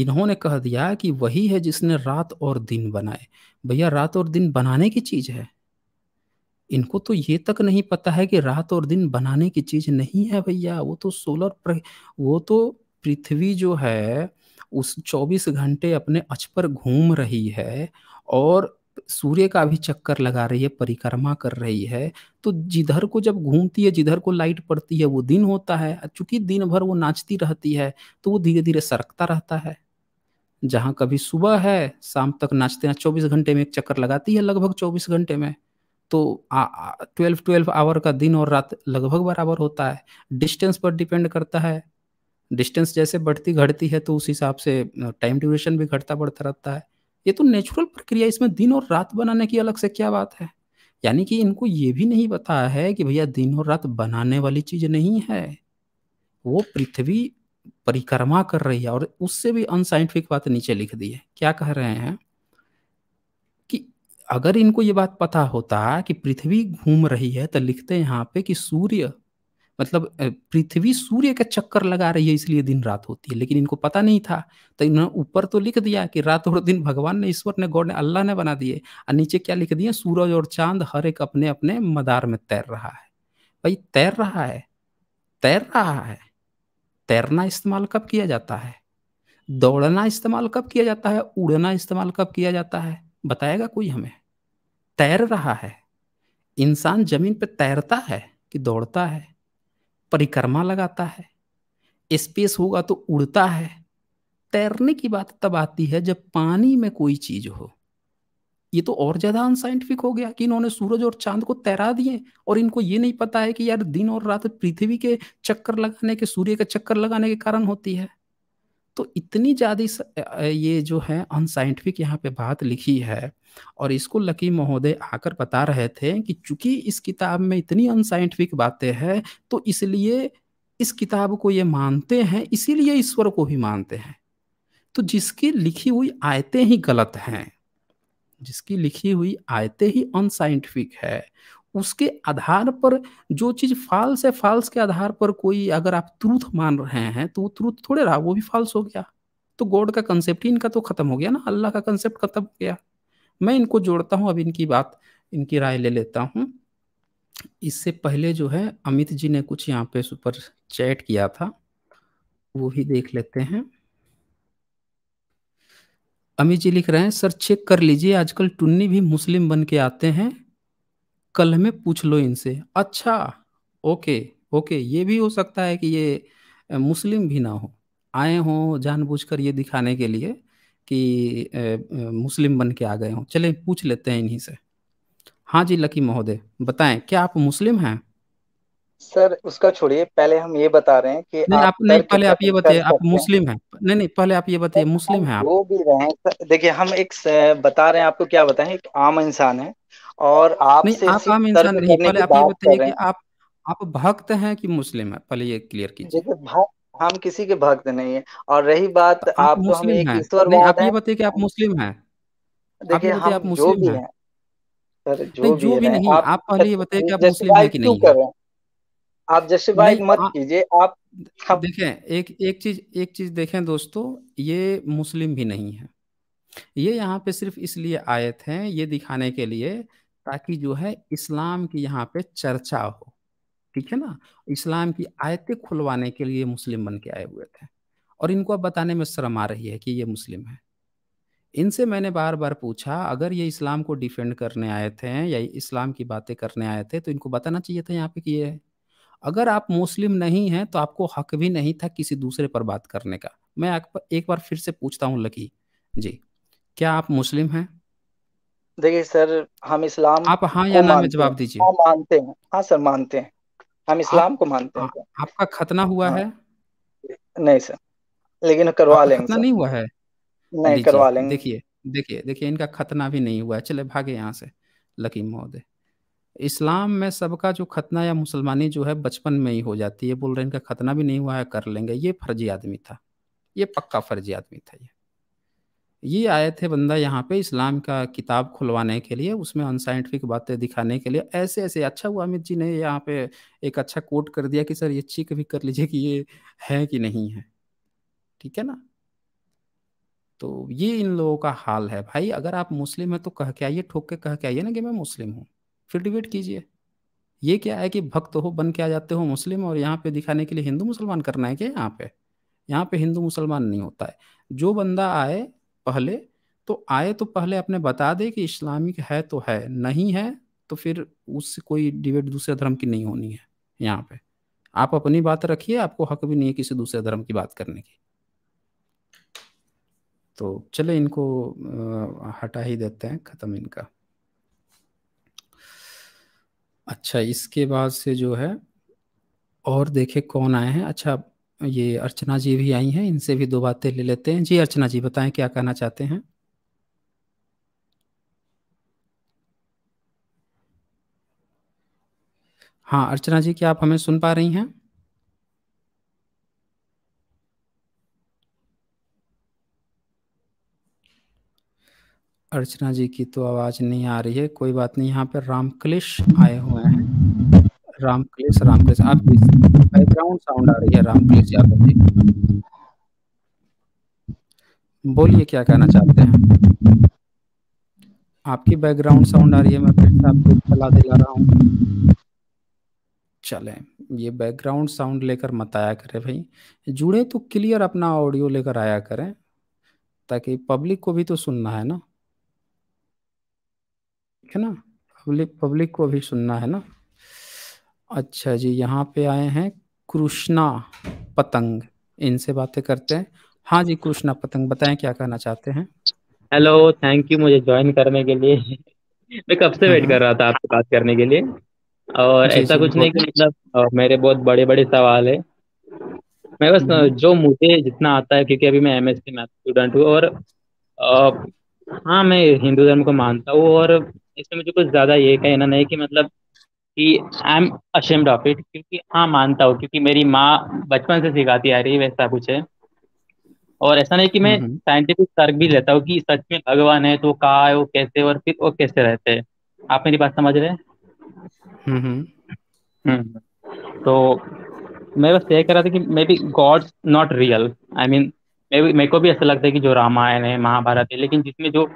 इन्होंने कह दिया कि वही है जिसने रात और दिन बनाए भैया रात और दिन बनाने की चीज है इनको तो ये तक नहीं पता है कि रात और दिन बनाने की चीज नहीं है भैया वो तो सोलर प्र... वो तो पृथ्वी जो है उस 24 घंटे अपने अच पर घूम रही है और सूर्य का भी चक्कर लगा रही है परिक्रमा कर रही है तो जिधर को जब घूमती है जिधर को लाइट पड़ती है वो दिन होता है चूंकि दिन भर वो नाचती रहती है तो वो धीरे धीरे सरकता रहता है जहाँ कभी सुबह है शाम तक नाचते नाचते चौबीस घंटे में एक चक्कर लगाती है लगभग चौबीस घंटे में तो ट्वेल्व ट्वेल्व आवर का दिन और रात लगभग बराबर होता है डिस्टेंस पर डिपेंड करता है डिस्टेंस जैसे बढ़ती घटती है तो उस हिसाब से टाइम ड्यूरेशन भी घटता बढ़ता रहता है ये तो नेचुरल प्रक्रिया इसमें दिन और रात बनाने की अलग से क्या बात है यानी कि इनको ये भी नहीं पता है कि भैया दिन और रात बनाने वाली चीज नहीं है वो पृथ्वी परिक्रमा कर रही है और उससे भी अनसाइंटिफिक बात नीचे लिख दी है क्या कह रहे हैं कि अगर इनको ये बात पता होता कि पृथ्वी घूम रही है तो लिखते यहाँ पे कि सूर्य मतलब पृथ्वी सूर्य का चक्कर लगा रही है इसलिए दिन रात होती है लेकिन इनको पता नहीं था तो इन्होंने ऊपर तो लिख दिया कि रात और दिन भगवान ने ईश्वर ने गॉड ने अल्लाह ने बना दिए और नीचे क्या लिख दिया सूरज और चांद हर एक अपने अपने मदार में तैर रहा है भाई तैर रहा है तैर रहा है तैरना इस्तेमाल कब किया जाता है दौड़ना इस्तेमाल कब किया जाता है उड़ना इस्तेमाल कब किया जाता है बताएगा कोई हमें तैर रहा है इंसान जमीन पर तैरता है कि दौड़ता है परिक्रमा लगाता है स्पेस होगा तो उड़ता है तैरने की बात तब आती है जब पानी में कोई चीज हो ये तो और ज्यादा अनसाइंटिफिक हो गया कि इन्होंने सूरज और चांद को तैरा दिए और इनको ये नहीं पता है कि यार दिन और रात पृथ्वी के चक्कर लगाने के सूर्य के चक्कर लगाने के कारण होती है तो इतनी ज़्यादा ये जो है अनसाइंटिफिक यहाँ पे बात लिखी है और इसको लकी महोदय आकर बता रहे थे कि चूंकि इस किताब में इतनी अनसाइंटिफिक बातें हैं तो इसलिए इस किताब को ये मानते हैं इसीलिए ईश्वर को भी मानते हैं तो जिसकी लिखी हुई आयतें ही गलत हैं जिसकी लिखी हुई आयतें ही अनसाइंटिफिक है उसके आधार पर जो चीज फाल्स है फाल्स के आधार पर कोई अगर आप ट्रूथ मान रहे हैं तो वो ट्रूथ थोड़े रहा वो भी फाल्स हो गया तो गॉड का कंसेप्ट इनका तो खत्म हो गया ना अल्लाह का कंसेप्ट खत्म हो गया मैं इनको जोड़ता हूँ अब इनकी बात इनकी राय ले लेता हूँ इससे पहले जो है अमित जी ने कुछ यहाँ पे सुपर चैट किया था वो भी देख लेते हैं अमित जी लिख रहे हैं सर चेक कर लीजिए आजकल टुन्नी भी मुस्लिम बन के आते हैं कल हमें पूछ लो इनसे अच्छा ओके ओके ये भी हो सकता है कि ये मुस्लिम भी ना हो आए हों जानबूझकर ये दिखाने के लिए कि ए, ए, मुस्लिम बन के आ गए हों चले पूछ लेते हैं इन्हीं से हाँ जी लकी महोदय बताएं क्या आप मुस्लिम हैं सर उसका छोड़िए पहले हम ये बता रहे हैं कि नहीं आप, आप नहीं पहले आप ये बताइए आप मुस्लिम हैं नहीं नहीं पहले आप ये बताइए मुस्लिम हैं आप वो भी रहे देखिए हम एक बता रहे हैं आपको क्या बताएं एक आम इंसान है और आप आम इंसान नहीं पहले आप ये बताइए कि आप आप भक्त हैं कि मुस्लिम है पहले ये क्लियर कीजिए हम किसी के भक्त नहीं है और रही बात आप मुस्लिम हैं आप ये बताइए कि आप मुस्लिम हैं देखिए आप मुस्लिम हैं जो भी नहीं आप पहले ये बताइए कि आप मुस्लिम है कि नहीं आप जैसे भाई मत कीजिए आप हम... देखें एक एक चीज एक चीज देखें दोस्तों ये मुस्लिम भी नहीं है ये यहाँ पे सिर्फ इसलिए आए थे ये दिखाने के लिए ताकि जो है इस्लाम की यहाँ पे चर्चा हो ठीक है ना इस्लाम की आयतें खुलवाने के लिए मुस्लिम बन के आए हुए थे और इनको अब बताने में शर्म आ रही है कि ये मुस्लिम है इनसे मैंने बार बार पूछा अगर ये इस्लाम को डिफेंड करने आए थे या इस्लाम की बातें करने आए थे तो इनको बताना चाहिए था यहाँ पे कि ये है अगर आप मुस्लिम नहीं हैं तो आपको हक भी नहीं था किसी दूसरे पर बात करने का मैं आप एक बार फिर से पूछता हूँ लकी जी क्या आप मुस्लिम हैं देखिए सर हम इस्लाम आप हाँ या ना में जवाब दीजिए हाँ मानते हैं हाँ सर मानते हैं हम इस्लाम आप, को मानते हैं आ, आपका खतना हुआ हाँ। है नहीं सर लेकिन करवा लेंगे खतना नहीं हुआ है नहीं करवा लेंगे देखिए देखिए देखिए इनका खतना भी नहीं हुआ है चले भागे यहाँ से लकी महोदय इस्लाम में सबका जो खतना या मुसलमानी जो है बचपन में ही हो जाती है बोल रहे हैं इनका खतना भी नहीं हुआ है कर लेंगे ये फर्जी आदमी था ये पक्का फर्जी आदमी था ये ये आए थे बंदा यहाँ पे इस्लाम का किताब खुलवाने के लिए उसमें अनसाइंटिफिक बातें दिखाने के लिए ऐसे ऐसे अच्छा हुआ अमित जी ने यहाँ पे एक अच्छा कोट कर दिया कि सर ये चेक भी कर लीजिए कि ये है कि नहीं है ठीक है ना तो ये इन लोगों का हाल है भाई अगर आप मुस्लिम है तो कह के आइए ठोक के कह के आइए ना कि मैं मुस्लिम हूँ फिर डिबेट कीजिए ये क्या है कि भक्त हो बन के आ जाते हो मुस्लिम और यहाँ पे दिखाने के लिए हिंदू मुसलमान करना है क्या यहाँ पे यहाँ पे हिंदू मुसलमान नहीं होता है जो बंदा आए पहले तो आए तो पहले अपने बता दे कि इस्लामिक है तो है नहीं है तो फिर उससे कोई डिबेट दूसरे धर्म की नहीं होनी है यहाँ पे आप अपनी बात रखिए आपको हक भी नहीं है किसी दूसरे धर्म की बात करने की तो चले इनको हटा ही देते हैं ख़त्म इनका अच्छा इसके बाद से जो है और देखे कौन आए हैं अच्छा ये अर्चना जी भी आई हैं इनसे भी दो बातें ले लेते हैं जी अर्चना जी बताएं क्या कहना चाहते हैं हाँ अर्चना जी क्या आप हमें सुन पा रही हैं अर्चना जी की तो आवाज नहीं आ रही है कोई बात नहीं यहाँ पे रामकलेश आए हुए हैं रामकलेश रामकलेश आपकी बैकग्राउंड साउंड आ रही है रामकलेश यादव जी बोलिए क्या कहना चाहते हैं आपकी बैकग्राउंड साउंड आ रही है मैं फिर से आपको सलाह दिला रहा हूँ चले ये बैकग्राउंड साउंड लेकर मत आया करें भाई जुड़े तो क्लियर अपना ऑडियो लेकर आया करें ताकि पब्लिक को भी तो सुनना है ना ठीक है ना पब्लिक पब्लिक को भी सुनना है ना अच्छा जी यहाँ पे आए हैं कृष्णा पतंग इनसे बातें करते हैं हाँ जी कृष्णा पतंग बताएं क्या कहना चाहते हैं हेलो थैंक यू मुझे ज्वाइन करने के लिए मैं कब से वेट हाँ। कर रहा था आपसे बात करने के लिए और जी, ऐसा जी, कुछ नहीं कि मतलब मेरे बहुत बड़े बड़े सवाल है मैं बस हम्म। जो मुझे जितना आता है क्योंकि अभी मैं एम एस मैथ स्टूडेंट हूँ और आ, हाँ मैं हिंदू धर्म को मानता हूँ और इसमें मुझे कुछ ज्यादा ये कहना नहीं कि मतलब कि I am ashamed of it क्योंकि हाँ मानता हूँ क्योंकि मेरी माँ बचपन से सिखाती आ रही है वैसा कुछ है और ऐसा नहीं कि मैं साइंटिफिक हम्म, हम्म। तर्क भी लेता हूँ कि सच में भगवान है तो कहा है वो कैसे और फिर वो कैसे रहते हैं आप मेरी बात समझ रहे हैं हम्म, तो मैं बस ये कह रहा था कि maybe gods not real I mean मे मेरे को भी ऐसा लगता है कि जो रामायण है महाभारत है लेकिन जिसमें जो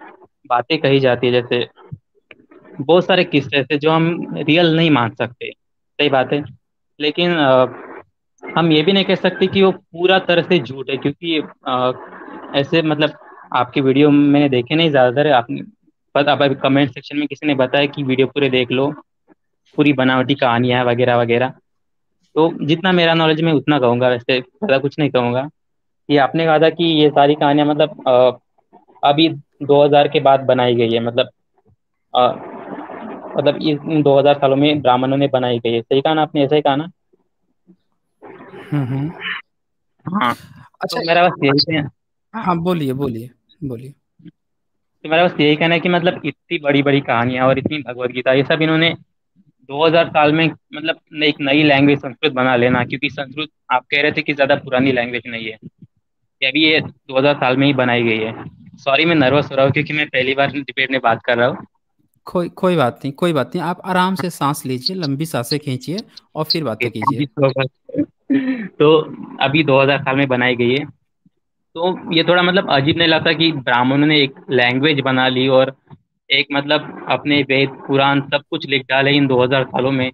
बातें कही जाती है जैसे बहुत सारे किस्से ऐसे जो हम रियल नहीं मान सकते सही बात है लेकिन आ, हम ये भी नहीं कह सकते कि वो पूरा तरह से झूठ है क्योंकि आ, ऐसे मतलब आपके वीडियो मैंने देखे नहीं ज्यादातर आपने आप अभी कमेंट सेक्शन में किसी ने बताया कि वीडियो पूरे देख लो पूरी बनावटी कहानियां वगैरह वगैरह तो जितना मेरा नॉलेज मैं उतना कहूँगा वैसे ज़्यादा कुछ नहीं कहूँगा ये आपने कहा था कि ये सारी कहानियाँ मतलब आ, अभी 2000 के बाद बनाई गई है मतलब मतलब दो 2000 सालों में ब्राह्मणों ने बनाई गई है सही कहा ना आपने ऐसा ही कहा ना हम्म, हम्म। हाँ। अच्छा तो मेरा बस यही अच्छा। हाँ बोलिए बोलिए बोलिए तो मेरा बस यही कहना है कि मतलब इतनी बड़ी बड़ी कहानियां और इतनी भगवत गीता ये सब इन्होंने 2000 साल में मतलब एक नई लैंग्वेज संस्कृत बना लेना क्योंकि संस्कृत आप कह रहे थे कि ज्यादा पुरानी लैंग्वेज नहीं है ये भी ये 2000 साल में ही बनाई गई है सॉरी मैं नर्वस हो रहा हूँ क्योंकि मैं पहली बार डिबेट में बात कर रहा हूँ कोई कोई बात नहीं कोई बात नहीं आप आराम से सांस लीजिए लंबी सांसें खींचिए और फिर बातें कीजिए तो अभी 2000 साल में बनाई गई है तो ये थोड़ा मतलब अजीब नहीं लगता कि ब्राह्मणों ने एक लैंग्वेज बना ली और एक मतलब अपने वेद पुराण सब कुछ लिख डाले इन 2000 सालों में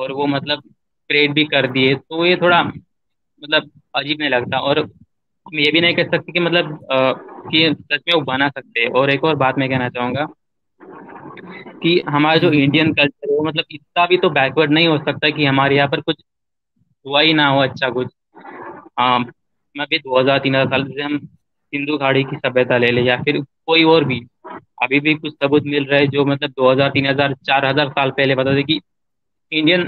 और वो मतलब प्रेड भी कर दिए तो ये थोड़ा मतलब अजीब नहीं लगता और ये भी नहीं कह सकते कि मतलब आ, कि सच में वो बना सकते और एक और बात मैं कहना चाहूँगा कि हमारा जो इंडियन कल्चर है वो मतलब इतना भी तो बैकवर्ड नहीं हो सकता कि हमारे यहाँ पर कुछ हुआ ही ना हो अच्छा कुछ हाँ मैं भी दो हजार तीन हजार साल से हम सिंधु घाड़ी की सभ्यता ले ले या फिर कोई और भी अभी भी कुछ सबूत मिल रहे हैं जो मतलब दो हजार तीन हजार चार हजार साल पहले बता दें कि इंडियन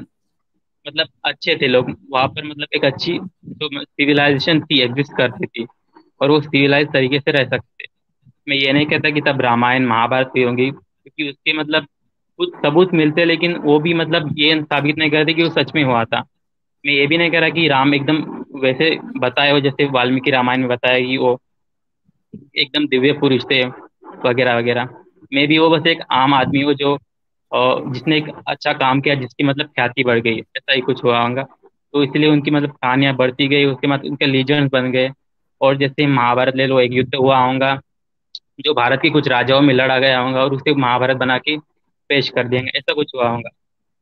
मतलब अच्छे थे लोग वहाँ पर मतलब एक अच्छी जो सिविलाइजेशन थी एग्जिस्ट करती थी और वो सिविलाइज तरीके से रह सकते मैं ये नहीं कहता कि तब रामायण महाभारत भी होंगी क्योंकि उसके मतलब कुछ सबूत मिलते लेकिन वो भी मतलब ये साबित नहीं करते कि वो सच में हुआ था मैं ये भी नहीं कह रहा कि राम एकदम वैसे बताए हो जैसे वाल्मीकि रामायण में बताया कि वो एकदम दिव्य पुरुष थे वगैरह वगैरह मैं भी वो बस एक आम आदमी हो जो जिसने एक अच्छा काम किया जिसकी मतलब ख्याति बढ़ गई ऐसा ही कुछ हुआ होगा तो इसलिए उनकी मतलब कहानियां बढ़ती गई उसके मतलब उनके लीजेंड्स बन गए और जैसे महाभारत ले लो एक युद्ध हुआ होगा जो भारत के कुछ राजाओं में लड़ा गया होगा और उसे महाभारत बना के पेश कर देंगे ऐसा कुछ हुआ होगा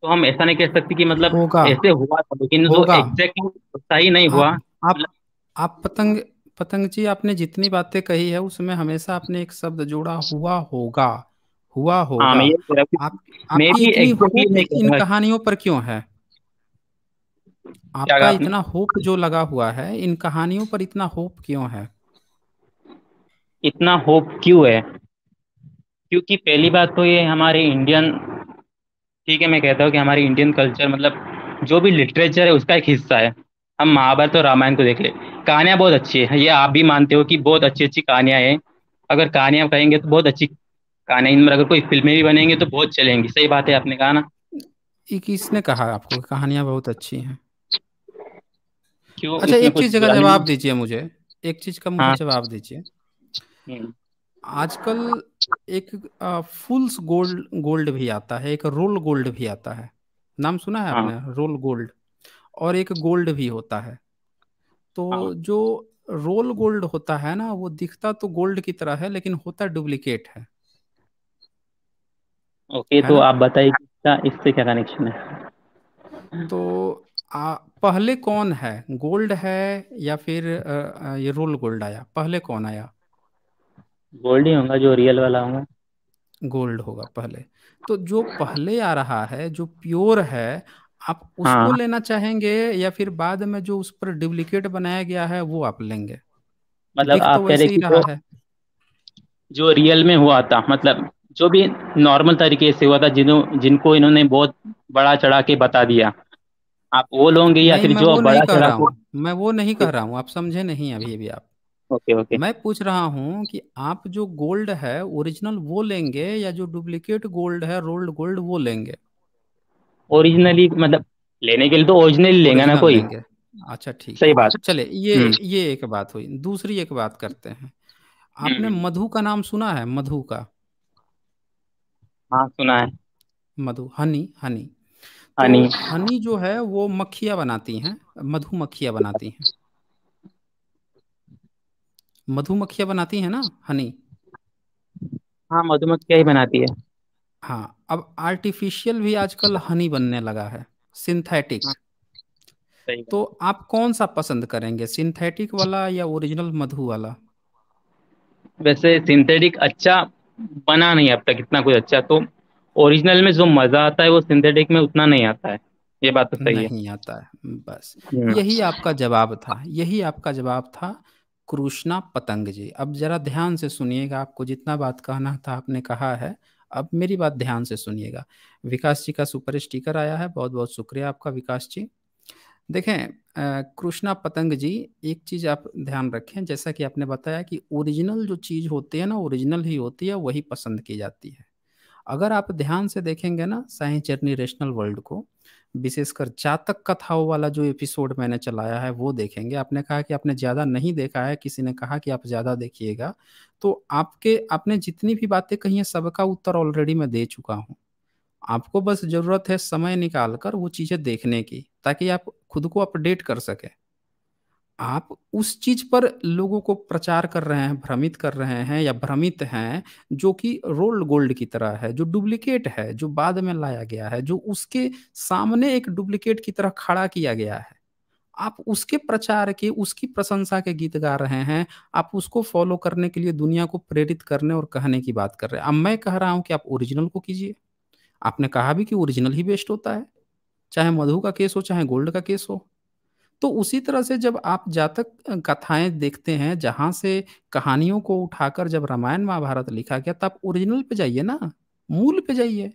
तो हम ऐसा नहीं कह सकते कि मतलब ऐसे हुआ था लेकिन जो एग्जैक्ट सही नहीं हुआ आप आप पतंग पतंग जी आपने जितनी बातें कही है उसमें हमेशा आपने एक शब्द जोड़ा हुआ होगा हुआ हाँ, होगा आप, इन कहानियों पर क्यों है आपका इतना होप जो लगा हुआ है इन कहानियों पर इतना होप क्यों है इतना होप क्यों है क्योंकि पहली बात तो ये हमारे इंडियन ठीक है मैं कहता हूँ कि हमारे इंडियन कल्चर मतलब जो भी लिटरेचर है उसका एक हिस्सा है हम महाभारत और रामायण को देख ले कहानियाँ बहुत अच्छी है ये आप भी मानते हो कि बहुत अच्छी अच्छी कहानियाँ हैं अगर कहानियाँ कहेंगे तो बहुत अच्छी कहानियाँ इनमें अगर कोई फिल्में भी बनेंगे तो बहुत चलेंगी सही बात है आपने कहा ना किसने कहा आपको कहानियाँ बहुत अच्छी हैं क्यों अच्छा एक चीज़ का जवाब दीजिए मुझे एक चीज़ का मुझे हाँ। जवाब दीजिए हम्म। आजकल एक फुल्स गोल्ड गोल्ड भी आता है एक रोल गोल्ड भी आता है नाम सुना है आपने हाँ। रोल गोल्ड और एक गोल्ड भी होता है तो हाँ। जो रोल गोल्ड होता है ना वो दिखता तो गोल्ड की तरह है लेकिन होता डुप्लीकेट है ओके है तो आप बताइए इससे क्या कनेक्शन है तो आ, पहले कौन है गोल्ड है या फिर आ, ये रोल गोल्ड आया पहले कौन आया गोल्ड ही होगा जो रियल वाला होगा गोल्ड होगा पहले तो जो पहले आ रहा है जो प्योर है आप उसको हाँ। लेना चाहेंगे या फिर बाद में जो उस पर डुप्लीकेट बनाया गया है वो आप लेंगे मतलब तो आप तो कह रहे रहा है जो रियल में हुआ था मतलब जो भी नॉर्मल तरीके से हुआ था जिन जिनको इन्होंने बहुत बड़ा चढ़ा के बता दिया आप वो लोगे या फिर जो बड़ा चढ़ा मैं वो नहीं कह तो रहा हूँ आप समझे नहीं अभी अभी आप ओके ओके मैं पूछ रहा हूँ कि आप जो गोल्ड है ओरिजिनल वो लेंगे या जो डुप्लीकेट गोल्ड है रोल्ड गोल्ड वो लेंगे ओरिजिनली मतलब लेने के लिए तो ओरिजिनल लेंगे ना कोई लेंगे। अच्छा ठीक सही बात चले ये हम्म। ये एक बात हुई दूसरी एक बात करते हैं आपने हम्म। मधु का नाम सुना है मधु का हाँ सुना है मधु हनी हनी तो हनी तो हनी जो है वो मक्खियाँ बनाती हैं मधुमक्खियाँ बनाती हैं मधुमक्खियां बनाती है ना हनी हाँ मधुमक्खियां ही बनाती है हाँ अब आर्टिफिशियल भी आजकल हनी बनने लगा है सिंथेटिक हाँ, तो आप कौन सा पसंद करेंगे सिंथेटिक वाला या ओरिजिनल मधु वाला वैसे सिंथेटिक अच्छा बना नहीं अब तक इतना कुछ अच्छा तो ओरिजिनल में जो मजा आता है वो सिंथेटिक में उतना नहीं आता है ये बात तो सही नहीं है आता है बस हाँ। यही आपका जवाब था यही आपका जवाब था कृष्णा पतंग जी अब जरा ध्यान से सुनिएगा आपको जितना बात कहना था आपने कहा है अब मेरी बात ध्यान से सुनिएगा विकास जी का सुपर स्टिकर आया है बहुत बहुत शुक्रिया आपका विकास जी देखें कृष्णा पतंग जी एक चीज़ आप ध्यान रखें जैसा कि आपने बताया कि ओरिजिनल जो चीज़ होती है ना ओरिजिनल ही होती है वही पसंद की जाती है अगर आप ध्यान से देखेंगे ना साइंस जर्नी रेशनल वर्ल्ड को विशेषकर जातक कथाओं वाला जो एपिसोड मैंने चलाया है वो देखेंगे आपने कहा कि आपने ज़्यादा नहीं देखा है किसी ने कहा कि आप ज़्यादा देखिएगा तो आपके आपने जितनी भी बातें कही हैं सबका उत्तर ऑलरेडी मैं दे चुका हूँ आपको बस ज़रूरत है समय निकाल कर वो चीज़ें देखने की ताकि आप खुद को अपडेट कर सकें आप उस चीज पर लोगों को प्रचार कर रहे हैं भ्रमित कर रहे हैं या भ्रमित हैं जो कि रोल्ड गोल्ड की तरह है जो डुप्लीकेट है जो बाद में लाया गया है जो उसके सामने एक डुप्लीकेट की तरह खड़ा किया गया है आप उसके प्रचार के उसकी प्रशंसा के गीत गा रहे हैं आप उसको फॉलो करने के लिए दुनिया को प्रेरित करने और कहने की बात कर रहे हैं अब मैं कह रहा हूं कि आप ओरिजिनल को कीजिए आपने कहा भी कि ओरिजिनल ही बेस्ट होता है चाहे मधु का केस हो चाहे गोल्ड का केस हो तो उसी तरह से जब आप जातक कथाएं देखते हैं जहां से कहानियों को उठाकर जब रामायण महाभारत लिखा गया तब ओरिजिनल पे जाइए ना मूल पे जाइए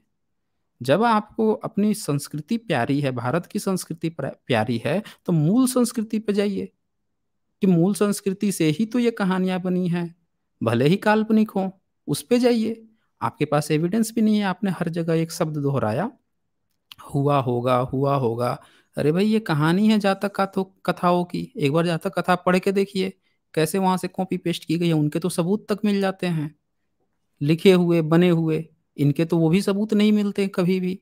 जब आपको अपनी संस्कृति प्यारी है भारत की संस्कृति प्यारी है तो मूल संस्कृति पे जाइए कि मूल संस्कृति से ही तो ये कहानियां बनी है भले ही काल्पनिक हो उस पर जाइए आपके पास एविडेंस भी नहीं है आपने हर जगह एक शब्द दोहराया हुआ होगा हुआ होगा अरे भाई ये कहानी है जातक कथो कथाओं की एक बार जातक कथा पढ़ के देखिए कैसे वहां से कॉपी पेस्ट की गई है उनके तो सबूत तक मिल जाते हैं लिखे हुए बने हुए इनके तो वो भी सबूत नहीं मिलते कभी भी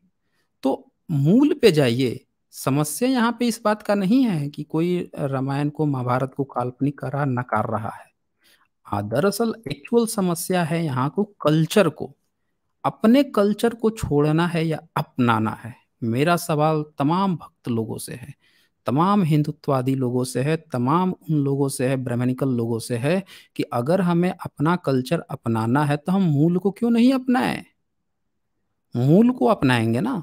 तो मूल पे जाइए समस्या यहाँ पे इस बात का नहीं है कि कोई रामायण को महाभारत को काल्पनिक करा नकार रहा है दरअसल एक्चुअल समस्या है यहाँ को कल्चर को अपने कल्चर को छोड़ना है या अपनाना है मेरा सवाल तमाम भक्त लोगों से है तमाम हिंदुत्ववादी लोगों से है तमाम उन लोगों से है ब्राह्मणिकल लोगों से है कि अगर हमें अपना कल्चर अपनाना है तो हम मूल को क्यों नहीं अपनाएं मूल को अपनाएंगे ना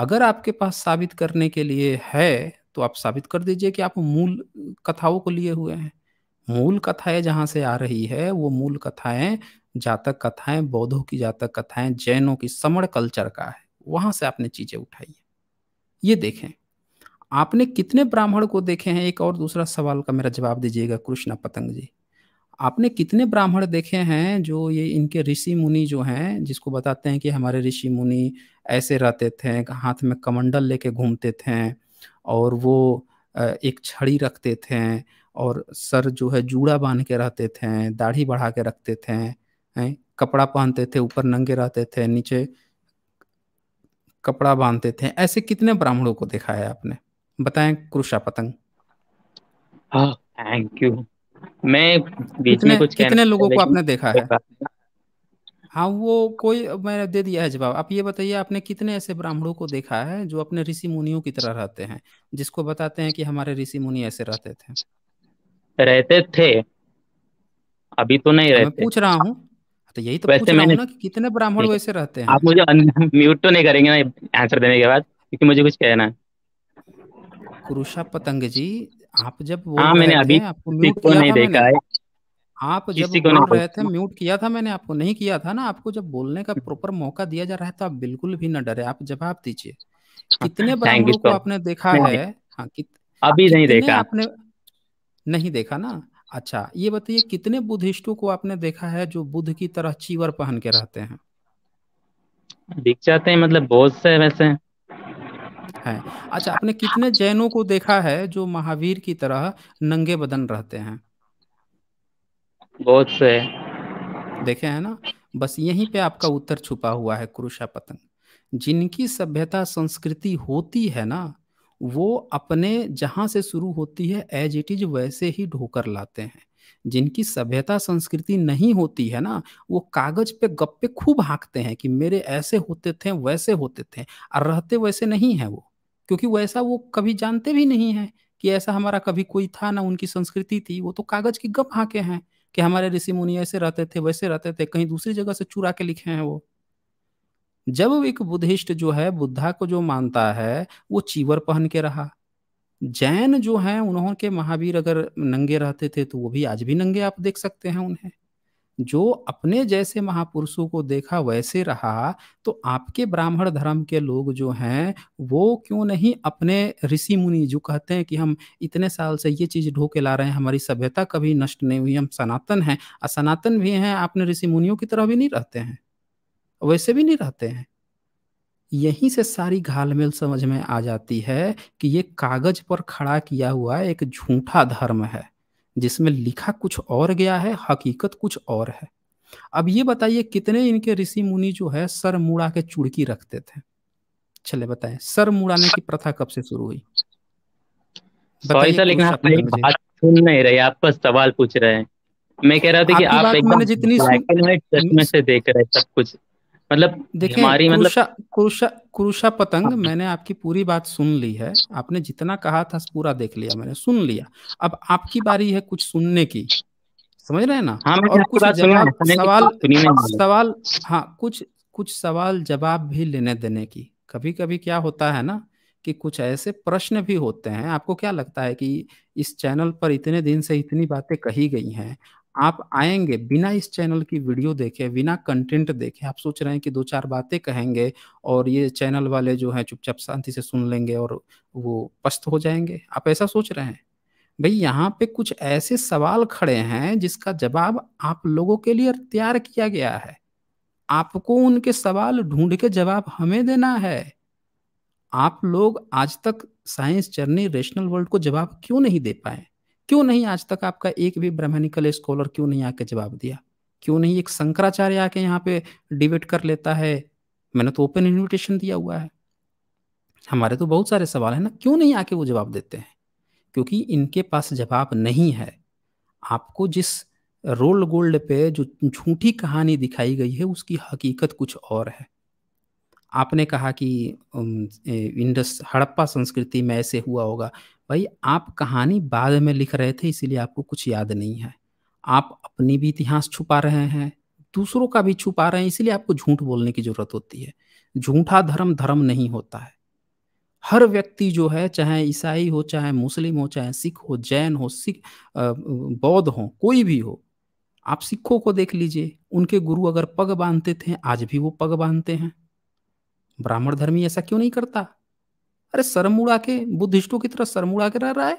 अगर आपके पास साबित करने के लिए है तो आप साबित कर दीजिए कि आप मूल कथाओं को लिए हुए हैं मूल कथाएं जहां से आ रही है वो मूल कथाएं जातक कथाएं बौद्धों की जातक कथाएं जैनों की समण कल्चर का है वहां से आपने चीजें उठाई है ये देखें आपने कितने ब्राह्मण को देखे हैं एक और दूसरा सवाल का मेरा जवाब दीजिएगा कृष्ण पतंग जी आपने कितने ब्राह्मण देखे हैं जो ये इनके ऋषि मुनि जो हैं जिसको बताते हैं कि हमारे ऋषि मुनि ऐसे रहते थे हाथ में कमंडल लेके घूमते थे और वो एक छड़ी रखते थे और सर जो है जूड़ा बांध के रहते थे दाढ़ी बढ़ा के रखते थे कपड़ा पहनते थे ऊपर नंगे रहते थे नीचे कपड़ा बांधते थे ऐसे कितने ब्राह्मणों को देखा है आपने बताएं कृषा पतंग थैंक हाँ, यू मैं बीच में कुछ कितने लोगों को आपने देखा है हाँ वो कोई मैंने दे दिया है जवाब आप ये बताइए आपने कितने ऐसे ब्राह्मणों को देखा है जो अपने ऋषि मुनियों की तरह रहते हैं जिसको बताते हैं कि हमारे ऋषि मुनि ऐसे रहते थे रहते थे अभी तो नहीं अच्छा, रहते मैं पूछ रहा हूँ तो यही तो वैसे मैंने ना कि कितने ब्राह्मण वैसे रहते हैं आप मुझे म्यूट तो नहीं करेंगे ना आंसर देने के बाद क्योंकि मुझे कुछ कहना है कुरुषा पतंग जी आप जब बोल हाँ, मैंने अभी आपको म्यूट किया नहीं देखा है आप जब बोल रहे थे म्यूट किया था मैंने आपको नहीं किया था ना आपको जब बोलने का प्रॉपर मौका दिया जा रहा है तो आप बिल्कुल भी ना डरे आप जवाब दीजिए कितने ब्राह्मणों को आपने देखा है हाँ, कित, अभी नहीं देखा आपने नहीं देखा ना अच्छा ये बताइए कितने बुद्धिस्टों को आपने देखा है जो बुद्ध की तरह चीवर पहन के रहते हैं दिख जाते हैं मतलब बहुत से वैसे है अच्छा आपने कितने जैनों को देखा है जो महावीर की तरह नंगे बदन रहते हैं बहुत से देखे है ना बस यहीं पे आपका उत्तर छुपा हुआ है कुरुषा पतंग जिनकी सभ्यता संस्कृति होती है ना वो अपने जहाँ से शुरू होती है एज इट इज वैसे ही ढोकर लाते हैं जिनकी सभ्यता संस्कृति नहीं होती है ना वो कागज पे गप्पे खूब हाँकते हैं कि मेरे ऐसे होते थे वैसे होते थे और रहते वैसे नहीं है वो क्योंकि वैसा वो कभी जानते भी नहीं है कि ऐसा हमारा कभी कोई था ना उनकी संस्कृति थी वो तो कागज की गप हाँके हैं कि हमारे ऋषि मुनि ऐसे रहते थे वैसे रहते थे कहीं दूसरी जगह से चुरा के लिखे हैं वो जब एक बुद्धिस्ट जो है बुद्धा को जो मानता है वो चीवर पहन के रहा जैन जो है उन्होंने के महावीर अगर नंगे रहते थे तो वो भी आज भी नंगे आप देख सकते हैं उन्हें जो अपने जैसे महापुरुषों को देखा वैसे रहा तो आपके ब्राह्मण धर्म के लोग जो हैं वो क्यों नहीं अपने ऋषि मुनि जो कहते हैं कि हम इतने साल से ये चीज़ ढो के ला रहे हैं हमारी सभ्यता कभी नष्ट नहीं हुई हम सनातन हैं असनातन भी हैं आपने ऋषि मुनियों की तरह भी नहीं रहते हैं वैसे भी नहीं रहते हैं यहीं से सारी घालमेल समझ में आ जाती है कि ये कागज पर खड़ा किया हुआ एक झूठा धर्म है जिसमें लिखा कुछ और गया है हकीकत कुछ और है अब ये बताइए कितने इनके ऋषि मुनि जो है सर मुड़ा के चुड़की रखते थे चले बताए सर मुड़ाने की प्रथा कब से शुरू हुई बात सुन नहीं रहे आप सवाल पूछ रहे हैं मैं कह रहा था कि आप एकदम जितनी से देख रहे हैं सब कुछ मतलब देखिए हमारी मतलब कुरुशा कुरुशा पतंग हाँ। मैंने आपकी पूरी बात सुन ली है आपने जितना कहा था पूरा देख लिया मैंने सुन लिया अब आपकी बारी है कुछ सुनने की समझ रहे हैं ना हाँ, और कुछ जवाब सवाल सवाल हाँ कुछ कुछ सवाल जवाब भी लेने देने की कभी कभी क्या होता है ना कि कुछ ऐसे प्रश्न भी होते हैं आपको क्या लगता है कि इस चैनल पर इतने दिन से इतनी बातें कही गई हैं आप आएंगे बिना इस चैनल की वीडियो देखे बिना कंटेंट देखे आप सोच रहे हैं कि दो चार बातें कहेंगे और ये चैनल वाले जो है चुपचाप शांति से सुन लेंगे और वो पस्त हो जाएंगे आप ऐसा सोच रहे हैं भाई यहाँ पे कुछ ऐसे सवाल खड़े हैं जिसका जवाब आप लोगों के लिए तैयार किया गया है आपको उनके सवाल ढूंढ के जवाब हमें देना है आप लोग आज तक साइंस जर्नी रेशनल वर्ल्ड को जवाब क्यों नहीं दे पाए क्यों नहीं आज तक आपका एक भी ब्राह्मणिकल स्कॉलर क्यों नहीं आके जवाब दिया क्यों नहीं एक शंकराचार्य आके यहाँ पे डिबेट कर लेता है मैंने तो ओपन इन्विटेशन दिया हुआ है हमारे तो बहुत सारे सवाल है ना क्यों नहीं आके वो जवाब देते हैं क्योंकि इनके पास जवाब नहीं है आपको जिस रोल गोल्ड पे जो झूठी कहानी दिखाई गई है उसकी हकीकत कुछ और है आपने कहा कि इंडस हड़प्पा संस्कृति में ऐसे हुआ होगा भाई आप कहानी बाद में लिख रहे थे इसीलिए आपको कुछ याद नहीं है आप अपनी भी इतिहास छुपा रहे हैं दूसरों का भी छुपा रहे हैं इसीलिए आपको झूठ बोलने की जरूरत होती है झूठा धर्म धर्म नहीं होता है हर व्यक्ति जो है चाहे ईसाई हो चाहे मुस्लिम हो चाहे सिख हो जैन हो सिख बौद्ध हो कोई भी हो आप सिखों को देख लीजिए उनके गुरु अगर पग बांधते थे आज भी वो पग बांधते हैं ब्राह्मण धर्मी ऐसा क्यों नहीं करता अरे उड़ा के बुद्धिस्टों की तरह उड़ा के रह रहा है,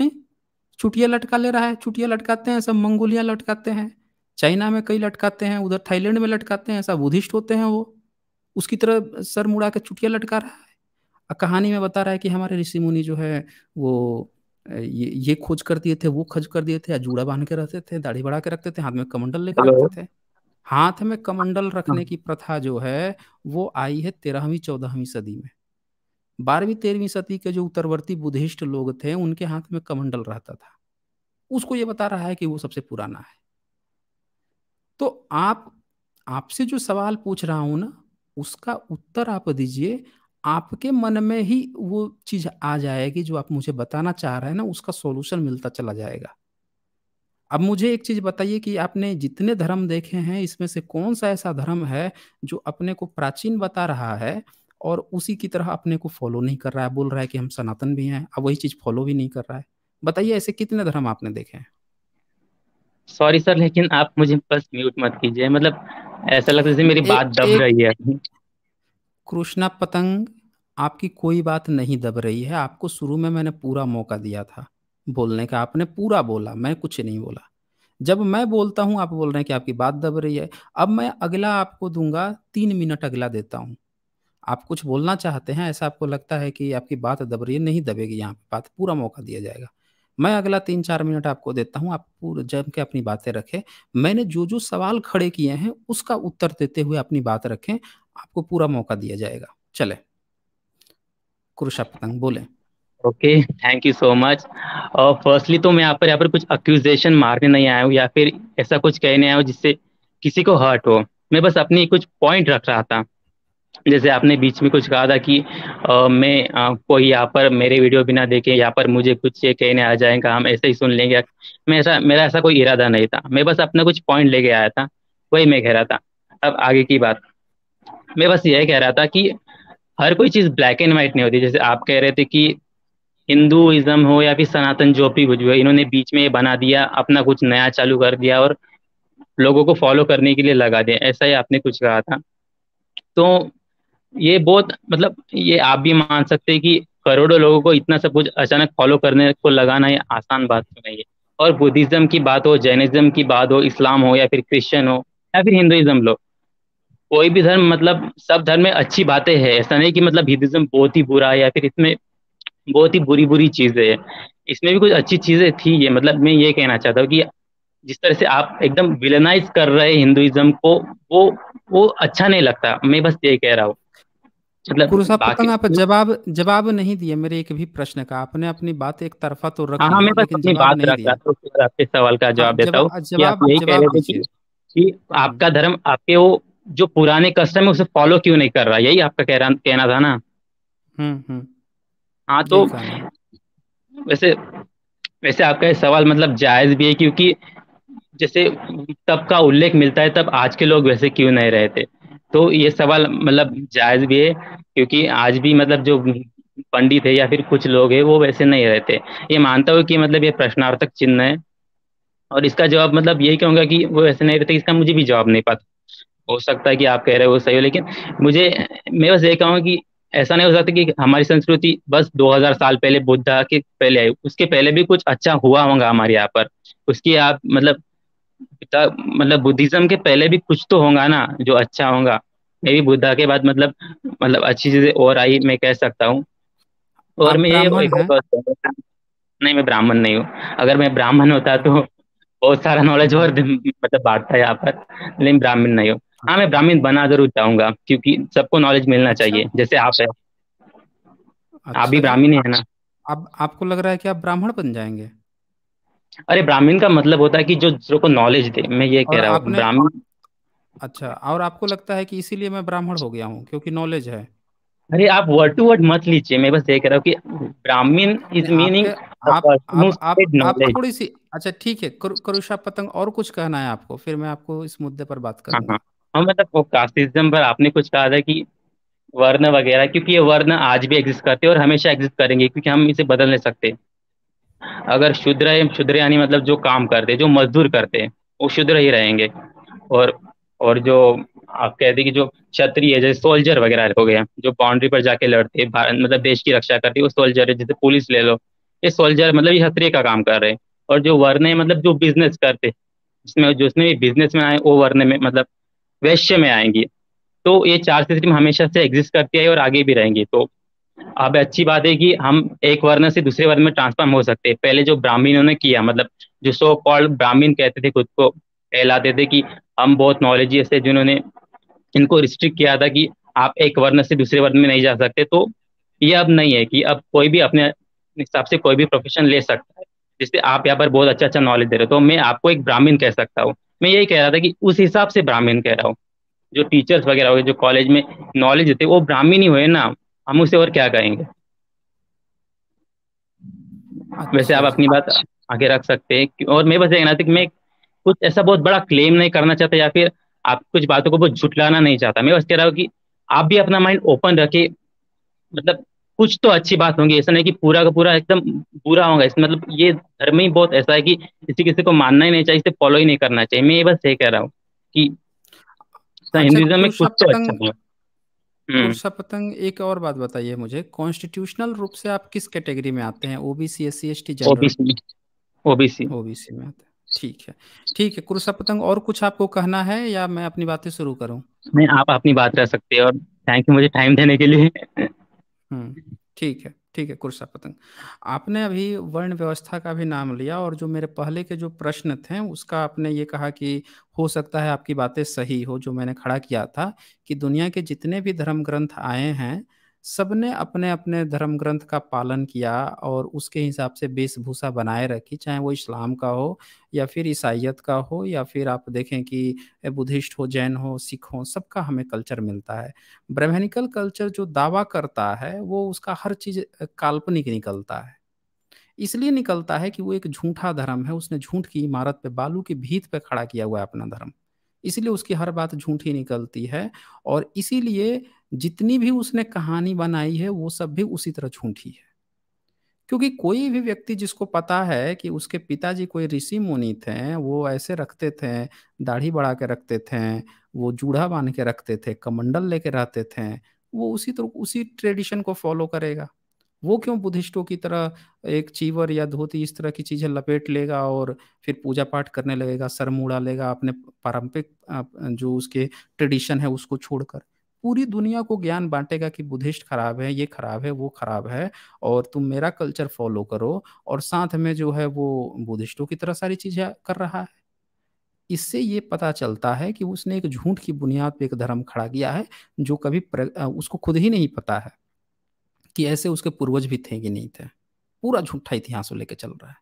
है? छुटिया लटका ले रहा है छुटिया लटकाते हैं सब मंगोलिया लटकाते हैं चाइना में कई लटकाते हैं उधर थाईलैंड में लटकाते हैं सब बुद्धिस्ट होते हैं वो उसकी तरह सर मुड़ा के चुटिया लटका रहा है और कहानी में बता रहा है कि हमारे ऋषि मुनि जो है वो ये ये खोज कर दिए थे वो खोज कर दिए थे जूड़ा बांध के रहते थे दाढ़ी बढ़ा के रखते थे हाथ में कमंडल लेकर रखते थे हाथ में कमंडल रखने हाँ। की प्रथा जो है वो आई है तेरहवीं चौदहवीं सदी में बारहवीं तेरहवीं सदी के जो उत्तरवर्ती बुद्धिस्ट लोग थे उनके हाथ में कमंडल रहता था उसको ये बता रहा है कि वो सबसे पुराना है तो आप आपसे जो सवाल पूछ रहा हूं ना उसका उत्तर आप दीजिए आपके मन में ही वो चीज आ जाएगी जो आप मुझे बताना चाह रहे हैं ना उसका सॉल्यूशन मिलता चला जाएगा अब मुझे एक चीज बताइए कि आपने जितने धर्म देखे हैं इसमें से कौन सा ऐसा धर्म है जो अपने को प्राचीन बता रहा है और उसी की तरह अपने को फॉलो नहीं कर रहा है बोल रहा है कि हम सनातन भी हैं अब वही चीज फॉलो भी नहीं कर रहा है बताइए ऐसे कितने धर्म आपने देखे हैं सॉरी सर लेकिन आप मुझे बस म्यूट मत कीजिए मतलब ऐसा लगता है मेरी बात दब रही है कृष्णा पतंग आपकी कोई बात नहीं दब रही है आपको शुरू में मैंने पूरा मौका दिया था बोलने का आपने पूरा बोला मैं कुछ नहीं बोला जब मैं बोलता हूं आप बोल रहे हैं कि आपकी बात दब रही है अब मैं अगला आपको दूंगा तीन मिनट अगला देता हूँ आप कुछ बोलना चाहते हैं ऐसा आपको लगता है कि आपकी बात दब रही है नहीं दबेगी यहाँ पे बात पूरा मौका दिया जाएगा मैं अगला तीन चार मिनट आपको देता हूँ आप पूरा जम के अपनी बातें रखें मैंने जो जो सवाल खड़े किए हैं उसका उत्तर देते हुए अपनी बात रखें आपको पूरा मौका दिया जाएगा चले कुरुषा पतंग बोले okay thank you so much और फर्स्टली तो मैं यहाँ पर यहाँ पर कुछ अक्यूजेशन मारने नहीं आया हूँ या फिर ऐसा कुछ कहने आया हूँ जिससे किसी को हर्ट हो मैं बस अपनी कुछ पॉइंट रख रहा था जैसे आपने बीच में कुछ कहा था कि आ, मैं आपको यहाँ पर मेरे वीडियो बिना देखे यहाँ पर मुझे कुछ कहने आ जाएगा हम ऐसे ही सुन लेंगे मेरा मेरा ऐसा कोई इरादा नहीं था मैं बस अपना कुछ पॉइंट लेके आया था वही मैं कह रहा था अब आगे की बात मैं बस यह कह रहा था कि हर कोई चीज़ ब्लैक एंड व्हाइट नहीं होती जैसे आप कह रहे थे कि हिंदुइज्म हो या फिर सनातन जो भी कुछ भी इन्होंने बीच में ये बना दिया अपना कुछ नया चालू कर दिया और लोगों को फॉलो करने के लिए लगा दिया ऐसा ही आपने कुछ कहा था तो ये बहुत मतलब ये आप भी मान सकते हैं कि करोड़ों लोगों को इतना सब कुछ अचानक फॉलो करने को लगाना ये आसान बात तो नहीं है और बुद्धिज्म की बात हो जैनिज्म की बात हो इस्लाम हो या फिर क्रिश्चियन हो या फिर हिंदुइज्म लो कोई भी धर्म मतलब सब धर्म में अच्छी बातें हैं ऐसा नहीं कि मतलब हिंदुज्म बहुत ही बुरा है या फिर इसमें बहुत ही बुरी बुरी चीजें है इसमें भी कुछ अच्छी चीजें थी ये मतलब मैं ये कहना चाहता हूँ कि जिस तरह से आप एकदम विलनाइज कर रहे हिंदुइज्म को वो वो अच्छा नहीं लगता मैं बस ये कह रहा हूँ मतलब आप जवाब जवाब नहीं दिया मेरे एक भी प्रश्न का आपने अपनी बात एक तरफा तो रखा हाँ, हाँ मैं बस अपनी बात रखा तो फिर आपके सवाल का हाँ, जवाब देता हूँ आप यही कह रहे थे कि आपका धर्म आपके वो जो पुराने कस्टम है उसे फॉलो क्यों नहीं कर रहा यही आपका कहना था ना हम्म, हम्म। हाँ तो वैसे वैसे आपका सवाल मतलब जायज भी है क्योंकि जैसे तब का उल्लेख मिलता है तब आज के लोग वैसे क्यों नहीं रहते तो ये सवाल मतलब जायज भी है क्योंकि आज भी मतलब जो पंडित है या फिर कुछ लोग है वो वैसे नहीं रहते ये मानता हूँ कि मतलब ये प्रश्नार्थक चिन्ह है और इसका जवाब मतलब यही कहूंगा कि वो ऐसे नहीं रहते इसका मुझे भी जवाब नहीं पता हो सकता है कि आप कह रहे हो सही हो लेकिन मुझे मैं बस ये कहूँगा कि ऐसा नहीं हो सकता कि हमारी संस्कृति बस 2000 साल पहले बुद्धा के पहले आई उसके पहले भी कुछ अच्छा हुआ होगा हमारे यहाँ पर उसकी आप मतलब पिता मतलब बुद्धिज्म के पहले भी कुछ तो होगा ना जो अच्छा होगा मैं भी बुद्धा के बाद मतलब मतलब अच्छी चीजें और आई मैं कह सकता हूँ और मैं ये नहीं मैं ब्राह्मण नहीं हूँ अगर मैं ब्राह्मण होता तो बहुत सारा नॉलेज और मतलब बांटता यहाँ पर लेकिन ब्राह्मण नहीं हो हाँ मैं ब्राह्मण बना जरूर चाहूंगा क्योंकि सबको नॉलेज मिलना अच्छा। चाहिए जैसे आप है आप भी अच्छा। ब्राह्मण है ना आप आपको लग रहा है कि आप ब्राह्मण बन जाएंगे अरे ब्राह्मीण का मतलब होता है कि जो दूसरों को नॉलेज दे मैं ये कह रहा हूँ ब्राह्मण अच्छा और आपको लगता है कि इसीलिए मैं ब्राह्मण हो गया हूँ क्योंकि नॉलेज है अरे आप वर्ड टू वर्ड मत लीजिए मैं बस ये कह रहा हूँ कि ब्राह्मीण इज मीनिंग आप आप, थोड़ी सी अच्छा ठीक है करुषा पतंग और कुछ कहना है आपको फिर मैं आपको इस मुद्दे पर बात करूंगा हाँ, हाँ, हाँ मतलब कास्टिज्म पर आपने कुछ कहा था कि वर्ण वगैरह क्योंकि ये वर्ण आज भी एग्जिस्ट करते हैं और हमेशा एग्जिस्ट करेंगे क्योंकि हम इसे बदल नहीं सकते अगर शुद्र है यानी मतलब जो काम करते जो मजदूर करते हैं वो शुद्र ही रहेंगे और और जो आप कहते हैं कि जो क्षत्रिय जैसे सोल्जर वगैरह हो गए जो बाउंड्री पर जाके लड़ते हैं मतलब देश की रक्षा करते वो सोल्जर है जैसे पुलिस ले लो ये सोल्जर मतलब ये क्षत्रिय का काम कर रहे हैं और जो वर्ण है मतलब जो बिजनेस करते जिसमें जिसमें भी बिजनेस में आए वो वर्ण में मतलब वैश्य में आएंगी तो ये चार सिस्टम हमेशा से एग्जिस्ट करती है और आगे भी रहेंगी तो अब अच्छी बात है कि हम एक वर्ण से दूसरे वर्ण में ट्रांसफॉर्म हो सकते हैं पहले जो ब्राह्मीणों ने किया मतलब जो सो कॉल्ड ब्राह्मीण कहते थे खुद को कहलाते थे कि हम बहुत नॉलेजियस थे जिन्होंने इनको रिस्ट्रिक्ट किया था कि आप एक वर्ण से दूसरे वर्ण में नहीं जा सकते तो ये अब नहीं है कि अब कोई भी अपने हिसाब से कोई भी प्रोफेशन ले सकता है जिससे आप यहाँ पर बहुत अच्छा अच्छा नॉलेज दे रहे हो तो मैं आपको एक ब्राह्मीण कह सकता हूँ मैं यही कह रहा था कि उस हिसाब से ब्राह्मीण कह रहा हूँ जो टीचर्स वगैरह हो गए जो कॉलेज में नॉलेज देते वो ब्राह्मीण ही हुए ना हम उसे और क्या कहेंगे अच्छा। वैसे आप अपनी बात आगे रख सकते हैं और मैं बस कहना था कि मैं कुछ ऐसा बहुत बड़ा क्लेम नहीं करना चाहता या फिर आप कुछ बातों को बहुत झुटलाना नहीं चाहता मैं बस कह रहा हूँ कि आप भी अपना माइंड ओपन रखे मतलब कुछ तो अच्छी बात होंगी ऐसा नहीं कि पूरा का पूरा एकदम बुरा होगा इसमें मतलब ये धर्म ही बहुत ऐसा है कि किसी किसी को मानना ही नहीं चाहिए इसे फॉलो ही नहीं करना चाहिए मैं ये बस ये कह रहा हूँ कि अच्छा, हिंदुइज्म में कुछ तो अच्छा उर्सा तो हम्म। पतंग एक और बात बताइए मुझे कॉन्स्टिट्यूशनल रूप से आप किस कैटेगरी में आते हैं OBC S C S T OBC OBC OBC में आते हैं ठीक है ठीक है कुरुसा पतंग और कुछ आपको कहना है या मैं अपनी बातें शुरू करूं नहीं आप अपनी बात रह सकते हैं और थैंक यू मुझे टाइम देने के लिए हम्म ठीक है ठीक है कुर्सा पतंग आपने अभी वर्ण व्यवस्था का भी नाम लिया और जो मेरे पहले के जो प्रश्न थे उसका आपने ये कहा कि हो सकता है आपकी बातें सही हो जो मैंने खड़ा किया था कि दुनिया के जितने भी धर्म ग्रंथ आए हैं सबने अपने अपने धर्म ग्रंथ का पालन किया और उसके हिसाब से वेशभूषा बनाए रखी चाहे वो इस्लाम का हो या फिर ईसाइत का हो या फिर आप देखें कि बुद्धिस्ट हो जैन हो सिख हो सबका हमें कल्चर मिलता है ब्रह्मनिकल कल्चर जो दावा करता है वो उसका हर चीज़ काल्पनिक निकलता है इसलिए निकलता है कि वो एक झूठा धर्म है उसने झूठ की इमारत पे बालू की भीत पे खड़ा किया हुआ है अपना धर्म इसलिए उसकी हर बात झूठी निकलती है और इसीलिए जितनी भी उसने कहानी बनाई है वो सब भी उसी तरह झूठी है क्योंकि कोई भी व्यक्ति जिसको पता है कि उसके पिताजी कोई ऋषि मुनि थे वो ऐसे रखते थे दाढ़ी बढ़ा के रखते थे वो जूढ़ा बांध के रखते थे कमंडल लेके रहते थे वो उसी तरह उसी ट्रेडिशन को फॉलो करेगा वो क्यों बुद्धिस्टों की तरह एक चीवर या धोती इस तरह की चीजें लपेट लेगा और फिर पूजा पाठ करने लगेगा सर मुड़ा लेगा अपने पारंपरिक जो उसके ट्रेडिशन है उसको छोड़कर पूरी दुनिया को ज्ञान बांटेगा कि बुद्धिस्ट खराब है ये खराब है वो खराब है और तुम मेरा कल्चर फॉलो करो और साथ में जो है वो बुद्धिस्टों की तरह सारी चीजें कर रहा है इससे ये पता चलता है कि उसने एक झूठ की बुनियाद पे एक धर्म खड़ा किया है जो कभी उसको खुद ही नहीं पता है कि ऐसे उसके पूर्वज भी थे कि नहीं थे पूरा झूठा इतिहास लेके चल रहा है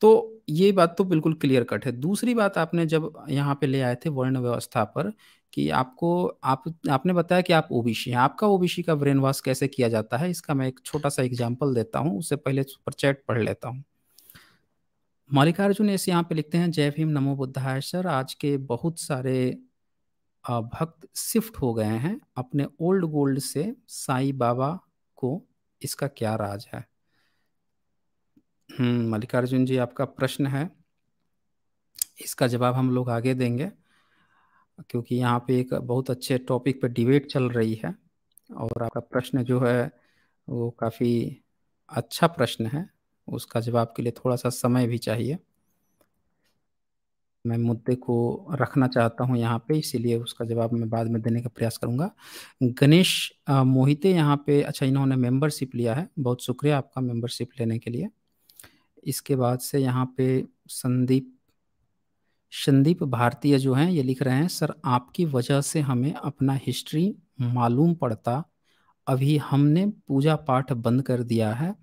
तो ये बात तो बिल्कुल क्लियर कट है दूसरी बात आपने जब यहाँ पे ले आए थे वर्ण व्यवस्था पर कि आपको आप आपने बताया कि आप ओबीसी हैं आपका ओबीसी का ब्रेन वॉश कैसे किया जाता है इसका मैं एक छोटा सा एग्जाम्पल देता हूँ उससे पहले सुपर चैट पढ़ लेता हूँ मल्लिकार्जुन ऐसे यहाँ पे लिखते हैं जय भीम नमो बुद्धाय सर आज के बहुत सारे भक्त शिफ्ट हो गए हैं अपने ओल्ड गोल्ड से साई बाबा को इसका क्या राज है मल्लिकार्जुन हम्म, जी आपका प्रश्न है इसका जवाब हम लोग आगे देंगे क्योंकि यहाँ पे एक बहुत अच्छे टॉपिक पर डिबेट चल रही है और आपका प्रश्न जो है वो काफ़ी अच्छा प्रश्न है उसका जवाब के लिए थोड़ा सा समय भी चाहिए मैं मुद्दे को रखना चाहता हूँ यहाँ पे इसीलिए उसका जवाब मैं बाद में देने का प्रयास करूँगा गणेश मोहिते यहाँ पे अच्छा इन्होंने मेंबरशिप लिया है बहुत शुक्रिया आपका मेंबरशिप लेने के लिए इसके बाद से यहाँ पे संदीप संदीप भारतीय जो हैं ये लिख रहे हैं सर आपकी वजह से हमें अपना हिस्ट्री मालूम पड़ता अभी हमने पूजा पाठ बंद कर दिया है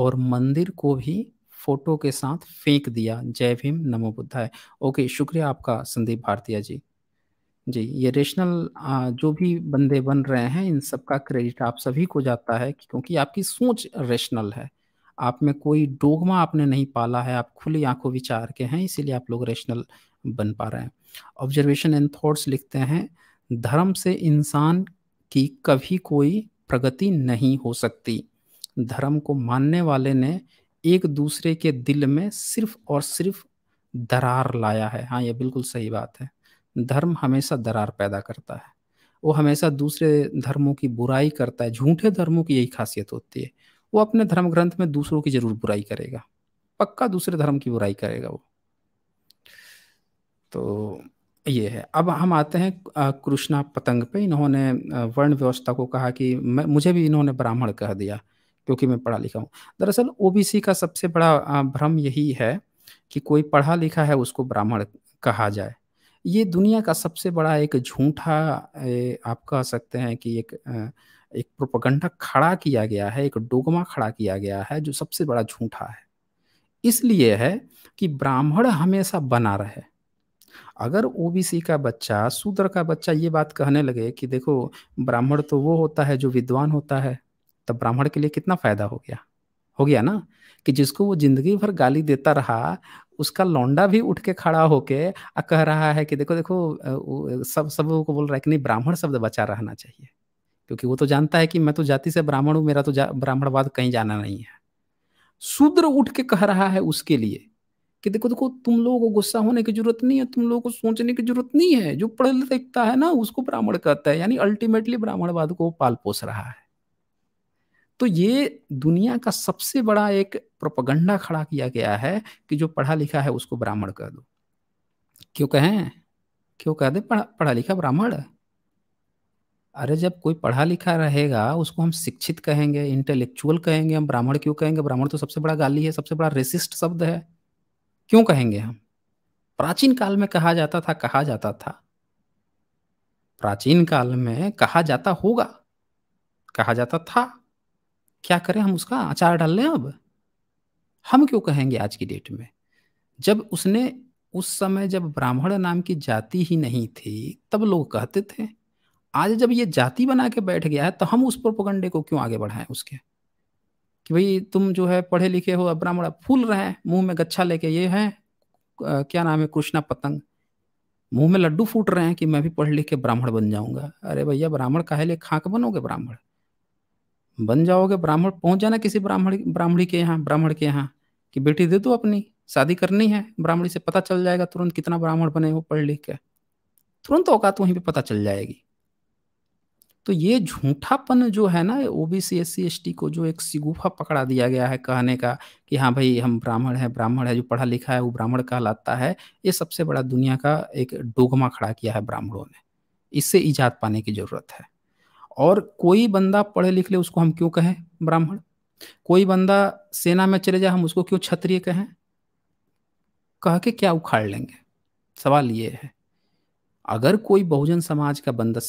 और मंदिर को भी फोटो के साथ फेंक दिया जय भीम नमो बुद्धाय ओके शुक्रिया आपका संदीप भारतीय जी जी ये रेशनल जो भी बंदे बन रहे हैं इन सबका क्रेडिट आप सभी को जाता है क्योंकि आपकी सोच रेशनल है आप में कोई डोगमा आपने नहीं पाला है आप खुली आंखों विचार के हैं इसीलिए आप लोग रेशनल बन पा रहे हैं ऑब्जर्वेशन एंड थॉट्स लिखते हैं धर्म से इंसान की कभी कोई प्रगति नहीं हो सकती धर्म को मानने वाले ने एक दूसरे के दिल में सिर्फ और सिर्फ दरार लाया है हाँ ये बिल्कुल सही बात है धर्म हमेशा दरार पैदा करता है वो हमेशा दूसरे धर्मों की बुराई करता है झूठे धर्मों की यही खासियत होती है वो अपने धर्म ग्रंथ में दूसरों की जरूर बुराई करेगा पक्का दूसरे धर्म की बुराई करेगा वो तो ये है अब हम आते हैं कृष्णा पतंग पे इन्होंने वर्ण व्यवस्था को कहा कि मैं मुझे भी इन्होंने ब्राह्मण कह दिया क्योंकि मैं पढ़ा लिखा हूँ दरअसल ओबीसी का सबसे बड़ा भ्रम यही है कि कोई पढ़ा लिखा है उसको ब्राह्मण कहा जाए ये दुनिया का सबसे बड़ा एक झूठा आप कह सकते हैं कि एक एक प्रोपगंडा खड़ा किया गया है एक डोगमा खड़ा किया गया है जो सबसे बड़ा झूठा है इसलिए है कि ब्राह्मण हमेशा बना रहे अगर ओबीसी का बच्चा शूद्र का बच्चा ये बात कहने लगे कि देखो ब्राह्मण तो वो होता है जो विद्वान होता है तब ब्राह्मण के लिए कितना फायदा हो गया हो गया ना कि जिसको वो जिंदगी भर गाली देता रहा उसका लौंडा भी उठ के खड़ा होके कह रहा है कि देखो देखो सब सब को बोल रहा है कि नहीं ब्राह्मण शब्द बचा रहना चाहिए क्योंकि वो तो जानता है कि मैं तो जाति से ब्राह्मण हूँ मेरा तो ब्राह्मणवाद कहीं जाना नहीं है शूद्र उठ के कह रहा है उसके लिए कि देखो देखो तुम लोगों को गुस्सा होने की जरूरत नहीं है तुम लोगों को सोचने की जरूरत नहीं है जो पढ़ लिखता है ना उसको ब्राह्मण कहता है यानी अल्टीमेटली ब्राह्मणवाद को पाल पोस रहा है तो ये दुनिया का सबसे बड़ा एक प्रोपगंडा खड़ा किया गया है कि जो पढ़ा लिखा है उसको ब्राह्मण कह दो क्यों कहें क्यों कह दे पढ़ा, पढ़ा लिखा ब्राह्मण अरे जब कोई पढ़ा लिखा रहेगा उसको हम शिक्षित कहेंगे इंटेलेक्चुअल कहेंगे हम ब्राह्मण क्यों कहेंगे ब्राह्मण तो सबसे बड़ा गाली है सबसे बड़ा रेसिस्ट शब्द है क्यों कहेंगे हम प्राचीन काल में कहा जाता था कहा जाता था प्राचीन काल में कहा जाता होगा कहा जाता था क्या करें हम उसका आचार डाल लें अब हम क्यों कहेंगे आज की डेट में जब उसने उस समय जब ब्राह्मण नाम की जाति ही नहीं थी तब लोग कहते थे आज जब ये जाति बना के बैठ गया है तो हम उस प्रोपोगंडे को क्यों आगे बढ़ाएं उसके कि भाई तुम जो है पढ़े लिखे हो अपना बड़ा फूल रहे हैं मुंह में गच्छा लेके ये है क्या नाम है कृष्णा पतंग मुंह में लड्डू फूट रहे हैं कि मैं भी पढ़ लिख के ब्राह्मण बन जाऊंगा अरे भैया ब्राह्मण काहे लिए खाक बनोगे ब्राह्मण बन जाओगे ब्राह्मण पहुंच जाना किसी ब्राह्मण ब्राह्मणी के यहाँ ब्राह्मण के यहाँ कि बेटी दे दो अपनी शादी करनी है ब्राह्मणी से पता चल जाएगा तुरंत कितना ब्राह्मण बने हो पढ़ लिख के तुरंत औकात वहीं पे पता चल जाएगी तो ये झूठापन जो है ना OBC S C S T को जो एक सिगुफा पकड़ा दिया गया है कहने का कि हाँ भाई हम ब्राह्मण है ब्राह्मण है जो पढ़ा लिखा है वो ब्राह्मण कहलाता है ये सबसे बड़ा दुनिया का एक डोगमा खड़ा किया है ब्राह्मणों ने इससे ईजाद पाने की जरूरत है और कोई बंदा पढ़े लिख ले उसको हम क्यों कहें ब्राह्मण कोई बंदा सेना में चले जाए हम उसको क्यों क्षत्रिय कहें कह के क्या उखाड़ लेंगे सवाल ये है अगर कोई बहुजन समाज का बंदा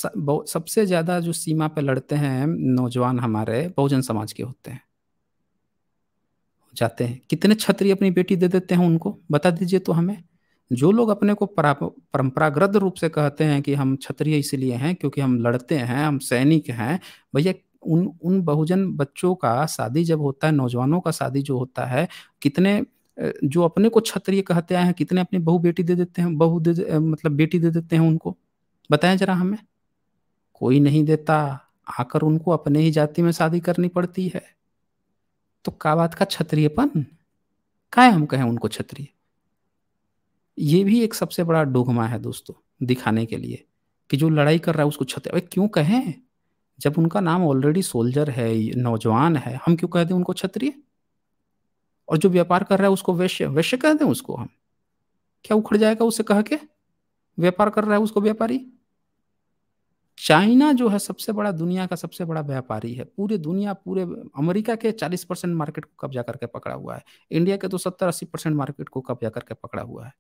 सबसे ज्यादा जो सीमा पे लड़ते हैं नौजवान हमारे बहुजन समाज के होते हैं जाते हैं कितने छत्री अपनी बेटी दे देते हैं उनको बता दीजिए तो हमें जो लोग अपने को परंपरागत रूप से कहते हैं कि हम क्षत्रिय इसलिए हैं क्योंकि हम लड़ते हैं हम सैनिक हैं भैया उन उन बहुजन बच्चों का शादी जब होता है नौजवानों का शादी जो होता है कितने जो अपने को क्षत्रिय कहते आए हैं कितने अपनी बहू बेटी दे देते हैं बहू दे, दे मतलब बेटी दे देते हैं उनको बताएं जरा हमें कोई नहीं देता आकर उनको अपने ही जाति में शादी करनी पड़ती है तो का बात का क्षत्रियपन का हम कहें उनको क्षत्रिय ये भी एक सबसे बड़ा डोगमा है दोस्तों दिखाने के लिए कि जो लड़ाई कर रहा है उसको क्षत्रिय क्यों कहें जब उनका नाम ऑलरेडी सोल्जर है नौजवान है हम क्यों कह दें उनको क्षत्रिय और जो व्यापार कर रहा है उसको वैश्य वैश्य कह दें उसको हम क्या उखड़ जाएगा उसे कह के व्यापार कर रहा है उसको व्यापारी चाइना जो है सबसे बड़ा दुनिया का सबसे बड़ा व्यापारी है पूरे दुनिया पूरे अमेरिका के 40 परसेंट मार्केट को कब्जा करके पकड़ा हुआ है इंडिया के तो 70 अस्सी परसेंट मार्केट को कब्जा करके पकड़ा हुआ है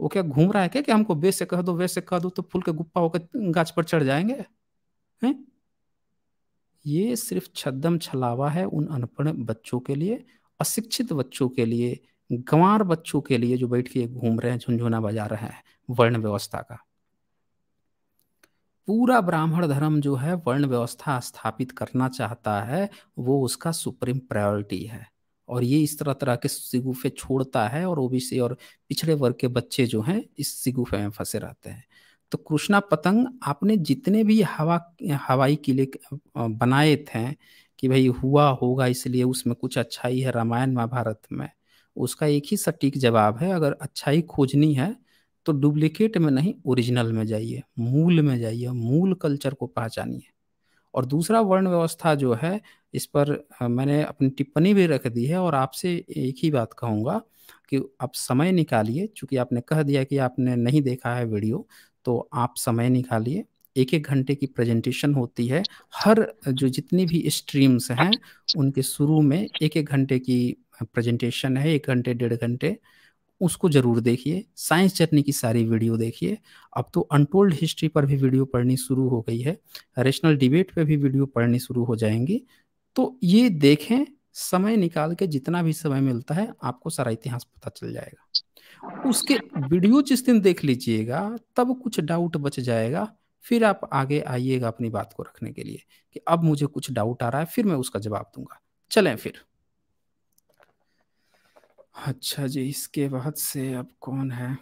वो क्या घूम रहा है क्या कि हमको वैसे कह दो वैसे कह दो तो फूल के गुप्पा होकर गाछ पर चढ़ जाएंगे हैं ये सिर्फ छदम छलावा है उन अनपढ़ बच्चों के लिए अशिक्षित बच्चों के लिए गंवार बच्चों के लिए जो बैठ के घूम रहे हैं झुंझुना बजा रहे हैं वर्ण व्यवस्था का पूरा ब्राह्मण धर्म जो है वर्ण व्यवस्था स्थापित करना चाहता है वो उसका सुप्रीम प्रायोरिटी है और ये इस तरह तरह के सिगुफे छोड़ता है और ओबीसी और पिछड़े वर्ग के बच्चे जो हैं इस सिगुफे में फंसे रहते हैं तो कृष्णा पतंग आपने जितने भी हवा हवाई किले बनाए थे कि भाई हुआ होगा इसलिए उसमें कुछ अच्छाई है रामायण महाभारत में उसका एक ही सटीक जवाब है अगर अच्छाई खोजनी है तो डुप्लीकेट में नहीं ओरिजिनल में जाइए मूल में जाइए मूल कल्चर को पहचानिए और दूसरा वर्ण व्यवस्था जो है इस पर मैंने अपनी टिप्पणी भी रख दी है और आपसे एक ही बात कहूँगा कि आप समय निकालिए चूँकि आपने कह दिया कि आपने नहीं देखा है वीडियो तो आप समय निकालिए एक एक घंटे की प्रेजेंटेशन होती है हर जो जितनी भी स्ट्रीम्स हैं उनके शुरू में एक एक घंटे की प्रेजेंटेशन है एक घंटे डेढ़ घंटे उसको जरूर देखिए साइंस जर्नी की सारी वीडियो देखिए अब तो अनटोल्ड हिस्ट्री पर भी वीडियो पढ़नी शुरू हो गई है रेशनल डिबेट पर भी वीडियो पढ़नी शुरू हो जाएंगी तो ये देखें समय निकाल के जितना भी समय मिलता है आपको सारा इतिहास पता चल जाएगा उसके वीडियो जिस दिन देख लीजिएगा तब कुछ डाउट बच जाएगा फिर आप आगे आइएगा अपनी बात को रखने के लिए कि अब मुझे कुछ डाउट आ रहा है फिर मैं उसका जवाब दूंगा चलें फिर अच्छा जी इसके बाद से अब कौन है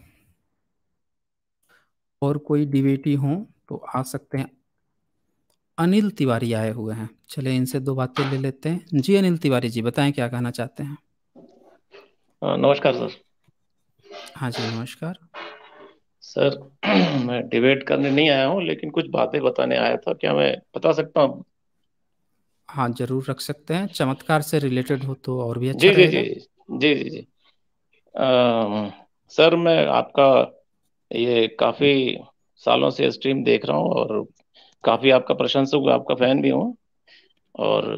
और कोई डिबेटी हो तो आ सकते हैं अनिल तिवारी आए हुए हैं चले इनसे दो बातें ले लेते हैं जी अनिल तिवारी जी बताएं क्या कहना चाहते हैं नमस्कार सर हाँ जी नमस्कार सर मैं डिबेट करने नहीं आया हूँ लेकिन कुछ बातें बताने आया था क्या मैं बता सकता हूँ हाँ जरूर रख सकते हैं चमत्कार से रिलेटेड हो तो और भी अच्छा जी जी जी जी जी जी सर मैं आपका ये काफ़ी सालों से स्ट्रीम देख रहा हूँ और काफ़ी आपका प्रशंसक आपका फैन भी हूँ और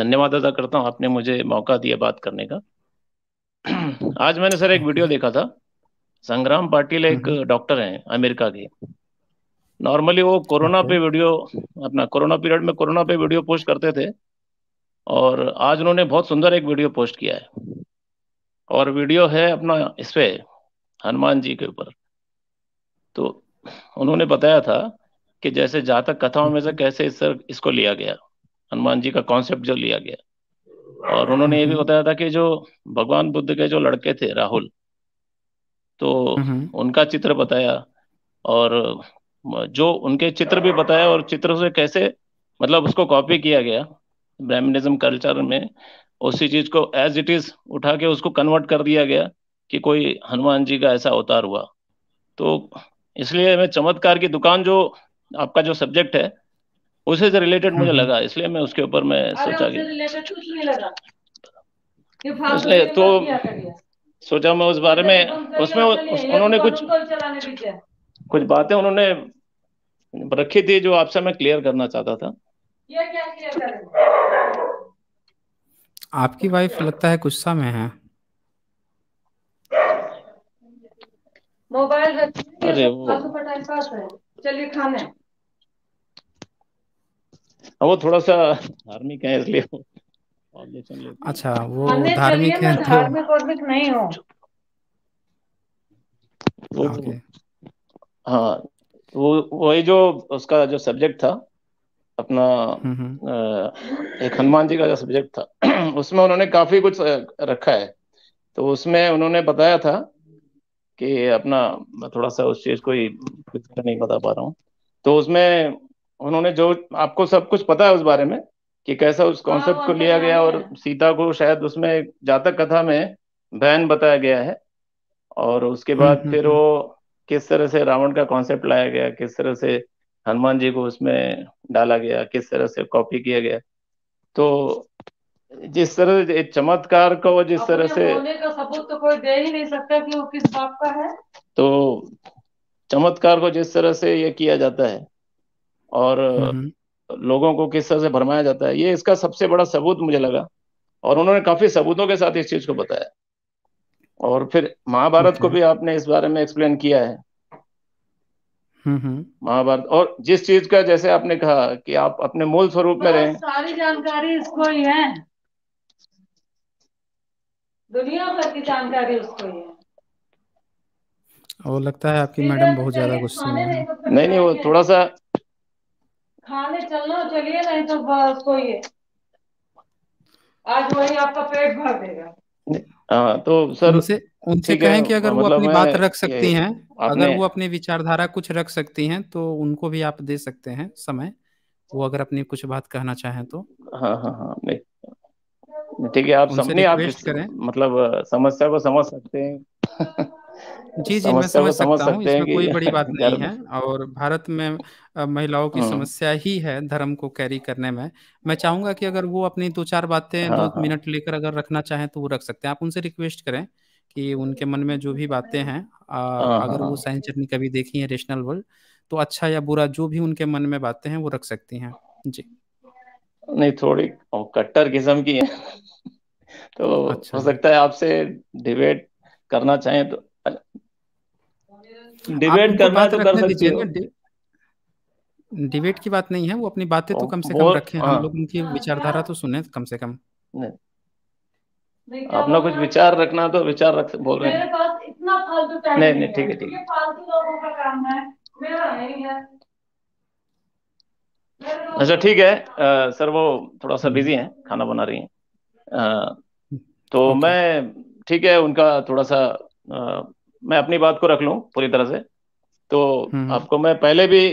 धन्यवाद अदा करता हूँ आपने मुझे मौका दिया बात करने का आज मैंने सर एक वीडियो देखा था संग्राम पाटिल एक डॉक्टर हैं अमेरिका के नॉर्मली वो कोरोना पे वीडियो अपना कोरोना पीरियड में कोरोना पे वीडियो पोस्ट करते थे और आज उन्होंने बहुत सुंदर एक वीडियो पोस्ट किया है और वीडियो है अपना इस पे हनुमान जी के ऊपर तो उन्होंने बताया था कि जैसे जातक कथाओं में से कैसे इस सर इसको लिया गया हनुमान जी का कॉन्सेप्ट जो लिया गया और उन्होंने ये भी बताया था कि जो भगवान बुद्ध के जो लड़के थे राहुल तो उनका चित्र बताया और जो उनके चित्र भी बताया और चित्र से कैसे मतलब उसको कॉपी किया गया ब्राह्मणिज्म कल्चर में उसी चीज को एज इट इज उठा के उसको कन्वर्ट कर दिया गया कि कोई हनुमान जी का ऐसा अवतार हुआ तो इसलिए मैं चमत्कार की दुकान जो आपका जो सब्जेक्ट है उसे से रिलेटेड मुझे लगा इसलिए मैं उसके ऊपर मैं सोचा कि तो सोचा मैं उस बारे में उसमें उन्होंने तो कुछ कुछ बातें उन्होंने रखी थी जो आपसे मैं क्लियर करना चाहता था आपकी वाइफ लगता है गुस्सा में है मोबाइल अरे वो तो चलिए खाने वो थोड़ा सा आर्मी का इसलिए लेते हैं अच्छा वो धार्मिक है तो धार्मिक और भी नहीं हो वो okay. हाँ वो वही जो उसका जो सब्जेक्ट था अपना हम्म, हम्म। एक हनुमान जी का जो सब्जेक्ट था उसमें उन्होंने काफी कुछ रखा है तो उसमें उन्होंने बताया था कि अपना मैं थोड़ा सा उस चीज को ही नहीं बता पा रहा हूँ तो उसमें उन्होंने जो आपको सब कुछ पता है उस बारे में कि कैसा उस कॉन्सेप्ट हाँ, को लिया गया और सीता को शायद उसमें जातक कथा में बहन बताया गया है और उसके हम्म, बाद हम्म, फिर हम्म। वो किस तरह से रावण का कॉन्सेप्ट लाया गया किस तरह से हनुमान जी को उसमें डाला गया किस तरह से कॉपी किया गया तो जिस तरह से चमत्कार को जिस तरह से का सबूत तो कोई दे ही नहीं सकता कि वो किस बाप का है तो चमत्कार को जिस तरह से ये किया जाता है और लोगों को किस तरह से भरमाया जाता है ये इसका सबसे बड़ा सबूत मुझे लगा और उन्होंने काफी सबूतों के साथ इस चीज को बताया और फिर महाभारत को अच्छा। भी आपने इस बारे में एक्सप्लेन किया है हम्म, हम्म। महाभारत और जिस चीज का जैसे आपने कहा कि आप अपने मूल स्वरूप में रहें सारी जानकारी इसको ही है दुनिया भर की जानकारी उसको ही है वो लगता है आपकी मैडम बहुत ज्यादा गुस्से में तो नहीं नहीं वो थोड़ा सा खाने चलना चलिए नहीं तो बस कोई है आज वही आपका पेट भर देगा हाँ तो सर उनसे उनसे कहें कि अगर मतलब वो अपनी बात रख सकती हैं अगर वो अपनी विचारधारा कुछ रख सकती हैं तो उनको भी आप दे सकते हैं समय वो अगर अपनी कुछ बात कहना चाहें तो हाँ हाँ हाँ ठीक है आप सबने आप करें मतलब समस्या को समझ सकते हैं जी जी मैं समझ सकता हूँ इसमें कोई बड़ी बात नहीं है और भारत में महिलाओं की हम्म। समस्या ही है धर्म को कैरी करने में मैं चाहूंगा कि अगर वो अपनी दो चार बातें हाँ, दो हाँ। मिनट लेकर अगर रखना चाहें तो वो रख सकते हैं आप उनसे रिक्वेस्ट करें कि उनके मन में जो भी बातें हैं आ, हाँ, हाँ, अगर वो हाँ। साइंस जर्नी कभी देखी है रेशनल वर्ल्ड तो अच्छा या बुरा जो भी उनके मन में बातें हैं वो रख सकती हैं जी नहीं थोड़ी कट्टर किस्म की है तो अच्छा। हो सकता है आपसे डिबेट करना चाहें तो डिबेट करना तो कर सकते हो डिबेट की बात नहीं है वो अपनी बातें तो कम से कम रखें हम हाँ। लोग उनकी विचारधारा तो सुने कम से कम अपना कुछ विचार रखना तो विचार रख बोल रहे हैं नहीं नहीं ठीक है ठीक है अच्छा ठीक है सर वो थोड़ा सा बिजी हैं खाना बना रही हैं तो मैं ठीक है उनका थोड़ा सा मैं अपनी बात को रख लू पूरी तरह से तो हम्म। आपको मैं पहले भी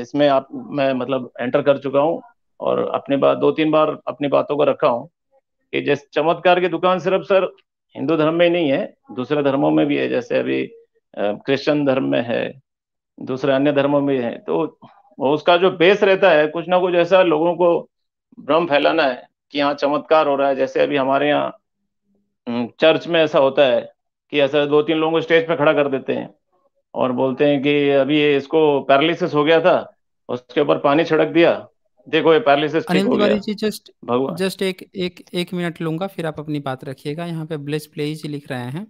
इसमें आप मैं मतलब एंटर कर चुका हूँ और अपनी बात दो तीन बार अपनी बातों को रखा हूँ कि जैसे चमत्कार की दुकान सिर्फ सर हिंदू धर्म में ही नहीं है दूसरे धर्मों में भी है जैसे अभी क्रिश्चियन धर्म में है दूसरे अन्य धर्मों में है तो उसका जो बेस रहता है कुछ ना कुछ ऐसा लोगों को भ्रम फैलाना है कि यहाँ चमत्कार हो रहा है जैसे अभी हमारे यहाँ चर्च हम्म, में ऐसा होता है कि ऐसा दो तीन लोगों को स्टेज पे खड़ा कर देते हैं और बोलते हैं कि अभी ये इसको पैरालिसिस हो गया था उसके ऊपर पानी छिड़क दिया देखो ये पैरालिसिस ठीक हो गया जी जस्ट भगवान जस्ट एक एक एक मिनट लूंगा फिर आप अपनी बात रखिएगा यहाँ पे ब्लेस प्लेज लिख रहे हैं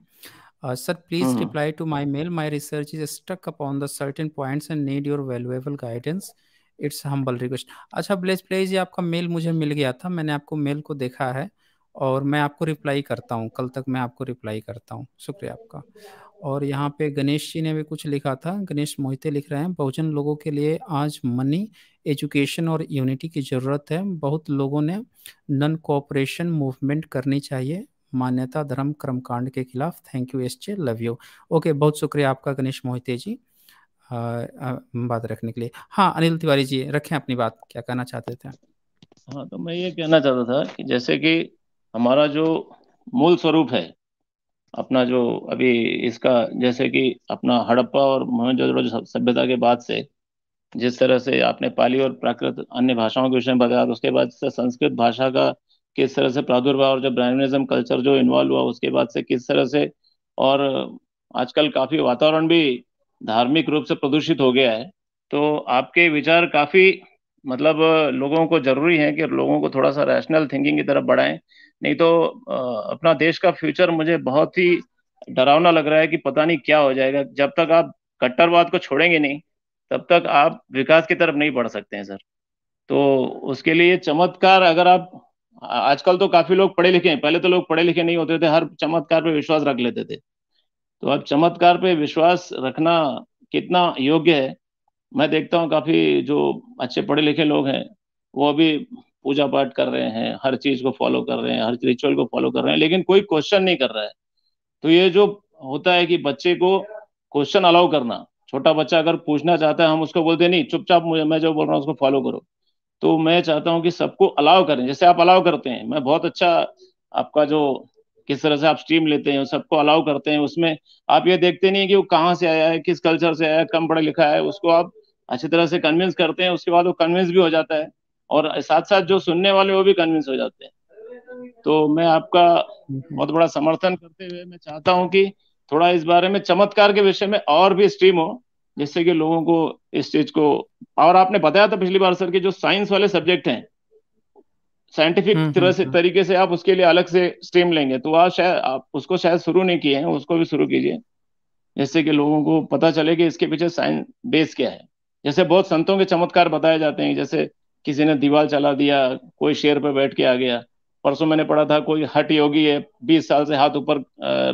Uh, sir, please hmm. reply to my mail. My research is stuck upon the certain points and need your valuable guidance. It's humble request. अच्छा ब्लेस प्लेज ये आपका मेल मुझे मिल गया था मैंने आपको मेल को देखा है और मैं आपको रिप्लाई करता हूँ कल तक मैं आपको रिप्लाई करता हूँ शुक्रिया आपका और यहाँ पे गणेश जी ने भी कुछ लिखा था गणेश मोहिते लिख रहे हैं बहुजन लोगों के लिए आज मनी एजुकेशन और यूनिटी की ज़रूरत है बहुत लोगों ने नन कोऑपरेशन मूवमेंट करनी चाहिए मान्यता धर्म कर्मकांड के खिलाफ thank you S J love you okay बहुत शुक्रिया आपका गणेश मोहिते जी आ, आ, बात रखने के लिए हाँ अनिल तिवारी जी रखें अपनी बात क्या कहना चाहते थे हाँ तो मैं ये कहना चाहता था कि जैसे कि हमारा जो मूल स्वरूप है अपना जो अभी इसका जैसे कि अपना हड़प्पा और मोहनजोदड़ो सभ्यता के बाद से जिस तरह से आपने पाली और प्राकृत अन्य भाषाओं के विषय में बताया तो उसके बाद से संस्कृत भाषा का किस तरह से प्रादुर्भाव और जब ब्राह्मणिज्म कल्चर जो इन्वॉल्व हुआ उसके बाद से किस तरह से और आजकल काफ़ी वातावरण भी धार्मिक रूप से प्रदूषित हो गया है तो आपके विचार काफ़ी मतलब लोगों को जरूरी है कि लोगों को थोड़ा सा रैशनल थिंकिंग की तरफ बढ़ाएं नहीं तो अपना देश का फ्यूचर मुझे बहुत ही डरावना लग रहा है कि पता नहीं क्या हो जाएगा जब तक आप कट्टरवाद को छोड़ेंगे नहीं तब तक आप विकास की तरफ नहीं बढ़ सकते हैं सर तो उसके लिए चमत्कार अगर आप आजकल तो काफी लोग पढ़े लिखे हैं पहले तो लोग पढ़े लिखे नहीं होते थे हर चमत्कार पे विश्वास रख लेते थे तो अब चमत्कार पे विश्वास रखना कितना योग्य है मैं देखता हूँ काफी जो अच्छे पढ़े लिखे लोग हैं वो अभी पूजा पाठ कर रहे हैं हर चीज को फॉलो कर रहे हैं हर रिचुअल को फॉलो कर रहे हैं लेकिन कोई क्वेश्चन नहीं कर रहा है तो ये जो होता है कि बच्चे को क्वेश्चन अलाउ करना छोटा बच्चा अगर पूछना चाहता है हम उसको बोलते नहीं चुपचाप मैं जो बोल रहा हूँ उसको फॉलो करो तो मैं चाहता हूँ कि सबको अलाउ करें जैसे आप अलाउ करते हैं मैं बहुत अच्छा आपका जो किस तरह से आप स्ट्रीम लेते हैं सबको अलाउ करते हैं उसमें आप ये देखते नहीं कि वो कहाँ से आया है किस कल्चर से आया है कम पढ़ा लिखा है उसको आप अच्छी तरह से कन्विंस करते हैं उसके बाद वो कन्विंस भी हो जाता है और साथ साथ जो सुनने वाले वो भी कन्विंस हो जाते हैं तो मैं आपका बहुत बड़ा समर्थन करते हुए मैं चाहता हूं कि थोड़ा इस बारे में चमत्कार के विषय में और भी स्ट्रीम हो जिससे कि लोगों को इस चीज को और आपने बताया था पिछली बार सर कि जो साइंस वाले सब्जेक्ट हैं साइंटिफिक हम्म, तरह हम्म, से हम्म। तरीके से आप उसके लिए अलग से स्ट्रीम लेंगे तो आप शायद आप उसको शायद शुरू नहीं किए हैं उसको भी शुरू कीजिए जिससे कि लोगों को पता चले कि इसके पीछे साइंस बेस क्या है जैसे बहुत संतों के चमत्कार बताए जाते हैं जैसे किसी ने दीवार चला दिया कोई शेर पे बैठ के आ गया परसों मैंने पढ़ा था कोई हट योगी है बीस साल से हाथ ऊपर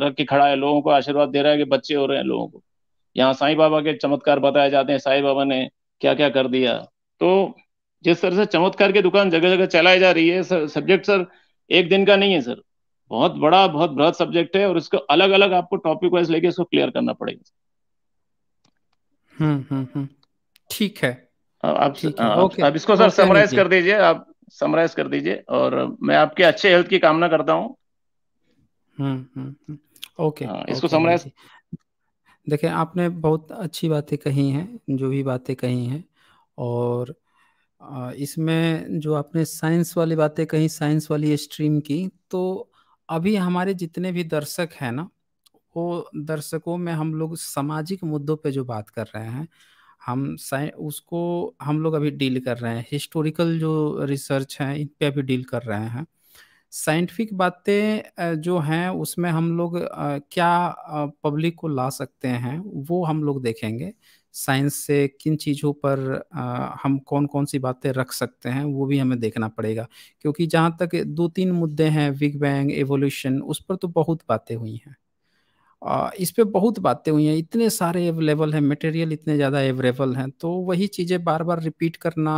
रख के खड़ा है लोगों को आशीर्वाद दे रहा है कि बच्चे हो रहे हैं लोगों को यहाँ साई बाबा के चमत्कार बताए जाते हैं साई बाबा ने क्या क्या कर दिया तो जिस तरह से चमत्कार की दुकान जगह जगह चलाई जा रही है सर, सब्जेक्ट सर एक दिन का नहीं है सर बहुत बड़ा बहुत बृहद सब्जेक्ट है और इसको अलग अलग आपको टॉपिक वाइज लेके इसको क्लियर करना पड़ेगा हम्म हम्म, हम्म। ठीक है आप आप इसको सर समराइज कर दीजिए आप समराइज कर दीजिए और मैं आपके अच्छे हेल्थ की कामना करता हूँ हम्म, हम्म, हम्म, ओके हाँ, इसको समराइज देखे आपने बहुत अच्छी बातें कही हैं जो भी बातें कही हैं और इसमें जो आपने साइंस वाली बातें कही साइंस वाली स्ट्रीम की तो अभी हमारे जितने भी दर्शक हैं ना वो दर्शकों में हम लोग सामाजिक मुद्दों पे जो बात कर रहे हैं हम साइ उसको हम लोग अभी डील कर रहे हैं हिस्टोरिकल जो रिसर्च है इन पर अभी डील कर रहे हैं साइंटिफिक बातें जो हैं उसमें हम लोग क्या पब्लिक को ला सकते हैं वो हम लोग देखेंगे साइंस से किन चीज़ों पर हम कौन कौन सी बातें रख सकते हैं वो भी हमें देखना पड़ेगा क्योंकि जहाँ तक दो तीन मुद्दे हैं बिग बैंग एवोल्यूशन उस पर तो बहुत बातें हुई हैं इस पे बहुत बातें हुई हैं इतने सारे अवेलेबल हैं मटेरियल इतने ज़्यादा अवेलेबल हैं तो वही चीज़ें बार बार रिपीट करना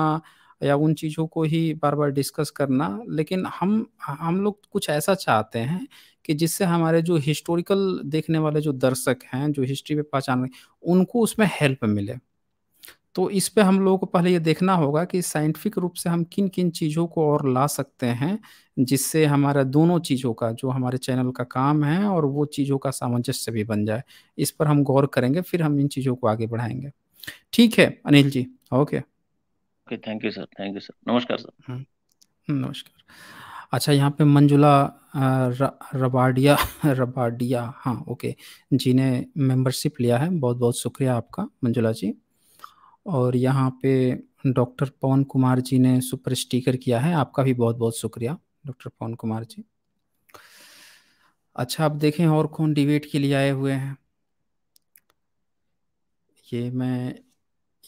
या उन चीज़ों को ही बार बार डिस्कस करना लेकिन हम हम लोग कुछ ऐसा चाहते हैं कि जिससे हमारे जो हिस्टोरिकल देखने वाले जो दर्शक हैं जो हिस्ट्री पे पहचान उनको उसमें हेल्प मिले तो इस पे हम लोगों को पहले ये देखना होगा कि साइंटिफिक रूप से हम किन किन चीज़ों को और ला सकते हैं जिससे हमारा दोनों चीज़ों का जो हमारे चैनल का काम है और वो चीज़ों का सामंजस्य भी बन जाए इस पर हम गौर करेंगे फिर हम इन चीज़ों को आगे बढ़ाएंगे ठीक है Anil ji okay okay thank you sir thank you sir नमस्कार सर हम्म, नमस्कार अच्छा यहाँ पे मंजुला रबाडिया रबाडिया हाँ ओके जिन्हें मेंबरशिप लिया है बहुत बहुत शुक्रिया आपका मंजुला जी और यहाँ पे डॉक्टर पवन कुमार जी ने सुपर स्टिकर किया है आपका भी बहुत बहुत शुक्रिया डॉक्टर पवन कुमार जी अच्छा आप देखें और कौन डिबेट के लिए आए हुए हैं ये मैं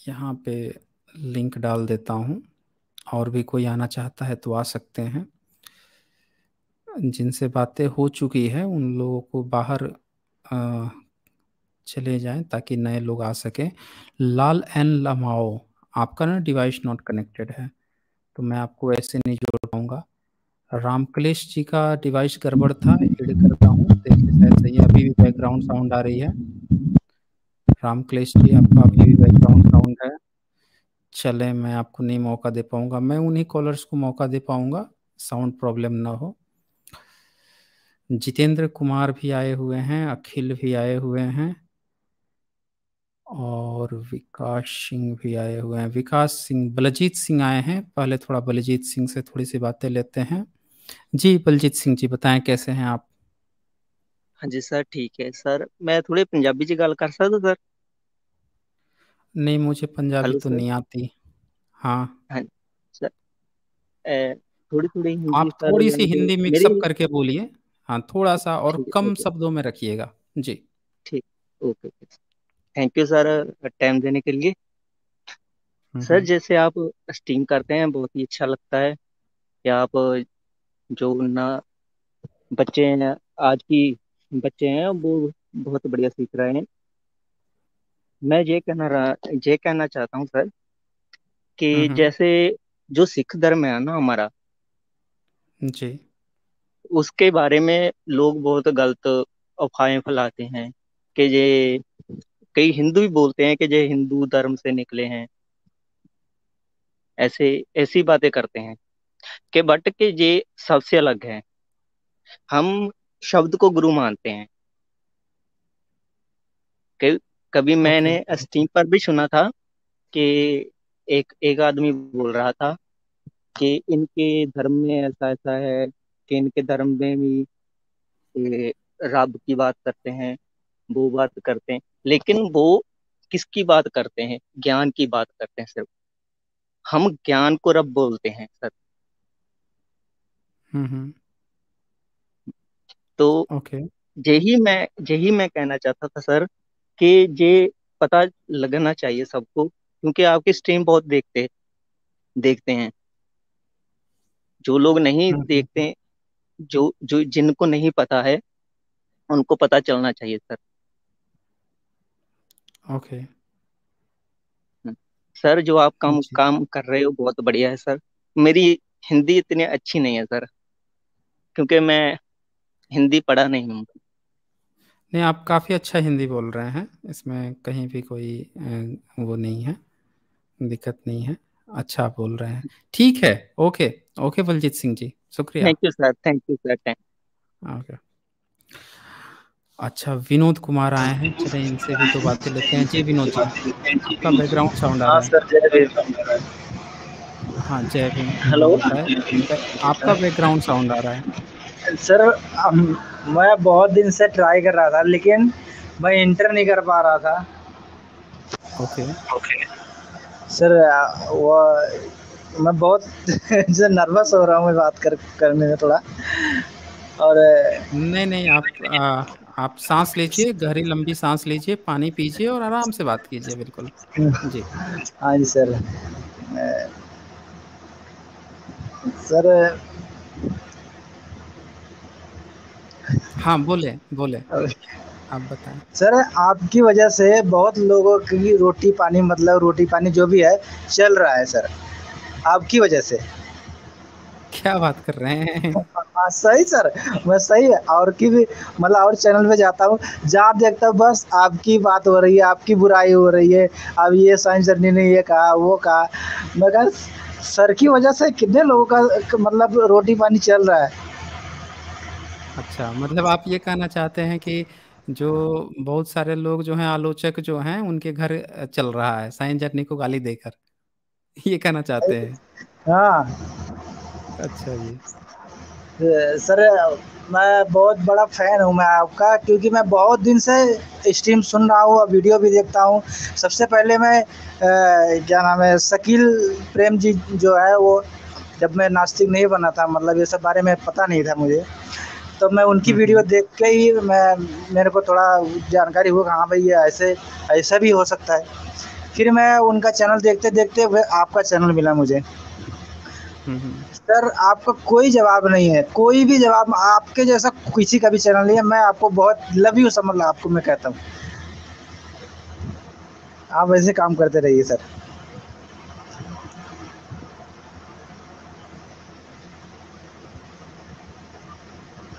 यहाँ पे लिंक डाल देता हूँ और भी कोई आना चाहता है तो आ सकते हैं जिनसे बातें हो चुकी है उन लोगों को बाहर चले जाएं ताकि नए लोग आ सकें लाल एन लमाओ आपका ना डिवाइस नॉट कनेक्टेड है तो मैं आपको ऐसे नहीं जोड़ पाऊंगा रामकलेश जी का डिवाइस गड़बड़ था एड करता हूँ देखिए सही है अभी भी बैकग्राउंड साउंड आ रही है रामकलेश जी आपका अभी भी बैकग्राउंड साउंड है चले मैं आपको नहीं मौका दे पाऊंगा मैं उन्हीं कॉलर्स को मौका दे पाऊंगा साउंड प्रॉब्लम ना हो जितेंद्र कुमार भी आए हुए हैं अखिल भी आए हुए हैं और विकास सिंह भी आए हुए हैं विकास सिंह बलजीत सिंह आए हैं पहले थोड़ा बलजीत सिंह से थोड़ी सी बातें लेते हैं जी बलजीत सिंह जी बताएं कैसे हैं आप हाँ जी सर ठीक है सर मैं थोड़ी पंजाबी जी गल कर सकता सर नहीं मुझे पंजाबी तो नहीं आती हाँ हाँ सर ए, थोड़ी थोड़ी आप थोड़ी सी हिंदी मिक्सअप करके बोलिए हाँ थोड़ा सा और कम शब्दों में रखिएगा जी ठीक okay thank you sir time देने के लिए सर हम्म, हम्म। जैसे आप स्टीम करते हैं बहुत ही अच्छा लगता है कि आप जो ना बच्चे हैं आज की बच्चे हैं वो बहुत बढ़िया सीख रहे हैं मैं ये कहना रहा ये कहना चाहता हूँ सर कि हम्म, जैसे जो सिख धर्म है ना हमारा जी उसके बारे में लोग बहुत गलत अफवाहें फैलाते हैं कि ये कई हिंदू भी बोलते हैं कि जो हिंदू धर्म से निकले हैं ऐसे ऐसी बातें करते हैं कि बट के ये सबसे अलग है हम शब्द को गुरु मानते हैं कि कभी मैंने स्टीम पर भी सुना था कि एक एक आदमी बोल रहा था कि इनके धर्म में ऐसा ऐसा है कि इनके धर्म में भी रब की बात करते हैं वो बात करते हैं लेकिन वो किसकी बात करते हैं ज्ञान की बात करते हैं सिर्फ हम ज्ञान को रब बोलते हैं सर हम्म, हम्म। तो ओके यही मैं यही मैं कहना चाहता था सर कि ये पता लगना चाहिए सबको क्योंकि आपके स्ट्रीम बहुत देखते देखते हैं जो लोग नहीं हम्म, देखते जो जो जिनको नहीं पता है उनको पता चलना चाहिए सर ओके हम्म। सर जो आप काम काम कर रहे हो बहुत बढ़िया है सर मेरी हिंदी इतनी अच्छी नहीं है सर क्योंकि मैं हिंदी पढ़ा नहीं हूँ नहीं आप काफ़ी अच्छा हिंदी बोल रहे हैं इसमें कहीं भी कोई वो नहीं है दिक्कत नहीं है अच्छा आप बोल रहे हैं ठीक है ओके ओके बलजीत सिंह जी शुक्रिया thank you sir thank you sir thank okay अच्छा विनोद कुमार आए हैं चले इनसे भी तो बात कर लेते हैं जी विनोद जी आपका बैकग्राउंड साउंड आ रहा है हाँ, हाँ जय भीम हेलो आपका बैकग्राउंड साउंड आ रहा है सर मैं बहुत दिन से ट्राई कर रहा था लेकिन मैं इंटर नहीं कर पा रहा था ओके ओके सर वो मैं बहुत जो नर्वस हो रहा हूँ मैं बात कर करने में थोड़ा और नहीं नहीं आप आ, आप सांस लीजिए गहरी लंबी सांस लीजिए पानी पीजिए और आराम से बात कीजिए बिल्कुल जी हाँ जी सर सर हाँ बोले बोले आप बताएं सर आपकी वजह से बहुत लोगों की रोटी पानी मतलब रोटी पानी जो भी है चल रहा है सर आपकी वजह से क्या बात कर रहे हैं हाँ सही सर मैं सही है और की भी मतलब और चैनल में जाता हूँ जहाँ देखता हूँ बस आपकी बात हो रही है आपकी बुराई हो रही है अब ये साइंस जर्नी ने ये कहा वो कहा मगर सर की वजह से कितने लोगों का मतलब रोटी पानी चल रहा है अच्छा मतलब आप ये कहना चाहते हैं कि जो बहुत सारे लोग जो हैं आलोचक जो हैं उनके घर चल रहा है साइंस जर्नी को गाली देकर ये कहना चाहते हैं हाँ अच्छा जी सर मैं बहुत बड़ा फ़ैन हूँ मैं आपका क्योंकि मैं बहुत दिन से स्ट्रीम सुन रहा हूँ और वीडियो भी देखता हूँ सबसे पहले मैं क्या नाम है शकील प्रेम जी जो है वो जब मैं नास्तिक नहीं बना था मतलब ये सब बारे में पता नहीं था मुझे तो मैं उनकी वीडियो हम्म, हम्म। देख के ही मैं मेरे को थोड़ा जानकारी हुआ हाँ भाई ये ऐसे ऐसा भी हो सकता है फिर मैं उनका चैनल देखते देखते आपका चैनल मिला मुझे हम्म, सर आपका कोई जवाब नहीं है कोई भी जवाब आपके जैसा किसी का भी चैनल नहीं है मैं आपको बहुत लव यू समझ ला आपको मैं कहता हूँ आप वैसे काम करते रहिए सर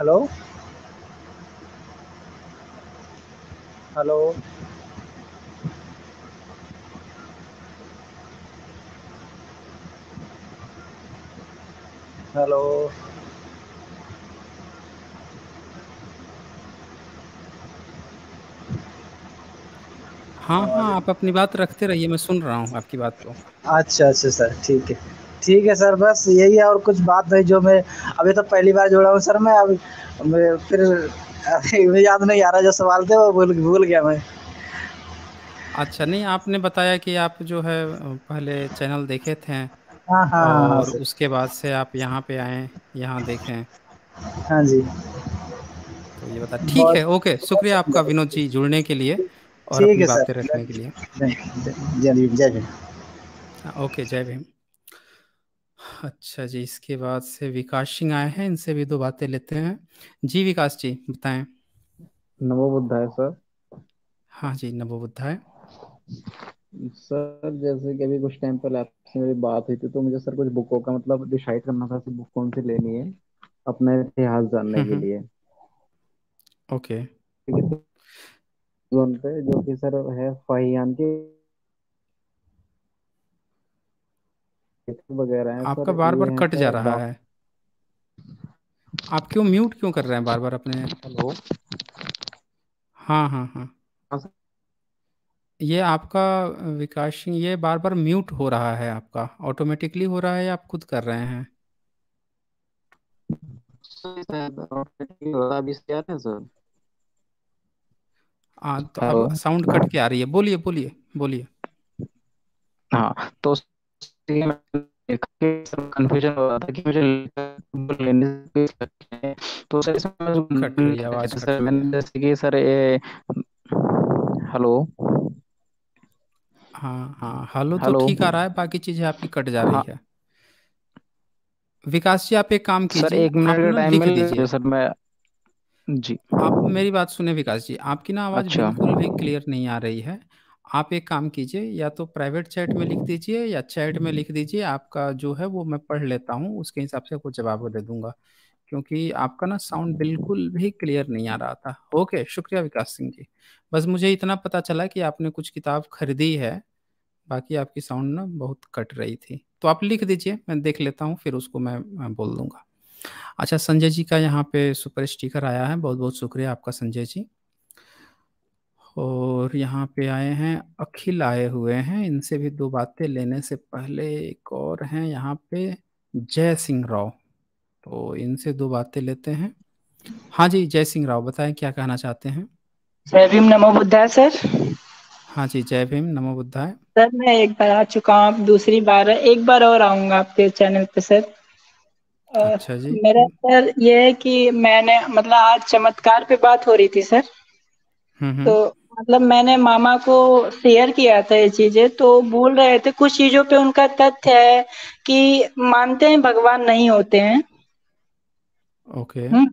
हेलो हेलो हेलो हाँ हाँ आप अपनी बात रखते रहिए मैं सुन रहा हूँ आपकी बात को अच्छा अच्छा सर ठीक है ठीक है सर बस यही है और कुछ बात नहीं जो मैं अभी तो पहली बार जोड़ा हूँ सर मैं अभी मैं फिर याद नहीं आ रहा जो सवाल थे वो भूल भूल गया मैं अच्छा नहीं आपने बताया कि आप जो है पहले चैनल देखे थे हाँ, हाँ, हाँ, और उसके बाद से आप यहाँ पे आए यहाँ देखें हाँ जी तो ये बता ठीक है ओके शुक्रिया आपका विनोद जी जुड़ने के लिए और अपनी बातें रखने के लिए जय भीम ओके जय भीम अच्छा जी इसके बाद से विकास सिंह आए हैं इनसे भी दो बातें लेते हैं जी विकास जी बताएं नमो है सर हाँ जी नमो है सर जैसे कि अभी कुछ टाइम पहले आपसे मेरी बात हुई थी तो मुझे सर कुछ बुकों का मतलब डिसाइड करना था कि बुक कौन सी लेनी है अपने इतिहास जानने के लिए ओके जोन पे जो कि सर है फाहियान के वगैरह है आपका बार बार कट जा रहा है आप क्यों म्यूट क्यों कर रहे हैं बार बार अपने हेलो हाँ हाँ हाँ, हाँ ये आपका विकास सिंह ये बार बार म्यूट हो रहा है आपका ऑटोमेटिकली हो रहा है या आप खुद कर रहे हैं आ, तो अब साउंड कट के आ रही है बोलिए बोलिए बोलिए हाँ तो कंफ्यूजन हो रहा था कि मुझे लेने से तो सर इसमें सर मैंने जैसे कि सर ये हेलो हाँ हाँ हेलो तो हेलो ठीक आ रहा है बाकी चीजें आपकी कट जा रही हाँ। है विकास जी आप एक काम सर कीजिए एक मिनट का ना टाइम लिख मिल दीजिए गया सर मैं जी आप मेरी बात सुने विकास जी आपकी ना आवाज़ अच्छा बिल्कुल भी क्लियर नहीं आ रही है आप एक काम कीजिए या तो प्राइवेट चैट में लिख दीजिए या चैट में लिख दीजिए आपका जो है वो मैं पढ़ लेता हूँ उसके हिसाब से आपको जवाब दे दूंगा क्योंकि आपका ना साउंड बिल्कुल भी क्लियर नहीं आ रहा था ओके शुक्रिया विकास सिंह जी बस मुझे इतना पता चला कि आपने कुछ किताब खरीदी है बाकी आपकी साउंड ना बहुत कट रही थी तो आप लिख दीजिए मैं देख लेता हूँ फिर उसको मैं, मैं बोल दूंगा अच्छा संजय जी का यहाँ पे सुपर स्टिकर आया है बहुत बहुत शुक्रिया आपका संजय जी और यहाँ पे आए हैं अखिल आए हुए हैं इनसे भी दो बातें लेने से पहले एक और हैं यहाँ पे जय सिंह राव तो इनसे दो बातें लेते हैं हाँ जी जय सिंह राव बताएं क्या कहना चाहते हैं जय भीम नमो बुद्धा सर हाँ जी जय भीम नमो बुद्धा सर मैं एक बार आ चुका हूँ आप दूसरी बार एक बार और आऊंगा आपके चैनल पे सर अच्छा जी मेरा सर ये है कि मैंने मतलब आज चमत्कार पे बात हो रही थी सर हम्म, हम्म। तो मतलब मैंने मामा को शेयर किया था ये चीजें तो बोल रहे थे कुछ चीजों पे उनका तथ्य है कि मानते हैं भगवान नहीं होते हैं ओके हम्म।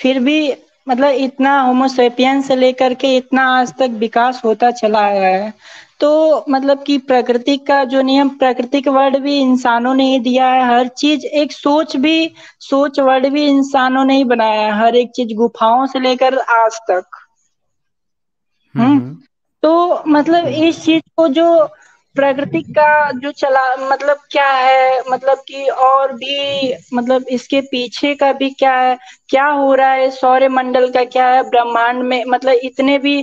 फिर भी मतलब इतना होमोसेपियन से लेकर के इतना आज तक विकास होता चला आया है तो मतलब कि प्रकृति का जो नियम प्रकृतिक वर्ड भी इंसानों ने ही दिया है हर चीज एक सोच भी सोच वर्ड भी इंसानों ने ही बनाया है हर एक चीज गुफाओं से लेकर आज तक हम्म, हम्म। तो मतलब इस चीज को जो प्रकृति का जो चला मतलब क्या है मतलब कि और भी मतलब इसके पीछे का भी क्या है क्या हो रहा है सौर्य मंडल का क्या है ब्रह्मांड में मतलब इतने भी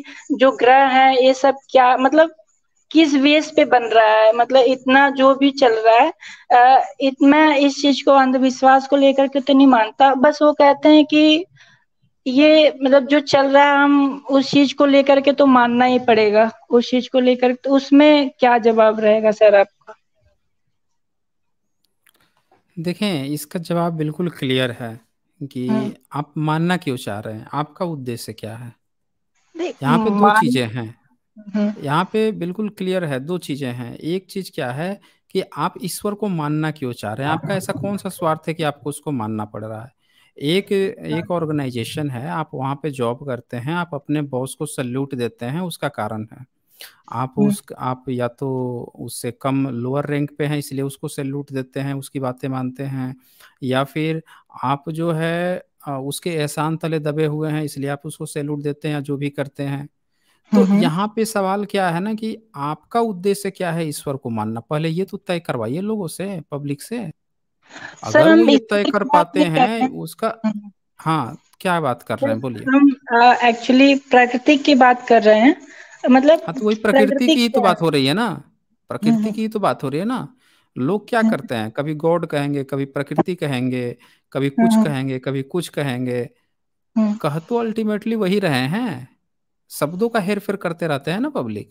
जो ग्रह हैं ये सब क्या मतलब किस वेस पे बन रहा है मतलब इतना जो भी चल रहा है अः इतना इस चीज को अंधविश्वास को लेकर के तो नहीं मानता बस वो कहते हैं कि ये मतलब जो चल रहा है हम उस चीज को लेकर के तो मानना ही पड़ेगा उस चीज को लेकर तो उसमें क्या जवाब रहेगा सर आपका देखें इसका जवाब बिल्कुल क्लियर है कि हाँ। आप मानना क्यों चाह रहे हैं आपका उद्देश्य क्या है यहाँ पे दो चीजें हैं हम्म। यहाँ पे बिल्कुल क्लियर है दो चीजें हैं एक चीज क्या है कि आप ईश्वर को मानना क्यों चाह रहे हैं आपका ऐसा कौन सा स्वार्थ है कि आपको उसको मानना पड़ रहा है एक हाँ। एक ऑर्गेनाइजेशन है आप वहाँ पे जॉब करते हैं आप अपने बॉस को सल्यूट देते हैं उसका कारण है आप उस आप या तो उससे कम लोअर रैंक पे हैं इसलिए उसको सैल्यूट देते हैं उसकी बातें मानते हैं या फिर आप जो है उसके एहसान तले दबे हुए हैं इसलिए आप उसको सैल्यूट देते हैं या जो भी करते हैं तो यहाँ पे सवाल क्या है ना कि आपका उद्देश्य क्या है ईश्वर को मानना पहले ये तो तय करवाइए लोगों से पब्लिक से अगर हम ये तय कर पाते हैं उसका हाँ क्या बात कर रहे हैं बोलिए हम एक्चुअली प्रकृति की बात कर रहे हैं मतलब हाँ तो वही प्रकृति की तो बात हो रही है ना हम्म, प्रकृति हम्म। की तो बात हो रही है ना लोग क्या हम्म। करते हैं कभी गॉड कहेंगे कभी प्रकृति कहेंगे कभी कुछ कहेंगे कभी कुछ कहेंगे कह तो अल्टीमेटली वही रहे हैं शब्दों का हेर फेर करते रहते हैं ना पब्लिक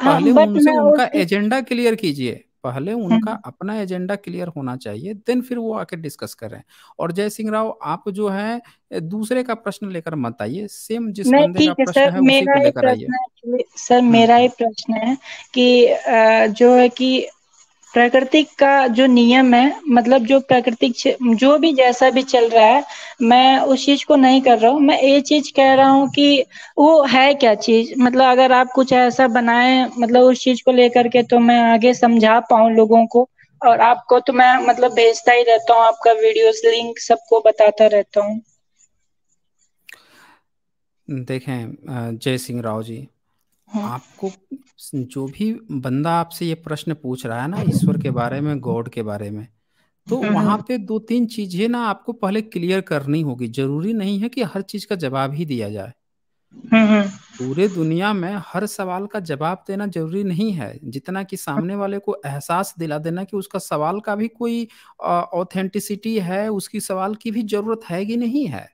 तो हाँ, पहले उनसे उनका एजेंडा क्लियर कीजिए पहले उनका अपना एजेंडा क्लियर होना चाहिए देन फिर वो आके डिस्कस करें और जय सिंह राव आप जो है दूसरे का प्रश्न लेकर मत आइए सेम जिस बंदे का प्रश्न है उसी को लेकर आइए सर मेरा ही प्रश्न है कि जो है कि प्राकृतिक का जो नियम है मतलब जो प्राकृतिक जो भी जैसा भी चल रहा है मैं उस चीज को नहीं कर रहा हूँ मैं ये चीज कह रहा हूँ कि वो है क्या चीज मतलब अगर आप कुछ ऐसा बनाए मतलब उस चीज को लेकर के तो मैं आगे समझा पाऊँ लोगों को और आपको तो मैं मतलब भेजता ही रहता हूँ आपका वीडियोस लिंक सबको बताता रहता हूँ देखें जय सिंह राव जी हाँ। आपको जो भी बंदा आपसे ये प्रश्न पूछ रहा है ना ईश्वर के बारे में गॉड के बारे में तो हम्म, वहां हम्म। पे दो तीन चीजें ना आपको पहले क्लियर करनी होगी जरूरी नहीं है कि हर चीज का जवाब ही दिया जाए हम्म, पूरे दुनिया में हर सवाल का जवाब देना जरूरी नहीं है जितना कि सामने वाले को एहसास दिला देना कि उसका सवाल का भी कोई ऑथेंटिसिटी है उसकी सवाल की भी जरूरत है कि नहीं है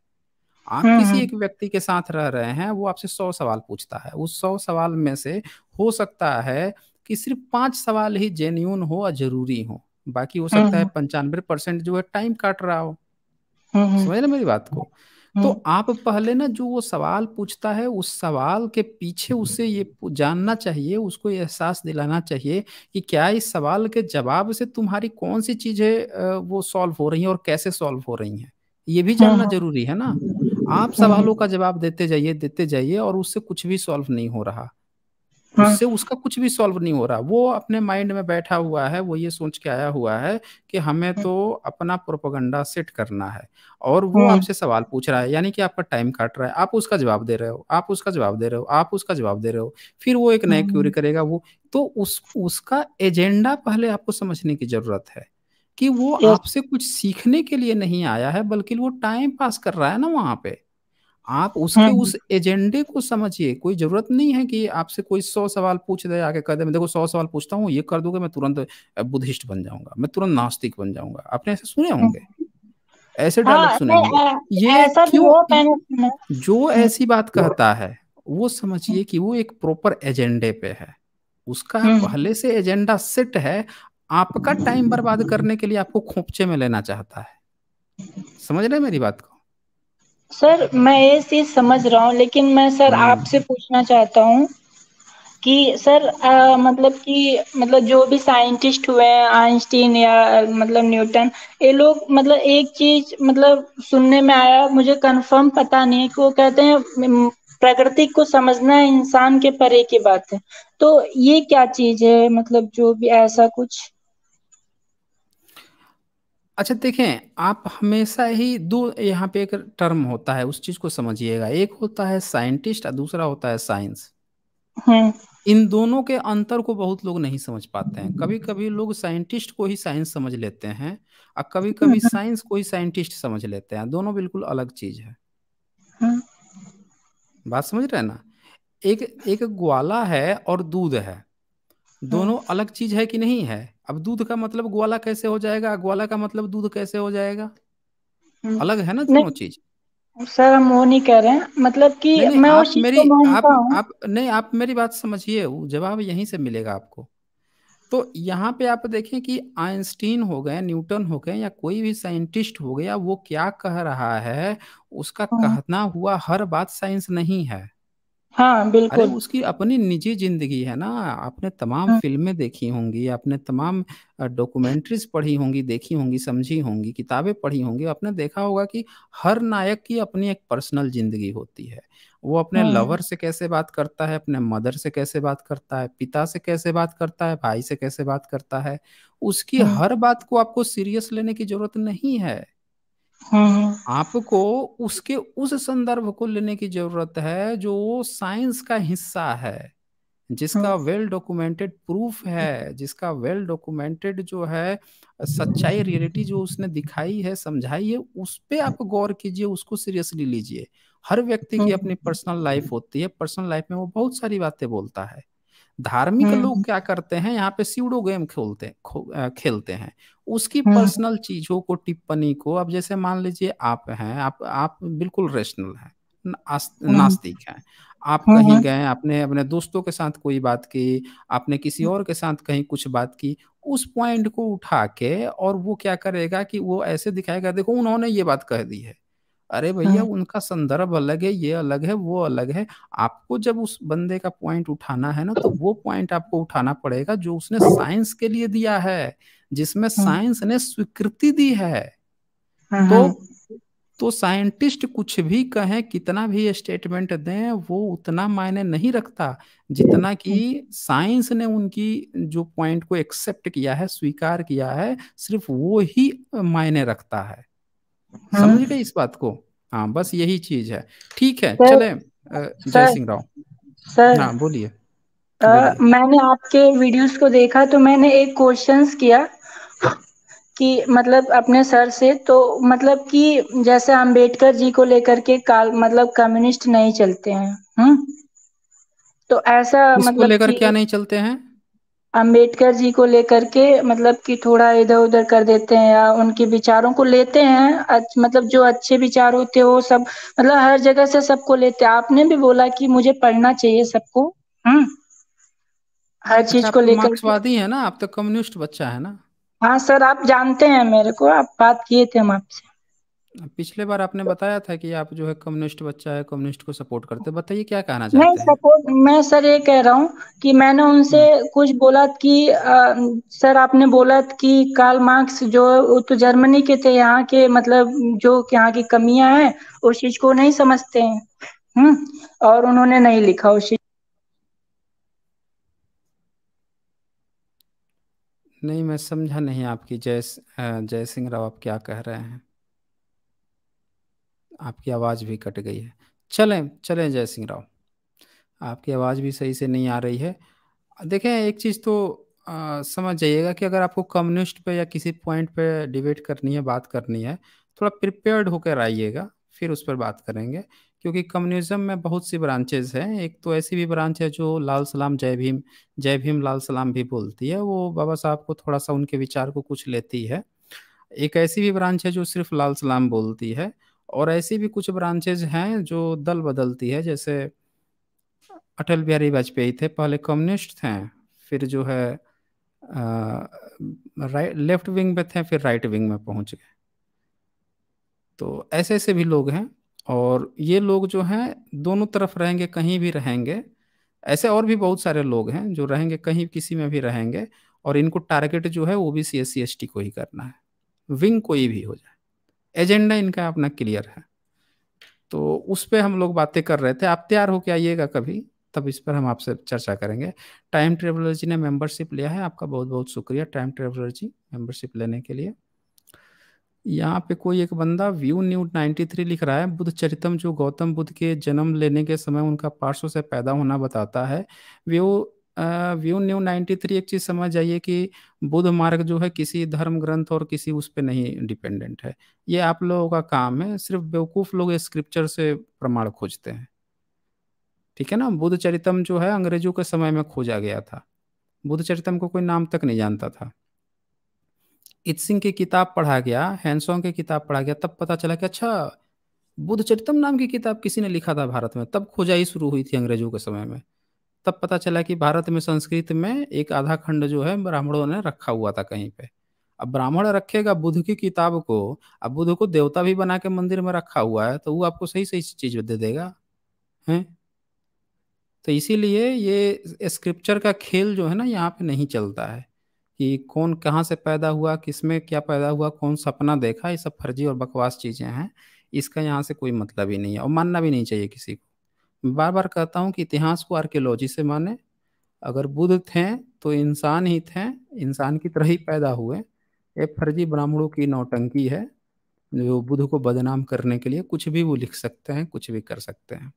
आप हम्म, किसी हम्म। एक व्यक्ति के साथ रह रहे हैं वो आपसे सौ सवाल पूछता है उस सौ सवाल में से हो सकता है कि सिर्फ पांच सवाल ही जेन्यून हो और जरूरी हो बाकी हो हम्म, सकता है पंचानवे परसेंट जो है टाइम काट रहा हो समझ ना मेरी बात को तो आप पहले ना जो वो सवाल पूछता है उस सवाल के पीछे उसे ये जानना चाहिए उसको एहसास दिलाना चाहिए कि क्या इस सवाल के जवाब से तुम्हारी कौन सी चीजें वो सॉल्व हो रही है और कैसे सॉल्व हो रही है ये भी हाँ, जानना हाँ। जरूरी है ना आप हाँ, हाँ। सवालों का जवाब देते जाइए देते जाइए और उससे कुछ भी सॉल्व नहीं हो रहा हाँ। उससे उसका कुछ भी सॉल्व नहीं हो रहा वो अपने माइंड में बैठा हुआ है वो ये सोच के आया हुआ है कि हमें तो अपना प्रोपोगंडा सेट करना है और वो आपसे सवाल पूछ रहा है यानी कि आपका टाइम काट रहा है आप उसका जवाब दे रहे हो आप उसका जवाब दे रहे हो आप उसका जवाब दे रहे हो फिर वो एक नया क्यूरी करेगा वो तो उस उसका एजेंडा पहले आपको समझने की जरूरत है कि वो आपसे कुछ सीखने के लिए नहीं आया है बल्कि वो टाइम पास कर रहा है ना वहां पे आप उसके हम्म, उस एजेंडे हम्म। को समझिए कोई जरूरत नहीं है कि आपसे कोई सौ सवाल पूछ दे आके कर दे मैं देखो सौ सवाल पूछता हूँ ये कर दूंगा मैं तुरंत बुद्धिस्ट बन जाऊंगा मैं तुरंत नास्तिक बन जाऊंगा आपने ऐसे सुने हम्म। होंगे ऐसे डायलॉग हाँ, सुने होंगे ये क्यों जो ऐसी बात कहता है वो समझिए कि वो एक प्रॉपर एजेंडे पे है उसका पहले से एजेंडा सेट है आपका टाइम बर्बाद करने के लिए आपको खोपचे में लेना चाहता है समझ रहे मेरी बात को सर मैं ये चीज समझ रहा हूँ लेकिन मैं सर हम्म। आपसे पूछना चाहता हूँ कि सर आ, मतलब कि मतलब जो भी साइंटिस्ट हुए आइंस्टीन या मतलब न्यूटन ये लोग मतलब एक चीज मतलब सुनने में आया मुझे कंफर्म पता नहीं कि वो कहते हैं प्रकृति को समझना इंसान के परे की बात है तो ये क्या चीज है मतलब जो भी ऐसा कुछ अच्छा देखें, आप हमेशा ही दो यहाँ पे एक टर्म होता है, उस चीज़ को समझिएगा। एक होता है साइंटिस्ट और दूसरा होता है साइंस। हम्म। इन दोनों के अंतर को बहुत लोग नहीं समझ पाते हैं। कभी-कभी लोग साइंटिस्ट को ही साइंस समझ लेते हैं और कभी-कभी हम्म। साइंस को ही साइंटिस्ट समझ लेते हैं। दोनों बिल्कुल अलग चीज़ है। हम्म। बात समझ रहे हैं ना? एक एक ग्वाला है और दूध है। दोनों अलग चीज़ है कि नहीं है? अब दूध का मतलब ग्वाला कैसे हो जाएगा ग्वाला का मतलब दूध कैसे हो जाएगा हम्म। अलग है ना दोनों चीज सर हम वो नहीं कह रहे हैं मतलब कि नहीं, मैं आप मेरी आप आप नहीं आप मेरी बात समझिए जवाब यहीं से मिलेगा आपको तो यहाँ पे आप देखें कि आइंस्टीन हो गए न्यूटन हो गए या कोई भी साइंटिस्ट हो गया वो क्या कह रहा है उसका हम्म। कहना हुआ हर बात साइंस नहीं है हाँ बिल्कुल अरे उसकी अपनी निजी जिंदगी है ना आपने तमाम हाँ, फिल्में देखी होंगी आपने तमाम डॉक्यूमेंट्रीज पढ़ी होंगी देखी होंगी समझी होंगी किताबें पढ़ी होंगी आपने देखा होगा कि हर नायक की अपनी एक पर्सनल जिंदगी होती है वो अपने हाँ, लवर से कैसे बात करता है अपने मदर से कैसे बात करता है पिता से कैसे बात करता है भाई से कैसे बात करता है उसकी हाँ, हर बात को आपको सीरियस लेने की जरूरत नहीं है हाँ, हाँ। आपको उसके उस संदर्भ को लेने की जरूरत है जो साइंस का हिस्सा है जिसका हाँ। वेल डॉक्यूमेंटेड प्रूफ है जिसका वेल डॉक्यूमेंटेड जो है सच्चाई रियलिटी जो उसने दिखाई है समझाई है उस पर आप गौर कीजिए उसको सीरियसली लीजिए हर व्यक्ति की अपनी पर्सनल लाइफ होती है पर्सनल लाइफ में वो बहुत सारी बातें बोलता है धार्मिक हम्म। लोग क्या करते हैं यहाँ पे सीडो गेम खेलते खेलते हैं उसकी पर्सनल हम्म। चीजों को टिप्पणी को अब जैसे मान लीजिए आप हैं आप आप बिल्कुल रेशनल हैं हम्म। नास्तिक हैं आप कहीं गए आपने अपने दोस्तों के साथ कोई बात की आपने किसी और के साथ कहीं कुछ बात की उस पॉइंट को उठा के और वो क्या करेगा कि वो ऐसे दिखाएगा देखो उन्होंने ये बात कह दी है अरे भैया हाँ। उनका संदर्भ अलग है ये अलग है वो अलग है आपको जब उस बंदे का पॉइंट उठाना है ना तो वो पॉइंट आपको उठाना पड़ेगा जो उसने साइंस के लिए दिया है जिसमें साइंस हाँ। ने स्वीकृति दी है हाँ, तो तो साइंटिस्ट कुछ भी कहें कितना भी स्टेटमेंट दें वो उतना मायने नहीं रखता जितना कि साइंस ने उनकी जो पॉइंट को एक्सेप्ट किया है स्वीकार किया है सिर्फ वो ही मायने रखता है हाँ। समझ गए इस बात को हाँ बस यही चीज है ठीक है चले जय सिंह राव सर हाँ बोलिए मैंने आपके वीडियोस को देखा तो मैंने एक क्वेश्चन किया कि मतलब अपने सर से तो मतलब कि जैसे अंबेडकर जी को लेकर के काल मतलब कम्युनिस्ट नहीं चलते हैं हम्म तो ऐसा मतलब लेकर क्या नहीं चलते हैं अम्बेडकर जी को लेकर के मतलब कि थोड़ा इधर उधर कर देते हैं या उनके विचारों को लेते हैं मतलब जो अच्छे विचार होते हो सब मतलब हर जगह से सबको लेते हैं आपने भी बोला कि मुझे पढ़ना चाहिए सबको हम्म हर अच्छा, चीज को तो लेकर मार्क्सवादी है ना आप तो कम्युनिस्ट बच्चा है ना हाँ सर आप जानते हैं मेरे को आप बात किए थे हम आपसे पिछले बार आपने तो बताया था कि आप जो है कम्युनिस्ट बच्चा है कम्युनिस्ट को सपोर्ट करते बताइए क्या कहना चाहते हैं सपोर्ट मैं सर ये कह रहा हूँ कि मैंने उनसे हम्म। कुछ बोला कि आ, सर आपने बोला कि कार्ल मार्क्स जो तो जर्मनी के थे यहाँ के मतलब जो यहाँ की कमियां हैं उस चीज को नहीं समझते हैं हम्म और उन्होंने नहीं लिखा उस चीज नहीं मैं समझा नहीं आपकी जय जय सिंह राव आप क्या कह रहे हैं आपकी आवाज़ भी कट गई है चलें चलें जय सिंह राव आपकी आवाज़ भी सही से नहीं आ रही है देखें एक चीज़ तो आ, समझ जाइएगा कि अगर आपको कम्युनिस्ट पे या किसी पॉइंट पे डिबेट करनी है बात करनी है थोड़ा प्रिपेयर्ड होकर आइएगा फिर उस पर बात करेंगे क्योंकि कम्युनिज्म में बहुत सी ब्रांचेज हैं एक तो ऐसी भी ब्रांच है जो लाल सलाम जय भीम जय भीम लाल सलाम भी बोलती है वो बाबा साहब को थोड़ा सा उनके विचार को कुछ लेती है एक ऐसी भी ब्रांच है जो सिर्फ लाल सलाम बोलती है और ऐसी भी कुछ ब्रांचेज हैं जो दल बदलती है जैसे अटल बिहारी वाजपेयी थे पहले कम्युनिस्ट थे फिर जो है राइट लेफ्ट विंग में थे फिर राइट विंग में पहुंच गए तो ऐसे ऐसे भी लोग हैं और ये लोग जो हैं दोनों तरफ रहेंगे कहीं भी रहेंगे ऐसे और भी बहुत सारे लोग हैं जो रहेंगे कहीं किसी में भी रहेंगे और इनको टारगेट जो है वो भी C S C S T को ही करना है विंग कोई भी हो जाए एजेंडा इनका अपना क्लियर है तो उस पर हम लोग बातें कर रहे थे आप तैयार होके आइएगा कभी तब इस पर हम आपसे चर्चा करेंगे टाइम ट्रेवलर जी ने मेंबरशिप लिया है आपका बहुत बहुत शुक्रिया टाइम ट्रेवलर जी मेंबरशिप लेने के लिए यहाँ पे कोई एक बंदा व्यू न्यू 93 लिख रहा है बुद्ध चरितम जो गौतम बुद्ध के जन्म लेने के समय उनका पार्श्व से पैदा होना बताता है व्यू व्यू न्यू 93 एक चीज समझ जाइए कि बुद्ध मार्ग जो है किसी धर्म ग्रंथ और किसी उस पर नहीं डिपेंडेंट है ये आप लोगों का काम है सिर्फ बेवकूफ लोग स्क्रिप्चर से प्रमाण खोजते हैं ठीक है ना बुद्ध चरितम जो है अंग्रेजों के समय में खोजा गया था बुद्ध चरितम को कोई नाम तक नहीं जानता था इत सिंह की किताब पढ़ा गया हैंसोंग की किताब पढ़ा गया तब पता चला कि अच्छा बुद्ध चरितम नाम की किताब किसी ने लिखा था भारत में तब खोजाई शुरू हुई थी अंग्रेजों के समय में तब पता चला कि भारत में संस्कृत में एक आधा खंड जो है ब्राह्मणों ने रखा हुआ था कहीं पे अब ब्राह्मण रखेगा बुद्ध की किताब को अब बुद्ध को देवता भी बना के मंदिर में रखा हुआ है तो वो आपको सही सही चीज दे देगा है तो इसीलिए ये स्क्रिप्चर का खेल जो है ना यहाँ पे नहीं चलता है कि कौन कहाँ से पैदा हुआ किसमें क्या पैदा हुआ कौन सपना देखा ये सब फर्जी और बकवास चीज़ें हैं इसका यहाँ से कोई मतलब ही नहीं है और मानना भी नहीं चाहिए किसी को बार बार कहता हूँ कि इतिहास को आर्कियोलॉजी से माने अगर बुद्ध थे तो इंसान ही थे इंसान की तरह ही पैदा हुए ये फर्जी ब्राह्मणों की नौटंकी है जो बुद्ध को बदनाम करने के लिए कुछ भी वो लिख सकते हैं कुछ भी कर सकते हैं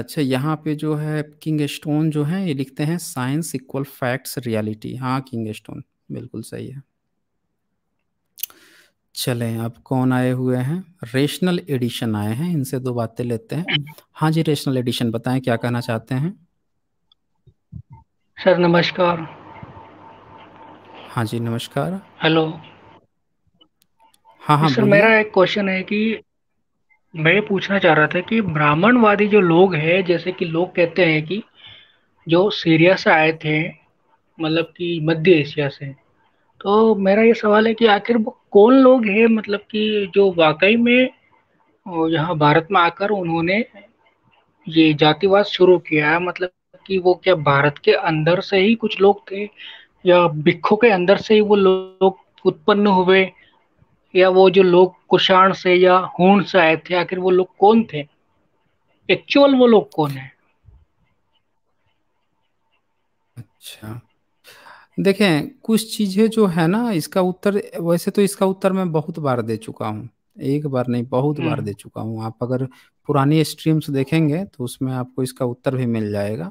अच्छा यहाँ पे जो है किंग स्टोन जो है ये लिखते हैं साइंस इक्वल फैक्ट्स रियलिटी हाँ किंग स्टोन बिल्कुल सही है चलें आप कौन आए हुए हैं रेशनल एडिशन आए हैं इनसे दो बातें लेते हैं हाँ जी रेशनल एडिशन बताएं क्या कहना चाहते हैं सर नमस्कार हाँ जी नमस्कार हेलो हाँ हाँ सर मेरा एक क्वेश्चन है कि मैं ये पूछना चाह रहा था कि ब्राह्मणवादी जो लोग हैं जैसे कि लोग कहते हैं कि जो सीरिया से आए थे मतलब कि मध्य एशिया से तो मेरा ये सवाल है कि आखिर कौन लोग हैं मतलब कि जो वाकई में यहाँ भारत में आकर उन्होंने ये जातिवाद शुरू किया है मतलब कि वो क्या भारत के अंदर से ही कुछ लोग थे या भिक्खो के अंदर से ही वो लोग उत्पन्न हुए या वो जो लोग कुषाण से या हूण से आए थे आखिर वो लोग कौन थे एक्चुअल वो लोग कौन है अच्छा देखें कुछ चीज़ें जो है ना इसका उत्तर वैसे तो इसका उत्तर मैं बहुत बार दे चुका हूँ एक बार नहीं बहुत बार हम्म। दे चुका हूँ आप अगर पुरानी स्ट्रीम्स देखेंगे तो उसमें आपको इसका उत्तर भी मिल जाएगा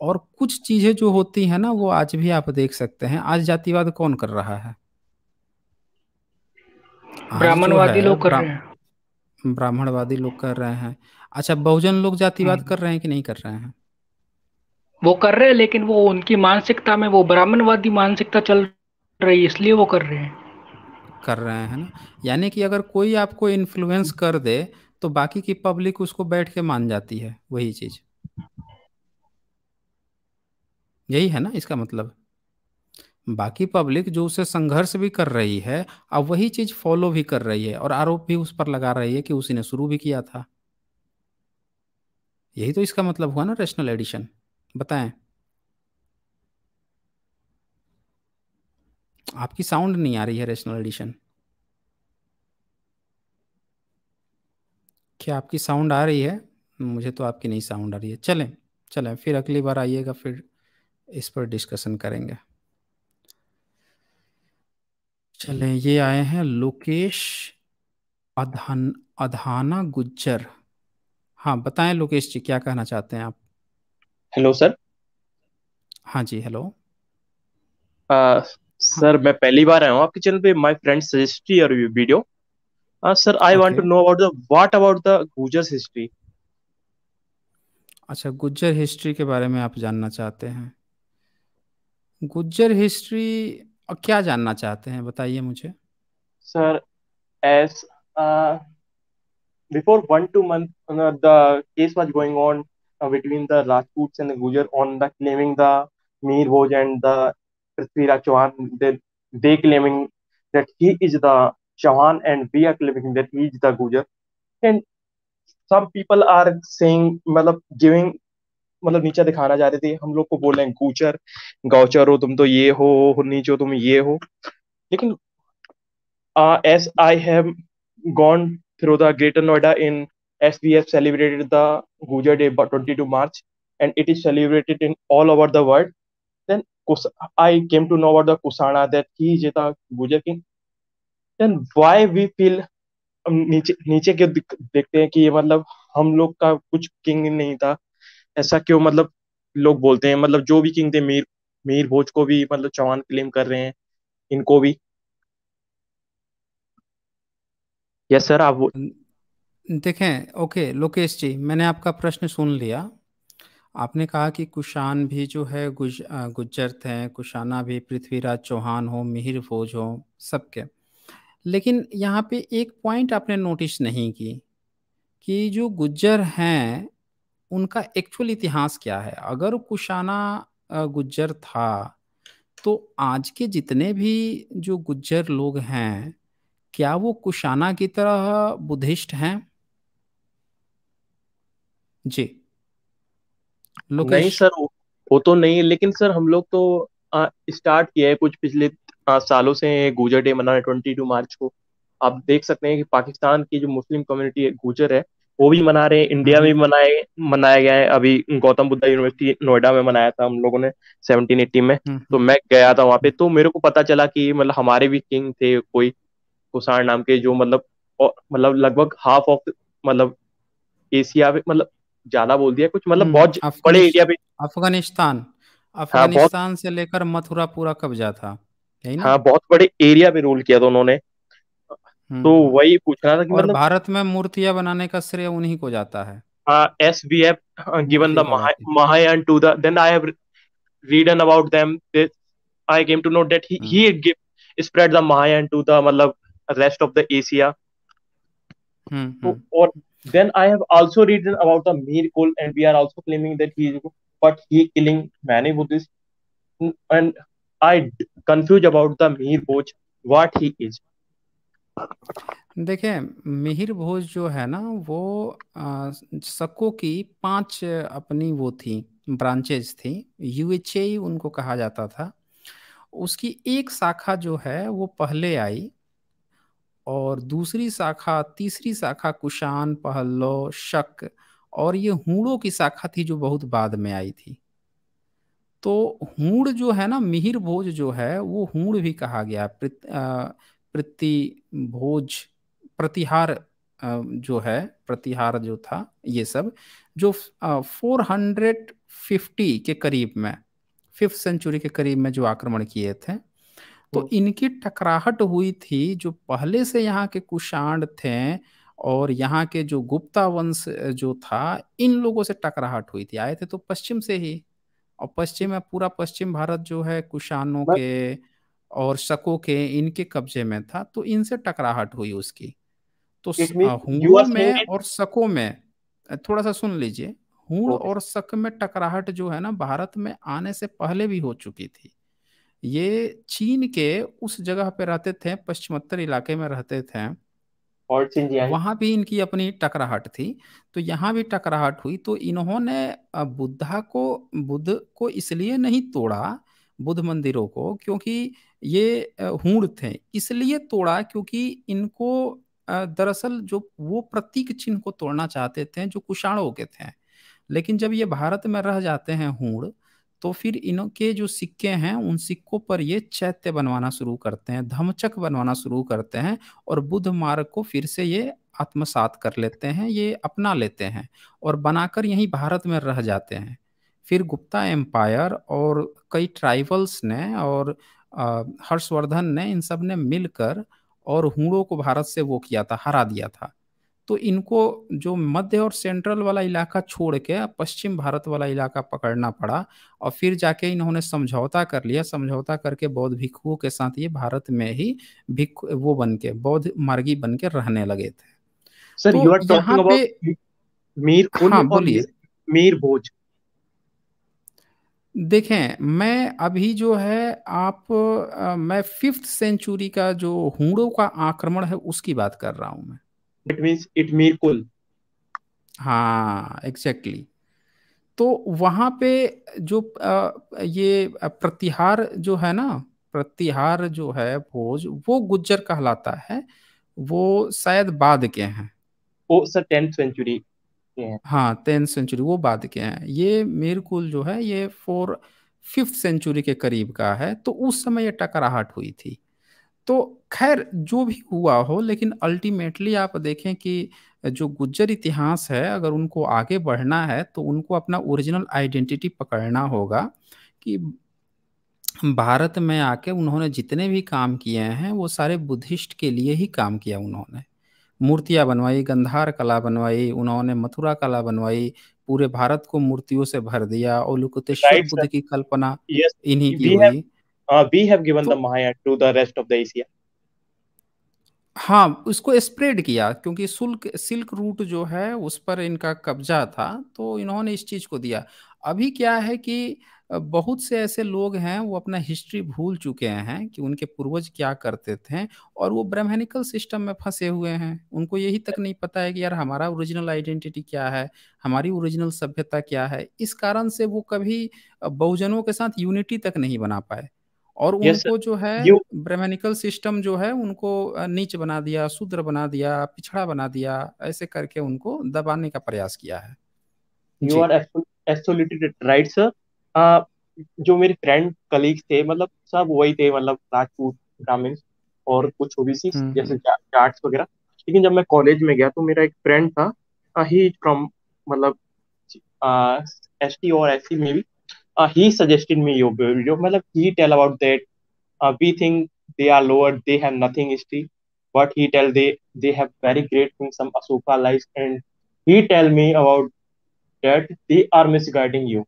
और कुछ चीज़ें जो होती है ना वो आज भी आप देख सकते हैं आज जातिवाद कौन कर रहा है ब्राह्मणवादी लोग कर रहे हैं ब्राह्मणवादी लोग कर रहे हैं अच्छा बहुजन लोग जातिवाद हम्म। कर रहे हैं कि नहीं कर रहे हैं वो कर रहे हैं लेकिन वो उनकी मानसिकता में वो ब्राह्मणवादी मानसिकता चल रही है इसलिए वो कर रहे हैं कर रहे हैं ना यानी कि अगर कोई आपको इन्फ्लुएंस कर दे तो बाकी की पब्लिक उसको बैठ के मान जाती है वही चीज यही है ना इसका मतलब बाकी पब्लिक जो उसे संघर्ष भी कर रही है अब वही चीज फॉलो भी कर रही है और आरोप भी उस पर लगा रही है कि उसी ने शुरू भी किया था यही तो इसका मतलब हुआ ना रेशनल एडिशन बताएं आपकी साउंड नहीं आ रही है रेशनल एडिशन क्या आपकी साउंड आ रही है मुझे तो आपकी नहीं साउंड आ रही है चलें चलें फिर अगली बार आइएगा फिर इस पर डिस्कशन करेंगे चलें ये आए हैं लोकेश अधान अधाना गुज्जर हाँ बताएं लोकेश जी क्या कहना चाहते हैं आप हेलो सर हाँ जी हेलो uh, सर हाँ. मैं पहली बार आया हूँ आपके चैनल पे my friend suggest your video sir I want to know about the what about the Gujar history अच्छा गुजर हिस्ट्री के बारे में आप जानना चाहते हैं गुजर हिस्ट्री और क्या जानना चाहते हैं बताइए मुझे sir as before one two month the case was going on uh, between the Rajputs and the Gujar on the claiming the Mir Bhoj and the Prithviraj Chauhan. They, they claiming that he is the Chauhan and we are claiming that he is the Gujar. And some people are saying मतलब giving मतलब नीचे दिखाना चाह रहे थे हम लोग को बोल रहे हैं गुचर गौचर हो तुम तो ये हो नीचे हो तुम ये हो लेकिन as I have gone through the Greater Noida in as we have celebrated the Guja Day 22 March and it is celebrated in all over the world. Then I came to know about the Kusana that he is the Guja king. Then why we feel नीचे नीचे क्यों देखते हैं कि ये मतलब हम लोग का कुछ किंग नहीं था ऐसा क्यों मतलब लोग बोलते हैं मतलब जो भी किंग थे मीर मीर भोज को भी मतलब चौहान क्लेम कर रहे हैं इनको भी यस सर आप देखें ओके लोकेश जी मैंने आपका प्रश्न सुन लिया आपने कहा कि कुशान भी जो है गुज गुज्जर थे कुशाना भी पृथ्वीराज चौहान हो मिहिर भोज हो सबके लेकिन यहाँ पे एक पॉइंट आपने नोटिस नहीं की कि जो गुज्जर हैं उनका एक्चुअल इतिहास क्या है अगर कुशाना गुज्जर था तो आज के जितने भी जो गुज्जर लोग हैं क्या वो कुशाना की तरह बुद्धिस्ट हैं जी नहीं सर वो तो नहीं लेकिन सर हम लोग तो स्टार्ट किया है कुछ पिछले आ, सालों से गुजर डे मना ट्वेंटी टू मार्च को आप देख सकते हैं कि पाकिस्तान की जो मुस्लिम कम्युनिटी है गुजर है वो भी मना रहे हैं इंडिया में भी मनाए मनाया गया है अभी गौतम बुद्ध यूनिवर्सिटी नोएडा में मनाया था हम लोगों ने सेवनटीन एट्टी में हम्म, तो हम्म। मैं गया था वहाँ पे तो मेरे को पता चला कि मतलब हमारे भी किंग थे कोई कुसाण नाम के जो मतलब मतलब लगभग हाफ ऑफ मतलब एशिया में मतलब ज्यादा बोल दिया कुछ मतलब हम्म, बहुत बड़े एरिया पे अफगानिस्तान हाँ, अफगानिस्तान से लेकर मथुरा पूरा कब्जा था यही ना हाँ बहुत बड़े एरिया पे रूल किया था उन्होंने हम्म। तो वही पूछना था कि और मतलब भारत में मूर्तियां बनाने का श्रेय उन्हीं को जाता है as B F given the Mahayana to then I have readen about them I came to know that he spread the Mahayana to the मतलब रेस्ट ऑफ द एशिया तो हम्म। और Then I have also written about the miracle, and we are also claiming that he is, but he killing many Buddhists. And I confuse about the Mihir Bhoj, what he is. देखिए मिहिर भोज जो है ना वो सको की पांच अपनी वो थी ब्रांचेज थी यूएचए उनको कहा जाता था उसकी एक शाखा जो है वो पहले आई और दूसरी शाखा तीसरी शाखा कुशान पहल्लो शक और ये हूड़ों की शाखा थी जो बहुत बाद में आई थी तो हूड़ जो है ना मिहिर भोज जो है वो हूड़ भी कहा गया प्रति, प्रति भोज प्रतिहार जो है प्रतिहार जो था ये सब जो 450 के करीब में फिफ्थ सेंचुरी के करीब में जो आक्रमण किए थे तो हम्म। इनकी टकराहट हुई थी जो पहले से यहाँ के कुषाण थे और यहाँ के जो गुप्ता वंश जो था इन लोगों से टकराहट हुई थी आए थे तो पश्चिम से ही और पश्चिम में पूरा पश्चिम भारत जो है कुषाणों के और शको के इनके कब्जे में था तो इनसे टकराहट हुई उसकी तो हुड़ में और शको में थोड़ा सा सुन लीजिए हुड़ और शक में टकराहट जो है ना भारत में आने से पहले भी हो चुकी थी ये चीन के उस जगह पे रहते थे पश्चिमोत्तर इलाके में रहते थे और वहां भी इनकी अपनी टकराहट थी तो यहाँ भी टकराहट हुई तो इन्होंने बुद्धा को बुद्ध को इसलिए नहीं तोड़ा बुद्ध मंदिरों को क्योंकि ये हूण थे इसलिए तोड़ा क्योंकि इनको दरअसल जो वो प्रतीक चिन्ह को तोड़ना चाहते थे जो कुषाणों के थे लेकिन जब ये भारत में रह जाते हैं हूड़ तो फिर इनके जो सिक्के हैं उन सिक्कों पर ये चैत्य बनवाना शुरू करते हैं धमचक बनवाना शुरू करते हैं और बुद्ध मार्ग को फिर से ये आत्मसात कर लेते हैं ये अपना लेते हैं और बनाकर यहीं भारत में रह जाते हैं फिर गुप्ता एम्पायर और कई ट्राइबल्स ने और हर्षवर्धन ने इन सब ने मिलकर और हुड़ों को भारत से वो किया था हरा दिया था तो इनको जो मध्य और सेंट्रल वाला इलाका छोड़ के पश्चिम भारत वाला इलाका पकड़ना पड़ा और फिर जाके इन्होंने समझौता कर लिया समझौता करके बौद्ध भिक्षुओं के साथ ये भारत में ही भिक्खु वो बन के बौद्ध मार्गी बन के रहने लगे थे sir you are talking about Mir हाँ बोलिए मीर भोज देखें मैं अभी जो है आप आ, मैं फिफ्थ सेंचुरी का जो हुड़ों का आक्रमण है उसकी बात कर रहा हूं मैं that इट it कुल हाँ एग्जैक्टली exactly. तो वहां पे जो आ, ये प्रतिहार जो है ना प्रतिहार जो है भोज वो गुज्जर कहलाता है वो शायद बाद के हैं वो सर टेंथ सेंचुरी हाँ टेंथ सेंचुरी वो बाद के हैं ये मेरकुल जो है ये फोर फिफ्थ सेंचुरी के करीब का है तो उस समय ये टकराहट हुई थी तो खैर जो भी हुआ हो लेकिन अल्टीमेटली आप देखें कि जो गुज्जर इतिहास है अगर उनको आगे बढ़ना है तो उनको अपना ओरिजिनल आइडेंटिटी पकड़ना होगा कि भारत में आके उन्होंने जितने भी काम किए हैं वो सारे बुद्धिस्ट के लिए ही काम किया उन्होंने मूर्तियाँ बनवाई गंधार कला बनवाई उन्होंने मथुरा कला बनवाई पूरे भारत को मूर्तियों से भर दिया और लुकुतेश्वर right, बुद्ध की कल्पना yes, इन्हीं की हुई uh, we have given so, the तो- Mahayana to the rest of the Asia. हाँ उसको स्प्रेड किया क्योंकि शुल्क सिल्क रूट जो है उस पर इनका कब्जा था तो इन्होंने इस चीज को दिया अभी क्या है कि बहुत से ऐसे लोग हैं वो अपना हिस्ट्री भूल चुके हैं कि उनके पूर्वज क्या करते थे और वो ब्रह्मनिकल सिस्टम में फंसे हुए हैं उनको यही तक नहीं पता है कि यार हमारा ओरिजिनल आइडेंटिटी क्या है हमारी ओरिजिनल सभ्यता क्या है इस कारण से वो कभी बहुजनों के साथ यूनिटी तक नहीं बना पाए और yes, उनको जो है ब्रह्मनिकल सिस्टम जो है उनको नीच बना दिया शूद्र बना दिया पिछड़ा बना दिया ऐसे करके उनको दबाने का प्रयास किया है you are absolutely right sir जो मेरे फ्रेंड कलीग्स थे मतलब सब वही थे मतलब राजपूत ग्रामीण और कुछ ओबीसी हम्म, हम्म। जैसे जाट्स वगैरह लेकिन जब मैं कॉलेज में गया तो मेरा एक फ्रेंड था ही फ्रॉम मतलब एस टी और एस सी में भी uh, he suggested me your video matlab he tell about that uh, we think they are lower they have nothing history but he tell they they have very great things some asuka lies and he tell me about that they are misguiding you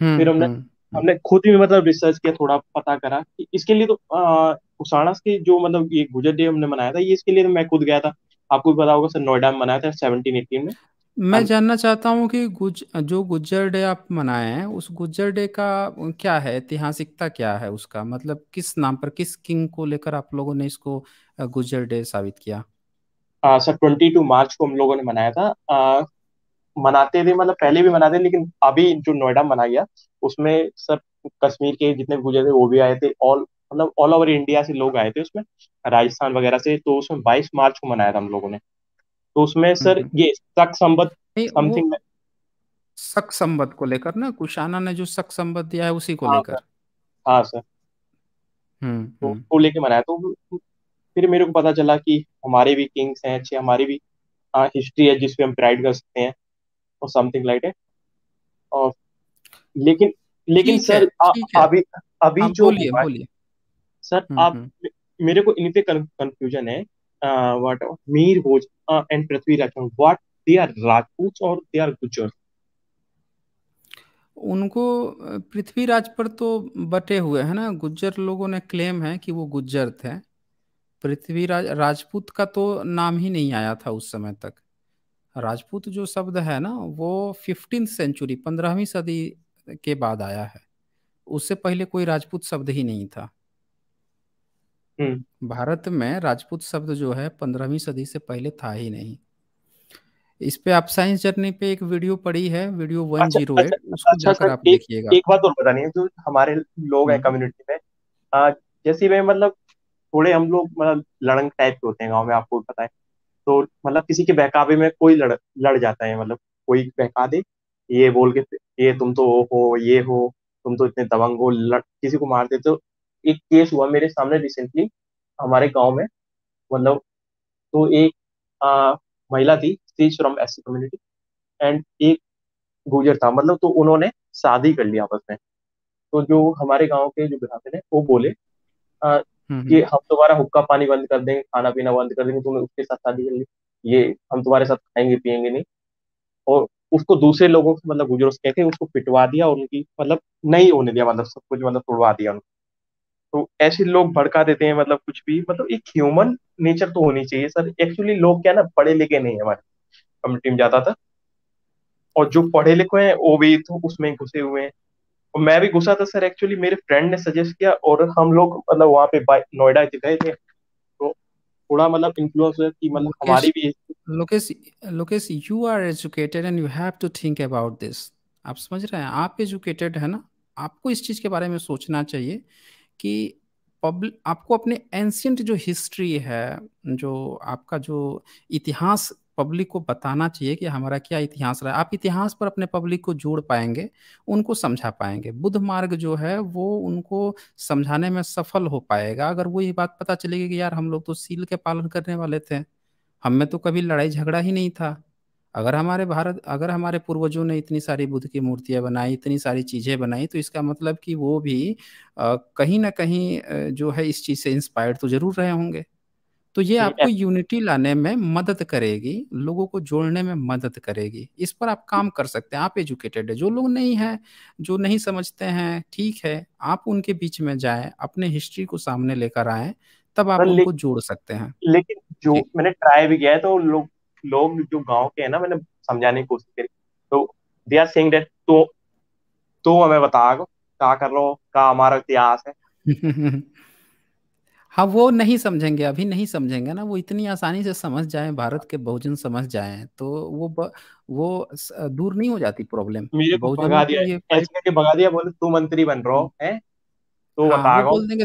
hmm, फिर हमने hmm. हमने खुद भी मतलब research किया थोड़ा पता करा कि इसके लिए तो उसाणस के जो मतलब ये गुजर डे हमने मनाया था ये इसके लिए तो मैं खुद गया था आपको भी पता होगा सर नोएडा में मनाया था सेवनटीन एटीन में मैं जानना चाहता हूँ कि गुज जो गुज्जर डे आप मनाए हैं उस गुज्जर डे का क्या है ऐतिहासिकता क्या है उसका मतलब किस नाम पर किस किंग को लेकर आप लोगों ने इसको गुज्जर डे साबित किया आ, सर ट्वेंटी टू मार्च को हम लोगों ने मनाया था आ, मनाते थे मतलब पहले भी मनाते थे लेकिन अभी जो नोएडा मना गया उसमें सर कश्मीर के जितने गुजर थे वो भी आए थे ऑल मतलब ऑल ओवर इंडिया से लोग आए थे उसमें राजस्थान वगैरह से तो उसमें बाईस मार्च को मनाया था हम लोगों ने तो उसमें सर हम्म। ये शक संबद्ध समथिंग शक संबद्ध को लेकर ना कुशाना ने जो शक संबद्ध दिया है उसी को हाँ लेकर हाँ सर हम्म तो वो हम्म। लेके मनाया तो फिर मेरे को पता चला कि हमारे भी किंग्स हैं अच्छे हमारी भी आ, हाँ, हिस्ट्री है जिसपे हम प्राइड कर सकते हैं और समथिंग लाइक है और लेकिन लेकिन सर अभी अभी जो बोलिए बोलिए सर हम्म, आप मेरे को इन पे कंफ्यूजन है uh, Mir Bhoj and Prithvi and Prithvi they are Rajput और they are Gujar are Gujars उनको पृथ्वीराज uh, पर तो बटे हुए है ना गुज्जर लोगों ने क्लेम है कि वो गुज्जर थे पृथ्वीराज राजपूत का तो नाम ही नहीं आया था उस समय तक राजपूत जो शब्द है ना वो फिफ्टीन सेंचुरी पंद्रहवीं सदी के बाद आया है उससे पहले कोई राजपूत शब्द ही नहीं था हम्म। भारत में राजपूत शब्द जो है पंद्रहवीं सदी से पहले था ही नहीं इस पे आप साइंस जर्नी पे एक वीडियो पड़ी है वीडियो वन अच्छा, जीरो अच्छा, अच्छा, आप एक, देखिएगा एक बात और बतानी है जो हमारे लोग हैं कम्युनिटी हम्म। में जैसे मैं मतलब थोड़े हम लोग मतलब लड़ंग टाइप के होते हैं गांव में आपको पता है तो मतलब किसी के बहकावे में कोई लड़ लड़ जाता है मतलब कोई बहका दे ये बोल के ये तुम तो हो ये हो तुम तो इतने दबंग हो लड़ किसी को मार देते हो एक केस हुआ मेरे सामने रिसेंटली हमारे गांव में मतलब तो एक आ, महिला थी stage from as community and एक गुजर था मतलब तो उन्होंने शादी कर लिया आपस में तो जो हमारे गांव के जो बिरादर है वो बोले आ, हम्म, कि हम्म। हम तुम्हारा हुक्का पानी बंद कर देंगे खाना पीना बंद कर देंगे तुम्हें उसके साथ शादी कर ली ये हम तुम्हारे साथ खाएंगे पियेंगे नहीं और उसको दूसरे लोगों से मतलब गुजरों से कहते उसको पिटवा दिया और उनकी मतलब नहीं होने दिया मतलब सब कुछ मतलब तोड़वा दिया उनको तो ऐसे लोग भड़का देते हैं मतलब कुछ भी मतलब एक ह्यूमन नेचर तो होनी चाहिए सर एक्चुअली लोग क्या ना पढ़े लिखे नहीं है हमारे हम टीम जाता था और जो पढ़े लिखे हैं वो भी तो उसमें घुसे हुए हैं और मैं भी घुसा था सर एक्चुअली मेरे फ्रेंड ने सजेस्ट किया और हम लोग मतलब वहाँ पे नोएडा गए थे तो थोड़ा मतलब इन्फ्लुएंस हुआ कि मतलब हमारी भी Lokesh Lokesh you are educated and you have to think about this आप समझ रहे हैं आप एजुकेटेड है ना आपको इस चीज के बारे में सोचना चाहिए कि पब्लिक आपको अपने एंशियंट जो हिस्ट्री है जो आपका जो इतिहास पब्लिक को बताना चाहिए कि हमारा क्या इतिहास रहा आप इतिहास पर अपने पब्लिक को जोड़ पाएंगे उनको समझा पाएंगे बुद्ध मार्ग जो है वो उनको समझाने में सफल हो पाएगा अगर वो ये बात पता चलेगी कि यार हम लोग तो सील के पालन करने वाले थे हम में तो कभी लड़ाई झगड़ा ही नहीं था अगर हमारे भारत अगर हमारे पूर्वजों ने इतनी सारी बुद्ध की मूर्तियाँ बनाई इतनी सारी चीज़ें बनाई तो इसका मतलब कि वो भी कहीं ना कहीं जो है इस चीज़ से इंस्पायर्ड तो जरूर रहे होंगे तो ये आपको यूनिटी लाने में मदद करेगी लोगों को जोड़ने में मदद करेगी इस पर आप काम कर सकते हैं आप एजुकेटेड है जो लोग नहीं हैं जो नहीं समझते हैं ठीक है आप उनके बीच में जाएं अपने हिस्ट्री को सामने लेकर आए तब आप उनको जोड़ सकते हैं लेकिन जो मैंने ट्राई भी किया है तो लोग लोग जो गांव के हैं ना मैंने समझाने की कोशिश करी तो दे आर सेइंग दैट तो तो हमें बता दो क्या कर लो का हमारा इतिहास है हाँ वो नहीं समझेंगे अभी नहीं समझेंगे ना वो इतनी आसानी से समझ जाए भारत के बहुजन समझ जाए तो वो ब, वो दूर नहीं हो जाती प्रॉब्लम तो, तो, हम्म। तो हाँ,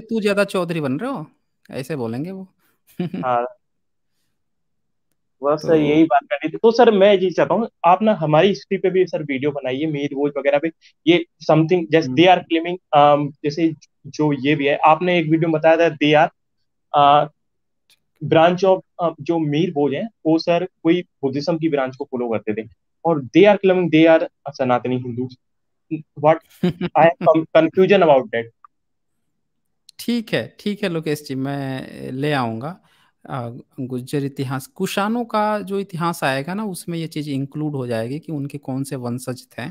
तू ज्यादा चौधरी बन रहे हो ऐसे बोलेंगे वो हाँ बस तो... यही बात करनी थी तो सर मैं ये चाहता हूँ आप ना हमारी हिस्ट्री पे भी सर वीडियो बनाइए मीर रोज वगैरह पे ये something just hmm. They are claiming जैसे जो ये भी है आपने एक वीडियो बताया था दे आर ब्रांच ऑफ जो मीर बोझ है वो सर कोई बुद्धिज्म की ब्रांच को फॉलो करते थे और they are claiming they are Sanatani Hindu what I confusion about that ठीक है ठीक है लोकेश जी मैं ले आऊंगा गुज्जर इतिहास कुशानों का जो इतिहास आएगा ना उसमें ये चीज़ इंक्लूड हो जाएगी कि उनके कौन से वंशज थे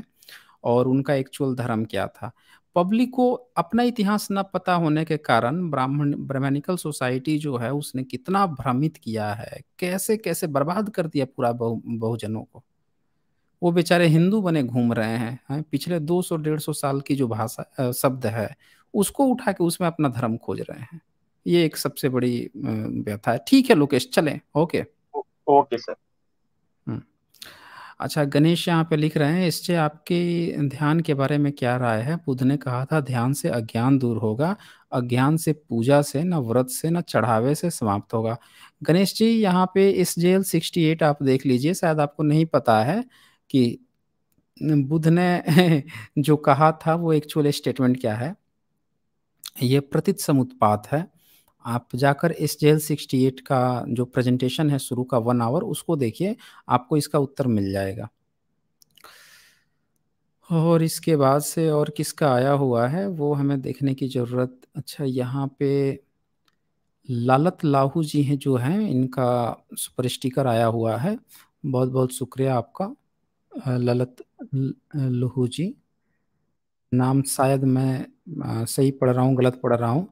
और उनका एक्चुअल धर्म क्या था पब्लिक को अपना इतिहास न पता होने के कारण ब्राह्मण ब्राह्मणिकल सोसाइटी जो है उसने कितना भ्रमित किया है कैसे कैसे बर्बाद कर दिया पूरा बहु बहुजनों को वो बेचारे हिंदू बने घूम रहे हैं है? पिछले 200 सौ साल की जो भाषा शब्द है उसको उठा के उसमें अपना धर्म खोज रहे हैं ये एक सबसे बड़ी व्यथा है ठीक है लोकेश चले ओके ओके सर हम्म। अच्छा गणेश यहाँ पे लिख रहे हैं इससे आपके ध्यान के बारे में क्या राय है बुद्ध ने कहा था ध्यान से अज्ञान दूर होगा अज्ञान से पूजा से न व्रत से न चढ़ावे से समाप्त होगा गणेश जी यहाँ पे इस जेल 68 आप देख लीजिए शायद आपको नहीं पता है कि बुद्ध ने जो कहा था वो एक्चुअल स्टेटमेंट क्या है ये प्रतीत समुत्पात है आप जाकर S J L sixty eight का जो प्रेजेंटेशन है शुरू का वन आवर उसको देखिए आपको इसका उत्तर मिल जाएगा और इसके बाद से और किसका आया हुआ है वो हमें देखने की ज़रूरत अच्छा यहाँ पे लालत लाहू जी हैं जो हैं इनका सुपर स्टिकर आया हुआ है बहुत बहुत शुक्रिया आपका ललत लहू जी नाम शायद मैं सही पढ़ रहा हूँ गलत पढ़ रहा हूँ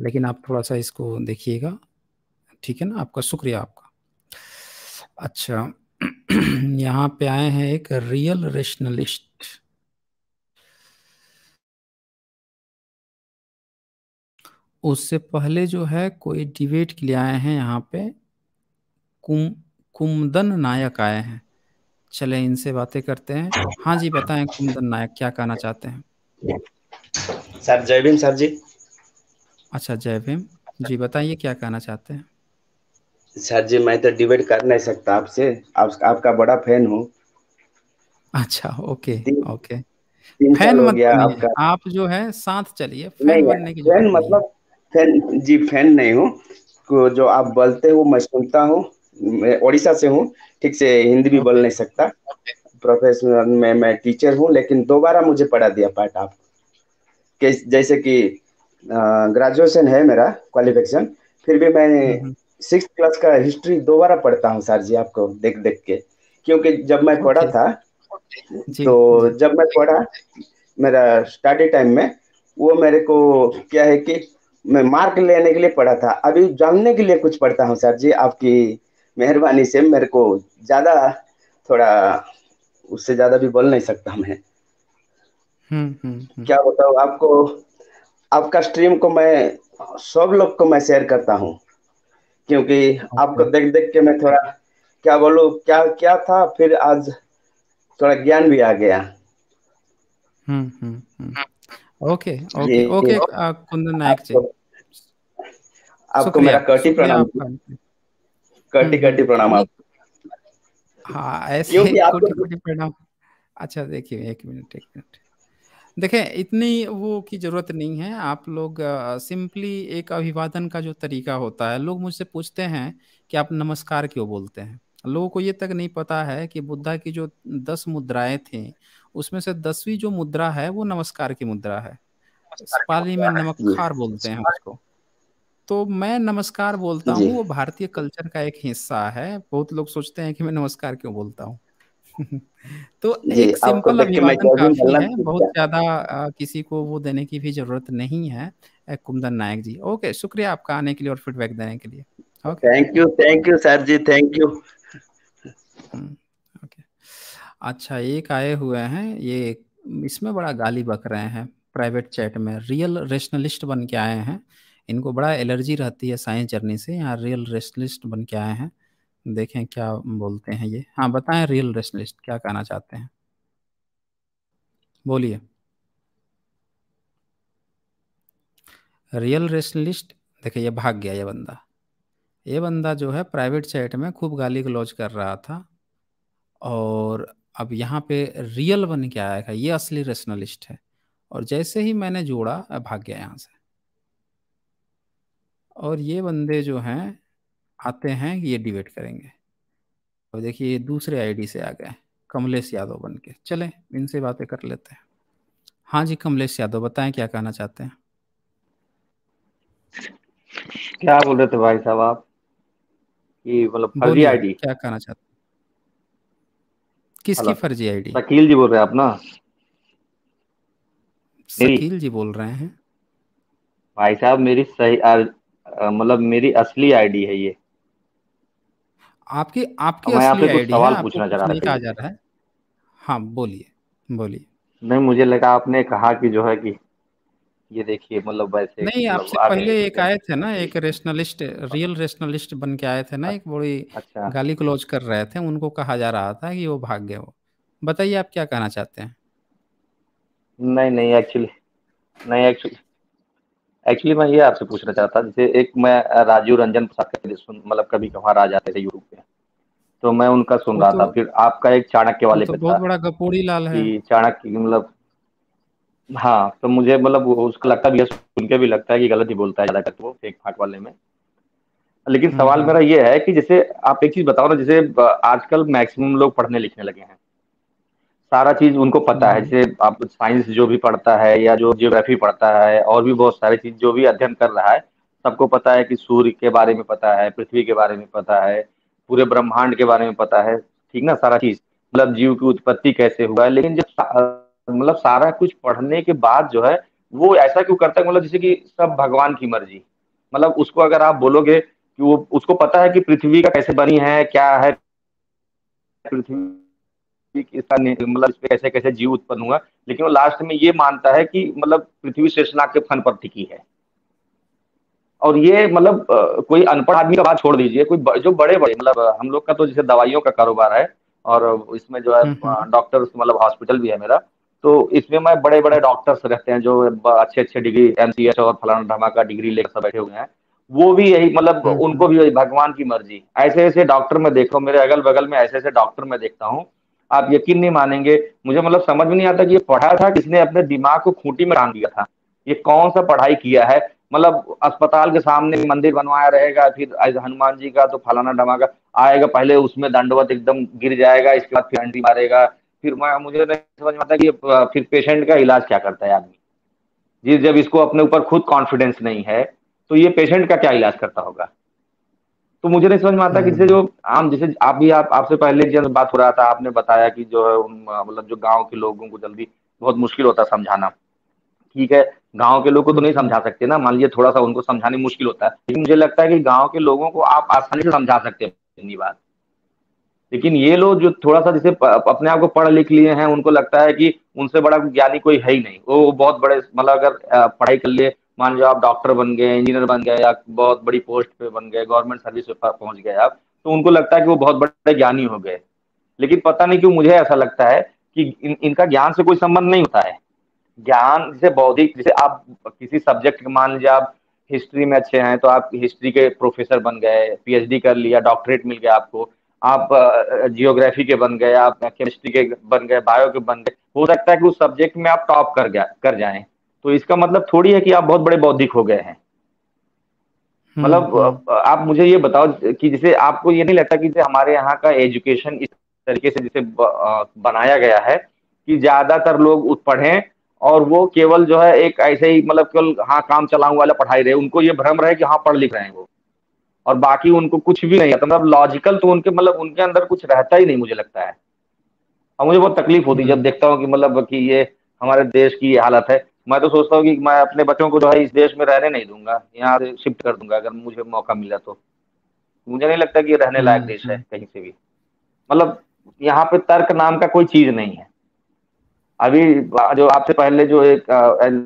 लेकिन आप थोड़ा सा इसको देखिएगा ठीक है ना आपका शुक्रिया आपका अच्छा यहाँ पे आए हैं एक रियल रेशनलिस्ट उससे पहले जो है कोई डिबेट के लिए आए हैं यहाँ पे कुम कुमदन नायक आए हैं चले इनसे बातें करते हैं हाँ जी बताएं कुमदन नायक क्या कहना चाहते हैं सर जय भीम सर जी अच्छा जय भीम जी बताइए क्या कहना चाहते हैं सर जी मैं तो डिबेट कर नहीं सकता आपसे आप, आपका बड़ा फैन हूँ अच्छा ओके ओके फैन मत मतलब आपका आप जो है साथ चलिए फैन बनने की फैन मतलब फैन जी फैन नहीं हूँ जो आप बोलते हो मैं सुनता हूँ मैं ओडिशा से हूँ ठीक से हिंदी भी बोल नहीं सकता प्रोफेशनल में मैं टीचर हूँ लेकिन दोबारा मुझे पढ़ा दिया पाठ आप जैसे कि ग्रेजुएशन है मेरा क्वालिफिकेशन फिर भी मैं सिक्स क्लास का हिस्ट्री दोबारा पढ़ता हूँ सर जी आपको देख देख के क्योंकि जब मैं पढ़ा था तो जब मैं पढ़ा मेरा स्टडी टाइम में वो मेरे को क्या है कि मैं मार्क लेने के लिए पढ़ा था अभी जानने के लिए कुछ पढ़ता हूँ सर जी आपकी मेहरबानी से मेरे को ज़्यादा थोड़ा उससे ज़्यादा भी बोल नहीं सकता मैं हम्म क्या बताऊ आपको आपका स्ट्रीम को मैं सब लोग को मैं शेयर करता हूँ क्योंकि आपको देख देख के मैं थोड़ा क्या बोलू क्या क्या था फिर आज थोड़ा ज्ञान भी आ गया okay okay okay Kundan Nayak ji आपको मेरा कटी प्रणाम कटी हम्म, कटी प्रणाम हम्म। आप हाँ ऐसे कटी कटी प्रणाम अच्छा देखिए एक मिनट एक मिनट देखें इतनी वो की ज़रूरत नहीं है आप लोग सिंपली एक अभिवादन का जो तरीका होता है लोग मुझसे पूछते हैं कि आप नमस्कार क्यों बोलते हैं लोगों को ये तक नहीं पता है कि बुद्धा की जो दस मुद्राएं थी उसमें से दसवीं जो मुद्रा है वो नमस्कार की मुद्रा है पाली में नमस्कार बोलते हैं उसको तो मैं नमस्कार बोलता हूँ वो भारतीय कल्चर का एक हिस्सा है बहुत लोग सोचते हैं कि मैं नमस्कार क्यों बोलता हूँ तो एक सिंपल अभिवादन काफी है बहुत ज्यादा किसी को वो देने की भी जरूरत नहीं है कुमदन नायक जी ओके शुक्रिया आपका आने के लिए और फीडबैक देने के लिए okay thank you thank you sir ji thank you hmm, okay अच्छा एक आए हुए हैं ये इसमें बड़ा गाली बक रहे हैं प्राइवेट चैट में रियल रेशनलिस्ट बन के आए हैं इनको बड़ा एलर्जी रहती है साइंस जर्नी से यहाँ रियल रेशनलिस्ट बन के आए हैं देखें क्या बोलते हैं ये हाँ बताएं रियल रेस्टलिस्ट क्या कहना चाहते हैं बोलिए रियल रेस्टलिस्ट देखिए ये भाग गया ये बंदा ये बंदा जो है प्राइवेट चैट में खूब गाली गलौज कर रहा था और अब यहाँ पे रियल बन के आएगा ये असली रेशनलिस्ट है और जैसे ही मैंने जोड़ा भाग गया यहाँ से और ये बंदे जो हैं आते हैं ये डिबेट करेंगे अब देखिए ये दूसरे आईडी से आ गए कमलेश यादव बन के चले इनसे बातें कर लेते हैं हाँ जी कमलेश यादव बताएं क्या कहना चाहते हैं क्या बोल रहे थे भाई साहब आप कि मतलब फर्जी आईडी क्या कहना चाहते हैं किसकी फर्जी आईडी शकील जी बोल रहे हैं आप ना शकील जी बोल रहे हैं भाई साहब मेरी सही मतलब मेरी असली आईडी है ये आपकी आपकी मैं असली आईडी सवाल पूछना चाह रहा जा रहा है हाँ बोलिए बोलिए नहीं मुझे लगा आपने कहा कि जो है कि ये देखिए मतलब वैसे नहीं आपसे मतलब पहले एक आए थे ना एक रेशनलिस्ट रियल रेशनलिस्ट बन के आए थे ना एक बड़ी अच्छा। गाली क्लोज कर रहे थे उनको कहा जा रहा था कि वो भाग गए वो बताइए आप क्या कहना चाहते हैं नहीं नहीं एक्चुअली नहीं एक्चुअली एक्चुअली मैं ये आपसे पूछना चाहता जैसे एक मैं राजीव रंजन प्रसाद मतलब कभी कभार आ जाते थे यूट्यूब पे तो मैं उनका सुन रहा तो, था फिर आपका एक चाणक्य वाले तो पे बहुत बड़ा गपोड़ी लाल है चाणक्य मतलब हाँ तो मुझे मतलब उसका लगता भी है सुन के भी लगता है कि गलत ही बोलता है ज्यादा वो फेक फाट वाले में लेकिन हम्म, सवाल हम्म। मेरा ये है कि जैसे आप एक चीज बताओ ना जैसे आजकल मैक्सिमम लोग पढ़ने लिखने लगे हैं सारा चीज उनको पता है हम्म। जैसे आप साइंस जो भी पढ़ता है या जो जियोग्राफी पढ़ता है और भी बहुत सारी चीज जो भी अध्ययन कर रहा है सबको पता है कि सूर्य के बारे में पता है पृथ्वी के बारे में पता है पूरे ब्रह्मांड के बारे में पता है ठीक ना सारा चीज मतलब जीव की उत्पत्ति कैसे हुआ है लेकिन जब मतलब सारा कुछ पढ़ने के बाद जो है वो ऐसा क्यों करता है मतलब जैसे कि सब भगवान की मर्जी मतलब उसको अगर आप बोलोगे कि वो उसको पता है कि पृथ्वी का कैसे बनी है क्या है पृथ्वी इसका मतलब इसमें कैसे कैसे जीव उत्पन्न हुआ लेकिन वो लास्ट में ये मानता है कि मतलब पृथ्वी शेषनाग के फन पर टिकी है और ये मतलब कोई अनपढ़ आदमी का बात छोड़ दीजिए कोई जो बड़े बड़े मतलब हम लोग का तो जैसे दवाइयों का कारोबार है और इसमें जो है डॉक्टर हम्म, हम्म। मतलब हॉस्पिटल भी है मेरा तो इसमें मैं बड़े बड़े डॉक्टर्स रहते हैं जो अच्छे अच्छे डिग्री एम सी एच और फलाना ढमा का डिग्री लेकर बैठे हुए हैं वो भी यही मतलब हम्म, उनको भी भगवान की मर्जी ऐसे ऐसे डॉक्टर में देखो मेरे अगल बगल में ऐसे ऐसे डॉक्टर में देखता हूँ आप यकीन नहीं मानेंगे मुझे मतलब समझ में नहीं आता कि ये पढ़ा था किसने अपने दिमाग को खूंटी में टांग दिया था ये कौन सा पढ़ाई किया है मतलब अस्पताल के सामने मंदिर बनवाया रहेगा फिर हनुमान जी का तो फलाना ढमाका आएगा पहले उसमें दंडवत एकदम गिर जाएगा इसके बाद फिर हंडी मारेगा फिर मुझे नहीं समझ में आता कि फिर पेशेंट का इलाज क्या करता है आदमी जी जब इसको अपने ऊपर खुद कॉन्फिडेंस नहीं है तो ये पेशेंट का क्या इलाज करता होगा तो मुझे नहीं समझ में आता हम्म। जो आम जैसे आप भी आप आपसे पहले बात हो रहा था आपने बताया कि जो है मतलब जो गांव के लोगों को जल्दी बहुत मुश्किल होता है समझाना ठीक है गांव के लोग को तो नहीं समझा सकते ना मान लीजिए थोड़ा सा उनको समझाने मुश्किल होता है लेकिन मुझे लगता है कि गाँव के लोगों को आप आसानी से समझा सकते हैं बात लेकिन ये लोग जो थोड़ा सा जैसे अपने आप को पढ़ लिख लिए हैं उनको लगता है कि उनसे बड़ा ज्ञानी कोई है ही नहीं वो बहुत बड़े मतलब अगर पढ़ाई कर लिए मान लो आप डॉक्टर बन गए इंजीनियर बन गए या बहुत बड़ी पोस्ट पे बन गए गवर्नमेंट सर्विस पे पहुंच गए आप तो उनको लगता है कि वो बहुत बड़े ज्ञानी हो गए लेकिन पता नहीं क्यों मुझे ऐसा लगता है कि इन, इनका ज्ञान से कोई संबंध नहीं होता है ज्ञान जैसे बौद्धिक जैसे आप किसी सब्जेक्ट के मान लीजिए आप हिस्ट्री में अच्छे हैं तो आप हिस्ट्री के प्रोफेसर बन गए पीएचडी कर लिया डॉक्टरेट मिल गया आपको आप जियोग्राफी के बन गए आप केमिस्ट्री के बन गए बायो के बन गए हो सकता है कि उस सब्जेक्ट में आप टॉप कर गया कर जाएं तो इसका मतलब थोड़ी है कि आप बहुत बड़े बौद्धिक हो गए हैं हम्म। मतलब आप मुझे ये बताओ कि जैसे आपको ये नहीं लगता कि जैसे हमारे यहाँ का एजुकेशन इस तरीके से जैसे बनाया गया है कि ज्यादातर लोग पढ़े और वो केवल जो है एक ऐसे ही मतलब केवल हाँ काम चलाऊ वाला पढ़ाई रहे उनको ये भ्रम रहे कि हाँ पढ़ लिख रहे हैं वो और बाकी उनको कुछ भी नहीं आता मतलब लॉजिकल तो उनके मतलब उनके अंदर कुछ रहता ही नहीं मुझे लगता है और मुझे बहुत तकलीफ होती है हम्म। जब देखता हूँ कि मतलब कि ये हमारे देश की हालत है मैं तो सोचता हूँ कि मैं अपने बच्चों को जो तो है इस देश में रहने नहीं दूंगा यहाँ से शिफ्ट कर दूंगा अगर मुझे मौका मिला तो मुझे नहीं लगता कि रहने लायक हम्म, देश है हम्म। कहीं से भी मतलब यहाँ पे तर्क नाम का कोई चीज नहीं है अभी जो आपसे पहले जो एक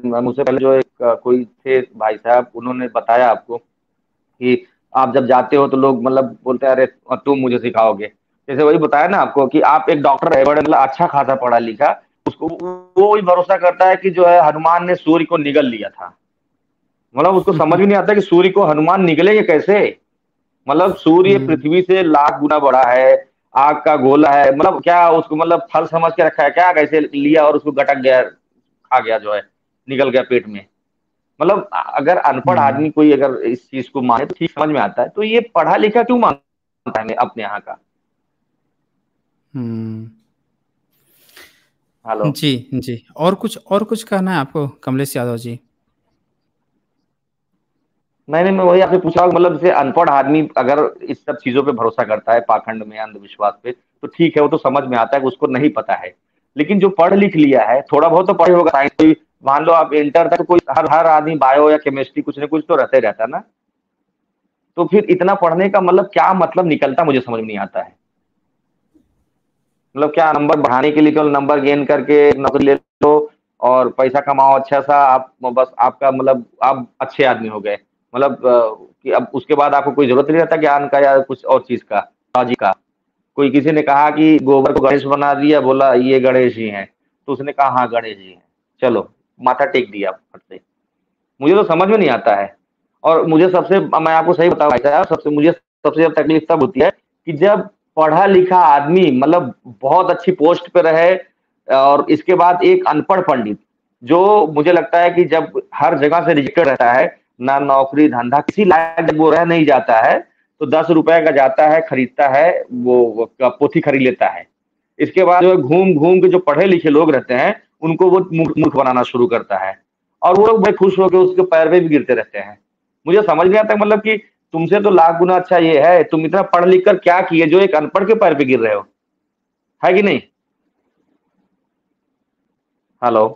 मुझसे पहले जो एक कोई थे भाई साहब उन्होंने बताया आपको कि आप जब जाते हो तो लोग मतलब बोलते हैं अरे तुम मुझे सिखाओगे जैसे वही बताया ना आपको कि आप एक डॉक्टर है बड़े मतलब अच्छा खासा पढ़ा लिखा वो ही भरोसा करता है कि जो है हनुमान ने सूर्य को निगल लिया था मतलब उसको समझ भी नहीं आता कि सूर्य को हनुमान निगलेंगे कैसे मतलब सूर्य हम्म। पृथ्वी से लाख गुना बड़ा है आग का गोला है मतलब क्या उसको मतलब फल समझ के रखा है क्या कैसे लिया और उसको गटक गया खा गया जो है निकल गया पेट में मतलब अगर अनपढ़ हम्म। आदमी कोई अगर इस चीज को माने तो ठीक समझ में आता है तो ये पढ़ा लिखा क्यों मानता है अपने यहाँ का हम्म। हेलो जी, जी। और कुछ और कुछ कहना है आपको कमलेश यादव जी? नहीं, नहीं, मैं वही आपसे पूछा मतलब जैसे अनपढ़ आदमी अगर इस सब चीज़ों पे भरोसा करता है, पाखंड में, अंधविश्वास पे, तो ठीक है, वो तो समझ में आता है उसको नहीं पता है। लेकिन जो पढ़ लिख लिया है, थोड़ा बहुत तो पढ़े होगा साइंस कोई मान लो आप इंटर तक तो कोई हर हर आदमी बायो या केमिस्ट्री कुछ ना कुछ तो रहते रहता है ना? तो फिर इतना पढ़ने का मतलब क्या मतलब निकलता मुझे समझ नहीं आता है। मतलब क्या नंबर बढ़ाने के लिए केवल नंबर गेन करके नौकरी ले लो और पैसा कमाओ अच्छा सा आप बस आपका मतलब आप अच्छे आदमी हो गए मतलब कि अब उसके बाद आपको कोई जरूरत नहीं रहता ज्ञान का या कुछ और चीज का लॉजिक का कोई किसी ने कहा कि गोबर को गणेश बना दिया बोला ये गणेश जी हैं तो उसने कहा हाँ गणेश जी हैं चलो माथा टेक दिया फट से मुझे तो समझ में नहीं आता है और मुझे सबसे मैं आपको सही बताऊँ सबसे मुझे सबसे ज्यादा तकलीफ तब होती है कि जब पढ़ा लिखा आदमी मतलब बहुत अच्छी पोस्ट पे रहे और इसके बाद एक अनपढ़ पंडित जो मुझे लगता है कि जब हर जगह से रिजेक्टेड रहता है ना नौकरी धंधा किसी लायक वो रह नहीं जाता है तो दस रुपए का जाता है खरीदता है वो पोथी खरीद लेता है इसके बाद जो घूम घूम के जो पढ़े लिखे लोग रहते हैं उनको वो मूर्ख बनाना शुरू करता है और वो लोग बड़े खुश होकर उसके पैर में भी गिरते रहते हैं मुझे समझ नहीं आता मतलब कि तुमसे तो लाख गुना अच्छा ये है तुम इतना पढ़ लिख कर क्या किए जो एक अनपढ़ के पैर पे गिर रहे हो है कि नहीं हेलो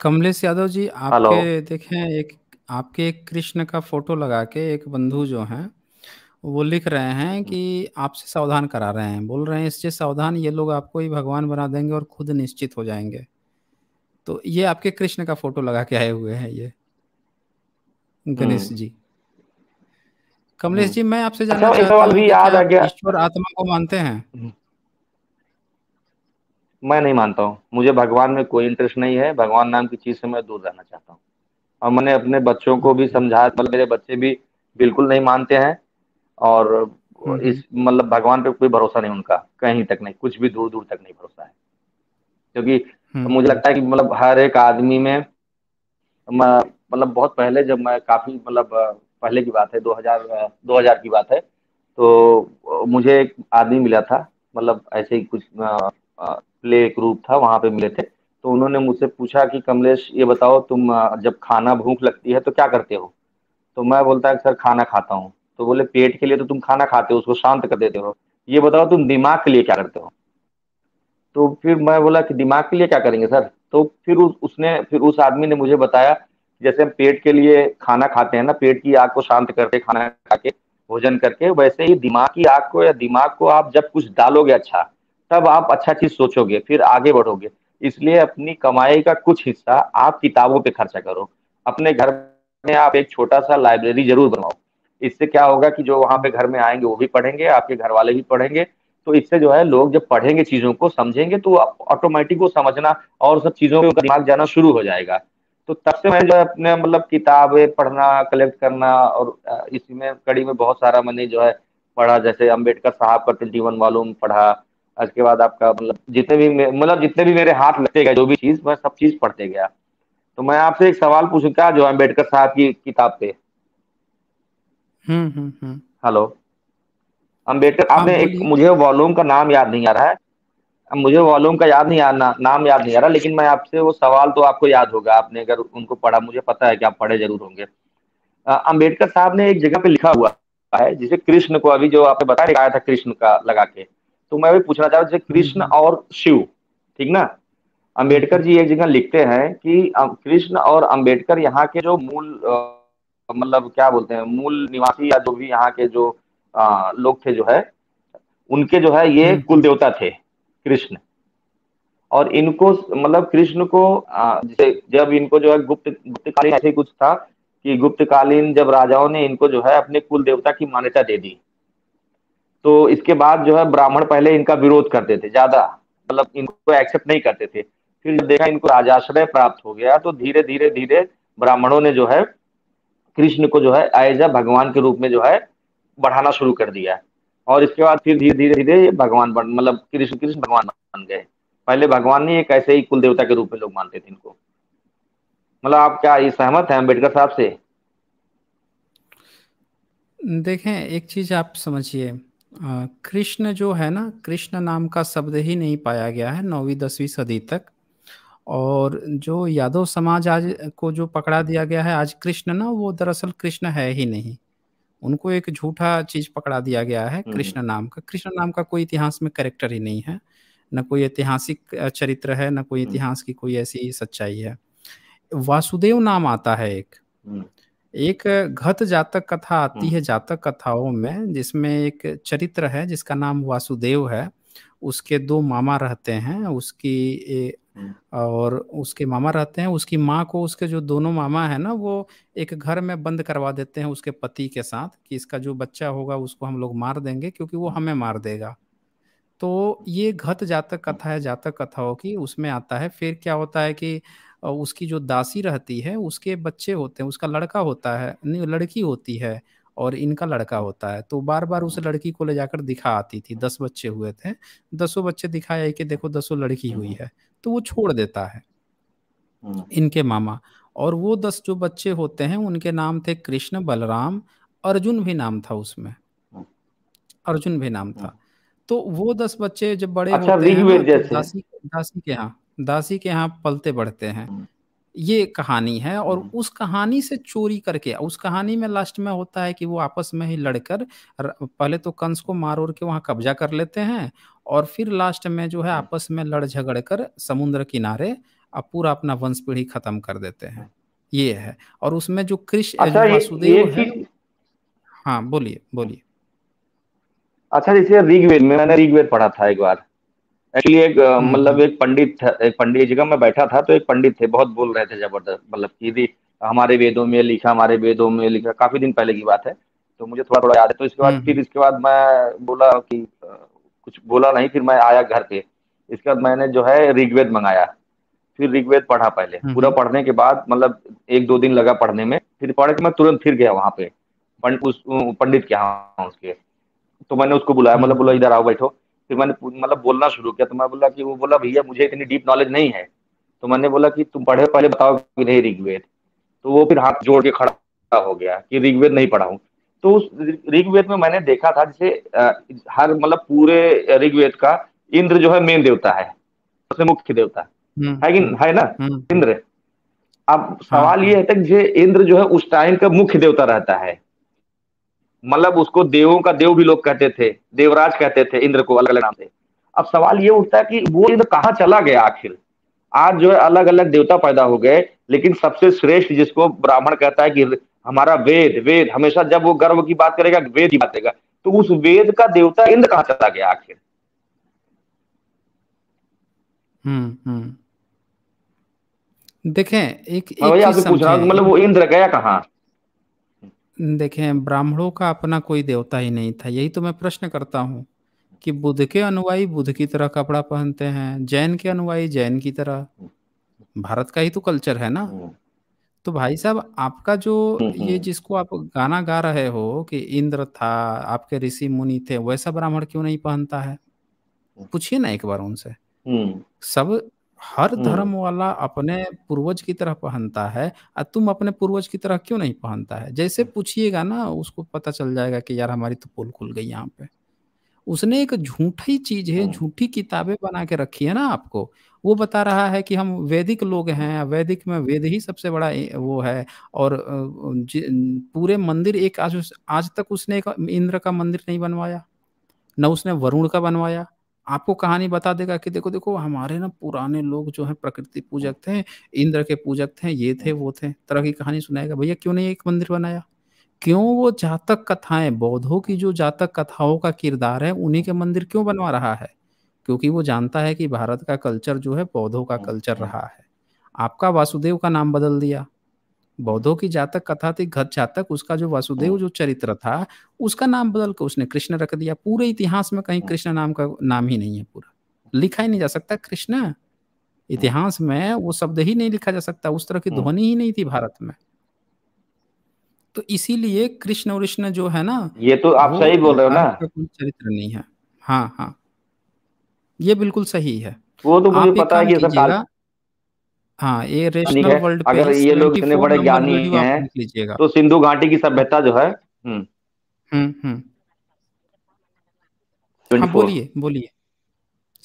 कमलेश यादव जी आपके देखें एक आपके एक कृष्ण का फोटो लगा के एक बंधु जो है वो लिख रहे हैं हम्म। कि आपसे सावधान करा रहे हैं बोल रहे हैं इससे सावधान ये लोग आपको ही भगवान बना देंगे और खुद निश्चित हो जाएंगे तो ये आपके कृष्ण का फोटो लगा के आए हुए हैं ये गणेश हम्म। जी कमलेश हम्म। जी मैं आपसे जानना अच्छा, चाहता हूँ याद आ गया ईश्वर आत्मा को मानते हैं हम्म। मैं नहीं मानता हूँ मुझे भगवान में कोई इंटरेस्ट नहीं है भगवान नाम की चीज से मैं दूर रहना चाहता हूँ और मैंने अपने बच्चों को भी समझाया मतलब मेरे बच्चे भी बिल्कुल नहीं मानते हैं और हम्म। इस मतलब भगवान पे कोई भरोसा नहीं उनका कहीं तक नहीं कुछ भी दूर दूर तक नहीं भरोसा है क्योंकि तो मुझे लगता है कि मतलब हर एक आदमी में मतलब बहुत पहले जब मैं काफी मतलब पहले की बात है 2000 2000 की बात है तो मुझे एक आदमी मिला था मतलब ऐसे ही कुछ प्ले ग्रुप था वहाँ पे मिले थे तो उन्होंने मुझसे पूछा कि कमलेश ये बताओ तुम जब खाना भूख लगती है तो क्या करते हो तो मैं बोलता है सर खाना खाता हूँ तो बोले पेट के लिए तो तुम खाना खाते हो उसको शांत कर देते हो ये बताओ तुम दिमाग के लिए क्या करते हो तो फिर मैं बोला कि दिमाग के लिए क्या करेंगे सर तो फिर उसने फिर उस आदमी ने मुझे बताया जैसे हम पेट के लिए खाना खाते हैं ना पेट की आग को शांत करके खाना खा के भोजन करके वैसे ही दिमाग की आग को या दिमाग को आप जब कुछ डालोगे अच्छा तब आप अच्छा चीज सोचोगे फिर आगे बढ़ोगे इसलिए अपनी कमाई का कुछ हिस्सा आप किताबों पे खर्चा करो अपने घर में आप एक छोटा सा लाइब्रेरी जरूर बनाओ इससे क्या होगा कि जो वहां पे घर में आएंगे वो भी पढ़ेंगे आपके घर वाले भी पढ़ेंगे तो इससे जो है लोग जब पढ़ेंगे चीजों को समझेंगे तो ऑटोमेटिक वो समझना और सब चीजों में दिमाग जाना शुरू हो जाएगा तो तब से मैं जो अपने मतलब किताबें पढ़ना कलेक्ट करना और इसी में कड़ी में बहुत सारा मैंने जो है पढ़ा जैसे अम्बेडकर साहब का ट्वेंटी वन वालों पढ़ा उसके बाद आपका मतलब जितने भी मतलब जितने भी मेरे हाथ लगते गए जो भी चीज़ मैं सब चीज़ पढ़ते गया तो मैं आपसे एक सवाल पूछू क्या जो अम्बेडकर साहब की किताब पे हम्म, हम्म, हम्म। हेलो अम्बेडकर आपने हाँ, एक मुझे वॉल्यूम का नाम याद नहीं आ रहा है मुझे वॉल्यूम का याद नहीं आ ना, नाम याद नहीं आ रहा लेकिन मैं आपसे वो सवाल तो आपको याद होगा आपने अगर उनको पढ़ा मुझे पता है कि आप पढ़े जरूर होंगे अम्बेडकर साहब ने एक जगह पे लिखा हुआ है जिसे कृष्ण को अभी जो आपने बताया लिखाया था कृष्ण का लगा के तो मैं भी पूछना चाह रहा हूँ जैसे कृष्ण हम्म। और शिव ठीक ना अम्बेडकर जी एक जगह लिखते हैं कि कृष्ण और अम्बेडकर यहाँ के जो मूल मतलब क्या बोलते हैं मूल निवासी या जो भी यहाँ के जो लोग थे जो है उनके जो है ये हम्म। कुल देवता थे कृष्ण और इनको मतलब कृष्ण को जैसे जब इनको जो है गुप्त गुप्तकालीन ऐसे कुछ था कि गुप्तकालीन जब राजाओं ने इनको जो है अपने कुल देवता की मान्यता दे दी तो इसके बाद जो है ब्राह्मण पहले इनका विरोध करते थे ज्यादा मतलब इनको एक्सेप्ट नहीं करते थे फिर देखा इनको राजाश्रय प्राप्त हो गया तो धीरे धीरे धीरे ब्राह्मणों ने जो है कृष्ण को जो है एज भगवान के रूप में जो है बढ़ाना शुरू कर दिया और इसके बाद फिर धीरे धीरे धीरे भगवान बन मतलब कृष्ण कृष्ण भगवान बन गए पहले भगवान नहीं एक ऐसे ही कुल देवता के रूप में लोग मानते थे इनको मतलब आप क्या ये सहमत है अम्बेडकर साहब से देखें एक चीज आप समझिए कृष्ण जो है ना कृष्ण नाम का शब्द ही नहीं पाया गया है नौवीं दसवीं सदी तक और जो यादव समाज आज को जो पकड़ा दिया गया है आज कृष्ण ना वो दरअसल कृष्ण है ही नहीं उनको एक झूठा चीज पकड़ा दिया गया है हम्म, कृष्ण हम्म। नाम का कृष्ण नाम का कोई इतिहास में करेक्टर ही नहीं है न कोई ऐतिहासिक चरित्र है न कोई हम्म। इतिहास की कोई ऐसी सच्चाई है वासुदेव नाम आता है एक एक घत जातक कथा आती है जातक कथाओं में जिसमें एक चरित्र है जिसका नाम वासुदेव है उसके दो मामा रहते हैं उसकी हम्म। और उसके मामा रहते हैं उसकी माँ को उसके जो दोनों मामा है ना वो एक घर में बंद करवा देते हैं उसके पति के साथ कि इसका जो बच्चा होगा उसको हम लोग मार देंगे क्योंकि वो हमें मार देगा तो ये घत जातक हम्म। कथा है जातक कथाओं की उसमें आता है फिर क्या होता है कि उसकी जो दासी रहती है उसके बच्चे होते हैं उसका लड़का होता है लड़की होती है और इनका लड़का होता है तो बार बार उस हम्म। लड़की को ले जाकर दिखा आती थी दस बच्चे हुए थे दसों बच्चे दिखाए कि देखो दसों लड़की हुई है तो वो छोड़ देता है हम्म। इनके मामा और वो दस जो बच्चे होते हैं उनके नाम थे कृष्ण बलराम अर्जुन भी नाम था उसमें हम्म। अर्जुन भी नाम था हम्म। तो वो दस बच्चे जब बड़े अच्छा, होते हैं तो दासी दासी के यहाँ दासी के यहाँ पलते बढ़ते हैं ये कहानी है और हम्म। उस कहानी से चोरी करके उस कहानी में लास्ट में होता है कि वो आपस में ही लड़कर पहले तो कंस को मार और के वहाँ कब्जा कर लेते हैं और फिर लास्ट में जो है हम्म। आपस में लड़ झगड़ कर समुद्र किनारे अब पूरा अपना वंश पीढ़ी खत्म कर देते हैं ये है और उसमें जो कृष्ण अच्छा, वासुदेव है हाँ बोलिए बोलिए अच्छा जैसे ऋग्वेद में मैंने ऋग्वेद पढ़ा था एक बार एक्चुअली एक हम्म, मतलब हम्म। एक पंडित था एक पंडित जगह मैं बैठा था तो एक पंडित थे बहुत बोल रहे थे जबरदस्त मतलब कि हमारे वेदों में लिखा हमारे वेदों में लिखा काफी दिन पहले की बात है तो मुझे थोड़ा थोड़ा याद है तो इसके बाद हम्म, फिर इसके बाद मैं बोला कि कुछ बोला नहीं फिर मैं आया घर पे इसके बाद मैंने जो है ऋग्वेद मंगाया फिर ऋग्वेद पढ़ा पहले पूरा पढ़ने के बाद मतलब एक दो दिन लगा पढ़ने में फिर पढ़ के मैं तुरंत फिर गया वहां पे उस पंडित के यहाँ उसके तो मैंने उसको बुलाया मतलब बोला इधर आओ बैठो फिर मैंने मतलब बोलना शुरू किया तो मैं बोला कि वो बोला भैया मुझे इतनी डीप नॉलेज नहीं है तो मैंने बोला कि तुम पढ़े पहले बताओ कि नहीं ऋग्वेद तो वो फिर हाथ जोड़ के खड़ा हो गया कि ऋग्वेद नहीं पढ़ा हूँ तो उस ऋग्वेद में मैंने देखा था जैसे हर मतलब पूरे ऋग्वेद का इंद्र जो है मेन देवता है सबसे मुख्य देवता है हम्म, कि हम्म, है ना हम्म। इंद्र अब हाँ, सवाल हाँ। ये है कि इंद्र जो है उस टाइम का मुख्य देवता रहता है मतलब उसको देवों का देव भी लोग कहते थे देवराज कहते थे इंद्र को अलग अलग नाम से अब सवाल ये उठता है कि वो इंद्र कहाँ चला गया आखिर आज जो है अलग अलग देवता पैदा हो गए लेकिन सबसे श्रेष्ठ जिसको ब्राह्मण कहता है कि हमारा वेद वेद हमेशा जब वो गर्व की बात करेगा वेद की बात करेगा तो उस वेद का देवता इंद्र कहाँ चला गया आखिर हम्म, हम्म। देखें एक, एक हाँ पूछ रहा हूँ मतलब वो इंद्र गया कहाँ देखें ब्राह्मणों का अपना कोई देवता ही नहीं था यही तो मैं प्रश्न करता हूँ कि बुद्ध के अनुयायी बुद्ध की तरह कपड़ा पहनते हैं जैन के अनुयायी जैन की तरह भारत का ही तो कल्चर है ना हम्म। तो भाई साहब आपका जो हम्म, ये हम्म। जिसको आप गाना गा रहे हो कि इंद्र था आपके ऋषि मुनि थे वैसा ब्राह्मण क्यों नहीं पहनता है पूछिए ना एक बार उनसे सब हर धर्म हम्म। वाला अपने पूर्वज की तरह पहनता है और तुम अपने पूर्वज की तरह क्यों नहीं पहनता है जैसे पूछिएगा ना उसको पता चल जाएगा कि यार हमारी तो पोल खुल गई यहाँ पे उसने एक झूठी चीज है हाँ। झूठी किताबें बना के रखी है ना आपको वो बता रहा है कि हम वैदिक लोग हैं वैदिक में वेद ही सबसे बड़ा वो है और पूरे मंदिर एक आज आज तक उसने एक इंद्र का मंदिर नहीं बनवाया न उसने वरुण का बनवाया आपको कहानी बता देगा कि देखो देखो हमारे ना पुराने लोग जो है प्रकृति पूजक थे इंद्र के पूजक थे ये थे वो थे तरह की कहानी सुनाएगा भैया क्यों नहीं एक मंदिर बनाया क्यों वो जातक कथाएं बौद्धों की जो जातक कथाओं का किरदार है उन्हीं के मंदिर क्यों बनवा रहा है क्योंकि वो जानता है कि भारत का कल्चर जो है पौधों का कल्चर अच्छा। रहा है आपका वासुदेव का नाम बदल दिया बौद्धों की जातक कथा थी घर जातक उसका जो वासुदेव हाँ। जो चरित्र था उसका नाम बदल के उसने कृष्ण रख दिया पूरे इतिहास में कहीं हाँ। कृष्ण नाम का नाम ही नहीं है पूरा लिखा ही नहीं जा सकता कृष्ण हाँ। इतिहास में वो शब्द ही नहीं लिखा जा सकता उस तरह की ध्वनि ही नहीं थी भारत में तो इसीलिए कृष्ण कृष्ण जो है ना ये तो आप सही बोल रहे हो ना चरित्र नहीं है हाँ हाँ ये बिल्कुल सही है वो तो मुझे पता है कि सब हाँ ये रेशनल वर्ल्ड अगर ये लोग इतने बड़े ज्ञानी हैं तो सिंधु घाटी की सभ्यता जो है हम्म। हम्म, हम्म। हाँ, बोलिए बोलिए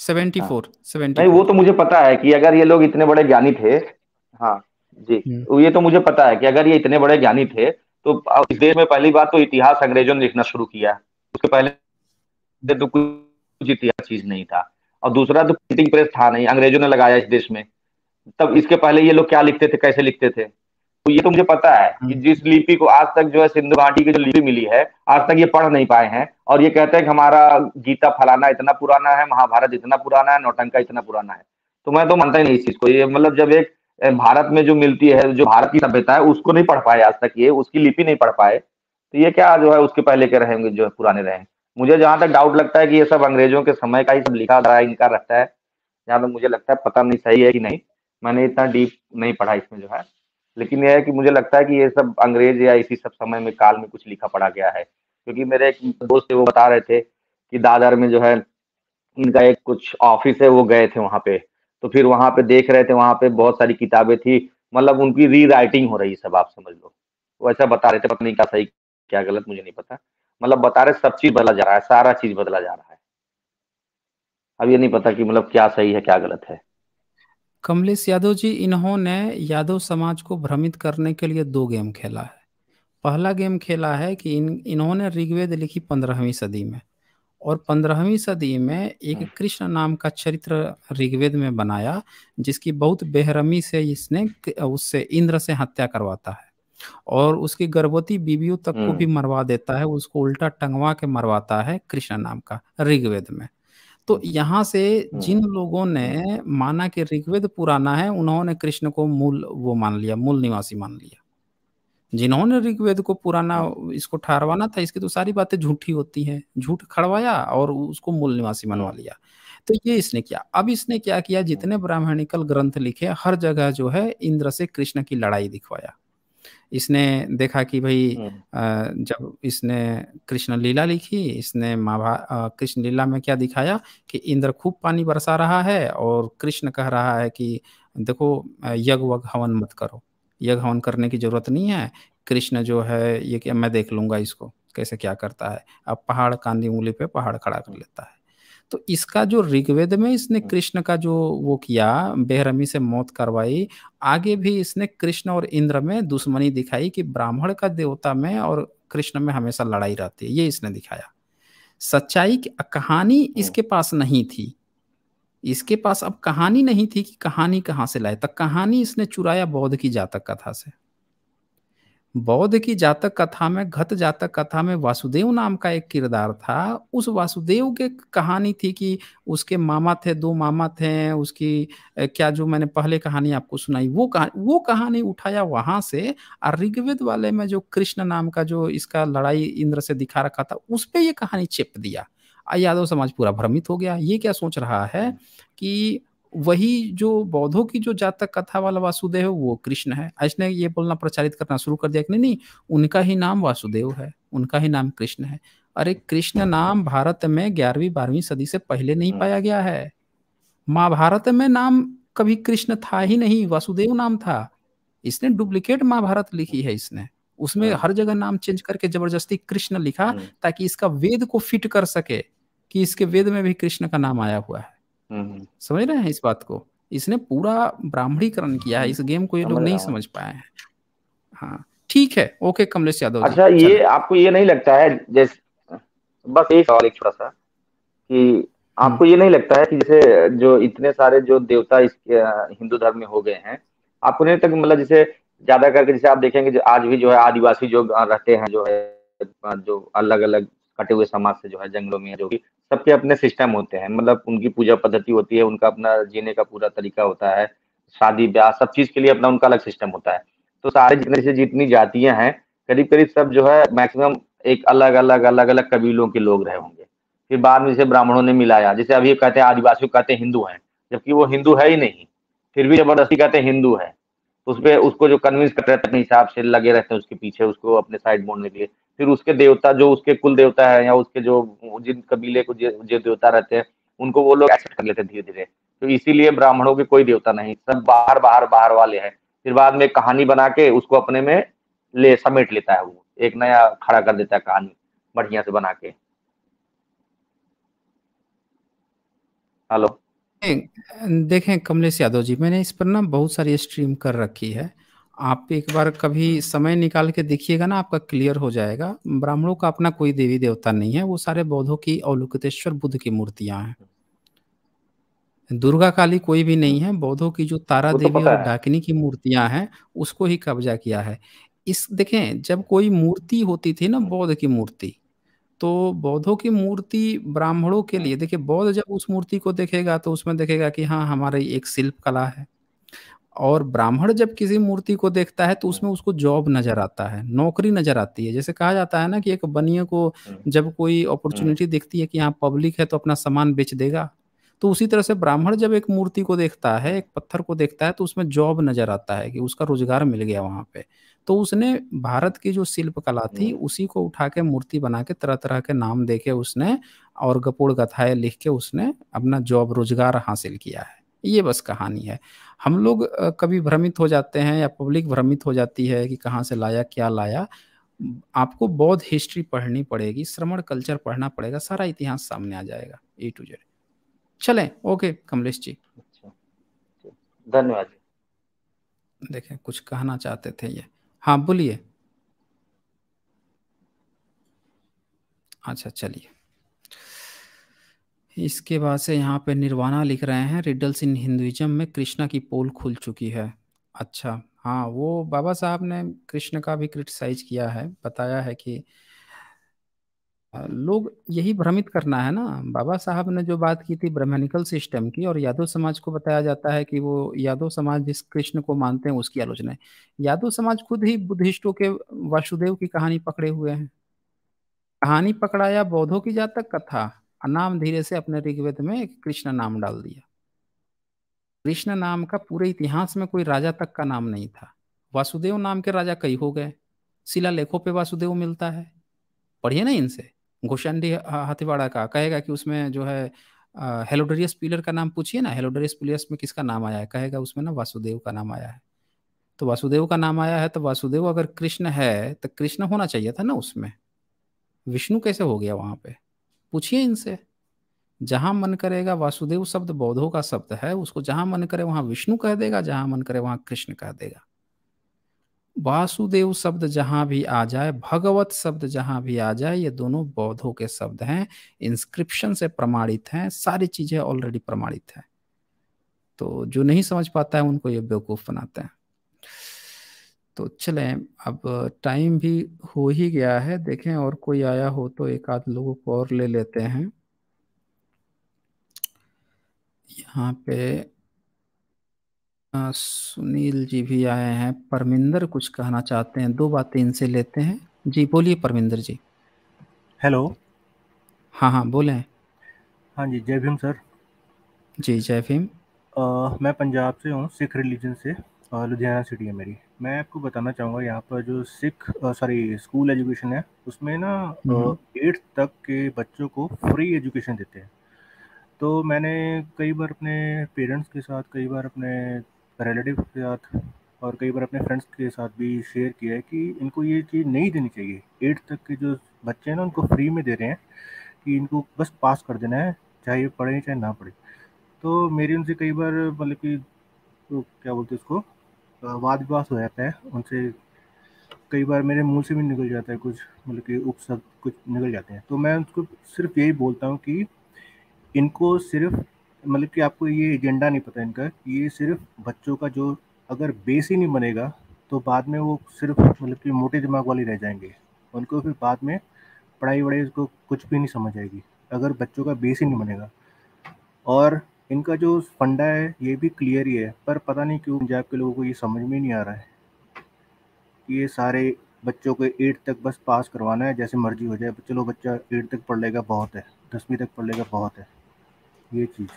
सेवेंटी फोर सेवेंटी नहीं वो तो मुझे पता है कि अगर ये लोग इतने बड़े ज्ञानी थे हाँ जी ये तो मुझे पता है कि अगर ये इतने बड़े ज्ञानी थे तो इस देश में पहली बार तो इतिहास अंग्रेजों ने लिखना शुरू किया उसके पहले तो कुछ इतिहास चीज नहीं था और दूसरा तो प्रिंटिंग प्रेस था नहीं अंग्रेजों ने लगाया इस देश में तब इसके पहले ये लोग क्या लिखते थे कैसे लिखते थे तो ये तो मुझे पता है कि हम्म। जिस लिपि को आज तक जो है सिंधु घाटी की जो लिपि मिली है आज तक ये पढ़ नहीं पाए हैं और ये कहते हैं कि हमारा गीता फलाना इतना पुराना है महाभारत इतना पुराना है नौटंका इतना पुराना है तो मैं तो मानता ही नहीं इस चीज को ये मतलब जब एक भारत में जो मिलती है जो भारत की सभ्यता है उसको नहीं पढ़ पाए आज तक ये उसकी लिपि नहीं पढ़ पाए तो ये क्या जो है उसके पहले के रहेंगे जो है पुराने रहे मुझे जहां तक डाउट लगता है कि ये सब अंग्रेजों के समय का ही सब लिखा रहा है इनका रहता है जहां तक मुझे लगता है पता नहीं सही है कि नहीं मैंने इतना डीप नहीं पढ़ा इसमें जो है लेकिन यह है कि मुझे लगता है कि ये सब अंग्रेज या इसी सब समय में काल में कुछ लिखा पड़ा गया है क्योंकि मेरे एक दोस्त थे वो बता रहे थे कि दादर में जो है इनका एक कुछ ऑफिस है वो गए थे वहाँ पे तो फिर वहाँ पे देख रहे थे वहाँ पे बहुत सारी किताबें थी मतलब उनकी री राइटिंग हो रही सब आप समझ लो वैसा बता रहे थे पता नहीं क्या सही क्या गलत मुझे नहीं पता मतलब बता रहे सब चीज बदला जा रहा है सारा चीज बदला जा रहा है अब ये नहीं पता कि मतलब क्या सही है क्या गलत है कमलेश यादव जी इन्होंने यादव समाज को भ्रमित करने के लिए दो गेम खेला है पहला गेम खेला है कि इन इन्होंने ऋग्वेद लिखी पंद्रहवीं सदी में और पंद्रहवीं सदी में एक हाँ। कृष्ण नाम का चरित्र ऋग्वेद में बनाया जिसकी बहुत बेहरमी से इसने उससे इंद्र से हत्या करवाता है और उसकी गर्भवती बीबियों तक को भी हम्म। मरवा देता है उसको उल्टा टंगवा के मरवाता है कृष्ण नाम का ऋग्वेद में तो हम्म। यहाँ से जिन हम्म। लोगों ने माना कि ऋग्वेद पुराना है उन्होंने कृष्ण को मूल वो मान लिया मूल निवासी मान लिया जिन्होंने ऋग्वेद को पुराना हम्म। इसको ठहरवाना था इसकी तो सारी बातें झूठी होती हैं झूठ खड़वाया और उसको मूल निवासी मनवा लिया तो ये इसने किया अब इसने क्या किया जितने ब्राह्मणिकल ग्रंथ लिखे हर जगह जो है इंद्र से कृष्ण की लड़ाई दिखवाया इसने देखा कि भाई हम्म। जब इसने कृष्ण लीला लिखी इसने महाभा कृष्ण लीला में क्या दिखाया कि इंद्र खूब पानी बरसा रहा है और कृष्ण कह रहा है कि देखो यज्ञ वग हवन मत करो यज्ञ हवन करने की जरूरत नहीं है कृष्ण जो है ये कि मैं देख लूंगा इसको कैसे क्या करता है अब पहाड़ कांदी उंगली पे पहाड़ खड़ा कर लेता है तो इसका जो ऋग्वेद में इसने हाँ। कृष्ण का जो वो किया बेहरमी से मौत करवाई आगे भी इसने कृष्ण और इंद्र में दुश्मनी दिखाई कि ब्राह्मण का देवता में और कृष्ण में हमेशा लड़ाई रहती है ये इसने दिखाया सच्चाई की कहानी हाँ। इसके पास नहीं थी इसके पास अब कहानी नहीं थी कि कहानी कहाँ से लाए तक कहानी इसने चुराया बौद्ध की जातक कथा से बौद्ध की जातक कथा में घत जातक कथा में वासुदेव नाम का एक किरदार था उस वासुदेव के कहानी थी कि उसके मामा थे दो मामा थे उसकी क्या जो मैंने पहले कहानी आपको सुनाई वो कहानी वो कहानी उठाया वहां से और ऋग्वेद वाले में जो कृष्ण नाम का जो इसका लड़ाई इंद्र से दिखा रखा था उस पर यह कहानी चिप दिया यादव समाज पूरा भ्रमित हो गया ये क्या सोच रहा है हम्म। कि वही जो बौद्धों की जो जातक कथा वाला वासुदेव है वो कृष्ण है इसने ये बोलना प्रचारित करना शुरू कर दिया कि नहीं नहीं उनका ही नाम वासुदेव है उनका ही नाम कृष्ण है अरे कृष्ण अच्छा। नाम भारत में ग्यारहवीं बारहवीं सदी से पहले नहीं हाँ। पाया गया है महाभारत में नाम कभी कृष्ण था ही नहीं वासुदेव नाम था इसने डुप्लीकेट महाभारत लिखी है इसने उसमें हाँ। हर जगह नाम चेंज करके जबरदस्ती कृष्ण लिखा हाँ। ताकि इसका वेद को फिट कर सके कि इसके वेद में भी कृष्ण का नाम आया हुआ है हम्म। समझ रहे हैं इस बात को इसने पूरा ब्राह्मणीकरण किया है इस गेम को ये लोग नहीं समझ पाए हैं हाँ ठीक है ओके कमलेश यादव अच्छा ये आपको ये नहीं लगता है जैसे बस एक सवाल एक छोटा सा कि हम्म। आपको ये नहीं लगता है कि जैसे जो इतने सारे जो देवता इस हिंदू धर्म में हो गए हैं आपको नहीं लगता मतलब जैसे ज्यादा करके जैसे आप देखेंगे जो आज भी जो है आदिवासी जो रहते हैं जो है जो अलग अलग कटे हुए समाज से जो है जंगलों में जो भी सबके अपने सिस्टम होते हैं मतलब उनकी पूजा पद्धति होती है उनका अपना जीने का पूरा तरीका होता है शादी ब्याह सब चीज के लिए अपना उनका अलग सिस्टम होता है तो सारे जितने से जितनी जातियां हैं करीब करीब सब जो है मैक्सिमम एक अलग अलग अलग अलग कबीलों के लोग रहे होंगे फिर बाद में जैसे ब्राह्मणों ने मिलाया जैसे अभी कहते हैं आदिवासी कहते हैं हिंदू हैं जबकि वो हिंदू है ही नहीं फिर भी जबरदस्ती कहते हैं हिंदू है तो उस पर उसको जो कन्विंस करते हैं अपने हिसाब से लगे रहते हैं उसके पीछे उसको अपने साइड मोड़ने के लिए फिर उसके देवता जो उसके कुल देवता है या उसके जो जिन कबीले को जो देवता रहते हैं उनको वो लोग एक्सेप्ट कर लेते धीरे धीरे तो इसीलिए ब्राह्मणों के कोई देवता नहीं सब बाहर बाहर बाहर वाले हैं फिर बाद में कहानी बना के उसको अपने में ले समेट लेता है वो एक नया खड़ा कर देता है कहानी बढ़िया से बना के हेलो देखें कमलेश यादव जी मैंने इस पर ना बहुत सारी स्ट्रीम कर रखी है आप एक बार कभी समय निकाल के देखिएगा ना आपका क्लियर हो जाएगा ब्राह्मणों का अपना कोई देवी देवता नहीं है वो सारे बौद्धों की अवलोकितेश्वर बुद्ध की मूर्तियां हैं दुर्गा काली कोई भी नहीं है बौद्धों की जो तारा तो देवी और डाकिनी की मूर्तियां हैं उसको ही कब्जा किया है इस देखें जब कोई मूर्ति होती थी ना बौद्ध की मूर्ति तो बौद्धों की मूर्ति ब्राह्मणों के लिए देखिए बौद्ध जब उस मूर्ति को देखेगा तो उसमें देखेगा कि हाँ हमारी एक शिल्प कला है और ब्राह्मण जब किसी मूर्ति को देखता है तो उसमें हाँ। उसको जॉब नजर आता है नौकरी नजर आती है जैसे कहा जाता है ना कि एक बनिए को हाँ। जब कोई अपॉर्चुनिटी हाँ। दिखती है कि यहाँ पब्लिक है तो अपना सामान बेच देगा तो उसी तरह से ब्राह्मण जब एक मूर्ति को देखता है एक पत्थर को देखता है तो उसमें जॉब नजर आता है कि उसका रोजगार मिल गया वहां पे तो उसने भारत की जो शिल्प कला थी उसी को उठा के मूर्ति बना के तरह तरह के नाम दे के उसने और गपोड़ गथाएं लिख के उसने अपना जॉब रोजगार हासिल किया है ये बस कहानी है हम लोग कभी भ्रमित हो जाते हैं या पब्लिक भ्रमित हो जाती है कि कहाँ से लाया क्या लाया आपको बौद्ध हिस्ट्री पढ़नी पड़ेगी श्रमण कल्चर पढ़ना पड़ेगा सारा इतिहास सामने आ जाएगा ए टू जेड चलें ओके कमलेश जी अच्छा, धन्यवाद देखें कुछ कहना चाहते थे ये हाँ बोलिए अच्छा चलिए इसके बाद से यहाँ पे निर्वाणा लिख रहे हैं रिडल्स इन हिंदुइज्म में कृष्णा की पोल खुल चुकी है अच्छा हाँ वो बाबा साहब ने कृष्ण का भी क्रिटिसाइज किया है बताया है कि लोग यही भ्रमित करना है ना बाबा साहब ने जो बात की थी ब्रह्मनिकल सिस्टम की और यादव समाज को बताया जाता है कि वो यादव समाज जिस कृष्ण को मानते हैं उसकी आलोचना है यादव समाज खुद ही बुद्धिस्टों के वासुदेव की कहानी पकड़े हुए हैं कहानी पकड़ाया बौद्धों की जातक कथा नाम धीरे से अपने ऋग्वेद में एक कृष्ण नाम डाल दिया कृष्ण नाम का पूरे इतिहास में कोई राजा तक का नाम नहीं था वासुदेव नाम के राजा कई हो गए शिला लेखों पे वासुदेव मिलता है पढ़िए ना इनसे घोषणी हथिवाड़ा का कहेगा कि उसमें जो है हेलोडरियस पिलर का नाम पूछिए ना हेलोडरियस पिलर्स में किसका नाम आया है कहेगा उसमें ना वासुदेव का नाम आया है तो वासुदेव का नाम आया है तो वासुदेव अगर कृष्ण है तो कृष्ण होना चाहिए था ना उसमें विष्णु कैसे हो गया वहां पे पूछिए इनसे जहां मन करेगा वासुदेव शब्द बौद्धों का शब्द है उसको जहां मन करे वहां विष्णु कह देगा जहां मन करे वहां कृष्ण कह देगा वासुदेव शब्द जहां भी आ जाए भगवत शब्द जहां भी आ जाए ये दोनों बौद्धों के शब्द हैं इंस्क्रिप्शन से प्रमाणित हैं सारी चीजें ऑलरेडी प्रमाणित हैं तो जो नहीं समझ पाता है उनको ये बेवकूफ बनाते हैं तो चलें अब टाइम भी हो ही गया है देखें और कोई आया हो तो एक आध लोगों को और ले लेते हैं यहाँ पे आ, सुनील जी भी आए हैं परमिंदर कुछ कहना चाहते हैं दो बातें इनसे लेते हैं जी बोलिए परमिंदर जी हेलो हाँ हाँ बोले हाँ जी जय भीम सर जी जय भीम आ, मैं पंजाब से हूँ सिख रिलीजन से लुधियाना सिटी है मेरी मैं आपको बताना चाहूँगा यहाँ पर जो सिख सॉरी स्कूल एजुकेशन है उसमें ना एट्थ हम्म। तक के बच्चों को फ्री एजुकेशन देते हैं तो मैंने कई बार अपने पेरेंट्स के साथ कई बार अपने रिलेटिव के साथ और कई बार अपने फ्रेंड्स के साथ भी शेयर किया है कि इनको ये चीज़ नहीं देनी चाहिए एट्थ तक के जो बच्चे हैं ना उनको फ्री में दे रहे हैं कि इनको बस पास कर देना है चाहे पढ़े चाहे ना पढ़े तो मेरी उनसे कई बार मतलब कि तो क्या बोलते हैं उसको वाद विवाद हो जाता है उनसे कई बार मेरे मुंह से भी निकल जाता है कुछ मतलब कि उपशब्द कुछ निकल जाते हैं तो मैं उनको सिर्फ यही बोलता हूँ कि इनको सिर्फ मतलब कि आपको ये एजेंडा नहीं पता इनका ये सिर्फ बच्चों का जो अगर बेस ही नहीं बनेगा तो बाद में वो सिर्फ मतलब कि मोटे दिमाग वाले रह जाएंगे उनको फिर बाद में पढ़ाई वढ़ाई उसको कुछ भी नहीं समझ आएगी अगर बच्चों का बेस ही नहीं बनेगा और इनका जो फंडा है ये भी क्लियर ही है पर पता नहीं क्यों पंजाब के लोगों को ये समझ में नहीं आ रहा है ये सारे बच्चों को एट तक बस पास करवाना है जैसे मर्जी हो जाए चलो बच्चा एट तक पढ़ लेगा बहुत है दसवीं तक पढ़ लेगा बहुत है ये चीज़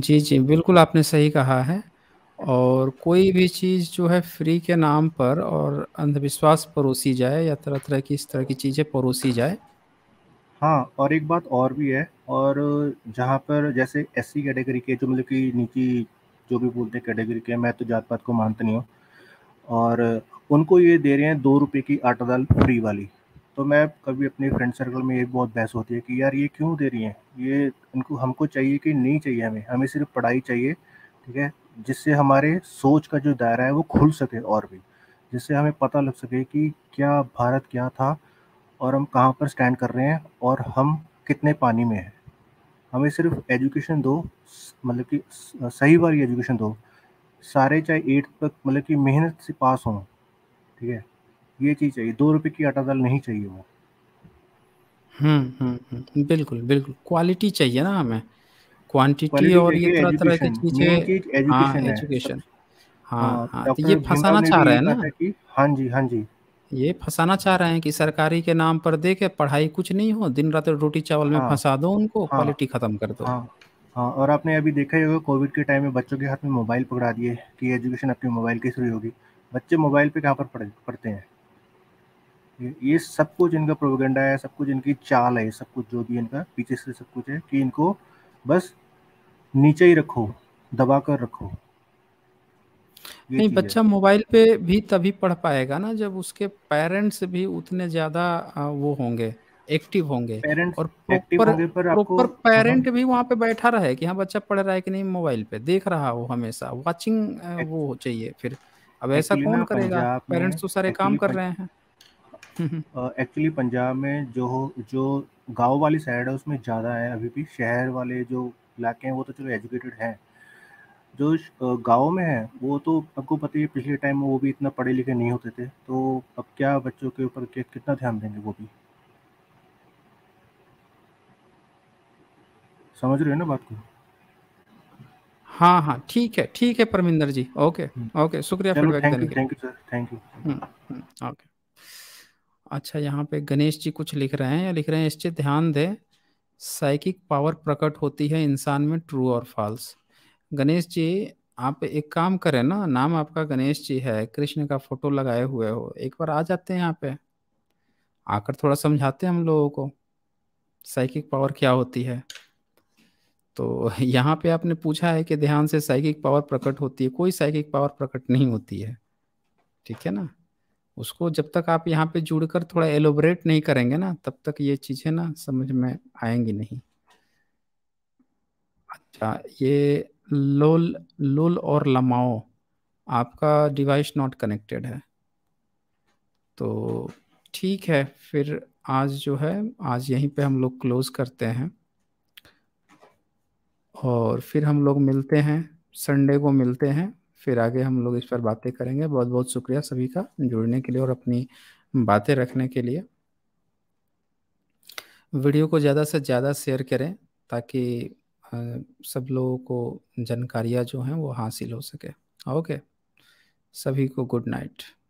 जी जी बिल्कुल आपने सही कहा है और कोई भी चीज़ जो है फ्री के नाम पर और अंधविश्वास परोसी जाए या तरह तरह की इस तरह की चीज़ें परोसी जाए हाँ और एक बात और भी है और जहाँ पर जैसे एस कैटेगरी के जो मतलब कि नीची जो भी बोलते हैं कैटेगरी के मैं तो जात पात को मानता नहीं हूँ और उनको ये दे रहे हैं दो रुपये की आटा दाल फ्री वाली तो मैं कभी अपने फ्रेंड सर्कल में ये बहुत बहस होती है कि यार ये क्यों दे रही हैं ये उनको हमको चाहिए कि नहीं चाहिए हमें हमें सिर्फ पढ़ाई चाहिए ठीक है जिससे हमारे सोच का जो दायरा है वो खुल सके और भी जिससे हमें पता लग सके कि क्या भारत क्या था और हम कहाँ पर स्टैंड कर रहे हैं और हम कितने पानी में हैं हमें सिर्फ एजुकेशन दो मतलब कि सही वाली एजुकेशन दो सारे चाहे एट्थ तक मतलब कि मेहनत से पास हों ठीक है ये चीज़ चाहिए दो रुपये की आटा दाल नहीं चाहिए वो हम्म हम्म, हम्म बिल्कुल बिल्कुल क्वालिटी चाहिए ना हमें क्वांटिटी और ये तरह तरह की चीजें हाँ एजुकेशन हाँ, हाँ हाँ तो ये फंसाना चाह रहे हैं ना हाँ जी हाँ जी ये फंसाना चाह रहे हैं कि सरकारी के नाम पर दे के पढ़ाई कुछ नहीं हो दिन रात रोटी चावल में हाँ। फंसा दो उनको क्वालिटी हाँ। खत्म कर दो हाँ और आपने अभी देखा ही होगा कोविड के टाइम में बच्चों के हाथ में मोबाइल पकड़ा दिए कि एजुकेशन आपके मोबाइल के शुरू होगी बच्चे मोबाइल पे कहाँ पर पढ़, पढ़ते हैं ये सब कुछ इनका प्रोगेंडा है सब कुछ इनकी चाल है सब कुछ जो भी इनका पीछे से सब कुछ है कि इनको बस नीचे ही रखो दबा कर रखो नहीं बच्चा मोबाइल पे भी तभी पढ़ पाएगा ना जब उसके पेरेंट्स भी उतने ज्यादा वो होंगे एक्टिव होंगे parents और प्रॉपर प्रॉपर पेरेंट हाँ। भी वहाँ पे बैठा रहे कि हाँ बच्चा पढ़ रहा है कि नहीं मोबाइल पे देख रहा हो हमेशा वाचिंग वो चाहिए फिर अब ऐसा कौन करेगा पेरेंट्स तो सारे काम कर रहे हैं एक्चुअली पंजाब में जो जो गांव वाली साइड है उसमें ज़्यादा है अभी भी शहर वाले जो ब्लैक हैं वो तो चलो एजुकेटेड हैं जो गाँव में है वो तो आपको पता ही पिछले टाइम में वो भी इतना पढ़े लिखे नहीं होते थे तो अब क्या बच्चों के ऊपर कितना ध्यान देंगे वो भी समझ रहे हो ना बात को हाँ हाँ ठीक है ठीक है Parminder ji okay hmm. Okay शुक्रिया thank you thank you okay अच्छा यहाँ पे गणेश जी कुछ लिख रहे हैं या लिख रहे हैं इस चीज ध्यान दें साइकिक पावर प्रकट होती है इंसान में ट्रू और फॉल्स गणेश जी आप एक काम करें ना नाम आपका गणेश जी है कृष्ण का फोटो लगाए हुए हो एक बार आ जाते हैं यहाँ पे आकर थोड़ा समझाते हैं हम लोगों को साइकिक पावर क्या होती है तो यहाँ पे आपने पूछा है कि ध्यान से साइकिक पावर प्रकट होती है कोई साइकिक पावर प्रकट नहीं होती है ठीक है ना उसको जब तक आप यहाँ पे जुड़कर थोड़ा एलोबरेट नहीं करेंगे ना तब तक ये चीजें ना समझ में आएंगी नहीं अच्छा ये लोल लोल और लमाओ आपका डिवाइस नॉट कनेक्टेड है तो ठीक है फिर आज जो है आज यहीं पे हम लोग क्लोज करते हैं और फिर हम लोग मिलते हैं संडे को मिलते हैं फिर आगे हम लोग इस पर बातें करेंगे बहुत बहुत शुक्रिया सभी का जुड़ने के लिए और अपनी बातें रखने के लिए वीडियो को ज़्यादा से ज़्यादा शेयर करें ताकि सब लोगों को जानकारियाँ जो हैं वो हासिल हो सके ओके सभी को गुड नाइट